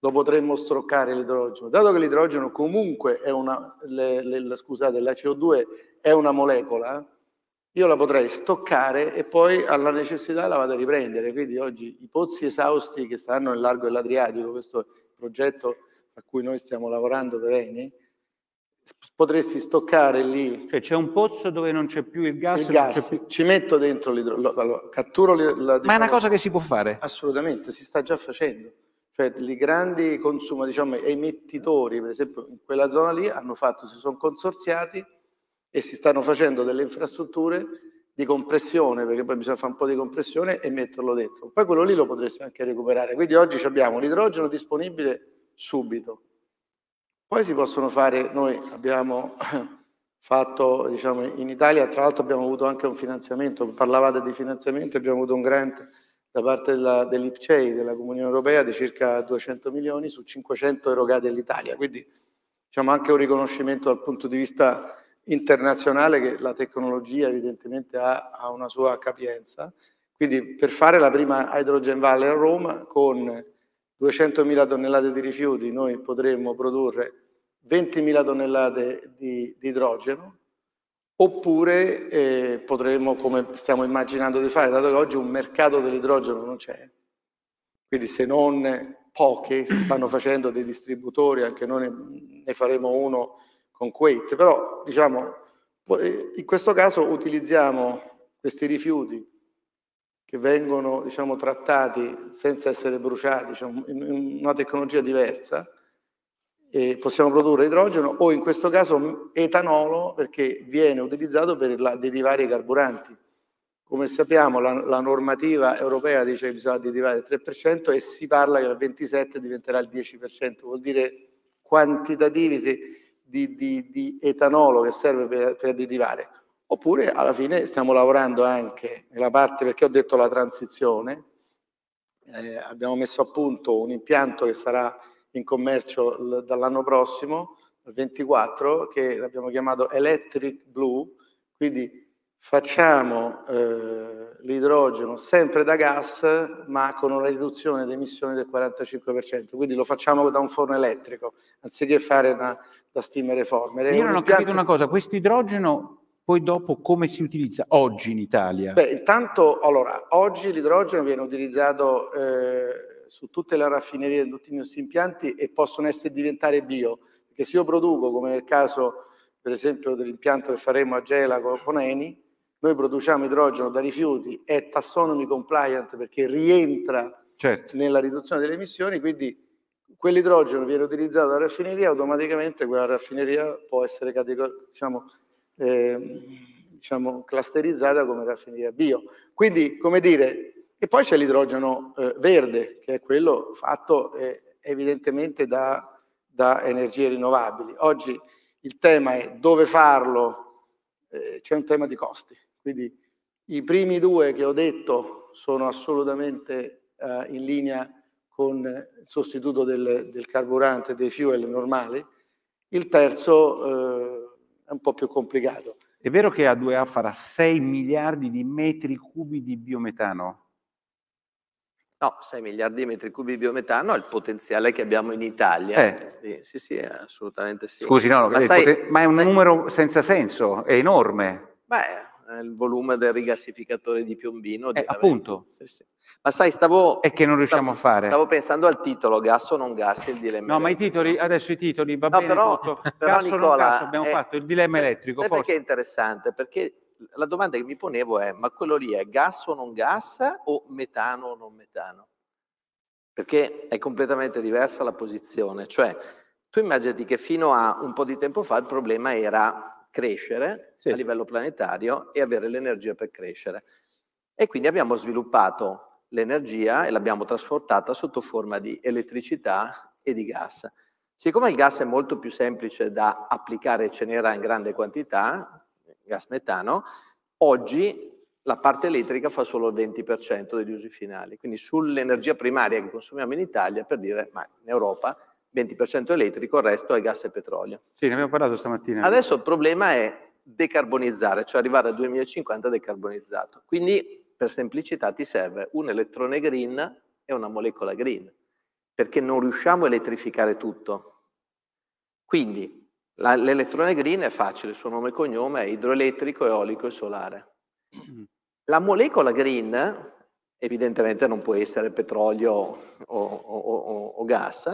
lo potremmo stroccare l'idrogeno, dato che l'idrogeno comunque è una, le, le, scusate, la CO2 è una molecola, io la potrei stoccare e poi alla necessità la vado a riprendere. Quindi oggi i pozzi esausti che stanno nel largo dell'Adriatico, questo progetto a cui noi stiamo lavorando per Eni, potresti stoccare lì. Cioè c'è un pozzo dove non c'è più il gas. Il gas. Più... Ci metto dentro l'idrogeno, allora, catturo la... Ma è una cosa che si può fare? Assolutamente, si sta già facendo. Cioè, i grandi consumi, diciamo, emettitori, per esempio, in quella zona lì hanno fatto, si sono consorziati e si stanno facendo delle infrastrutture di compressione, perché poi bisogna fare un po' di compressione e metterlo dentro. Poi quello lì lo potresti anche recuperare. Quindi oggi abbiamo l'idrogeno disponibile subito poi si possono fare, noi abbiamo fatto diciamo, in Italia, tra l'altro abbiamo avuto anche un finanziamento, parlavate di finanziamento, abbiamo avuto un grant da parte della, dell'IPCEI, della Comunione Europea, di circa 200 milioni su 500 erogati all'Italia, quindi diciamo, anche un riconoscimento dal punto di vista internazionale che la tecnologia evidentemente ha, ha una sua capienza. Quindi per fare la prima Hydrogen Valley a Roma con 200.000 tonnellate di rifiuti, noi potremmo produrre 20.000 tonnellate di, di idrogeno, oppure eh, potremmo, come stiamo immaginando di fare, dato che oggi un mercato dell'idrogeno non c'è, quindi se non poche, si stanno facendo dei distributori, anche noi ne faremo uno con Kuwait, però diciamo, eh, in questo caso utilizziamo questi rifiuti che vengono diciamo, trattati senza essere bruciati, diciamo, in una tecnologia diversa, e possiamo produrre idrogeno o in questo caso etanolo perché viene utilizzato per la, i carburanti. Come sappiamo la, la normativa europea dice che bisogna derivare il 3% e si parla che dal 27 diventerà il 10%, vuol dire quantitativi di, di, di etanolo che serve per, per derivare Oppure alla fine stiamo lavorando anche nella parte, perché ho detto la transizione, eh, abbiamo messo a punto un impianto che sarà in commercio dall'anno prossimo, il 24, che l'abbiamo chiamato Electric Blue, quindi facciamo eh, l'idrogeno sempre da gas ma con una riduzione di emissioni del 45%, quindi lo facciamo da un forno elettrico anziché fare una, da steam reformer. Io non ho impianto... capito una cosa, questo idrogeno poi dopo come si utilizza oggi in Italia? Beh, intanto, allora, oggi l'idrogeno viene utilizzato eh, su tutte le raffinerie, in tutti i nostri impianti e possono essere, diventare bio. Perché se io produco, come nel caso per esempio dell'impianto che faremo a Gela con Eni, noi produciamo idrogeno da rifiuti, è tassonomy compliant perché rientra certo. nella riduzione delle emissioni, quindi quell'idrogeno viene utilizzato dalla raffineria, automaticamente quella raffineria può essere diciamo, eh, diciamo, clusterizzata come raffineria bio. Quindi, come dire, e poi c'è l'idrogeno eh, verde, che è quello fatto eh, evidentemente da, da, energie rinnovabili. Oggi il tema è dove farlo, eh, c'è un tema di costi. Quindi i primi due che ho detto sono assolutamente eh, in linea con il sostituto del, del carburante, dei fuel normali. Il terzo eh, è un po' più complicato. È vero che A2A farà 6 miliardi di metri cubi di biometano? No, 6 miliardi di metri cubi di biometano è il potenziale che abbiamo in Italia. Eh. Sì, sì, assolutamente sì. Scusi, no, ma, eh, sai, poten- ma è un sai, numero senza senso, è enorme. Beh, eh, il volume del rigassificatore di Piombino. eh, appunto. Sì, sì. Ma sai, stavo... È che non riusciamo stavo, a fare. Stavo pensando al titolo, gas o non gas, il dilemma. No, ma i titoli, adesso i titoli, va no, bene però, tutto. Però, gas Nicola, gas, abbiamo è, eh, fatto il dilemma elettrico. Sai forse. perché è interessante? Perché la domanda che mi ponevo è, ma quello lì è gas o non gas o metano o non metano? Perché è completamente diversa la posizione, cioè tu immaginati che fino a un po' di tempo fa il problema era crescere sì. a livello planetario e avere l'energia per crescere. E quindi abbiamo sviluppato l'energia e l'abbiamo trasportata sotto forma di elettricità e di gas. Siccome il gas è molto più semplice da applicare e ce n'era in grande quantità, gas metano, oggi la parte elettrica fa solo il 20% degli usi finali. Quindi sull'energia primaria che consumiamo in Italia, per dire, ma in Europa 20% elettrico, il resto è gas e petrolio. Sì, ne abbiamo parlato stamattina. Adesso il problema è decarbonizzare, cioè arrivare al 2050 decarbonizzato. Quindi, per semplicità, ti serve un elettrone green e una molecola green, perché non riusciamo a elettrificare tutto. Quindi, l'elettrone green è facile, il suo nome e cognome è idroelettrico, eolico e solare. La molecola green, evidentemente non può essere petrolio o, o, o, o gas,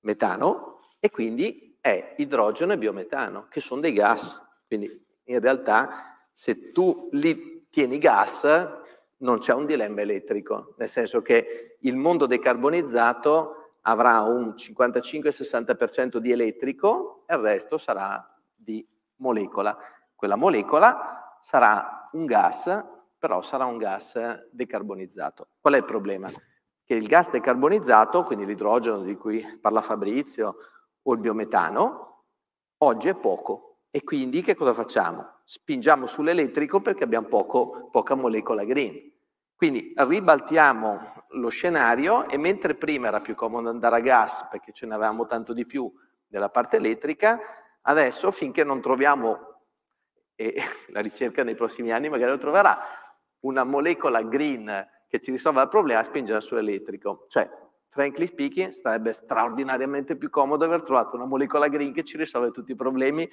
metano e quindi è idrogeno e biometano, che sono dei gas. Quindi in realtà se tu li tieni gas non c'è un dilemma elettrico, nel senso che il mondo decarbonizzato avrà un 55-60% di elettrico e il resto sarà di molecola. Quella molecola sarà un gas, però sarà un gas decarbonizzato. Qual è il problema? che il gas decarbonizzato, quindi l'idrogeno di cui parla Fabrizio o il biometano, oggi è poco. E quindi che cosa facciamo? Spingiamo sull'elettrico perché abbiamo poco, poca molecola green. Quindi ribaltiamo lo scenario e mentre prima era più comodo andare a gas perché ce ne avevamo tanto di più della parte elettrica, adesso finché non troviamo, e la ricerca nei prossimi anni magari lo troverà, una molecola green che ci risolva il problema e spingere sull'elettrico. Cioè, frankly speaking, sarebbe straordinariamente più comodo aver trovato una molecola green che ci risolve tutti i problemi,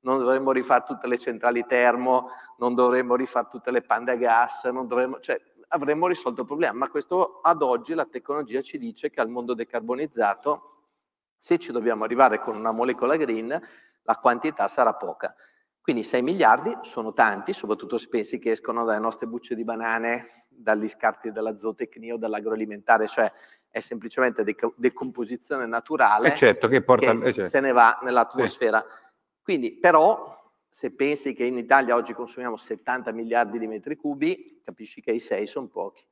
non dovremmo rifare tutte le centrali termo, non dovremmo rifare tutte le pande a gas, non dovremmo, cioè, avremmo risolto il problema, ma questo ad oggi la tecnologia ci dice che al mondo decarbonizzato, se ci dobbiamo arrivare con una molecola green, la quantità sarà poca. Quindi 6 miliardi sono tanti, soprattutto se pensi che escono dalle nostre bucce di banane, dagli scarti della zootecnia o dall'agroalimentare, cioè è semplicemente dec- decomposizione naturale eh certo, che, porta, che eh certo. se ne va nell'atmosfera. Eh. Quindi però se pensi che in Italia oggi consumiamo 70 miliardi di metri cubi, capisci che i 6 sono pochi.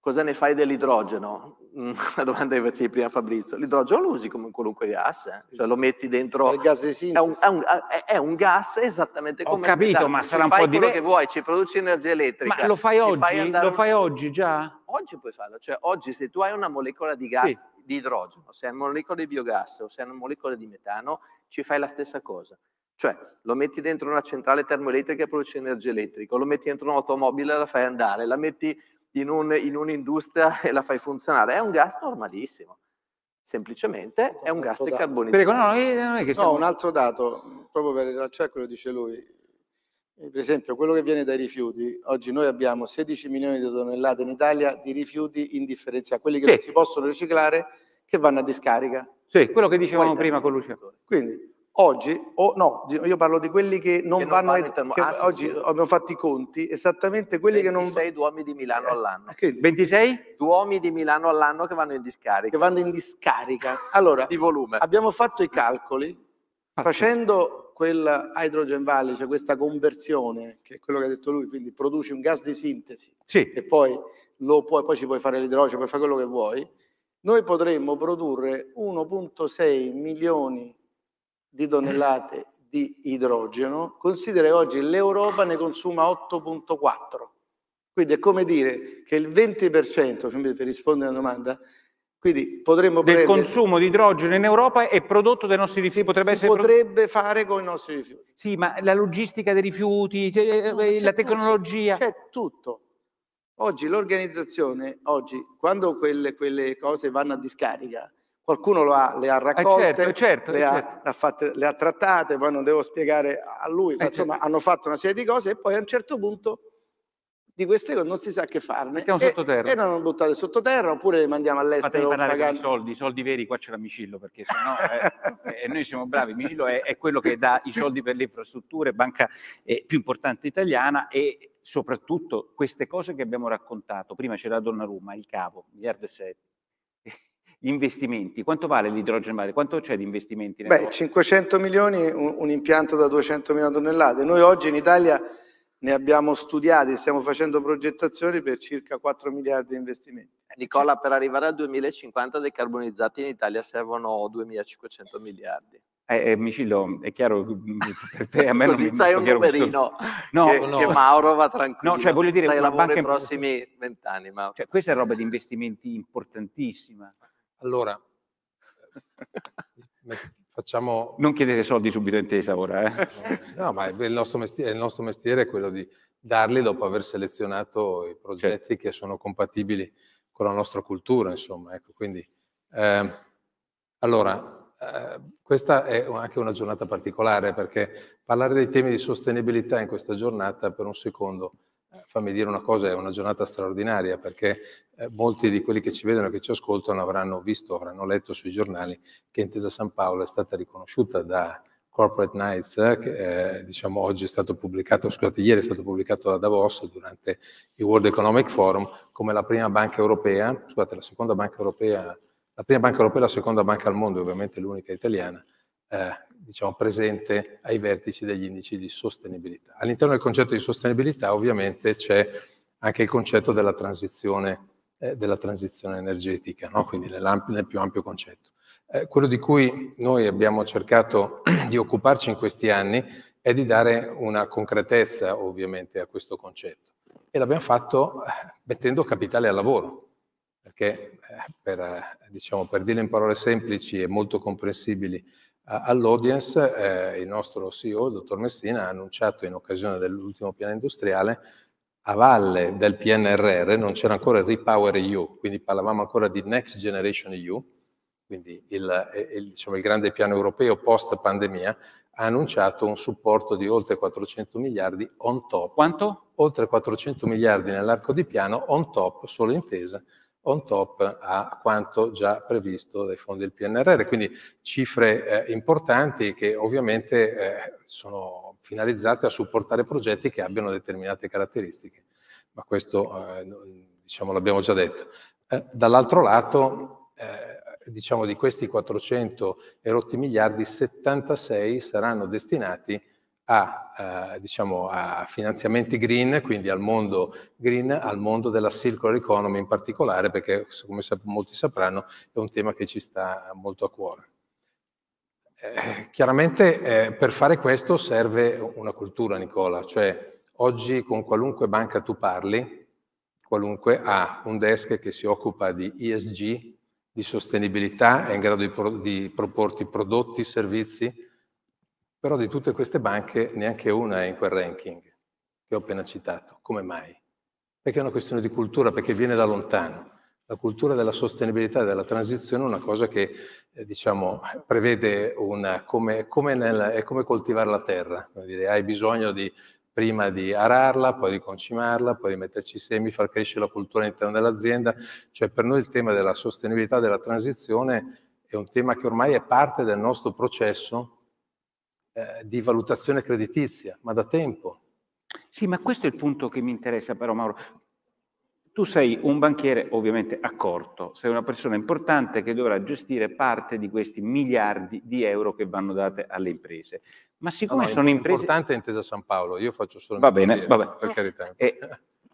Cosa ne fai dell'idrogeno? Mm, una domanda che facevi prima Fabrizio. L'idrogeno lo usi come qualunque gas, eh? cioè lo metti dentro... È un gas di sintesi. È un, è un, è un gas esattamente come... Ho capito, ma sarà un po' diverso. quello che vuoi, ci produci energia elettrica. Ma lo fai oggi? Fai lo fai oggi già? Oggi puoi farlo, cioè oggi se tu hai una molecola di gas, sì. di idrogeno, se hai una molecola di biogas o se hai una molecola di metano, ci fai la stessa cosa. Cioè, lo metti dentro una centrale termoelettrica e produce energia elettrica, lo metti dentro un'automobile e la fai andare, la metti in, un, in un'industria e la fai funzionare. È un gas normalissimo semplicemente è un gas decarbonizzato. No, no, eh, siamo... no, un altro dato, proprio per rilacciare quello che dice lui, eh, per esempio quello che viene dai rifiuti, oggi noi abbiamo 16 milioni di tonnellate in Italia di rifiuti indifferenziati, quelli che sì. non si possono riciclare, che vanno a discarica. Sì, quello che dicevamo Poi, prima con Lucia. Quindi Oggi, oh, no, io parlo di quelli che non, che non vanno, ai termo. Ah, sì, oggi sì. abbiamo fatto i conti, esattamente quelli che non... 26 Duomi di Milano eh, all'anno. Che... 26? Duomi di Milano all'anno che vanno in discarica. Che vanno in discarica. Allora, di volume. abbiamo fatto i calcoli, Pazzesco. facendo quel hydrogen valley, cioè questa conversione, che è quello che ha detto lui, quindi produci un gas di sintesi sì. e poi, lo puoi, poi ci puoi fare l'idrogeno, puoi fare quello che vuoi, noi potremmo produrre 1.6 milioni di di tonnellate di idrogeno, considera che oggi l'Europa ne consuma 8.4. Quindi è come dire che il 20%, per rispondere alla domanda, quindi potremmo del prendere... consumo di idrogeno in Europa è prodotto dai nostri rifiuti. Potrebbe, si potrebbe pro... fare con i nostri rifiuti. Sì, ma la logistica dei rifiuti, cioè, no, eh, eh, la tecnologia. c'è tutto. Oggi l'organizzazione, oggi, quando quelle, quelle, cose vanno a discarica, Qualcuno ha, le ha eh, certo, raccolte, eh certo, eh, certo, le, ha, certo. ha fatte, le, ha, trattate, poi non devo spiegare a lui, ma eh insomma certo. hanno fatto una serie di cose e poi a un certo punto di queste cose non si sa che farne. Mettiamo sottoterra. E non buttate sottoterra oppure le mandiamo all'estero. Fatemi parlare di soldi, i soldi veri, qua c'era Micillo perché sennò eh, eh, noi siamo bravi. Micillo è, è, quello che dà i soldi per le infrastrutture, banca eh, più importante italiana e soprattutto queste cose che abbiamo raccontato. Prima c'era Donnarumma, il cavo, miliardo e sette gli investimenti, quanto vale l'idrogeno verde? Quanto c'è di investimenti? Beh, mondo? 500 milioni, un, un, impianto da 200 mila tonnellate. Noi oggi in Italia ne abbiamo studiati, stiamo facendo progettazioni per circa 4 miliardi di investimenti. Nicola, per arrivare al 2050 decarbonizzati in Italia servono 2.500 miliardi. Eh, eh, Micillo, è chiaro per te a me Così non sai un numerino questo... no, che, no. che Mauro va tranquillo. No, cioè voglio dire, una banca nei prossimi vent'anni. Cioè, questa è roba di investimenti importantissima. Allora, facciamo... Non chiedete soldi subito intesa ora, eh? No, ma il nostro, mestiere, il nostro mestiere è quello di darli dopo aver selezionato i progetti certo. che sono compatibili con la nostra cultura, insomma. Ecco, quindi, eh, allora, eh, questa è anche una giornata particolare perché parlare dei temi di sostenibilità in questa giornata per un secondo eh, fammi dire una cosa, è una giornata straordinaria perché eh, molti di quelli che ci vedono e che ci ascoltano avranno visto, avranno letto sui giornali che Intesa San Paolo è stata riconosciuta da Corporate Nights, eh, che eh, diciamo oggi è stato pubblicato, scusate, ieri è stato pubblicato da Davos durante il World Economic Forum come la prima banca europea, scusate, la seconda banca europea, la prima banca europea, e la seconda banca al mondo, ovviamente l'unica italiana, eh, diciamo, presente ai vertici degli indici di sostenibilità. All'interno del concetto di sostenibilità ovviamente c'è anche il concetto della transizione, eh, della transizione energetica, no? quindi nel più ampio concetto. Eh, quello di cui noi abbiamo cercato di occuparci in questi anni è di dare una concretezza ovviamente a questo concetto e l'abbiamo fatto eh, mettendo capitale al lavoro, perché eh, per, eh, diciamo, per dirlo in parole semplici e molto comprensibili, all'audience eh, il nostro CEO, il dottor Messina, ha annunciato in occasione dell'ultimo piano industriale a valle del PNRR non c'era ancora il Repower EU, quindi parlavamo ancora di Next Generation EU, quindi il, eh, il, diciamo, il grande piano europeo post pandemia, ha annunciato un supporto di oltre 400 miliardi on top. Quanto? Oltre 400 miliardi nell'arco di piano on top, solo intesa, on top a quanto già previsto dai fondi del PNRR. Quindi cifre eh, importanti che ovviamente eh, sono finalizzate a supportare progetti che abbiano determinate caratteristiche, ma questo eh, diciamo, l'abbiamo già detto. Eh, dall'altro lato, eh, diciamo di questi 400 erotti miliardi, 76 saranno destinati a, eh, diciamo, a, finanziamenti green, quindi al mondo green, al mondo della circular economy in particolare, perché come molti sapranno è un tema che ci sta molto a cuore. Eh, chiaramente eh, per fare questo serve una cultura, Nicola, cioè oggi con qualunque banca tu parli, qualunque ha un desk che si occupa di ESG, di sostenibilità, è in grado di, pro di proporti prodotti, servizi, però di tutte queste banche neanche una è in quel ranking che ho appena citato. Come mai? Perché è una questione di cultura, perché viene da lontano. La cultura della sostenibilità e della transizione è una cosa che eh, diciamo, prevede una, come, come nel, è come coltivare la terra. Dire, hai bisogno di, prima di ararla, poi di concimarla, poi di metterci i semi, far crescere la cultura all'interno dell'azienda. Cioè per noi il tema della sostenibilità e della transizione è un tema che ormai è parte del nostro processo eh, di valutazione creditizia, ma da tempo. Sì, ma questo è il punto che mi interessa però Mauro. Tu sei un banchiere ovviamente accorto, sei una persona importante che dovrà gestire parte di questi miliardi di euro che vanno date alle imprese. Ma siccome no, no, sono imprese... Importante è intesa San Paolo, io faccio solo... Va bene, va bene. Per carità. Eh,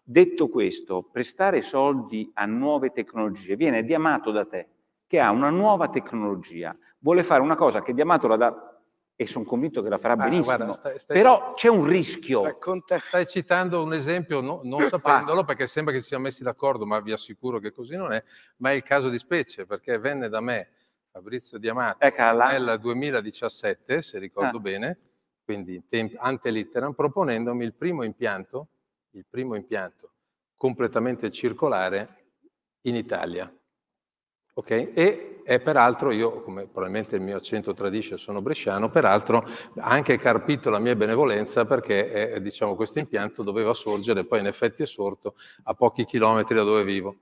detto questo, prestare soldi a nuove tecnologie viene diamato da te, che ha una nuova tecnologia, vuole fare una cosa che diamato la dà e sono convinto che la farà ah, benissimo. Guarda, stai, stai, Però c'è un rischio. Racconta... Stai citando un esempio, no, non ah. sapendolo, ah. perché sembra che ci siamo messi d'accordo, ma vi assicuro che così non è, ma è il caso di specie, perché venne da me Fabrizio Diamato Ecala. Ecco, nel 2017, se ricordo ah. bene, quindi ante litteram, proponendomi il primo impianto, il primo impianto completamente circolare in Italia Okay? E, e peraltro io, come probabilmente il mio accento tradisce, sono bresciano, peraltro ha anche carpito la mia benevolenza perché eh, diciamo, questo impianto doveva sorgere, poi in effetti è sorto a pochi chilometri da dove vivo.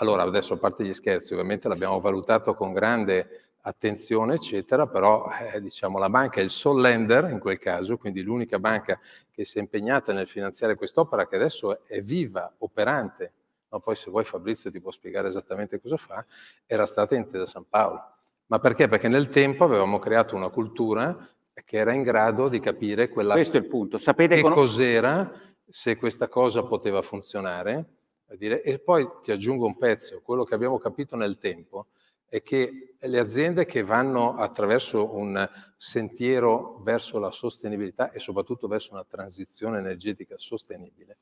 Allora, adesso a parte gli scherzi, ovviamente l'abbiamo valutato con grande attenzione, eccetera, però eh, diciamo, la banca è il sole lender in quel caso, quindi l'unica banca che si è impegnata nel finanziare quest'opera che adesso è viva, operante, ma poi se vuoi Fabrizio ti può spiegare esattamente cosa fa, era stata intesa San Paolo. Ma perché? Perché nel tempo avevamo creato una cultura che era in grado di capire quella... Questo è il punto. Sapete che con... cos'era, se questa cosa poteva funzionare. E poi ti aggiungo un pezzo, quello che abbiamo capito nel tempo è che le aziende che vanno attraverso un sentiero verso la sostenibilità e soprattutto verso una transizione energetica sostenibile,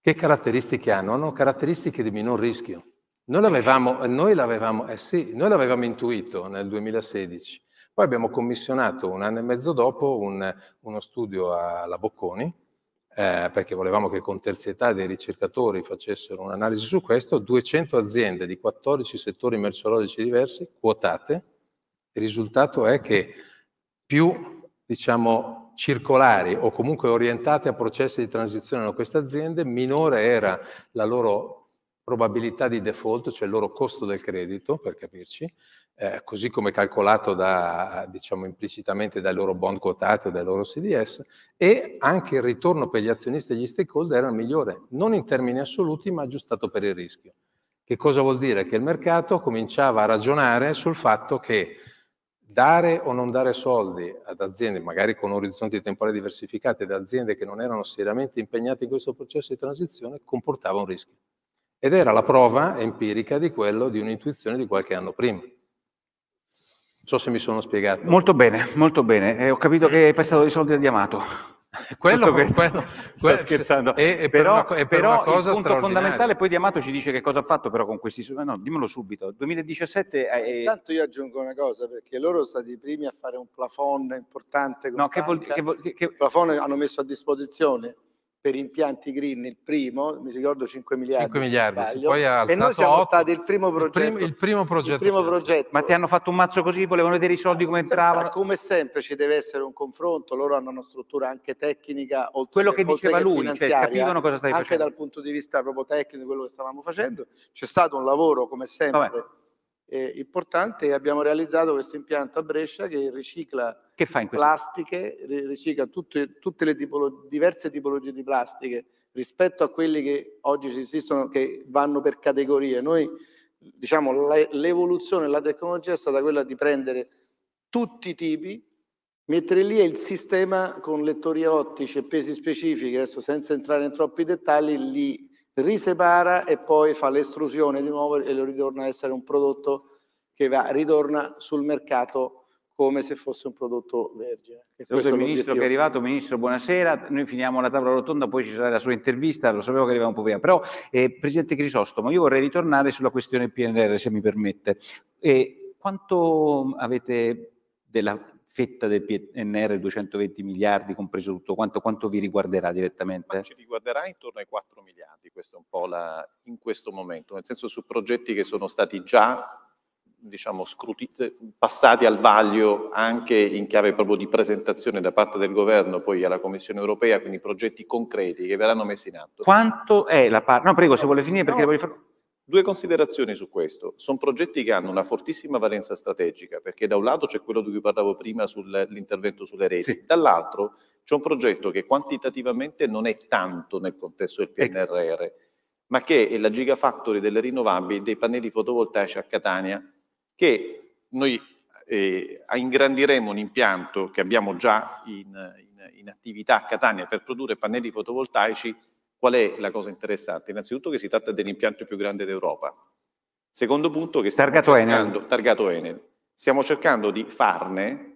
che caratteristiche hanno? Hanno caratteristiche di minor rischio. Noi l'avevamo, noi l'avevamo, eh sì, noi l'avevamo intuito nel 2016, poi abbiamo commissionato un anno e mezzo dopo un, uno studio alla Bocconi, eh, perché volevamo che con terzietà dei ricercatori facessero un'analisi su questo, 200 aziende di 14 settori merceologici diversi, quotate, il risultato è che più diciamo, circolari o comunque orientate a processi di transizione da queste aziende, minore era la loro probabilità di default, cioè il loro costo del credito, per capirci, eh, così come calcolato da, diciamo, implicitamente dai loro bond quotati o dai loro CDS, e anche il ritorno per gli azionisti e gli stakeholder era migliore, non in termini assoluti, ma aggiustato per il rischio. Che cosa vuol dire? Che il mercato cominciava a ragionare sul fatto che dare o non dare soldi ad aziende, magari con orizzonti temporali diversificati, ad aziende che non erano seriamente impegnate in questo processo di transizione, comportava un rischio. Ed era la prova empirica di quello di un'intuizione di qualche anno prima. Non so se mi sono spiegato. Molto bene, molto bene. Eh, ho capito che hai passato dei soldi a Diamato. Quello, questo, quello, quello scherzando. Eh, e, e però, per una, per però il punto fondamentale poi Diamato ci dice che cosa ha fatto però con questi... Eh, no, dimmelo subito. 2017... È... Eh, Intanto io aggiungo una cosa, perché loro sono stati i primi a fare un plafond importante. No, che vuol, che vuol, che... Plafond hanno messo a disposizione per impianti green il primo, mi ricordo 5 miliardi. 5 miliardi, sbaglio, poi ha alzato E noi siamo 8, stati il primo progetto. Il, prim, il primo, progetto, il primo progetto. Ma ti hanno fatto un mazzo così, volevano vedere i soldi come entravano. Come sempre ci deve essere un confronto, loro hanno una struttura anche tecnica, oltre quello che, che diceva che lui, cioè, capivano cosa stai anche facendo. Anche dal punto di vista proprio tecnico, quello che stavamo facendo, c'è stato un lavoro come sempre. Vabbè eh, importante e abbiamo realizzato questo impianto a Brescia che ricicla che plastiche, ricicla tutte, tutte le tipolo- diverse tipologie di plastiche rispetto a quelli che oggi ci esistono che vanno per categorie. Noi diciamo le, l'evoluzione della tecnologia è stata quella di prendere tutti i tipi, mettere lì il sistema con lettorie ottici e pesi specifici, adesso senza entrare in troppi dettagli, li risepara e poi fa l'estrusione di nuovo e lo ritorna a essere un prodotto che va, ritorna sul mercato come se fosse un prodotto vergine. E Saluto il ministro che è arrivato. Ministro, buonasera. Noi finiamo la tavola rotonda, poi ci sarà la sua intervista, lo sapevo che arriva un po' prima. Però, eh, Presidente Crisostomo, io vorrei ritornare sulla questione PNR, se mi permette. Eh, quanto avete della fetta del PNR 220 miliardi, compreso tutto quanto, quanto vi riguarderà direttamente? Ma ci riguarderà intorno ai 4 miliardi, questo è un po' la, in questo momento, nel senso su progetti che sono stati già diciamo, scrutit- passati al vaglio anche in chiave proprio di presentazione da parte del governo, poi alla Commissione europea, quindi progetti concreti che verranno messi in atto. Quanto è la parte... No, prego, se vuole finire perché no. voglio fare... Due considerazioni su questo. Sono progetti che hanno una fortissima valenza strategica, perché da un lato c'è quello di cui parlavo prima sull'intervento sulle reti, sì. dall'altro c'è un progetto che quantitativamente non è tanto nel contesto del PNRR, ecco. ma che è la gigafactory delle rinnovabili, dei pannelli fotovoltaici a Catania, che noi eh, ingrandiremo un impianto che abbiamo già in, in, in attività a Catania per produrre pannelli fotovoltaici Qual è la cosa interessante? Innanzitutto che si tratta dell'impianto più grande d'Europa. Secondo punto che stiamo targato cercando, Enel. targato Enel. Stiamo cercando di farne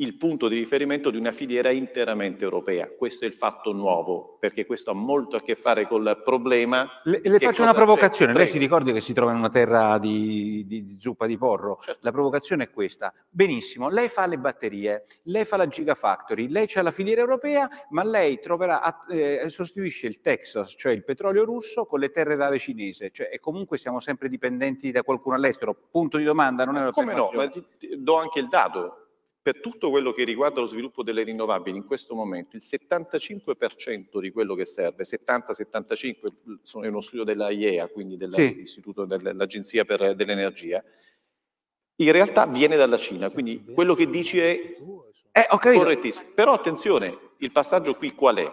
il punto di riferimento di una filiera interamente europea. Questo è il fatto nuovo, perché questo ha molto a che fare col problema. Le, le faccio una provocazione, lei si ricorda che si trova in una terra di, di, di zuppa di porro? Certo. La provocazione è questa. Benissimo, lei fa le batterie, lei fa la Gigafactory, lei c'ha la filiera europea, ma lei troverà, eh, sostituisce il Texas, cioè il petrolio russo, con le terre rare cinese, cioè, e comunque siamo sempre dipendenti da qualcuno all'estero. Punto di domanda, non è una Come no? Ti, ti, do anche il dato per tutto quello che riguarda lo sviluppo delle rinnovabili in questo momento il 75% di quello che serve, 70-75 mm, è uno studio della IEA, quindi dell'Istituto sì. dell'Agenzia dell'Energia, in realtà viene dalla Cina, quindi quello che dici è eh, okay. correttissimo. Però attenzione, il passaggio qui qual è?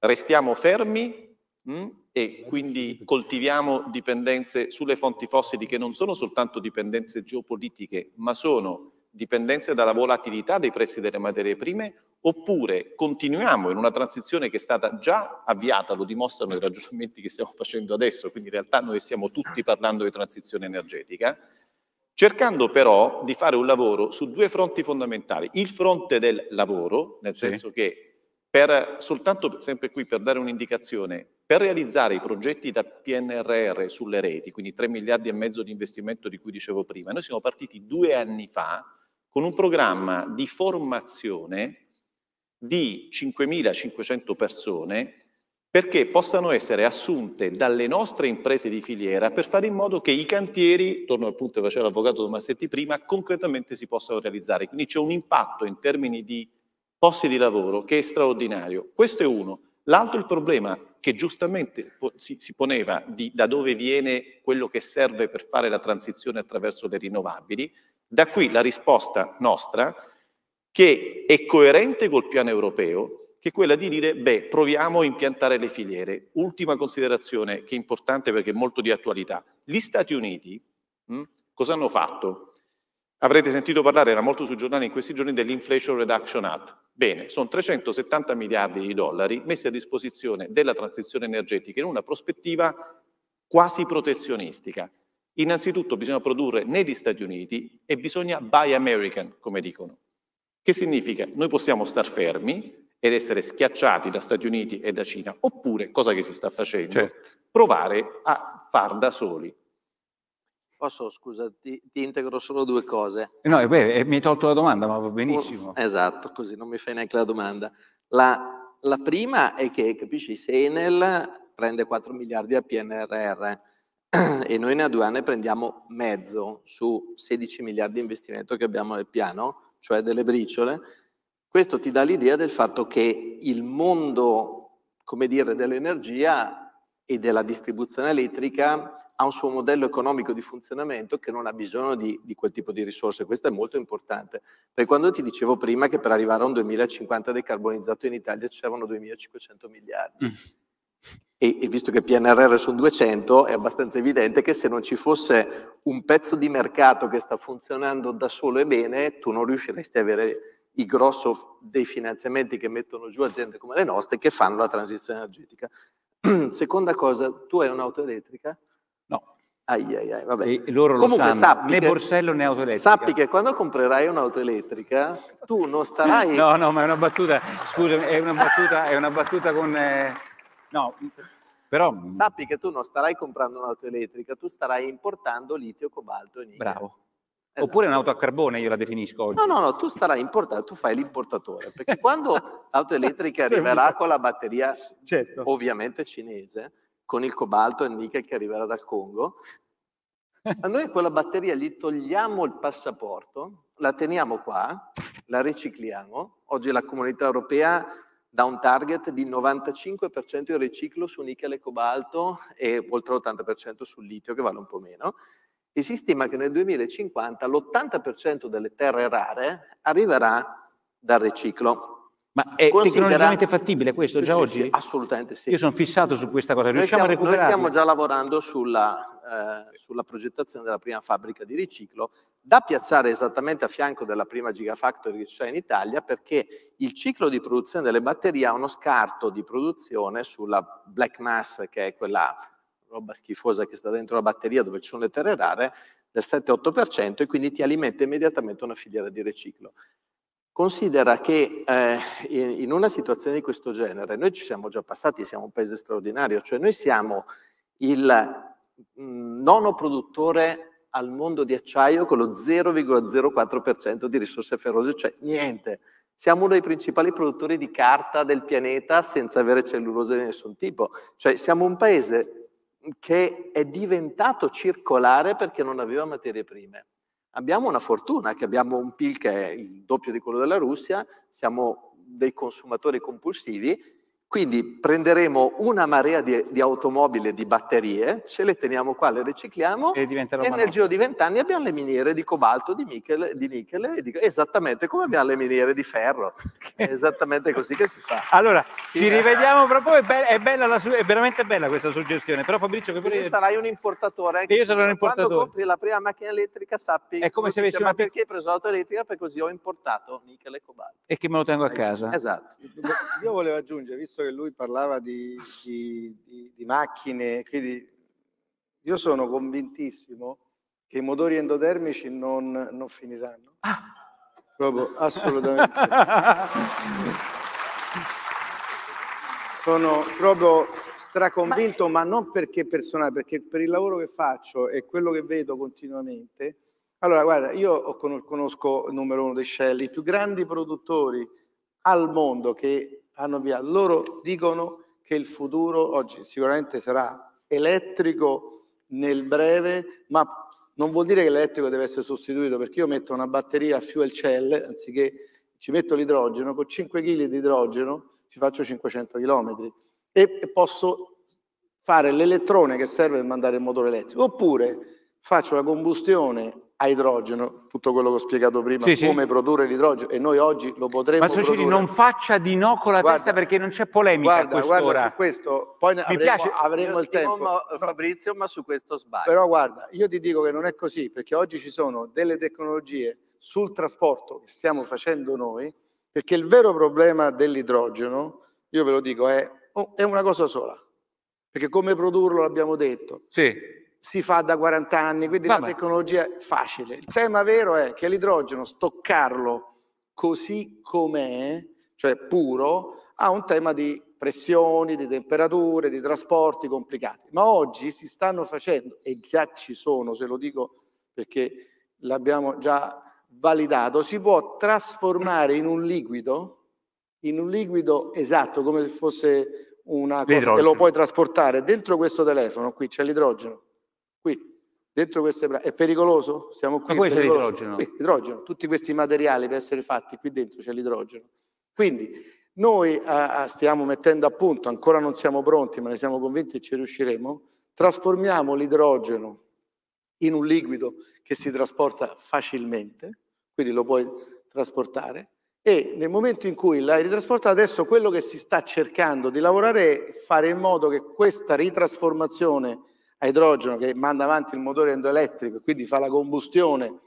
Restiamo fermi mh, mm, e quindi coltiviamo dipendenze sulle fonti fossili che non sono soltanto dipendenze geopolitiche, ma sono dipendenze dalla volatilità dei prezzi delle materie prime, oppure continuiamo in una transizione che è stata già avviata, lo dimostrano i ragionamenti che stiamo facendo adesso, quindi in realtà noi stiamo tutti parlando di transizione energetica, cercando però di fare un lavoro su due fronti fondamentali. Il fronte del lavoro, nel senso sì. che per, soltanto sempre qui per dare un'indicazione, per realizzare i progetti da PNRR sulle reti, quindi 3 miliardi e mezzo di investimento di cui dicevo prima, noi siamo partiti due anni fa con un programma di formazione di 5.500 persone perché possano essere assunte dalle nostre imprese di filiera per fare in modo che i cantieri, torno al punto che faceva l'avvocato Tomassetti prima, concretamente si possano realizzare. Quindi c'è un impatto in termini di posti di lavoro che è straordinario. Questo è uno. L'altro è il problema che giustamente si, si poneva di da dove viene quello che serve per fare la transizione attraverso le rinnovabili, da qui la risposta nostra, che è coerente col piano europeo, che è quella di dire, beh, proviamo a impiantare le filiere. Ultima considerazione, che è importante perché è molto di attualità. Gli Stati Uniti, mh, hm, cosa hanno fatto? Avrete sentito parlare, era molto sui giornali in questi giorni, dell'Inflation Reduction Act. Bene, sono 370 miliardi di dollari messi a disposizione della transizione energetica in una prospettiva quasi protezionistica. Innanzitutto bisogna produrre negli Stati Uniti e bisogna buy American, come dicono. Che significa? Noi possiamo star fermi ed essere schiacciati da Stati Uniti e da Cina, oppure, cosa che si sta facendo, certo. provare a far da soli. Posso, scusa, ti, ti integro solo due cose. Eh, no, beh, mi hai tolto la domanda, ma va benissimo. Oh, esatto, così non mi fai neanche la domanda. La, la prima è che, capisci, se Enel prende 4 miliardi a PNRR, e noi nella due anni prendiamo mezzo su 16 miliardi di investimento che abbiamo nel piano, cioè delle briciole, questo ti dà l'idea del fatto che il mondo, come dire, dell'energia e della distribuzione elettrica ha un suo modello economico di funzionamento che non ha bisogno di, di, quel tipo di risorse. Questo è molto importante. Perché quando ti dicevo prima che per arrivare a un 2050 decarbonizzato in Italia ci servono 2.500 miliardi. Mm e, e, visto che PNRR sono 200, è abbastanza evidente che se non ci fosse un pezzo di mercato che sta funzionando da solo e bene, tu non riusciresti a avere il grosso dei finanziamenti che mettono giù aziende come le nostre che fanno la transizione energetica. Seconda cosa, tu hai un'auto elettrica? No. Ai, ai, ai, vabbè. E loro Comunque, lo sappi né che, borsello né auto elettrica. Sappi che quando comprerai un'auto elettrica tu non starai... no, no, ma è una battuta, scusami, è una battuta, è una battuta con... Eh No, però... Mm, sappi che tu non starai comprando un'auto elettrica, tu starai importando litio, cobalto e nichel. Bravo. Esatto. Oppure un'auto a carbone, io la definisco oggi. No, no, no, tu starai importando, tu fai l'importatore, perché quando l'auto elettrica arriverà con la batteria, certo. ovviamente cinese, con il cobalto e il nichel che arriverà dal Congo, a noi quella batteria gli togliamo il passaporto, la teniamo qua, la ricicliamo. Oggi la comunità europea da un target di 95% il riciclo su nichel e cobalto e oltre l'80% sul litio che vale un po' meno, e si stima che nel 2050 l'80% delle terre rare arriverà dal riciclo. Ma è Considera... tecnologicamente fattibile questo sì, già sì, oggi? Sì, assolutamente sì. Io sono fissato su questa cosa. Riusciamo stiamo, a recuperare? Noi stiamo già lavorando sulla, eh, sulla progettazione della prima fabbrica di riciclo da piazzare esattamente a fianco della prima Gigafactory che c'è in Italia perché il ciclo di produzione delle batterie ha uno scarto di produzione sulla black mass che è quella roba schifosa che sta dentro la batteria dove ci sono le terre rare del 7-8% e quindi ti alimenta immediatamente una filiera di riciclo. Considera che eh, in una situazione di questo genere, noi ci siamo già passati, siamo un paese straordinario, cioè noi siamo il Mm, nono produttore al mondo di acciaio con lo 0,04% di risorse ferrose, cioè niente. Siamo uno dei principali produttori di carta del pianeta senza avere cellulose di nessun tipo. Cioè siamo un paese che è diventato circolare perché non aveva materie prime. Abbiamo una fortuna che abbiamo un PIL che è il doppio di quello della Russia, siamo dei consumatori compulsivi quindi prenderemo una marea di, di automobili, di batterie, ce le teniamo qua, le recicliamo e, e nel giro di vent'anni abbiamo le miniere di cobalto, di, michele, di nichele, di, esattamente come abbiamo le miniere di ferro. esattamente così che si fa. Allora, sì. ci rivediamo proprio, è, be- è, bella la su- è veramente bella questa suggestione, però Fabrizio... Che vorrei... sarai un importatore. Anche io sarò un importatore. Quando compri la prima macchina elettrica sappi... È come se avessi una... Perché hai preso l'auto elettrica? Perché così ho importato nichele e cobalto. E che me lo tengo a ecco, casa. Esatto. Io volevo aggiungere, visto che che lui parlava di, di, di, di macchine, quindi io sono convintissimo che i motori endotermici non, non finiranno. Ah. Proprio assolutamente. sono proprio straconvinto, ma... ma non perché personale, perché per il lavoro che faccio e quello che vedo continuamente. Allora, guarda, io conosco numero uno dei Shell, i più grandi produttori al mondo che hanno via. Loro dicono che il futuro oggi sicuramente sarà elettrico nel breve, ma non vuol dire che l'elettrico deve essere sostituito, perché io metto una batteria a fuel cell, anziché ci metto l'idrogeno, con 5 kg di idrogeno ci faccio 500 km e posso fare l'elettrone che serve per mandare il motore elettrico. Oppure faccio la combustione a idrogeno, tutto quello che ho spiegato prima, sì, come sì. produrre l'idrogeno e noi oggi lo potremo Ma Socini non faccia di no con la guarda, testa perché non c'è polemica guarda, a quest'ora. Guarda, questo poi avremo, piace, avremo il tempo. Ma, Fabrizio, ma su questo sbaglio. Però guarda, io ti dico che non è così perché oggi ci sono delle tecnologie sul trasporto che stiamo facendo noi perché il vero problema dell'idrogeno, io ve lo dico, è, è una cosa sola. Perché come produrlo l'abbiamo detto. Sì si fa da 40 anni, quindi Vabbè. la tecnologia è facile. Il tema vero è che l'idrogeno, stoccarlo così com'è, cioè puro, ha un tema di pressioni, di temperature, di trasporti complicati. Ma oggi si stanno facendo, e già ci sono, se lo dico perché l'abbiamo già validato, si può trasformare in un liquido, in un liquido esatto, come se fosse una cosa che lo puoi trasportare. Dentro questo telefono qui c'è l'idrogeno, qui, dentro queste braccia. È pericoloso? Siamo qui. Ma questo è l'idrogeno. Qui, idrogeno. Tutti questi materiali per essere fatti, qui dentro c'è l'idrogeno. Quindi noi ah, stiamo mettendo a punto, ancora non siamo pronti, ma ne siamo convinti e ci riusciremo, trasformiamo l'idrogeno in un liquido che si trasporta facilmente, quindi lo puoi trasportare, e nel momento in cui l'hai ritrasportata, adesso quello che si sta cercando di lavorare è fare in modo che questa ritrasformazione a idrogeno che manda avanti il motore endoelettrico e quindi fa la combustione,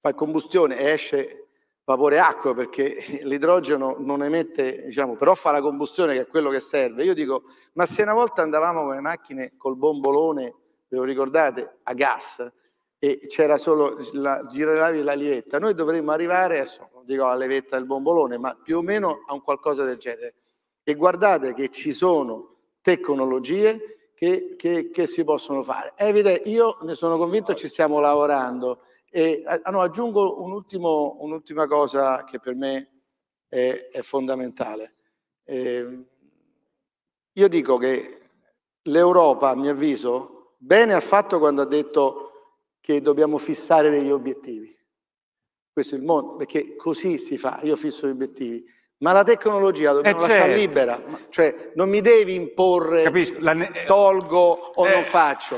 fa combustione e esce vapore acqua perché l'idrogeno non emette, diciamo, però fa la combustione che è quello che serve. Io dico, ma se una volta andavamo con le macchine col bombolone, ve lo ricordate, a gas, e c'era solo la, giravi la lievetta, noi dovremmo arrivare, adesso non dico alla levetta del bombolone, ma più o meno a un qualcosa del genere. E guardate che ci sono tecnologie che, che, che si possono fare. È evidente, io ne sono convinto, ci stiamo lavorando. E, ah, ah, no, aggiungo un ultimo, un'ultima cosa che per me è, è fondamentale. Eh, io dico che l'Europa, a mio avviso, bene ha fatto quando ha detto che dobbiamo fissare degli obiettivi. Questo è il mondo, perché così si fa, io fisso gli obiettivi. Ma la tecnologia dobbiamo eh lasciarla certo. libera, cioè non mi devi imporre, Capisco, ne- tolgo o eh. non faccio.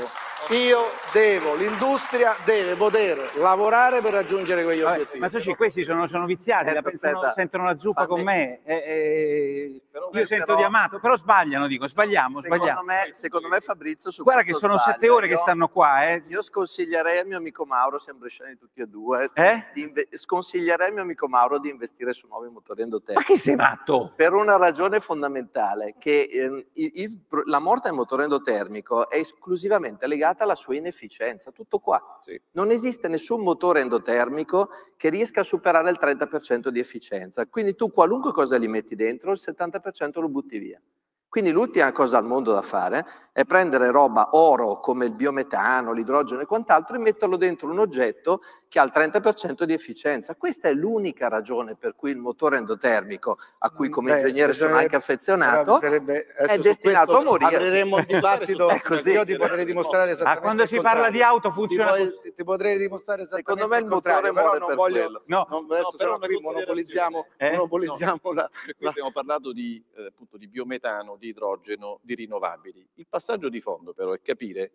Io devo, l'industria deve poter lavorare per raggiungere quegli Vabbè, obiettivi. Ma Soci, questi sono, sono viziati, eh, la pensano, sentono la zuppa con me. Eh, eh, io sento però... di amato, però sbagliano, dico, sbagliamo, secondo sbagliamo. Me, secondo me Fabrizio su Guarda che sono sbaglio. sette ore io, che stanno qua. Eh. Io sconsiglierei al mio amico Mauro, siamo bresciani tutti e due, eh? inve- sconsiglierei al mio amico Mauro di investire su nuovi motori endotermici. Ma che sei matto? Per una ragione fondamentale, che ehm, il, il, la morte del motore endotermico è esclusivamente legata spiegata la sua inefficienza, tutto qua. Sì. Non esiste nessun motore endotermico che riesca a superare il 30% di efficienza, quindi tu qualunque cosa li metti dentro, il 70% lo butti via. Quindi l'ultima cosa al mondo da fare è prendere roba oro come il biometano, l'idrogeno e quant'altro e metterlo dentro un oggetto che ha il 30% di efficienza. Questa è l'unica ragione per cui il motore endotermico, a cui come Beh, ingegnere sono anche affezionato, è destinato a morire. Apriremo un dibattito, è così. Ecco, io ti potrei dimostrare esattamente ah, quando si parla di auto funziona ti, po- ti potrei dimostrare esattamente Secondo me il motore muore non per voglio, quello. No, non, adesso no, però qui monopolizziamo, eh? monopolizziamo no, la, qui abbiamo parlato di, eh, appunto, di biometano, di idrogeno, di rinnovabili. Il passaggio di fondo però è capire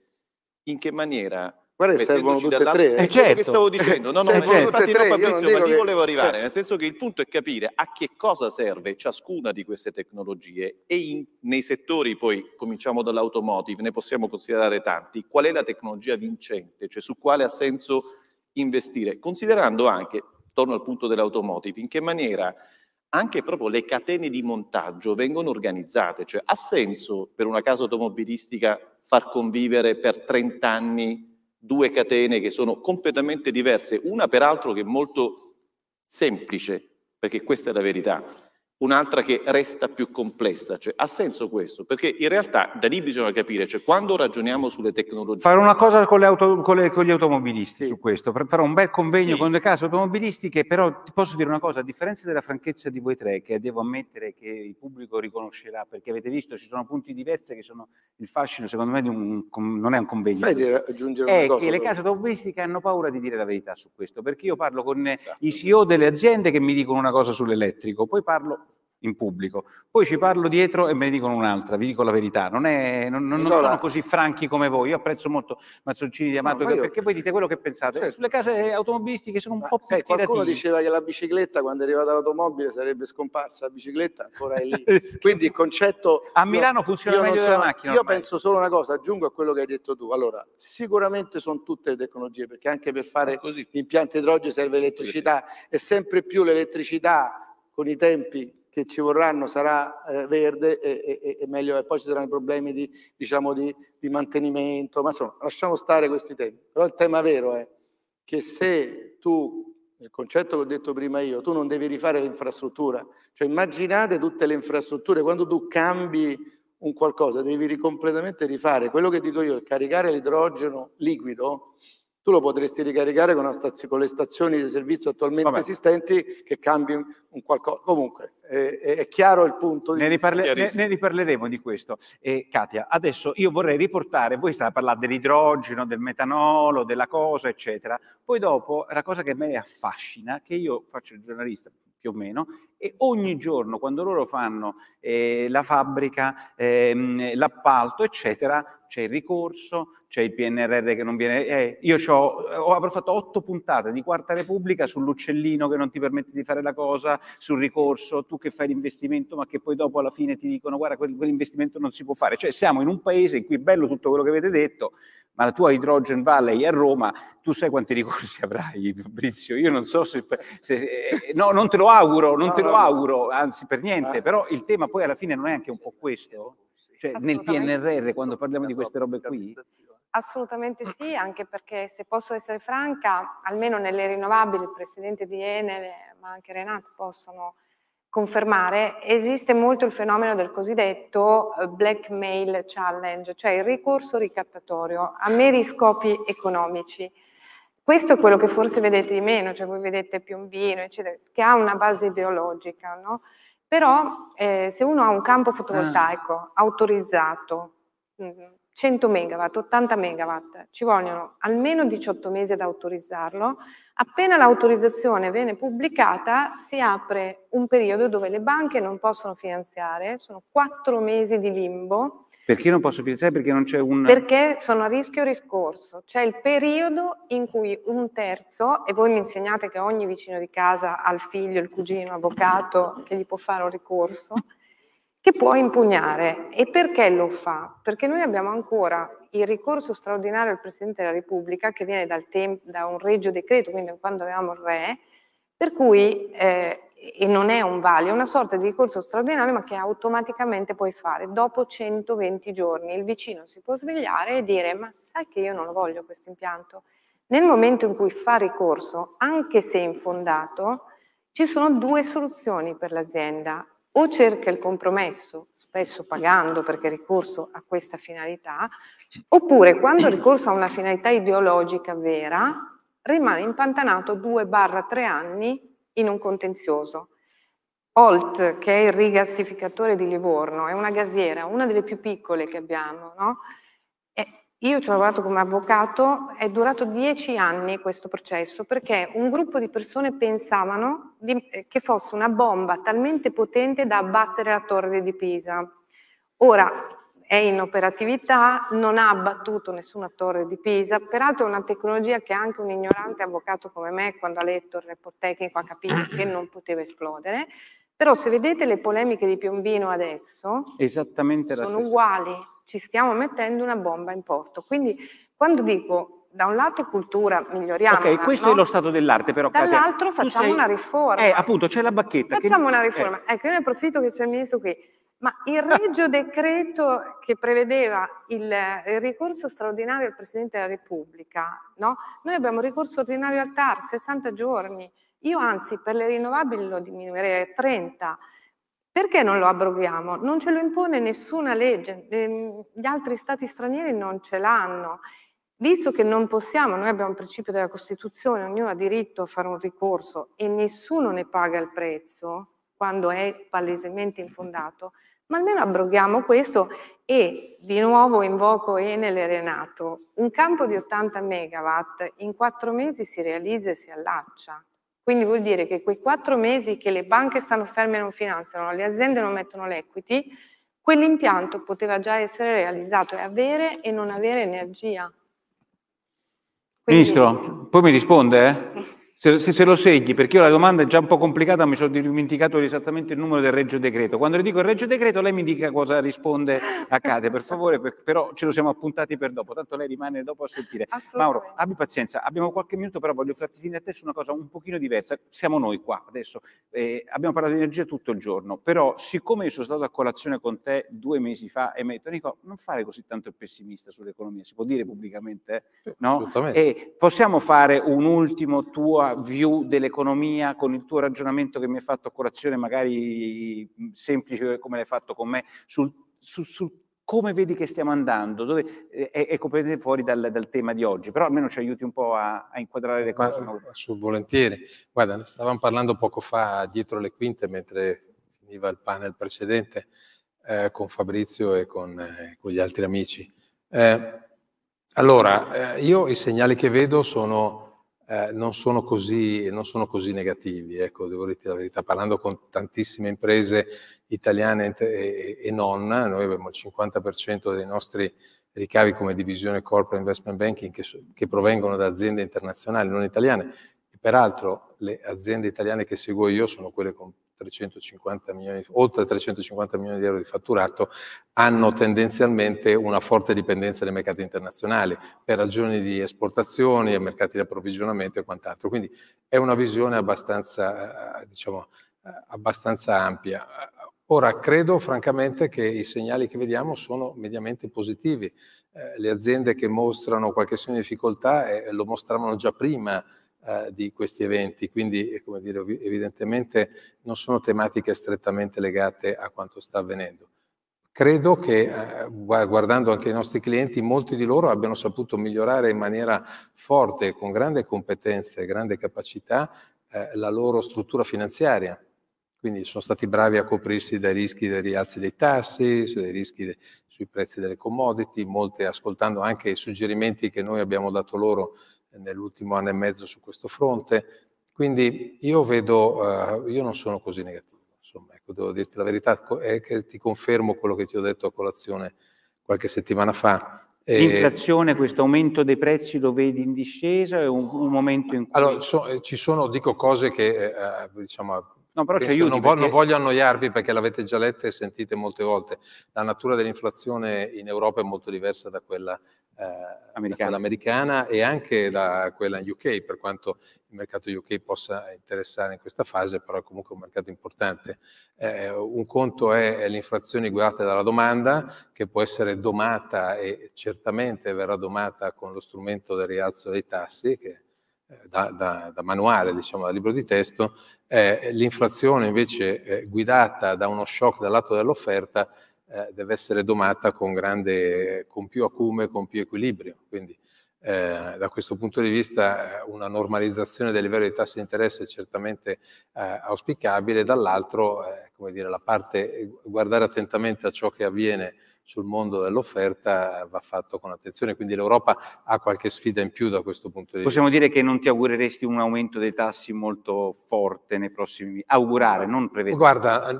in che maniera Guarda, servono tutte e tre. Eh, eh certo. che stavo dicendo, no, no, eh, certo. infatti no Fabrizio, ma lì che... volevo arrivare, eh. nel senso che il punto è capire a che cosa serve ciascuna di queste tecnologie e in, nei settori, poi cominciamo dall'automotive, ne possiamo considerare tanti, qual è la tecnologia vincente, cioè su quale ha senso investire, considerando anche, torno al punto dell'automotive, in che maniera anche proprio le catene di montaggio vengono organizzate, cioè ha senso per una casa automobilistica far convivere per 30 anni due catene che sono completamente diverse, una peraltro che è molto semplice, perché questa è la verità un'altra che resta più complessa. Cioè, ha senso questo? Perché in realtà da lì bisogna capire, cioè, quando ragioniamo sulle tecnologie... Fare una cosa con, auto, con, le, con gli automobilisti sì. su questo, farò un bel convegno sì. con le case automobilistiche, però ti posso dire una cosa, a differenza della franchezza di voi tre, che devo ammettere che il pubblico riconoscerà, perché avete visto ci sono punti diversi che sono il fascino, secondo me, un, non è un convegno. Fai dire, aggiungere una è cosa, che le case automobilistiche hanno paura di dire la verità su questo, perché io parlo con esatto. i CEO delle aziende che mi dicono una cosa sull'elettrico, poi parlo in pubblico. Poi ci parlo dietro e me ne dicono un'altra, vi dico la verità. Non, è, non, non, non sono così franchi come voi. Io apprezzo molto Mazzoncini di Amato no, io... perché voi dite quello che pensate. Certo. Sulle case automobilistiche sono un ma, po' più Qualcuno diceva che la bicicletta, quando è arrivata l'automobile, sarebbe scomparsa. La bicicletta ancora è lì. Quindi il concetto. A Milano funziona meglio sono, della macchina. Io penso solo una cosa, aggiungo a quello che hai detto tu. Allora, sicuramente sono tutte le tecnologie, perché anche per fare impianti idrogeni serve elettricità e sempre più l'elettricità con i tempi che ci vorranno sarà eh, verde e, e, e, meglio, e poi ci saranno i problemi di, diciamo, di, di, mantenimento, ma insomma lasciamo stare questi temi. Però il tema vero è che se tu, il concetto che ho detto prima io, tu non devi rifare l'infrastruttura, cioè immaginate tutte le infrastrutture, quando tu cambi un qualcosa devi completamente rifare, quello che dico io, caricare l'idrogeno liquido tu lo potresti ricaricare con, stazio, con le stazioni di servizio attualmente Vabbè. esistenti che cambi un qualcosa. Comunque, eh, è chiaro il punto. Di ne, riparle, ne, ne, riparleremo di questo. Eh, Katia, adesso io vorrei riportare, voi state a parlare dell'idrogeno, del metanolo, della cosa, eccetera. Poi dopo, la cosa che a me affascina, che io faccio il giornalista, più o meno, e ogni giorno quando loro fanno eh, la fabbrica, ehm, l'appalto, eccetera, c'è il ricorso, c'è il PNRR che non viene... Eh, io avrò fatto otto puntate di Quarta Repubblica sull'uccellino che non ti permette di fare la cosa, sul ricorso, tu che fai l'investimento ma che poi dopo alla fine ti dicono guarda quell'investimento non si può fare. Cioè siamo in un paese in cui è bello tutto quello che avete detto, ma la tua Hydrogen Valley a Roma, tu sai quanti ricorsi avrai, Fabrizio? Io non so se... se, se eh, no, non te lo auguro, non no, te lo no, auguro, anzi per niente, ah. però il tema poi alla fine non è anche un po' questo? Cioè nel PNRR, quando parliamo di queste robe qui? Assolutamente sì, anche perché se posso essere franca, almeno nelle rinnovabili, il presidente di Enel, ma anche Renato possono confermare, esiste molto il fenomeno del cosiddetto eh, blackmail challenge, cioè il ricorso ricattatorio a meri scopi economici. Questo è quello che forse vedete di meno, cioè voi vedete Piombino, eccetera, che ha una base ideologica, no? Però eh, se uno ha un campo fotovoltaico ah. autorizzato, mh, mm, 100 MW, 80 MW, ci vogliono almeno 18 mesi ad autorizzarlo. Appena l'autorizzazione viene pubblicata si apre un periodo dove le banche non possono finanziare, sono 4 mesi di limbo. Perché non posso finanziare? Perché non c'è un... Perché sono a rischio riscorso, c'è il periodo in cui un terzo, e voi mi insegnate che ogni vicino di casa ha il figlio, il cugino, l'avvocato, che gli può fare un ricorso, che può impugnare. E perché lo fa? Perché noi abbiamo ancora il ricorso straordinario al Presidente della Repubblica, che viene tem- da un regio decreto, quindi quando avevamo il re, per cui, eh, e non è un valio, è una sorta di ricorso straordinario, ma che automaticamente puoi fare. Dopo 120 giorni il vicino si può svegliare e dire, ma sai che io non lo voglio questo impianto? Nel momento in cui fa ricorso, anche se infondato, ci sono due soluzioni per l'azienda o cerca il compromesso, spesso pagando perché ricorso a questa finalità, oppure quando ricorso a una finalità ideologica vera, rimane impantanato 2-3 anni in un contenzioso. Olt, che è il rigassificatore di Livorno, è una gasiera, una delle più piccole che abbiamo, no? Io ci ho lavorato come avvocato, è durato dieci anni questo processo perché un gruppo di persone pensavano di, eh, che fosse una bomba talmente potente da abbattere la torre di Pisa. Ora è in operatività, non ha abbattuto nessuna torre di Pisa, peraltro è una tecnologia che anche un ignorante avvocato come me, quando ha letto il report tecnico, ha capito che non poteva esplodere. Però se vedete le polemiche di Piombino adesso, sono uguali ci stiamo mettendo una bomba in porto. Quindi quando dico da un lato cultura, miglioriamo. Ok, questo no? è lo stato dell'arte però. Dall'altro Katia, facciamo sei... una riforma. Eh, appunto, c'è la bacchetta. Facciamo che... una eh. riforma. Eh. Ecco, io ne approfitto che c'è il ministro qui. Ma il ah. regio decreto che prevedeva il, il, ricorso straordinario al Presidente della Repubblica, no? noi abbiamo ricorso ordinario al TAR, 60 giorni. Io anzi per le rinnovabili lo diminuirei a 30 perché non lo abroghiamo? Non ce lo impone nessuna legge, ehm, gli altri stati stranieri non ce l'hanno. Visto che non possiamo, noi abbiamo un principio della Costituzione, ognuno ha diritto a fare un ricorso e nessuno ne paga il prezzo quando è palesemente infondato, ma almeno abroghiamo questo e di nuovo invoco Enel e Renato, un campo di 80 megawatt in quattro mesi si realizza e si allaccia. Quindi vuol dire che quei quattro mesi che le banche stanno ferme e non finanziano, le aziende non mettono l'equity, quell'impianto poteva già essere realizzato e avere e non avere energia. Quindi... Ministro, poi mi risponde? Eh? Se, se, se, lo segni, perché io la domanda è già un po' complicata, mi sono dimenticato esattamente il numero del Reggio Decreto. Quando le dico il Reggio Decreto, lei mi dica cosa risponde a Cade, per favore, per, però ce lo siamo appuntati per dopo, tanto lei rimane dopo a sentire. Mauro, abbi pazienza, abbiamo qualche minuto, però voglio farti finire a te su una cosa un pochino diversa. Siamo noi qua adesso, eh, abbiamo parlato di energia tutto il giorno, però siccome io sono stato a colazione con te due mesi fa e mi hai detto, Nico, non fare così tanto il pessimista sull'economia, si può dire pubblicamente, eh? no? E possiamo fare un ultimo tuo view dell'economia, con il tuo ragionamento che mi hai fatto a colazione, magari semplice come l'hai fatto con me, sul, su, su come vedi che stiamo andando, dove eh, è, è completamente fuori dal, dal, tema di oggi, però almeno ci aiuti un po' a, a inquadrare le cose. Ma, su, volentieri. Guarda, stavamo parlando poco fa dietro le quinte mentre finiva il panel precedente eh, con Fabrizio e con, eh, con gli altri amici. Eh, allora, eh, io i segnali che vedo sono eh, non, sono così, non, sono così, negativi, ecco, devo dire la verità. Parlando con tantissime imprese italiane e, e non, noi abbiamo il 50% dei nostri ricavi come divisione corporate investment banking che, che provengono da aziende internazionali, non italiane. peraltro le aziende italiane che seguo io sono quelle con 350 milioni, oltre 350 milioni di euro di fatturato, hanno tendenzialmente una forte dipendenza dai mercati internazionali per ragioni di esportazioni, e mercati di approvvigionamento e quant'altro. Quindi è una visione abbastanza, eh, diciamo, eh, abbastanza ampia. Ora, credo francamente che i segnali che vediamo sono mediamente positivi. Eh, le aziende che mostrano qualche segno di difficoltà eh, lo mostravano già prima eh, di questi eventi. Quindi, eh, come dire, evidentemente non sono tematiche strettamente legate a quanto sta avvenendo. Credo che eh, guardando anche i nostri clienti, molti di loro abbiano saputo migliorare in maniera forte, con grande competenza e grande capacità, eh, la loro struttura finanziaria, quindi sono stati bravi a coprirsi dai rischi dei rialzi dei tassi, dai rischi de, sui prezzi delle commodity, molte ascoltando anche i suggerimenti che noi abbiamo dato loro nell'ultimo anno e mezzo su questo fronte. Quindi io vedo, eh, io non sono così negativo, insomma, ecco, devo dirti la verità, è che ti confermo quello che ti ho detto a colazione qualche settimana fa. L'inflazione, questo aumento dei prezzi lo vedi in discesa? È un, un momento in cui... Allora, so, eh, ci sono, dico cose che eh, eh diciamo, No, però ci aiuti non, perché... non, voglio annoiarvi perché l'avete già letta e sentite molte volte. La natura dell'inflazione in Europa è molto diversa da quella eh, americana. Da americana e anche da quella in UK, per quanto il mercato UK possa interessare in questa fase, però è comunque un mercato importante. Eh, un conto è le inflazioni guidate dalla domanda, che può essere domata e certamente verrà domata con lo strumento del rialzo dei tassi, che eh, da, da, da, manuale, diciamo, da libro di testo, eh, l'inflazione invece eh, guidata da uno shock dal lato dell'offerta eh, deve essere domata con, grande, con più acume, con più equilibrio. Quindi eh, da questo punto di vista eh, una normalizzazione del livello dei tassi di interesse è certamente eh, auspicabile, dall'altro eh, come dire, la parte, eh, guardare attentamente a ciò che avviene sul mondo dell'offerta eh, va fatto con attenzione, quindi l'Europa ha qualche sfida in più da questo punto di vista. Possiamo dire che non ti augureresti un aumento dei tassi molto forte nei prossimi, augurare, non prevedere. Guarda,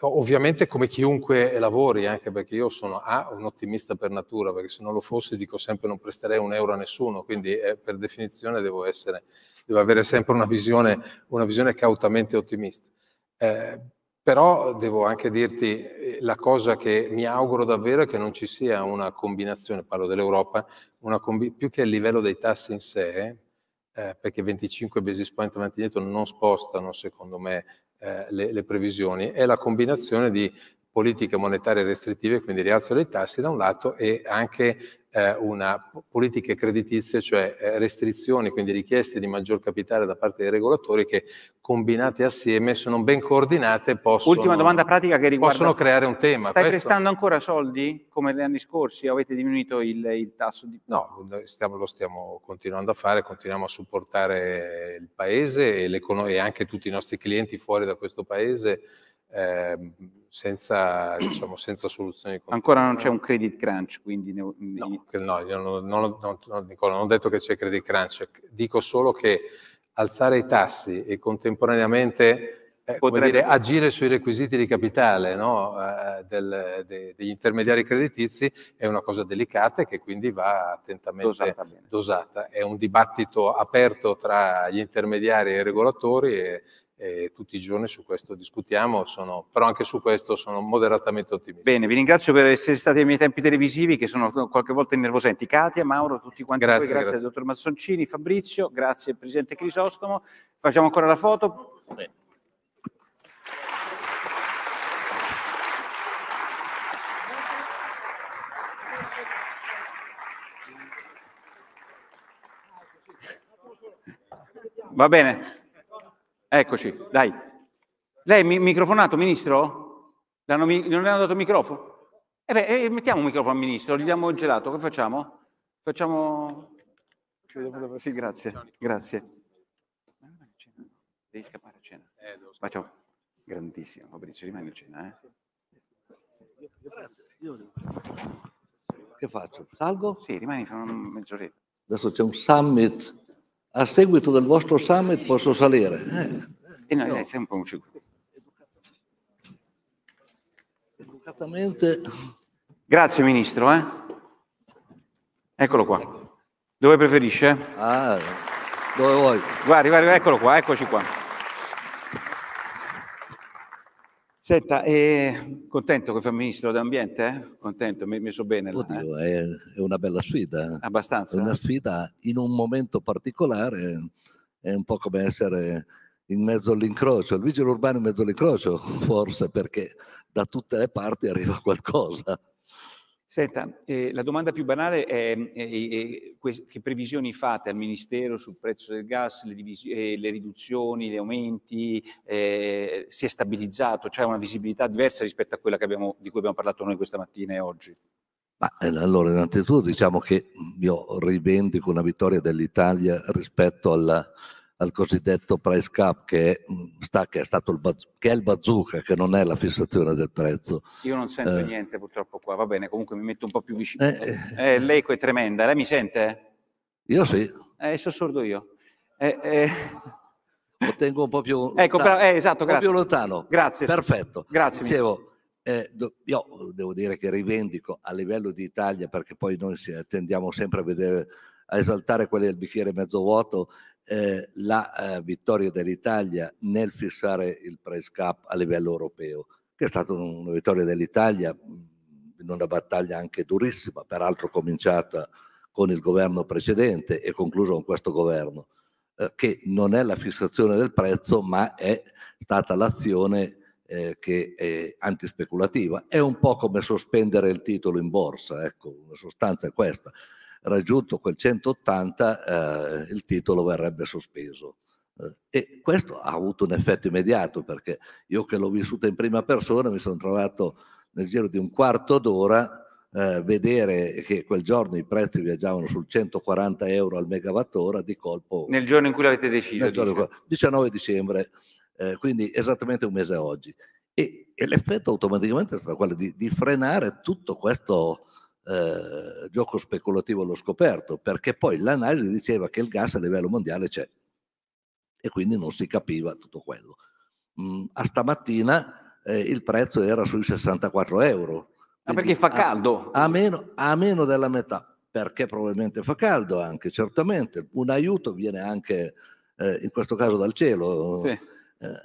Ecco, ovviamente come chiunque lavori, eh, anche perché io sono A, un ottimista per natura, perché se non lo fossi dico sempre non presterei un euro a nessuno, quindi eh, per definizione devo, essere, devo, avere sempre una visione, una visione cautamente ottimista. Eh, però devo anche dirti eh, la cosa che mi auguro davvero è che non ci sia una combinazione, parlo dell'Europa, combi- più che il livello dei tassi in sé, eh, perché 25 basis point avanti e indietro non spostano, secondo me, eh, le, le, previsioni, è la combinazione di politiche monetarie restrittive, quindi rialzo dei tassi da un lato e anche eh, una politiche creditizie, cioè eh, restrizioni, quindi richieste di maggior capitale da parte dei regolatori che combinate assieme, se non ben coordinate, possono, Ultima domanda pratica che riguarda, possono creare un tema. Stai Questo... prestando ancora soldi come negli anni scorsi avete diminuito il, il tasso? Di... No, stiamo, lo stiamo continuando a fare, continuiamo a supportare il Paese e, e anche tutti i nostri clienti fuori da questo Paese Ehm, senza, diciamo, senza, soluzioni. Continue. Ancora non c'è un credit crunch, quindi... Ne... No, no, non, non, non, Nicola, non ho detto che c'è credit crunch, dico solo che alzare i tassi e contemporaneamente eh, Potrebbe... dire, agire sui requisiti di capitale no? eh, del, de, degli intermediari creditizi è una cosa delicata e che quindi va attentamente dosata, dosata. È un dibattito aperto tra gli intermediari e i regolatori e, eh, tutti i giorni su questo discutiamo, sono, però anche su questo sono moderatamente ottimista. Bene, vi ringrazio per essere stati ai miei tempi televisivi che sono qualche volta innervosenti. Katia, Mauro, tutti quanti grazie, voi, grazie, grazie. al dottor Mazzoncini, Fabrizio, grazie al Presidente Crisostomo. Facciamo ancora la foto. Bene. Va bene. Eccoci, dai. Lei mi- microfonato, ministro? L'hanno mi- non le hanno dato il microfono? E eh beh, eh, mettiamo un microfono al ministro, gli diamo il gelato, che facciamo? Facciamo... Sì, grazie, grazie. Devi scappare a cena. Eh, facciamo. Grandissimo, Fabrizio, rimani a cena, eh? Che faccio? Salgo? Sì, rimani fra una mezz'oretta. Adesso c'è un summit a seguito del vostro summit posso salire. Eh, eh, no. è un Educatamente. Grazie Ministro. Eh. Eccolo qua. Ecco. Dove preferisce? Ah, dove vuoi. Guardi, guardi, eccolo qua, eccoci qua. Senta, eh, contento che fa ministro dell'ambiente? Eh? Contento, mi, mi so bene. Là, Oddio, eh? è, è, una bella sfida. Abbastanza. È una sfida in un momento particolare, è un po' come essere in mezzo all'incrocio, il vigile urbano in mezzo all'incrocio, forse perché da tutte le parti arriva qualcosa. Senta, eh, la domanda più banale è, è, è, è, che previsioni fate al Ministero sul prezzo del gas, le, eh, le riduzioni, gli aumenti, eh, si è stabilizzato, c'è cioè una visibilità diversa rispetto a quella abbiamo, di cui abbiamo parlato noi questa mattina e oggi? Ma, eh, allora, innanzitutto diciamo che io rivendico una vittoria dell'Italia rispetto alla, al cosiddetto price cap che, mm, sta, che, è, il baz, che è il bazooka, che non è la fissazione del prezzo. Io non sento eh. niente purtroppo qua, va bene, comunque mi metto un po' più vicino. Eh, eh, eh l'eco è tremenda, lei mi sente? Io sì. Eh, sono sordo io. Eh, eh. Lo tengo un po' più, ecco, esatto, lontano, però, esatto, un po più lontano. Grazie. Perfetto. Grazie. Dicevo, eh, io devo dire che rivendico a livello di Italia, perché poi noi tendiamo sempre a, vedere, a esaltare quelli del bicchiere mezzo vuoto eh, la eh, vittoria dell'Italia nel fissare il price cap a livello europeo, che è stata una vittoria dell'Italia in una battaglia anche durissima, peraltro cominciata con il governo precedente e conclusa con questo governo, eh, che non è la fissazione del prezzo, ma è stata l'azione eh, che è antispeculativa. È un po' come sospendere il titolo in borsa, ecco, la sostanza è questa raggiunto quel 180 eh, il titolo verrebbe sospeso. Eh, e questo ha avuto un effetto immediato perché io che l'ho vissuta in prima persona mi sono trovato nel giro di un quarto d'ora eh, vedere che quel giorno i prezzi viaggiavano sul 140 euro al megawattora di colpo. Nel giorno in cui l'avete deciso? Giorno, 19 dicembre, eh, quindi esattamente un mese oggi. E, e, l'effetto automaticamente è stato quello di, di frenare tutto questo eh, gioco speculativo allo scoperto, perché poi l'analisi diceva che il gas a livello mondiale c'è e quindi non si capiva tutto quello. Mm, a stamattina eh, il prezzo era sui 64 euro. Ma perché fa caldo? A, a, meno, a meno della metà, perché probabilmente fa caldo anche, certamente. Un aiuto viene anche eh, in questo caso dal cielo, sì. eh,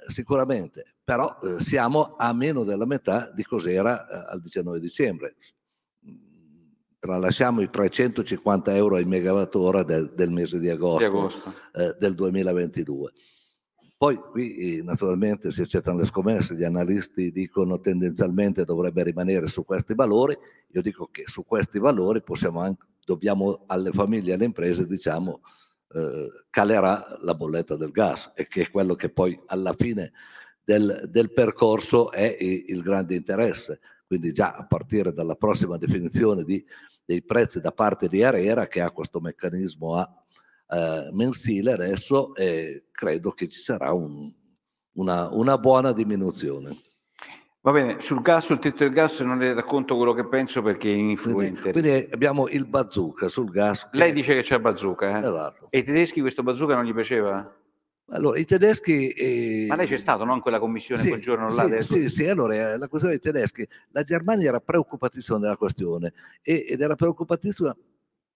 sicuramente, però eh, siamo a meno della metà di cos'era eh, al 19 dicembre tralasciamo i 350 euro al megawattora del, del mese di agosto, di agosto. Eh, del 2022. Poi qui eh, naturalmente si accettano le scommesse, gli analisti dicono tendenzialmente dovrebbe rimanere su questi valori, io dico che su questi valori possiamo anche, dobbiamo alle famiglie e alle imprese diciamo, eh, calerà la bolletta del gas e che è quello che poi alla fine del, del percorso è il, eh, il grande interesse. Quindi già a partire dalla prossima definizione di dei prezzi da parte di Arera che ha questo meccanismo a eh, mensile adesso e credo che ci sarà un, una, una buona diminuzione. Va bene, sul gas, sul tetto del gas non le racconto quello che penso perché è influente. Quindi, quindi abbiamo il bazooka sul gas. Che... Lei dice che c'è bazooka, eh? Esatto. E i tedeschi questo bazooka non gli piaceva? Allora, i tedeschi... Eh... Ma lei c'è stato, non quella commissione sì, quel giorno là? Sì, del... sì, sì, allora, eh, la questione dei tedeschi. La Germania era preoccupatissima della questione e, ed era preoccupatissima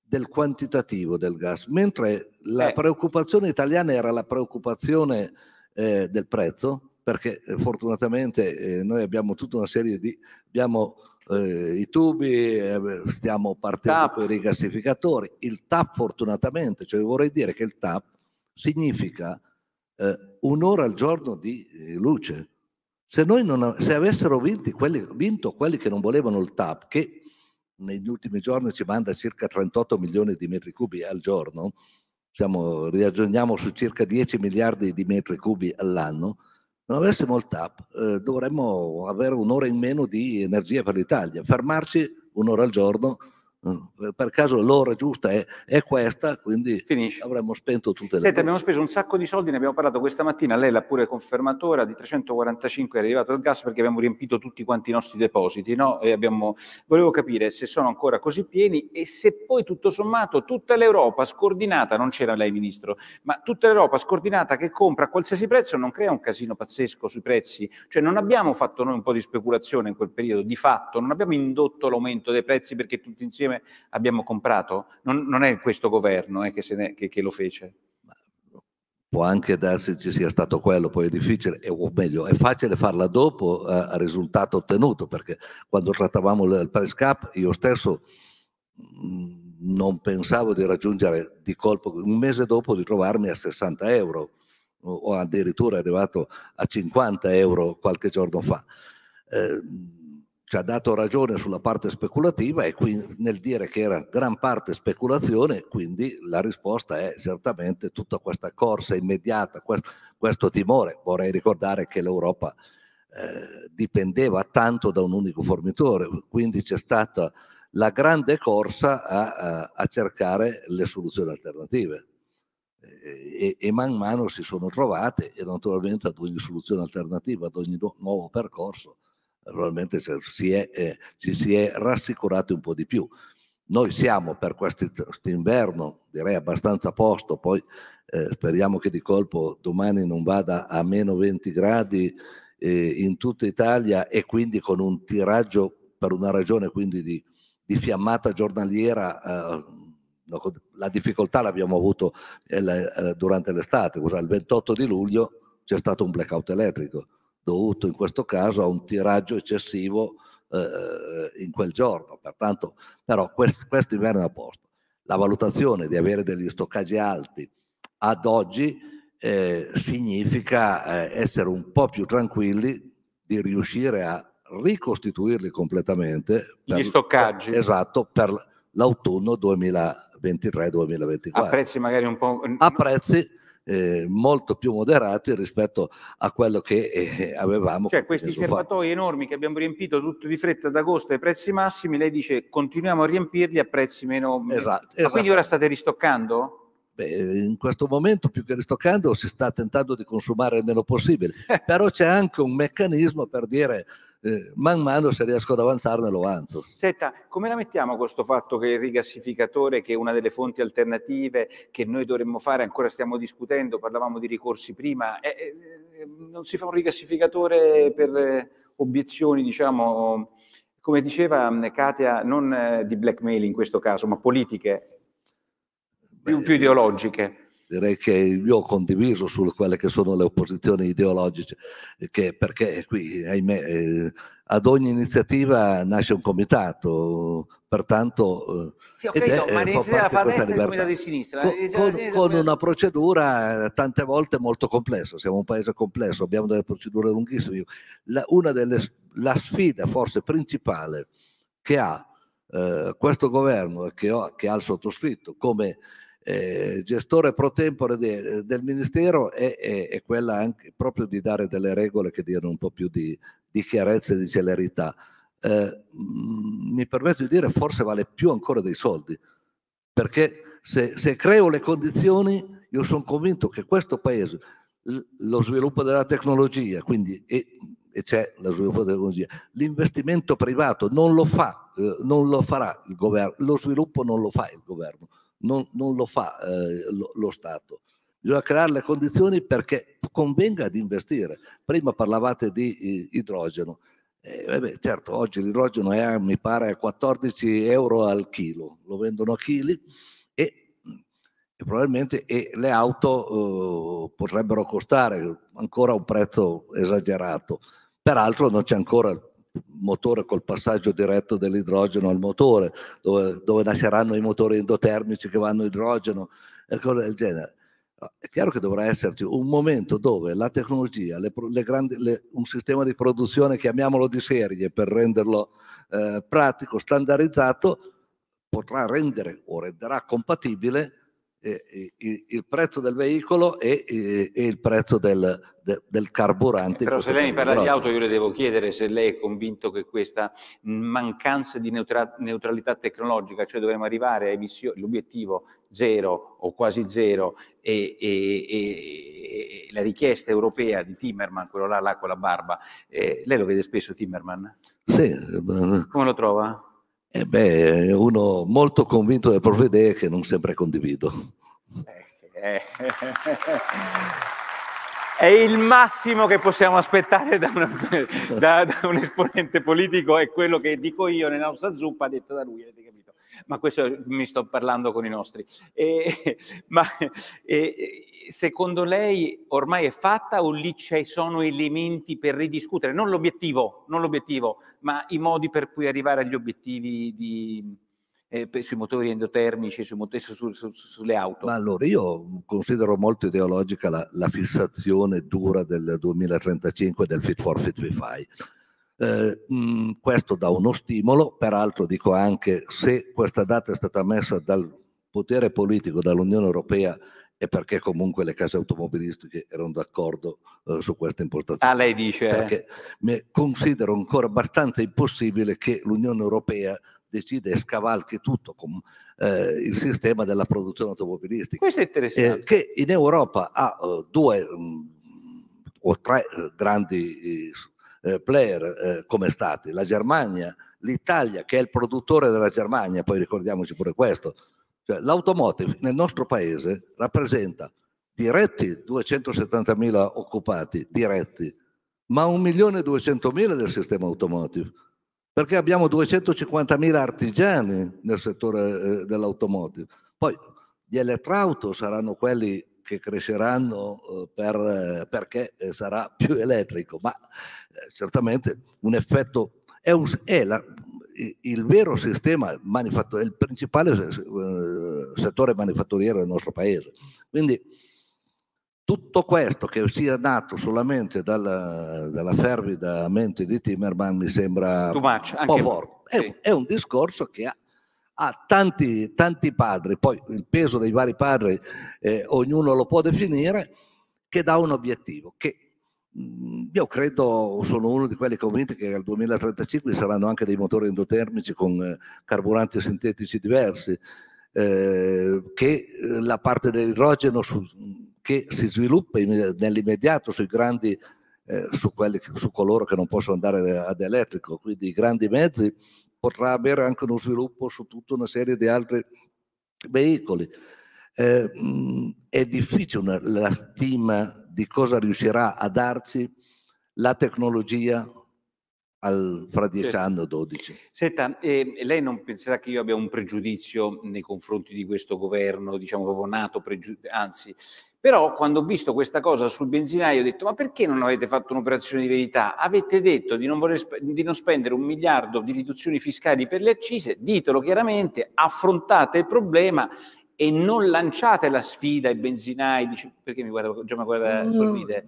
del quantitativo del gas, mentre la eh. preoccupazione italiana era la preoccupazione eh, del prezzo, perché eh, fortunatamente eh, noi abbiamo tutta una serie di... Abbiamo, eh, i tubi, eh, stiamo partendo con i rigassificatori, il TAP fortunatamente, cioè vorrei dire che il TAP significa eh, un'ora al giorno di eh, luce. Se, non, se avessero quelli, vinto quelli che non volevano il TAP, che negli ultimi giorni ci manda circa 38 milioni di metri cubi al giorno, diciamo, riaggiorniamo su circa 10 miliardi di metri cubi all'anno, non avessimo il TAP eh, dovremmo avere un'ora in meno di energia per l'Italia, fermarci un'ora al giorno Mm. Eh, per caso l'ora giusta è, è questa, quindi Finisce. avremmo spento tutte le Senta, abbiamo speso un sacco di soldi, ne abbiamo parlato questa mattina, lei l'ha pure confermato di 345 è arrivato il gas perché abbiamo riempito tutti quanti i nostri depositi, no? abbiamo... volevo capire se sono ancora così pieni e se poi tutto sommato tutta l'Europa scordinata, non c'era lei Ministro, ma tutta l'Europa scordinata che compra a qualsiasi prezzo non crea un casino pazzesco sui prezzi, cioè non abbiamo fatto noi un po' di speculazione in quel periodo, di fatto non abbiamo indotto l'aumento dei prezzi perché tutti insieme insieme abbiamo comprato? Non, non è questo governo eh, che, ne, che, che, lo fece. Può anche darsi ci sia stato quello, poi è difficile, eh, o meglio, è facile farla dopo eh, al risultato ottenuto, perché quando trattavamo il price cap io stesso mm, non pensavo di raggiungere di colpo, un mese dopo di trovarmi a 60 euro o addirittura arrivato a 50 euro qualche giorno fa. Eh, ci ha dato ragione sulla parte speculativa e quindi nel dire che era gran parte speculazione, quindi la risposta è certamente tutta questa corsa immediata, questo, questo timore. Vorrei ricordare che l'Europa eh, dipendeva tanto da un unico fornitore, quindi c'è stata la grande corsa a, a, a cercare le soluzioni alternative. E, e, man mano si sono trovate e naturalmente ad ogni soluzione alternativa, ad ogni nuovo percorso, probabilmente si è, eh, ci si è rassicurati un po' di più. Noi siamo per quest'inverno, direi abbastanza a posto, poi eh, speriamo che di colpo domani non vada a meno 20 gradi eh, in tutta Italia e quindi con un tiraggio per una ragione quindi di, di fiammata giornaliera eh, la difficoltà l'abbiamo avuto eh, eh, durante l'estate, cioè il 28 di luglio c'è stato un blackout elettrico dovuto in questo caso a un tiraggio eccessivo eh, eh in quel giorno. Pertanto, però questo, questo inverno è a posto. La valutazione di avere degli stoccaggi alti ad oggi eh, significa eh, essere un po' più tranquilli di riuscire a ricostituirli completamente. Per, Gli stoccaggi. Per, esatto, per l'autunno 2023-2024. A prezzi magari un po'... A prezzi eh, molto più moderati rispetto a quello che eh, avevamo. Cioè questi serbatoi enormi che abbiamo riempito tutto di fretta ad agosto ai prezzi massimi, lei dice continuiamo a riempirli a prezzi meno... Esatto. esatto. quindi ora esatto. state ristoccando? Beh, in questo momento più che ristoccando si sta tentando di consumare il meno possibile, però c'è anche un meccanismo per dire eh, man mano se riesco ad avanzarne lo avanzo. Senta, come la mettiamo questo fatto che il rigassificatore, che è una delle fonti alternative che noi dovremmo fare, ancora stiamo discutendo, parlavamo di ricorsi prima, eh, eh, eh non si fa un rigassificatore per eh, obiezioni, diciamo, come diceva mm, Katia, non eh, di blackmail in questo caso, ma politiche, Beh, più, più ideologiche direi che io ho condiviso su quelle che sono le opposizioni ideologiche, che, perché qui, ahimè, eh, ad ogni iniziativa nasce un comitato, pertanto... Sì, okay, no, eh, è, ma l'iniziativa della destra è il di sinistra. Con, con, sinistra con una procedura tante volte molto complessa, siamo un paese complesso, abbiamo delle procedure lunghissime. La, una delle, la sfida forse principale che ha eh, questo governo e che, che ha il sottoscritto come eh, gestore pro tempore de, del Ministero è, è, è, quella anche proprio di dare delle regole che diano un po' più di, di chiarezza e di celerità. Eh, mm, mi permetto di dire forse vale più ancora dei soldi, perché se, se creo le condizioni io sono convinto che questo Paese, lo sviluppo della tecnologia, quindi e, e c'è lo sviluppo della tecnologia, l'investimento privato non lo fa, eh, non lo farà il governo, lo sviluppo non lo fa il governo non, non lo fa eh, lo, lo, Stato. Bisogna creare le condizioni perché convenga di investire. Prima parlavate di idrogeno. Eh, vabbè, certo, oggi l'idrogeno è, mi pare, 14 euro al chilo, lo vendono a chili e, e probabilmente e le auto eh, potrebbero costare ancora un prezzo esagerato. Peraltro non c'è ancora il motore col passaggio diretto dell'idrogeno al motore, dove, dove nasceranno i motori endotermici che vanno idrogeno e cose del genere. È chiaro che dovrà esserci un momento dove la tecnologia, le, le grandi, le, un sistema di produzione, chiamiamolo di serie per renderlo eh, pratico, standardizzato, potrà rendere o renderà compatibile il prezzo del veicolo e, il prezzo del, del carburante. Però se lei mi parla di auto io le devo chiedere se lei è convinto che questa mancanza di neutra- neutralità tecnologica, cioè dovremmo arrivare a emissioni, l'obiettivo zero o quasi zero e, e, e, la richiesta europea di Timmerman, quello là, là con la barba, eh, lei lo vede spesso Timmerman? Sì. Come lo trova? E eh beh, uno molto convinto delle proprie idee che non sempre condivido. Eh, è il massimo che possiamo aspettare da, una, da, da un esponente politico, è quello che dico io nella nostra zuppa, detto da lui ma questo mi sto parlando con i nostri. E, ma e, secondo lei ormai è fatta o lì ci sono elementi per ridiscutere? Non l'obiettivo, non l'obiettivo, ma i modi per cui arrivare agli obiettivi di, eh, sui motori endotermici, sui motori, su, su, sulle auto? Ma allora io considero molto ideologica la, la fissazione dura del 2035 del Fit for Fit We Five eh, mh, mm, questo dà uno stimolo, peraltro dico anche se questa data è stata messa dal potere politico, dall'Unione Europea, è perché comunque le case automobilistiche erano d'accordo eh, su questa impostazione. Ah, lei dice. Eh. Perché eh. considero ancora abbastanza impossibile che l'Unione Europea decide e scavalchi tutto con, eh, il sistema della produzione automobilistica. Questo è interessante. Eh, che in Europa ha uh, due mh, mm, o tre eh, grandi eh, player eh, come stati, la Germania, l'Italia che è il produttore della Germania, poi ricordiamoci pure questo, cioè, l'automotive nel nostro paese rappresenta diretti 270.000 occupati, diretti, ma 1.200.000 del sistema automotive, perché abbiamo 250.000 artigiani nel settore eh, dell'automotive. Poi gli elettrauto saranno quelli che cresceranno eh, per, eh, perché eh, sarà più elettrico, ma certamente un effetto è, un, è la, il vero sistema manifatturiero, il principale settore manifatturiero del nostro paese. Quindi tutto questo che sia nato solamente dalla, dalla fervida mente di Timmerman mi sembra Tumac, un po' forte. È, sì. è un discorso che ha ha tanti, tanti padri, poi il peso dei vari padri eh, ognuno lo può definire, che dà un obiettivo, che mm, io credo, sono uno di quelli convinti che al 2035 ci saranno anche dei motori endotermici con eh, carburanti sintetici diversi, eh, che eh, la parte dell'idrogeno su, che si sviluppa in, nell'immediato sui grandi, eh, su, quelli, su coloro che non possono andare ad elettrico, quindi i grandi mezzi potrà avere anche uno sviluppo su tutta una serie di altri veicoli. Eh, è difficile la stima di cosa riuscirà a darci la tecnologia al, fra dieci certo. anni o dodici. Senta, eh, lei non penserà che io abbia un pregiudizio nei confronti di questo governo, diciamo proprio nato, pregiu- anzi, però quando ho visto questa cosa sul benzinaio ho detto ma perché non avete fatto un'operazione di verità? Avete detto di non, sp- di non spendere un miliardo di riduzioni fiscali per le accise, ditelo chiaramente, affrontate il problema e non lanciate la sfida ai benzinai, dice, perché mi guarda, già mi guarda sorride.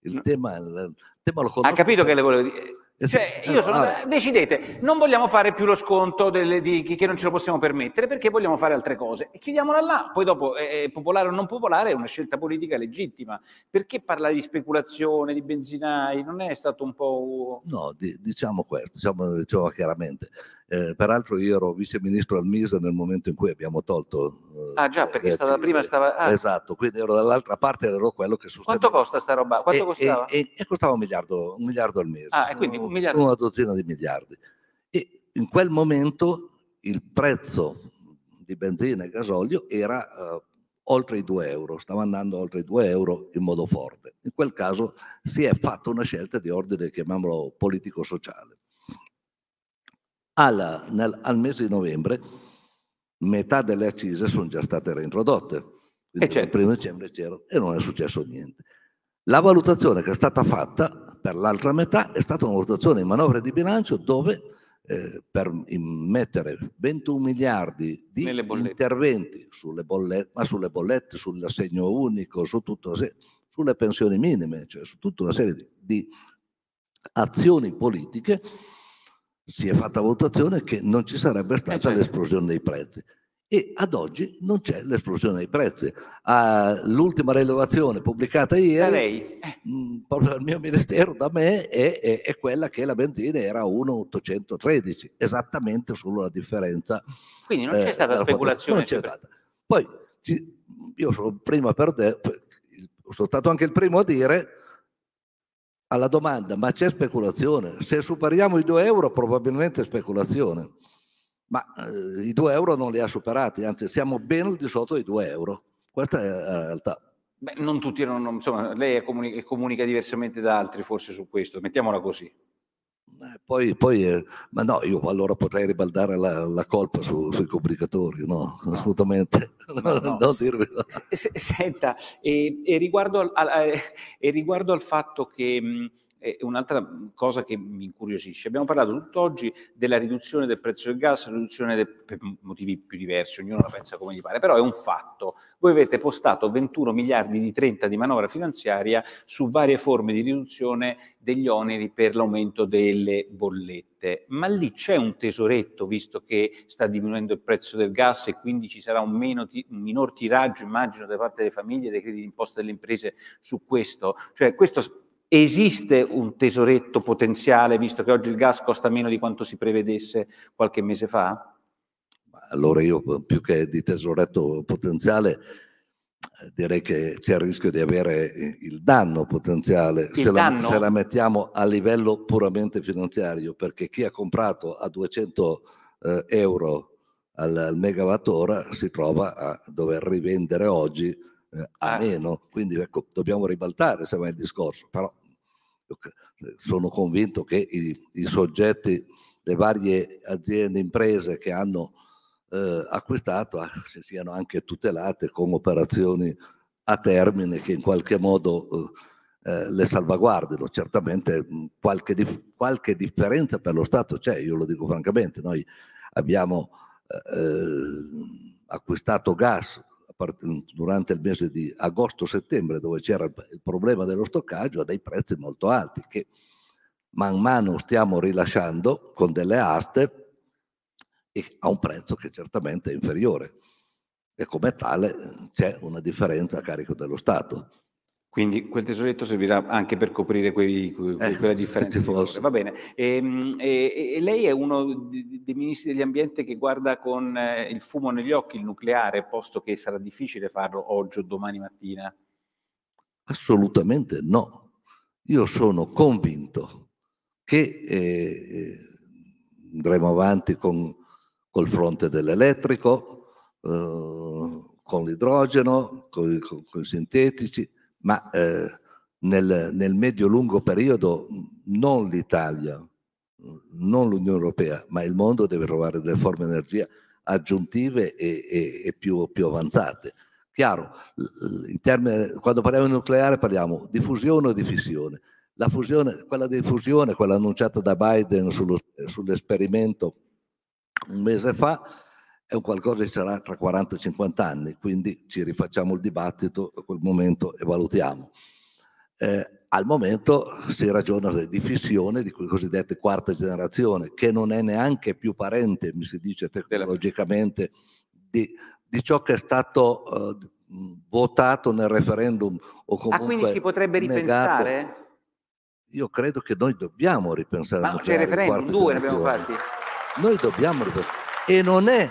Il, no. tema, il tema lo conosco. Ha capito che le volevo dire? Cioè, io esatto, sono, decidete, non vogliamo fare più lo sconto delle, di, che non ce lo possiamo permettere perché vogliamo fare altre cose. E chiudiamola là, poi dopo eh, eh, popolare o non popolare è una scelta politica legittima. Perché parlare di speculazione, di benzinai? Non è stato un po'... No, di, diciamo questo, diciamo, diciamo chiaramente. Eh, peraltro io ero vice ministro al MISE nel momento in cui abbiamo tolto... Eh, ah già, perché eh, stava prima stava... Ah. Esatto, quindi ero dall'altra parte ed ero quello che sosteneva... Quanto costa sta roba? Quanto e, costava? E, e costava un miliardo, un miliardo, al mese. Ah, e quindi un miliardo? Una dozzina di miliardi. E in quel momento il prezzo di benzina e gasolio era eh, oltre i 2 euro, stava andando oltre i 2 euro in modo forte. In quel caso si è fatta una scelta di ordine, chiamiamolo politico-sociale alla, nel, al mese di novembre metà delle accise sono già state reintrodotte. Quindi e eh, il certo. primo dicembre c'era e non è successo niente. La valutazione che è stata fatta per l'altra metà è stata una valutazione in manovra di bilancio dove eh, per mettere 21 miliardi di interventi sulle bollette, ma sulle bollette, sull'assegno unico, su tutto, sulle pensioni minime, cioè su tutta una serie di, di azioni politiche, si è fatta votazione che non ci sarebbe eh, stata certo. l'esplosione dei prezzi e ad oggi non c'è l'esplosione dei prezzi. Ah, l'ultima rilevazione pubblicata ieri mh, mm, proprio dal mio ministero, da me, è, è, è quella che la benzina era 1,813, esattamente solo la differenza. Quindi non c'è eh, stata speculazione. C'è stata. Poi ci, io sono, prima per de- sono stato anche il primo a dire alla domanda ma c'è speculazione? Se superiamo i 2 euro probabilmente è speculazione, ma eh, i 2 euro non li ha superati, anzi siamo ben al di sotto dei 2 euro. Questa è la realtà. Beh, non tutti, non, insomma, lei comunica, comunica diversamente da altri forse su questo, mettiamola così. Eh, poi, poi eh, ma no, io allora potrei ribaldare la, la colpa su, sui complicatori, no, assolutamente. No, no. non dirmi. senta, e, e, riguardo al, al, eh, e, riguardo al, fatto che e un'altra mhmm, cosa che mi incuriosisce, abbiamo parlato tutt'oggi della riduzione del prezzo del gas, riduzione del, per motivi più diversi, ognuno la pensa come gli pare, però è un fatto. Voi avete postato 21 miliardi di 30 di manovra finanziaria su varie forme di riduzione degli oneri per l'aumento delle bollette, ma lì c'è un tesoretto visto che sta diminuendo il prezzo del gas e quindi ci sarà un, meno, un minor tiraggio, immagino, da parte delle famiglie, dei crediti d'imposta delle imprese su questo. Cioè, questo Esiste un tesoretto potenziale, visto che oggi il gas costa meno di quanto si prevedesse qualche mese fa? Allora io eh, più che di tesoretto potenziale eh, direi che c'è il rischio di avere eh, il danno potenziale il se, danno? La, se, La, mettiamo a livello puramente finanziario, perché chi ha comprato a 200 eh, euro al, al megawattora si trova a dover rivendere oggi eh, a ah. meno. Quindi ecco, dobbiamo ribaltare se va il discorso, però eh, sono convinto che i, i soggetti, le varie aziende, imprese che hanno eh, acquistato ah, si siano anche tutelate con operazioni a termine che in qualche modo eh, eh le salvaguardino. Certamente mm, qualche, dif- qualche, differenza per lo Stato c'è, io lo dico francamente, noi abbiamo eh, eh acquistato gas durante il mese di agosto-settembre, dove c'era il problema dello stoccaggio, a dei prezzi molto alti che man mano stiamo rilasciando con delle aste e a un prezzo che certamente è inferiore e come tale eh, c'è una differenza a carico dello Stato. Quindi quel tesoretto servirà anche per coprire quei, quei, eh, quella differenza di Va bene. Ehm, e, e, e, lei è uno dei ministri degli dell'ambiente che guarda con eh, il fumo negli occhi il nucleare, posto che sarà difficile farlo oggi o domani mattina? Assolutamente no. Io sono convinto che eh, eh andremo avanti con, col fronte dell'elettrico, eh, con l'idrogeno, con, con, con i sintetici ma eh, nel, nel medio-lungo periodo non l'Italia, non l'Unione Europea, ma il mondo deve trovare delle forme di energia aggiuntive e, e, e più, più, avanzate. Chiaro, termine, quando parliamo di nucleare parliamo di fusione o di fissione. La fusione, quella di fusione, quella annunciata da Biden sullo, sull'esperimento un mese fa, è un qualcosa che sarà tra 40 e 50 anni, quindi ci rifacciamo il dibattito a quel momento e valutiamo. Eh, al momento si ragiona di fissione di cosiddette quarta generazione, che non è neanche più parente, mi si dice tecnologicamente, di, di ciò che è stato eh, votato nel referendum o comunque. Ah, quindi si potrebbe ripensare? Negato. Io credo che noi dobbiamo ripensare. Ma c'è cioè, il referendum, due ne abbiamo fatti. Noi dobbiamo ripensare. E non è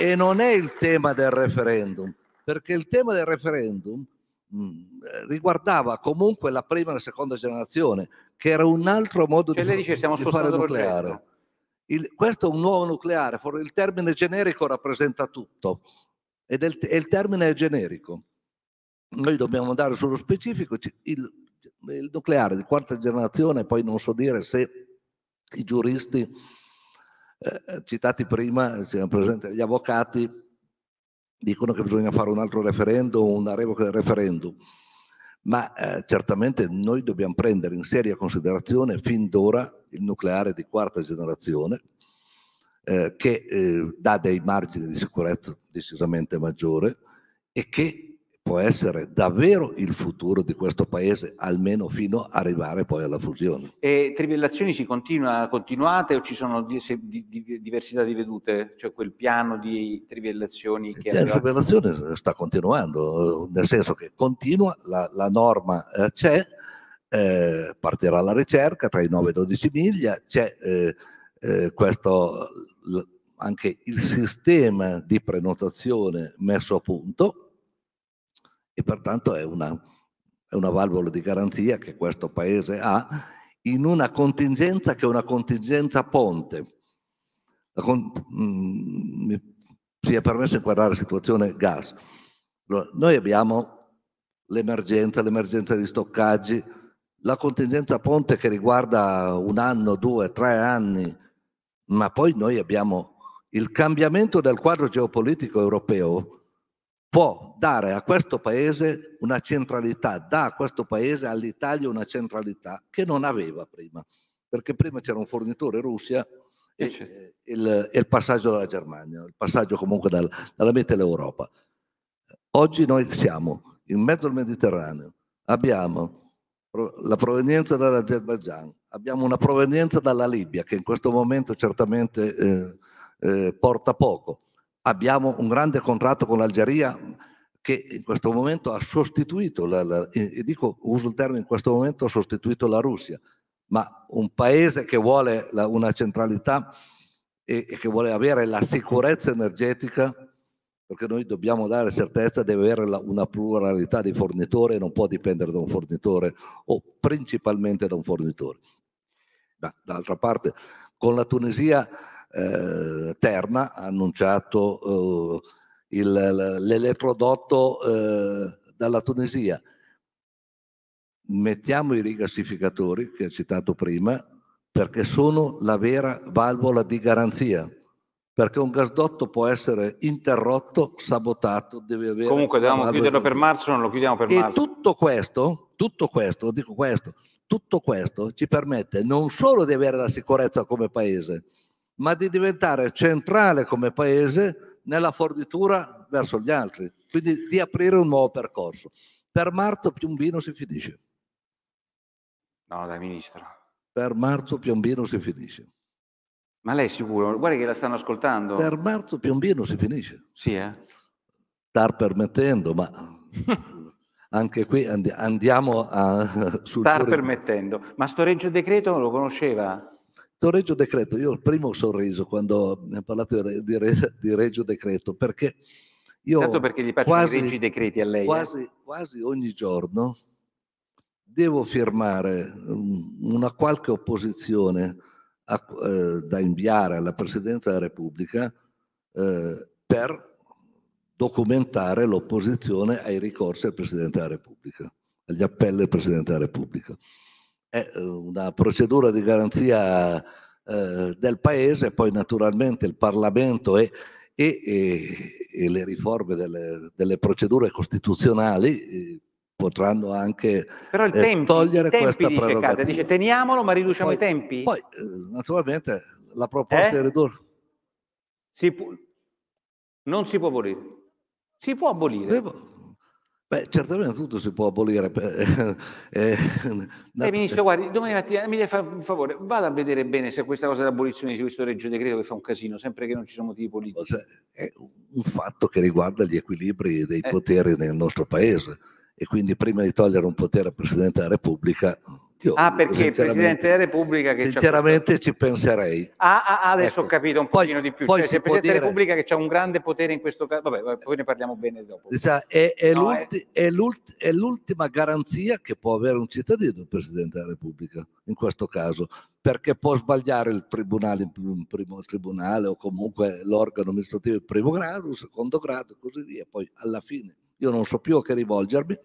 e non è il tema del referendum, perché il tema del referendum mm, riguardava comunque la prima e la seconda generazione, che era un altro modo cioè, di, lei dice, di fare nucleare. Il, questo è un nuovo nucleare, il termine generico rappresenta tutto e il, il termine è generico. Noi dobbiamo andare sullo specifico, il, il nucleare di quarta generazione, poi non so dire se i giuristi eh, eh, citati prima, presente, gli avvocati dicono che bisogna fare un altro referendum, una revoca del referendum, ma eh, certamente noi dobbiamo prendere in seria considerazione fin d'ora il nucleare di quarta generazione, eh, che eh, dà dei margini di sicurezza decisamente maggiore e che può essere davvero il futuro di questo paese, almeno fino ad arrivare poi alla fusione. E trivellazioni si continua, continuate o ci sono di, se, di, di, diversità di vedute? Cioè quel piano di trivellazioni che... Eh, la trivellazione sta continuando, nel senso che continua, la, la norma eh, c'è, eh, partirà la ricerca tra i 9 e 12 miglia, c'è eh, eh, questo... L, anche il sistema di prenotazione messo a punto, e pertanto è una, è una valvola di garanzia che questo Paese ha in una contingenza che è una contingenza ponte. Con, mh, mm, mi si è permesso di inquadrare la situazione gas. noi abbiamo l'emergenza, l'emergenza di stoccaggi, la contingenza ponte che riguarda un anno, due, tre anni, ma poi noi abbiamo il cambiamento del quadro geopolitico europeo può dare a questo paese una centralità, dà a questo paese, all'Italia una centralità che non aveva prima, perché prima c'era un fornitore Russia e, e eh, certo. Eh, il, il, passaggio dalla Germania, il passaggio comunque dal, dalla dell'Europa. Oggi noi siamo in mezzo al Mediterraneo, abbiamo la provenienza dall'Azerbaigian, abbiamo una provenienza dalla Libia che in questo momento certamente eh, eh, porta poco, abbiamo un grande contratto con l'Algeria che in questo momento ha sostituito, la, la, e dico, uso il termine in questo momento, ha sostituito la Russia, ma un paese che vuole la, una centralità e, e, che vuole avere la sicurezza energetica, perché noi dobbiamo dare certezza, deve avere la, una pluralità di fornitori non può dipendere da un fornitore o principalmente da un fornitore. Ma, d'altra parte, con la Tunisia eh, Terna ha annunciato eh, il, l'elettrodotto eh, dalla Tunisia. Mettiamo i rigassificatori che ho citato prima perché sono la vera valvola di garanzia perché un gasdotto può essere interrotto, sabotato, deve avere... Comunque dovevamo chiuderlo per marzo, non lo chiudiamo per e marzo. E tutto questo, tutto questo, dico questo, tutto questo ci permette non solo di avere la sicurezza come paese, ma di diventare centrale come paese nella fornitura verso gli altri, quindi di aprire un nuovo percorso. Per marzo Piombino si finisce. No, dai, Ministro. Per marzo Piombino si finisce. Ma lei è sicuro? Guarda che la stanno ascoltando. Per marzo Piombino si finisce. Sì, eh? Star permettendo, ma anche qui andiamo a... Sul Star pure... permettendo. Ma sto regio decreto lo conosceva? Reggio Decreto, io il primo sorriso quando ho parlato di, di, di Reggio Decreto, perché io... Tanto perché gli faccio i reggi decreti a lei. Eh. Quasi, eh. quasi ogni giorno devo firmare una qualche opposizione a, eh, da inviare alla Presidenza della Repubblica eh, per documentare l'opposizione ai ricorsi al Presidente della Repubblica, agli appelli al Presidente della Repubblica è eh, una procedura di garanzia eh, del Paese, poi naturalmente il Parlamento e, e, e, e le riforme delle, delle procedure costituzionali eh, potranno anche Però il eh, tempi, togliere tempi questa dice, prerogativa. Cate, dice teniamolo ma riduciamo poi, i tempi? Poi naturalmente la proposta è ridurre. Si pu- non si può abolire. Si può abolire. Devo Beh, certamente tutto si può abolire. Eh, eh, eh, ministro, eh. guardi, domani mattina mi deve fare un favore, vada a vedere bene se questa cosa dell'abolizione di questo Reggio Decreto che fa un casino, sempre che non ci sono motivi politici. Cioè, è un fatto che riguarda gli equilibri dei eh. poteri nel nostro paese e quindi prima di togliere un potere al Presidente della Repubblica io, ah, perché il Presidente della Repubblica che Sinceramente ci penserei. Ah, ah, ah adesso ecco. ho capito un pochino poi, di più. Poi cioè, il Presidente della Repubblica che ha un grande potere in questo caso, vabbè, poi ne parliamo bene dopo. Sa, è, è, no, l'ulti, eh. è... L'ulti, è, l'ultima garanzia che può avere un cittadino il Presidente della Repubblica, in questo caso, perché può sbagliare il tribunale, il primo tribunale o comunque l'organo amministrativo di primo grado, secondo grado e così via. Poi alla fine io non so più a che rivolgermi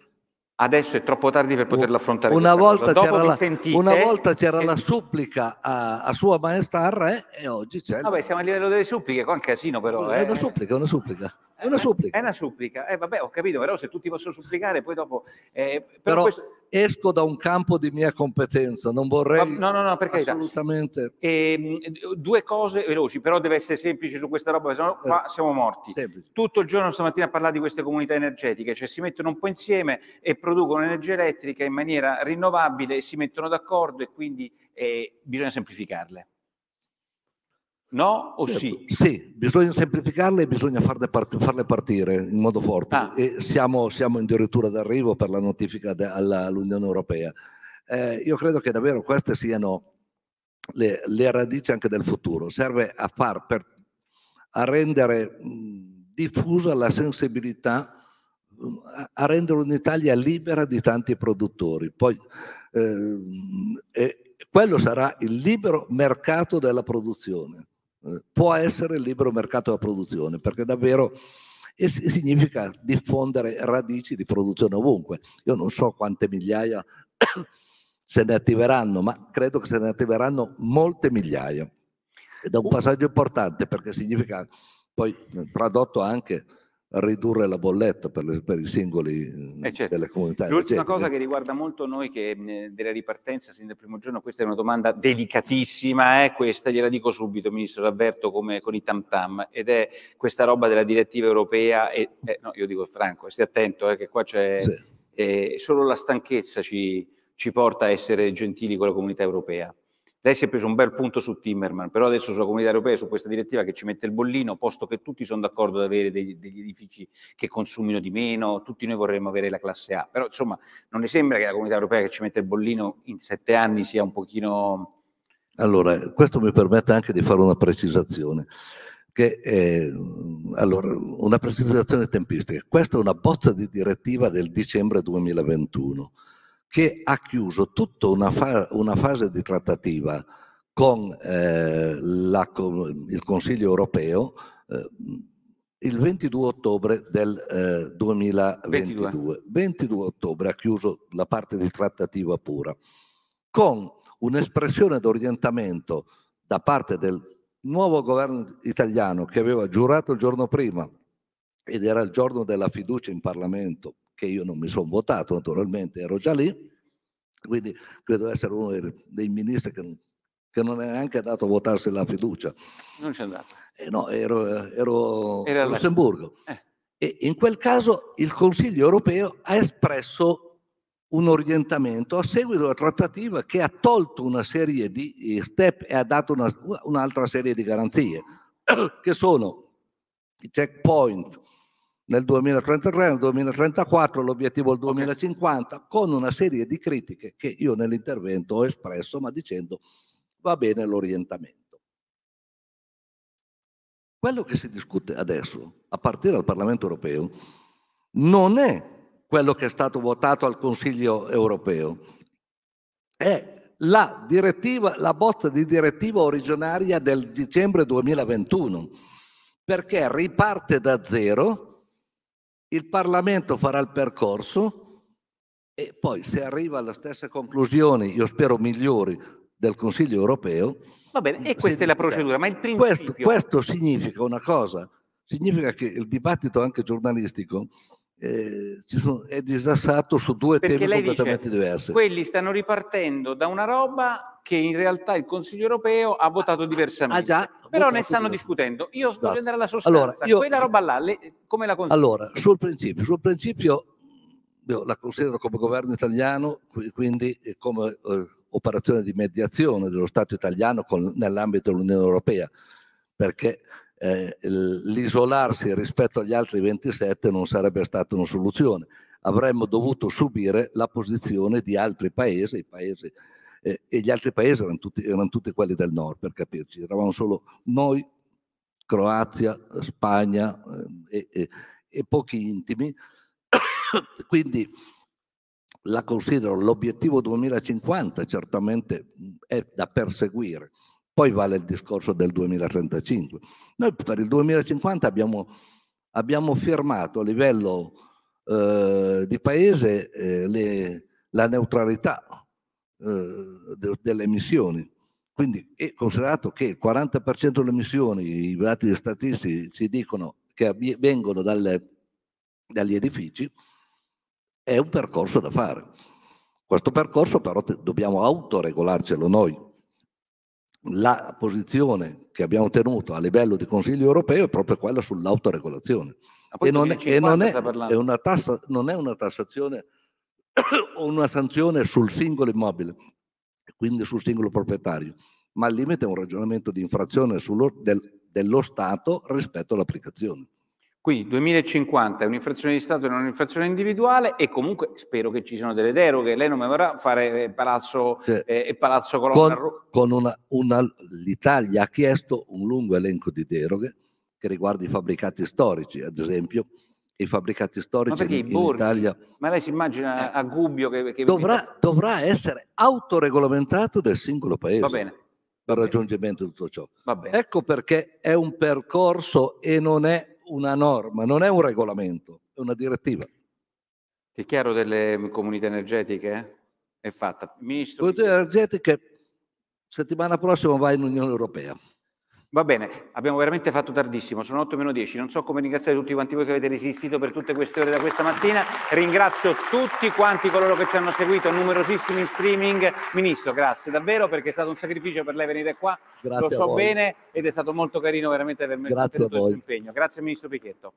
Adesso è troppo tardi per poterlo affrontare. Una, volta c'era, la, sentite, una volta, c'era se... la, supplica a, a, Sua Maestà al Re e oggi c'è. Vabbè, la... siamo a livello delle suppliche, qua è un casino però. È eh. una supplica, una supplica. È una supplica. È una supplica. Eh, vabbè, ho capito, però se tutti possono supplicare, poi dopo... Eh, però, però questo... esco da un campo di mia competenza, non vorrei... Ma, no, no, no, perché... Assolutamente. Eh, due cose veloci, però deve essere semplice su questa roba, sennò qua eh, siamo morti. Semplice. Tutto il giorno stamattina a parlare di queste comunità energetiche, cioè si mettono un po' insieme e producono energia elettrica in maniera rinnovabile, si mettono d'accordo e quindi eh, bisogna semplificarle. No o certo. sì? Sì, bisogna semplificarle e bisogna farle, part- farle partire in modo forte. Ah. E siamo, siamo addirittura d'arrivo per la notifica de- alla, all'Unione Europea. Eh, io credo che davvero queste siano le, le, radici anche del futuro. Serve a, far per, a rendere diffusa la sensibilità a rendere un'Italia libera di tanti produttori. Poi eh, eh, quello sarà il libero mercato della produzione. Eh, può essere il libero mercato della produzione, perché davvero significa diffondere radici di produzione ovunque. Io non so quante migliaia se ne attiveranno, ma credo che se ne attiveranno molte migliaia. Ed è un passaggio importante perché significa poi eh, tradotto anche ridurre la bolletta per, le, per i singoli eh, eh certo. delle comunità. L'ultima cosa che riguarda molto noi che della ripartenza sin dal primo giorno, questa è una domanda delicatissima, eh, questa gliela dico subito, Ministro, l'avverto come con i tam tam, ed è questa roba della direttiva europea, e, eh, no, io dico Franco, stia attento eh, che qua c'è sì. Eh, solo la stanchezza ci, ci porta a essere gentili con la comunità europea lei si è preso un bel punto su Timmerman, però adesso sulla comunità europea, su questa direttiva che ci mette il bollino, posto che tutti sono d'accordo ad avere degli, degli, edifici che consumino di meno, tutti noi vorremmo avere la classe A, però insomma non le sembra che la comunità europea che ci mette il bollino in sette anni sia un pochino... Allora, questo mi permette anche di fare una precisazione. Che, eh, allora, una precisazione tempistica. Questa è una bozza di direttiva del dicembre 2021 che ha chiuso tutta una, fa una fase di trattativa con, eh, la, con il Consiglio europeo eh, il 22 ottobre del eh, 2022. 22. 22 ottobre ha chiuso la parte di trattativa pura, con un'espressione d'orientamento da parte del nuovo governo italiano che aveva giurato il giorno prima ed era il giorno della fiducia in Parlamento che io non mi sono votato, naturalmente ero già lì, quindi credo di essere uno dei, dei ministri che, che, non è neanche andato a votarsi la fiducia. Non c'è andato. Eh no, ero, ero a Lussemburgo. Eh. E in quel caso il Consiglio europeo ha espresso un orientamento a seguito della trattativa che ha tolto una serie di eh, step e ha dato una, un'altra serie di garanzie, che sono i checkpoint, nel 2033, nel 2034, l'obiettivo è il 2050, okay. con una serie di critiche che io nell'intervento ho espresso, ma dicendo va bene l'orientamento. Quello che si discute adesso, a partire dal Parlamento europeo, non è quello che è stato votato al Consiglio europeo, è la, la bozza di direttiva originaria del dicembre 2021, perché riparte da zero il Parlamento farà il percorso e poi se arriva alle stesse conclusioni, io spero migliori, del Consiglio europeo. Va bene, e questa è la procedura, ma il principio... Questo, questo significa una cosa, significa che il dibattito anche giornalistico eh, sono, è disassato su due Perché temi completamente dice, diversi. Quelli stanno ripartendo da una roba che in realtà il Consiglio europeo ha votato diversamente. Ah, già, Però ne stanno discutendo. Io sto esatto. andare alla sostanza. Allora, io, Quella roba là, le, come la consideri? Allora, sul principio, sul principio io la considero come governo italiano, quindi come eh, operazione di mediazione dello Stato italiano con, nell'ambito dell'Unione Europea, perché eh, l'isolarsi rispetto agli altri 27 non sarebbe stata una soluzione. Avremmo dovuto subire la posizione di altri paesi, paesi eh, e gli altri paesi erano tutti, erano tutti, quelli del nord, per capirci, eravamo solo noi, Croazia, Spagna eh, e, e pochi intimi. Quindi la considero l'obiettivo 2050 certamente è da perseguire. Poi vale il discorso del 2035. Noi per il 2050 abbiamo, abbiamo firmato a livello eh, di paese eh, le, la neutralità eh, de, delle emissioni. Quindi è considerato che il 40% delle emissioni, i dati statistici ci dicono che vengono dalle, dagli edifici, è un percorso da fare. Questo percorso però dobbiamo autoregolarcelo noi la posizione che abbiamo tenuto a livello di Consiglio europeo è proprio quella sull'autoregolazione. E, non è, e non, è, è una tassa, non è una tassazione o una sanzione sul singolo immobile, quindi sul singolo proprietario, ma al limite è un ragionamento di infrazione sullo, del, dello Stato rispetto all'applicazione. Quindi 2050 è un'infrazione di Stato e non un'infrazione individuale e comunque spero che ci siano delle deroghe. Lei non mi vorrà fare Palazzo, cioè, eh, Palazzo eh, Colonna. Con, con una, L'Italia ha chiesto un lungo elenco di deroghe che riguarda i fabbricati storici, ad esempio i fabbricati storici ma in, borghi, in, Italia. Ma lei si immagina eh. a Gubbio che... che dovrà, vita... dovrà essere autoregolamentato del singolo paese. Va bene per raggiungimento di tutto ciò. Ecco perché è un percorso e non è una norma, non è un regolamento, è una direttiva. Ti è chiaro delle mm, comunità energetiche? È fatta. Ministro... Comunità energetiche, settimana prossima vai in Unione Europea. Va bene, abbiamo veramente fatto tardissimo, sono 8 meno 10, non so come ringraziare tutti quanti voi che avete resistito per tutte queste ore da questa mattina, ringrazio tutti quanti coloro che ci hanno seguito, numerosissimi in streaming. Ministro, grazie davvero perché è stato un sacrificio per lei venire qua, grazie lo so bene ed è stato molto carino veramente aver messo il suo impegno. Grazie Ministro Pichetto.